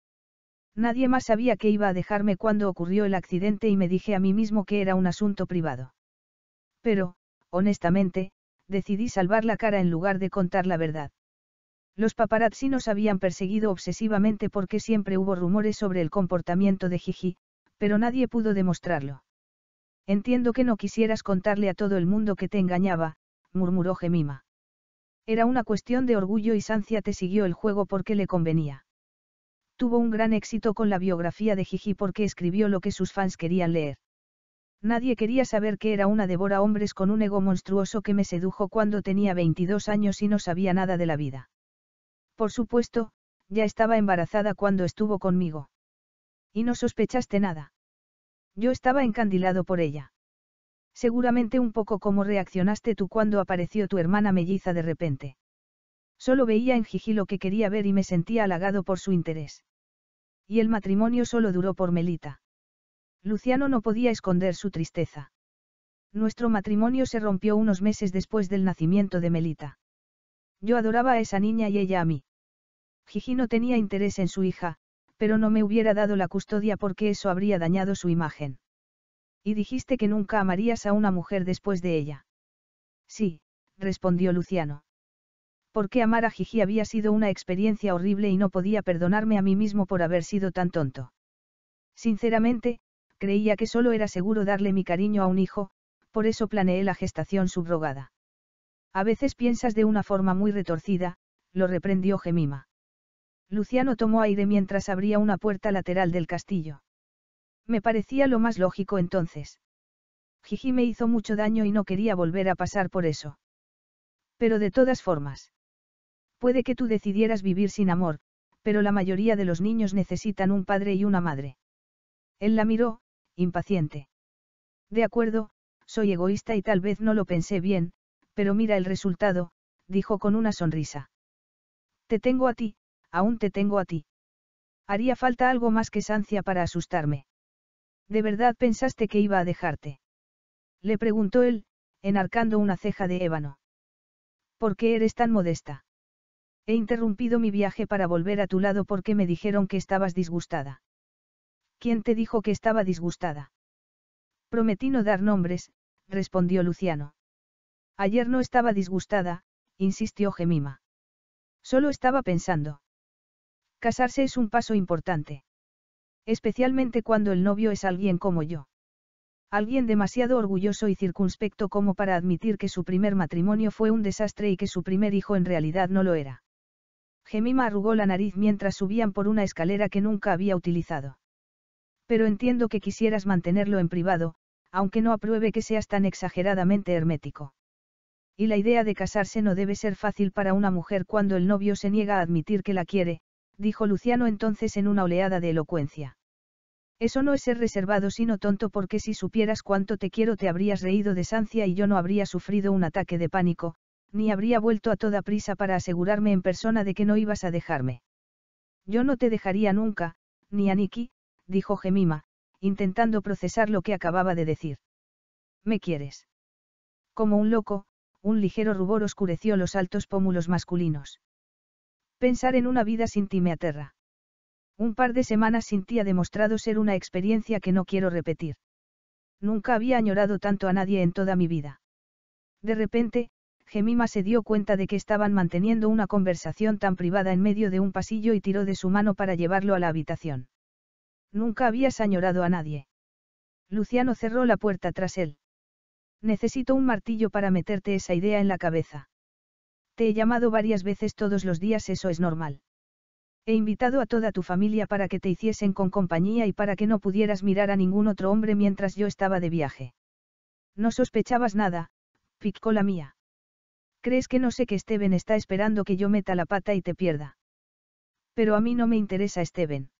Nadie más sabía que iba a dejarme cuando ocurrió el accidente y me dije a mí mismo que era un asunto privado. Pero, honestamente, decidí salvar la cara en lugar de contar la verdad. Los paparazzi nos habían perseguido obsesivamente porque siempre hubo rumores sobre el comportamiento de Gigi, pero nadie pudo demostrarlo. Entiendo que no quisieras contarle a todo el mundo que te engañaba, murmuró Gemima. Era una cuestión de orgullo y Sancia te siguió el juego porque le convenía. Tuvo un gran éxito con la biografía de Gigi porque escribió lo que sus fans querían leer. Nadie quería saber que era una devora hombres con un ego monstruoso que me sedujo cuando tenía 22 años y no sabía nada de la vida. Por supuesto, ya estaba embarazada cuando estuvo conmigo. Y no sospechaste nada. Yo estaba encandilado por ella. Seguramente un poco como reaccionaste tú cuando apareció tu hermana melliza de repente. Solo veía en Gigi lo que quería ver y me sentía halagado por su interés. Y el matrimonio solo duró por Melita. Luciano no podía esconder su tristeza. Nuestro matrimonio se rompió unos meses después del nacimiento de Melita. Yo adoraba a esa niña y ella a mí. Gigi no tenía interés en su hija, pero no me hubiera dado la custodia porque eso habría dañado su imagen. Y dijiste que nunca amarías a una mujer después de ella. Sí, respondió Luciano. Porque amar a Gigi había sido una experiencia horrible y no podía perdonarme a mí mismo por haber sido tan tonto. Sinceramente, creía que solo era seguro darle mi cariño a un hijo, por eso planeé la gestación subrogada. A veces piensas de una forma muy retorcida, lo reprendió Gemima. Luciano tomó aire mientras abría una puerta lateral del castillo. Me parecía lo más lógico entonces. Gigi me hizo mucho daño y no quería volver a pasar por eso. Pero de todas formas. Puede que tú decidieras vivir sin amor, pero la mayoría de los niños necesitan un padre y una madre. Él la miró, impaciente. De acuerdo, soy egoísta y tal vez no lo pensé bien, pero mira el resultado, dijo con una sonrisa. Te tengo a ti, aún te tengo a ti. Haría falta algo más que sancia para asustarme. ¿De verdad pensaste que iba a dejarte? Le preguntó él, enarcando una ceja de ébano. ¿Por qué eres tan modesta? He interrumpido mi viaje para volver a tu lado porque me dijeron que estabas disgustada. ¿Quién te dijo que estaba disgustada? Prometí no dar nombres, respondió Luciano. Ayer no estaba disgustada, insistió Gemima. Solo estaba pensando. Casarse es un paso importante. Especialmente cuando el novio es alguien como yo. Alguien demasiado orgulloso y circunspecto como para admitir que su primer matrimonio fue un desastre y que su primer hijo en realidad no lo era. Gemima arrugó la nariz mientras subían por una escalera que nunca había utilizado. Pero entiendo que quisieras mantenerlo en privado, aunque no apruebe que seas tan exageradamente hermético. Y la idea de casarse no debe ser fácil para una mujer cuando el novio se niega a admitir que la quiere, dijo Luciano entonces en una oleada de elocuencia. Eso no es ser reservado sino tonto porque si supieras cuánto te quiero te habrías reído de Sancia y yo no habría sufrido un ataque de pánico, ni habría vuelto a toda prisa para asegurarme en persona de que no ibas a dejarme. Yo no te dejaría nunca, ni a Nikki, dijo Gemima, intentando procesar lo que acababa de decir. ¿Me quieres? Como un loco, un ligero rubor oscureció los altos pómulos masculinos. Pensar en una vida sin ti me aterra. Un par de semanas sin ti ha demostrado ser una experiencia que no quiero repetir. Nunca había añorado tanto a nadie en toda mi vida. De repente, Gemima se dio cuenta de que estaban manteniendo una conversación tan privada en medio de un pasillo y tiró de su mano para llevarlo a la habitación. Nunca habías añorado a nadie. Luciano cerró la puerta tras él. Necesito un martillo para meterte esa idea en la cabeza. Te he llamado varias veces todos los días, eso es normal. He invitado a toda tu familia para que te hiciesen con compañía y para que no pudieras mirar a ningún otro hombre mientras yo estaba de viaje. No sospechabas nada, picó la mía. ¿Crees que no sé que Steven está esperando que yo meta la pata y te pierda? Pero a mí no me interesa Steven.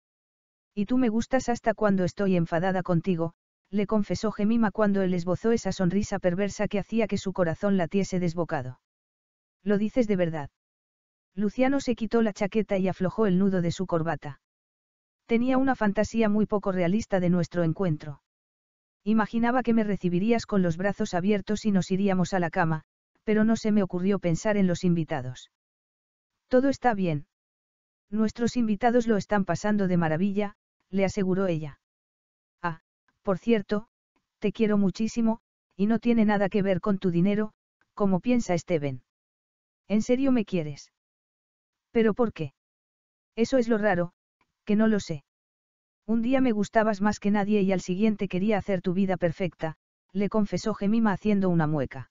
Y tú me gustas hasta cuando estoy enfadada contigo, le confesó Gemima cuando él esbozó esa sonrisa perversa que hacía que su corazón latiese desbocado. ¿Lo dices de verdad? Luciano se quitó la chaqueta y aflojó el nudo de su corbata. Tenía una fantasía muy poco realista de nuestro encuentro. Imaginaba que me recibirías con los brazos abiertos y nos iríamos a la cama, pero no se me ocurrió pensar en los invitados. Todo está bien. Nuestros invitados lo están pasando de maravilla, le aseguró ella. Ah, por cierto, te quiero muchísimo, y no tiene nada que ver con tu dinero, como piensa Steven. ¿En serio me quieres? ¿Pero por qué? Eso es lo raro, que no lo sé. Un día me gustabas más que nadie y al siguiente quería hacer tu vida perfecta, le confesó Gemima haciendo una mueca.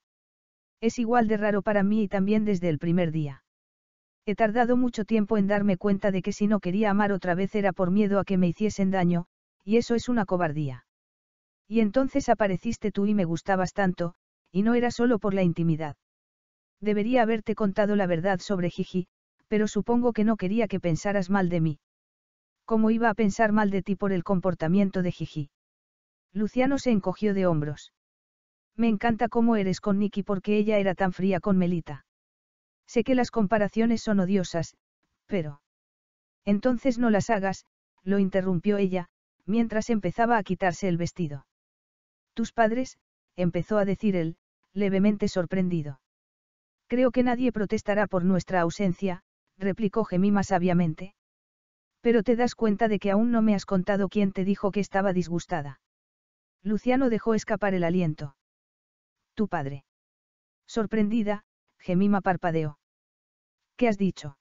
Es igual de raro para mí y también desde el primer día. He tardado mucho tiempo en darme cuenta de que si no quería amar otra vez era por miedo a que me hiciesen daño, y eso es una cobardía. Y entonces apareciste tú y me gustabas tanto, y no era solo por la intimidad. Debería haberte contado la verdad sobre Gigi, pero supongo que no quería que pensaras mal de mí. ¿Cómo iba a pensar mal de ti por el comportamiento de Gigi? Luciano se encogió de hombros. Me encanta cómo eres con Nicky porque ella era tan fría con Melita. Sé que las comparaciones son odiosas, pero... Entonces no las hagas, lo interrumpió ella, mientras empezaba a quitarse el vestido. Tus padres, empezó a decir él, levemente sorprendido. Creo que nadie protestará por nuestra ausencia, replicó Gemima sabiamente. Pero te das cuenta de que aún no me has contado quién te dijo que estaba disgustada. Luciano dejó escapar el aliento. Tu padre. Sorprendida, Gemima parpadeó. ¿Qué has dicho?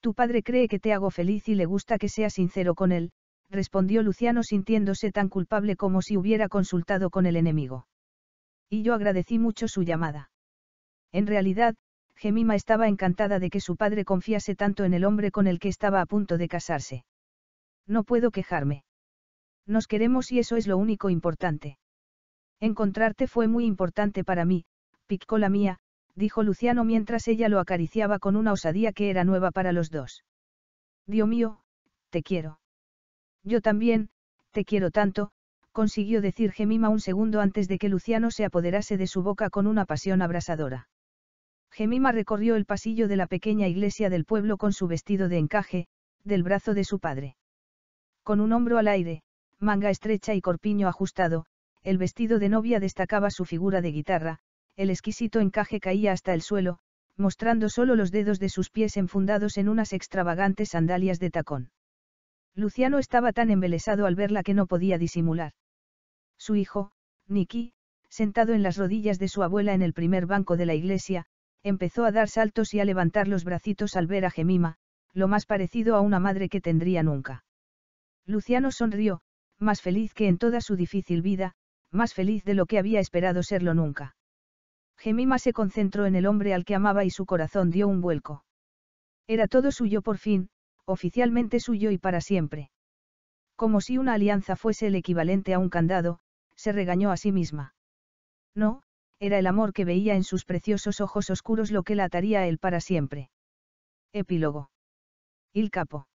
Tu padre cree que te hago feliz y le gusta que sea sincero con él, respondió Luciano sintiéndose tan culpable como si hubiera consultado con el enemigo. Y yo agradecí mucho su llamada. En realidad, Gemima estaba encantada de que su padre confiase tanto en el hombre con el que estaba a punto de casarse. No puedo quejarme. Nos queremos y eso es lo único importante. Encontrarte fue muy importante para mí, picó la mía, dijo Luciano mientras ella lo acariciaba con una osadía que era nueva para los dos. Dios mío, te quiero. Yo también, te quiero tanto, consiguió decir Gemima un segundo antes de que Luciano se apoderase de su boca con una pasión abrasadora. Gemima recorrió el pasillo de la pequeña iglesia del pueblo con su vestido de encaje, del brazo de su padre. Con un hombro al aire, manga estrecha y corpiño ajustado, el vestido de novia destacaba su figura de guitarra, el exquisito encaje caía hasta el suelo, mostrando solo los dedos de sus pies enfundados en unas extravagantes sandalias de tacón. Luciano estaba tan embelesado al verla que no podía disimular. Su hijo, Nicky, sentado en las rodillas de su abuela en el primer banco de la iglesia, empezó a dar saltos y a levantar los bracitos al ver a Gemima, lo más parecido a una madre que tendría nunca. Luciano sonrió, más feliz que en toda su difícil vida, más feliz de lo que había esperado serlo nunca. Gemima se concentró en el hombre al que amaba y su corazón dio un vuelco. Era todo suyo por fin, oficialmente suyo y para siempre. Como si una alianza fuese el equivalente a un candado, se regañó a sí misma. No, era el amor que veía en sus preciosos ojos oscuros lo que la ataría a él para siempre. Epílogo. Il capo.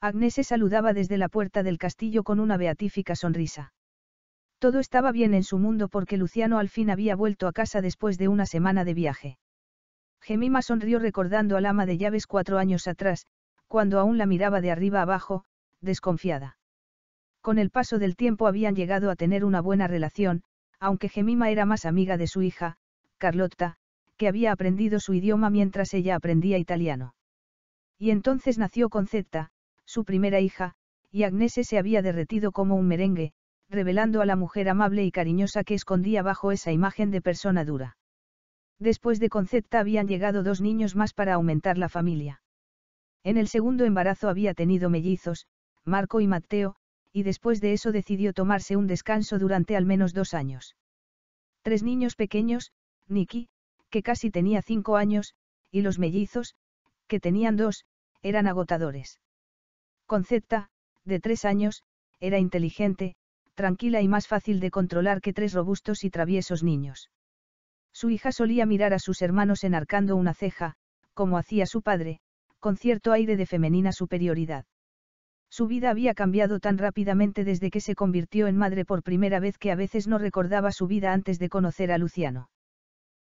Agnes se saludaba desde la puerta del castillo con una beatífica sonrisa. Todo estaba bien en su mundo porque Luciano al fin había vuelto a casa después de una semana de viaje. Gemima sonrió recordando al ama de llaves cuatro años atrás, cuando aún la miraba de arriba abajo, desconfiada. Con el paso del tiempo habían llegado a tener una buena relación, aunque Gemima era más amiga de su hija, Carlotta, que había aprendido su idioma mientras ella aprendía italiano. Y entonces nació Concetta, su primera hija, y Agnese se había derretido como un merengue, revelando a la mujer amable y cariñosa que escondía bajo esa imagen de persona dura. Después de Concepta habían llegado dos niños más para aumentar la familia. En el segundo embarazo había tenido mellizos, Marco y Mateo, y después de eso decidió tomarse un descanso durante al menos dos años. Tres niños pequeños, Nicky, que casi tenía cinco años, y los mellizos, que tenían dos, eran agotadores. Concepta, de tres años, era inteligente, tranquila y más fácil de controlar que tres robustos y traviesos niños. Su hija solía mirar a sus hermanos enarcando una ceja, como hacía su padre, con cierto aire de femenina superioridad. Su vida había cambiado tan rápidamente desde que se convirtió en madre por primera vez que a veces no recordaba su vida antes de conocer a Luciano.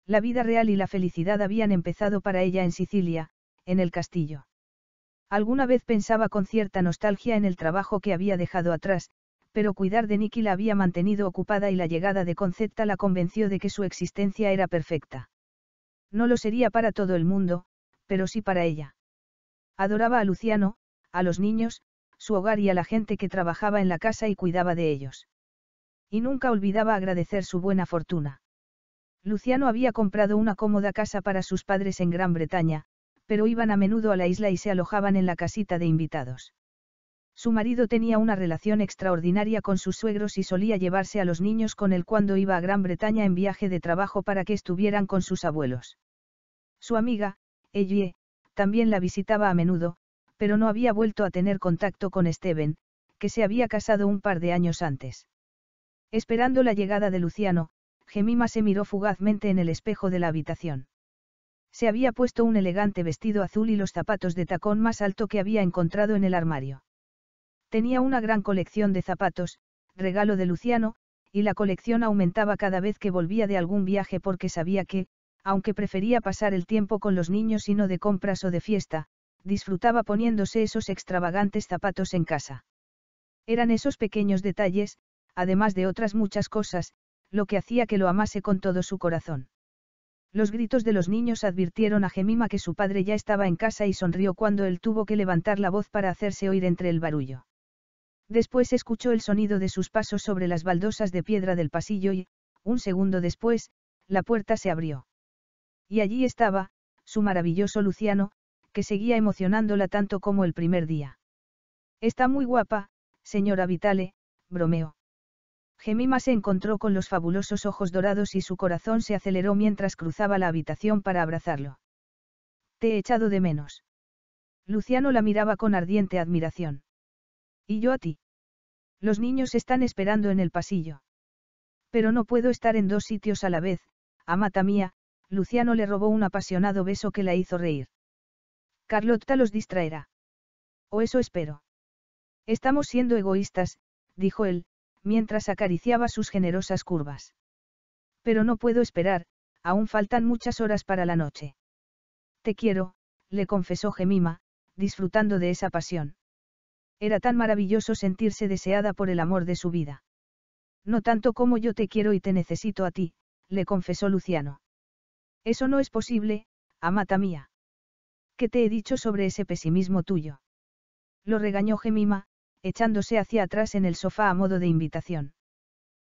La vida real y la felicidad habían empezado para ella en Sicilia, en el castillo. Alguna vez pensaba con cierta nostalgia en el trabajo que había dejado atrás, pero cuidar de Nicky la había mantenido ocupada y la llegada de Concepta la convenció de que su existencia era perfecta. No lo sería para todo el mundo, pero sí para ella. Adoraba a Luciano, a los niños, su hogar y a la gente que trabajaba en la casa y cuidaba de ellos. Y nunca olvidaba agradecer su buena fortuna. Luciano había comprado una cómoda casa para sus padres en Gran Bretaña, pero iban a menudo a la isla y se alojaban en la casita de invitados. Su marido tenía una relación extraordinaria con sus suegros y solía llevarse a los niños con él cuando iba a Gran Bretaña en viaje de trabajo para que estuvieran con sus abuelos. Su amiga, Ellie, también la visitaba a menudo, pero no había vuelto a tener contacto con Esteban, que se había casado un par de años antes. Esperando la llegada de Luciano, Gemima se miró fugazmente en el espejo de la habitación. Se había puesto un elegante vestido azul y los zapatos de tacón más alto que había encontrado en el armario. Tenía una gran colección de zapatos, regalo de Luciano, y la colección aumentaba cada vez que volvía de algún viaje porque sabía que, aunque prefería pasar el tiempo con los niños y no de compras o de fiesta, disfrutaba poniéndose esos extravagantes zapatos en casa. Eran esos pequeños detalles, además de otras muchas cosas, lo que hacía que lo amase con todo su corazón. Los gritos de los niños advirtieron a Gemima que su padre ya estaba en casa y sonrió cuando él tuvo que levantar la voz para hacerse oír entre el barullo. Después escuchó el sonido de sus pasos sobre las baldosas de piedra del pasillo y, un segundo después, la puerta se abrió. Y allí estaba, su maravilloso Luciano, que seguía emocionándola tanto como el primer día. Está muy guapa, señora Vitale, bromeó. Gemima se encontró con los fabulosos ojos dorados y su corazón se aceleró mientras cruzaba la habitación para abrazarlo. Te he echado de menos. Luciano la miraba con ardiente admiración. ¿Y yo a ti? Los niños están esperando en el pasillo. Pero no puedo estar en dos sitios a la vez, amata mía, Luciano le robó un apasionado beso que la hizo reír. Carlotta los distraerá. O eso espero. Estamos siendo egoístas, dijo él, mientras acariciaba sus generosas curvas. Pero no puedo esperar, aún faltan muchas horas para la noche. Te quiero, le confesó Gemima, disfrutando de esa pasión. Era tan maravilloso sentirse deseada por el amor de su vida. No tanto como yo te quiero y te necesito a ti, le confesó Luciano. Eso no es posible, amata mía. ¿Qué te he dicho sobre ese pesimismo tuyo? Lo regañó Gemima, echándose hacia atrás en el sofá a modo de invitación.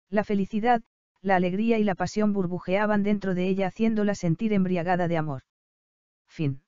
La felicidad, la alegría y la pasión burbujeaban dentro de ella haciéndola sentir embriagada de amor. Fin.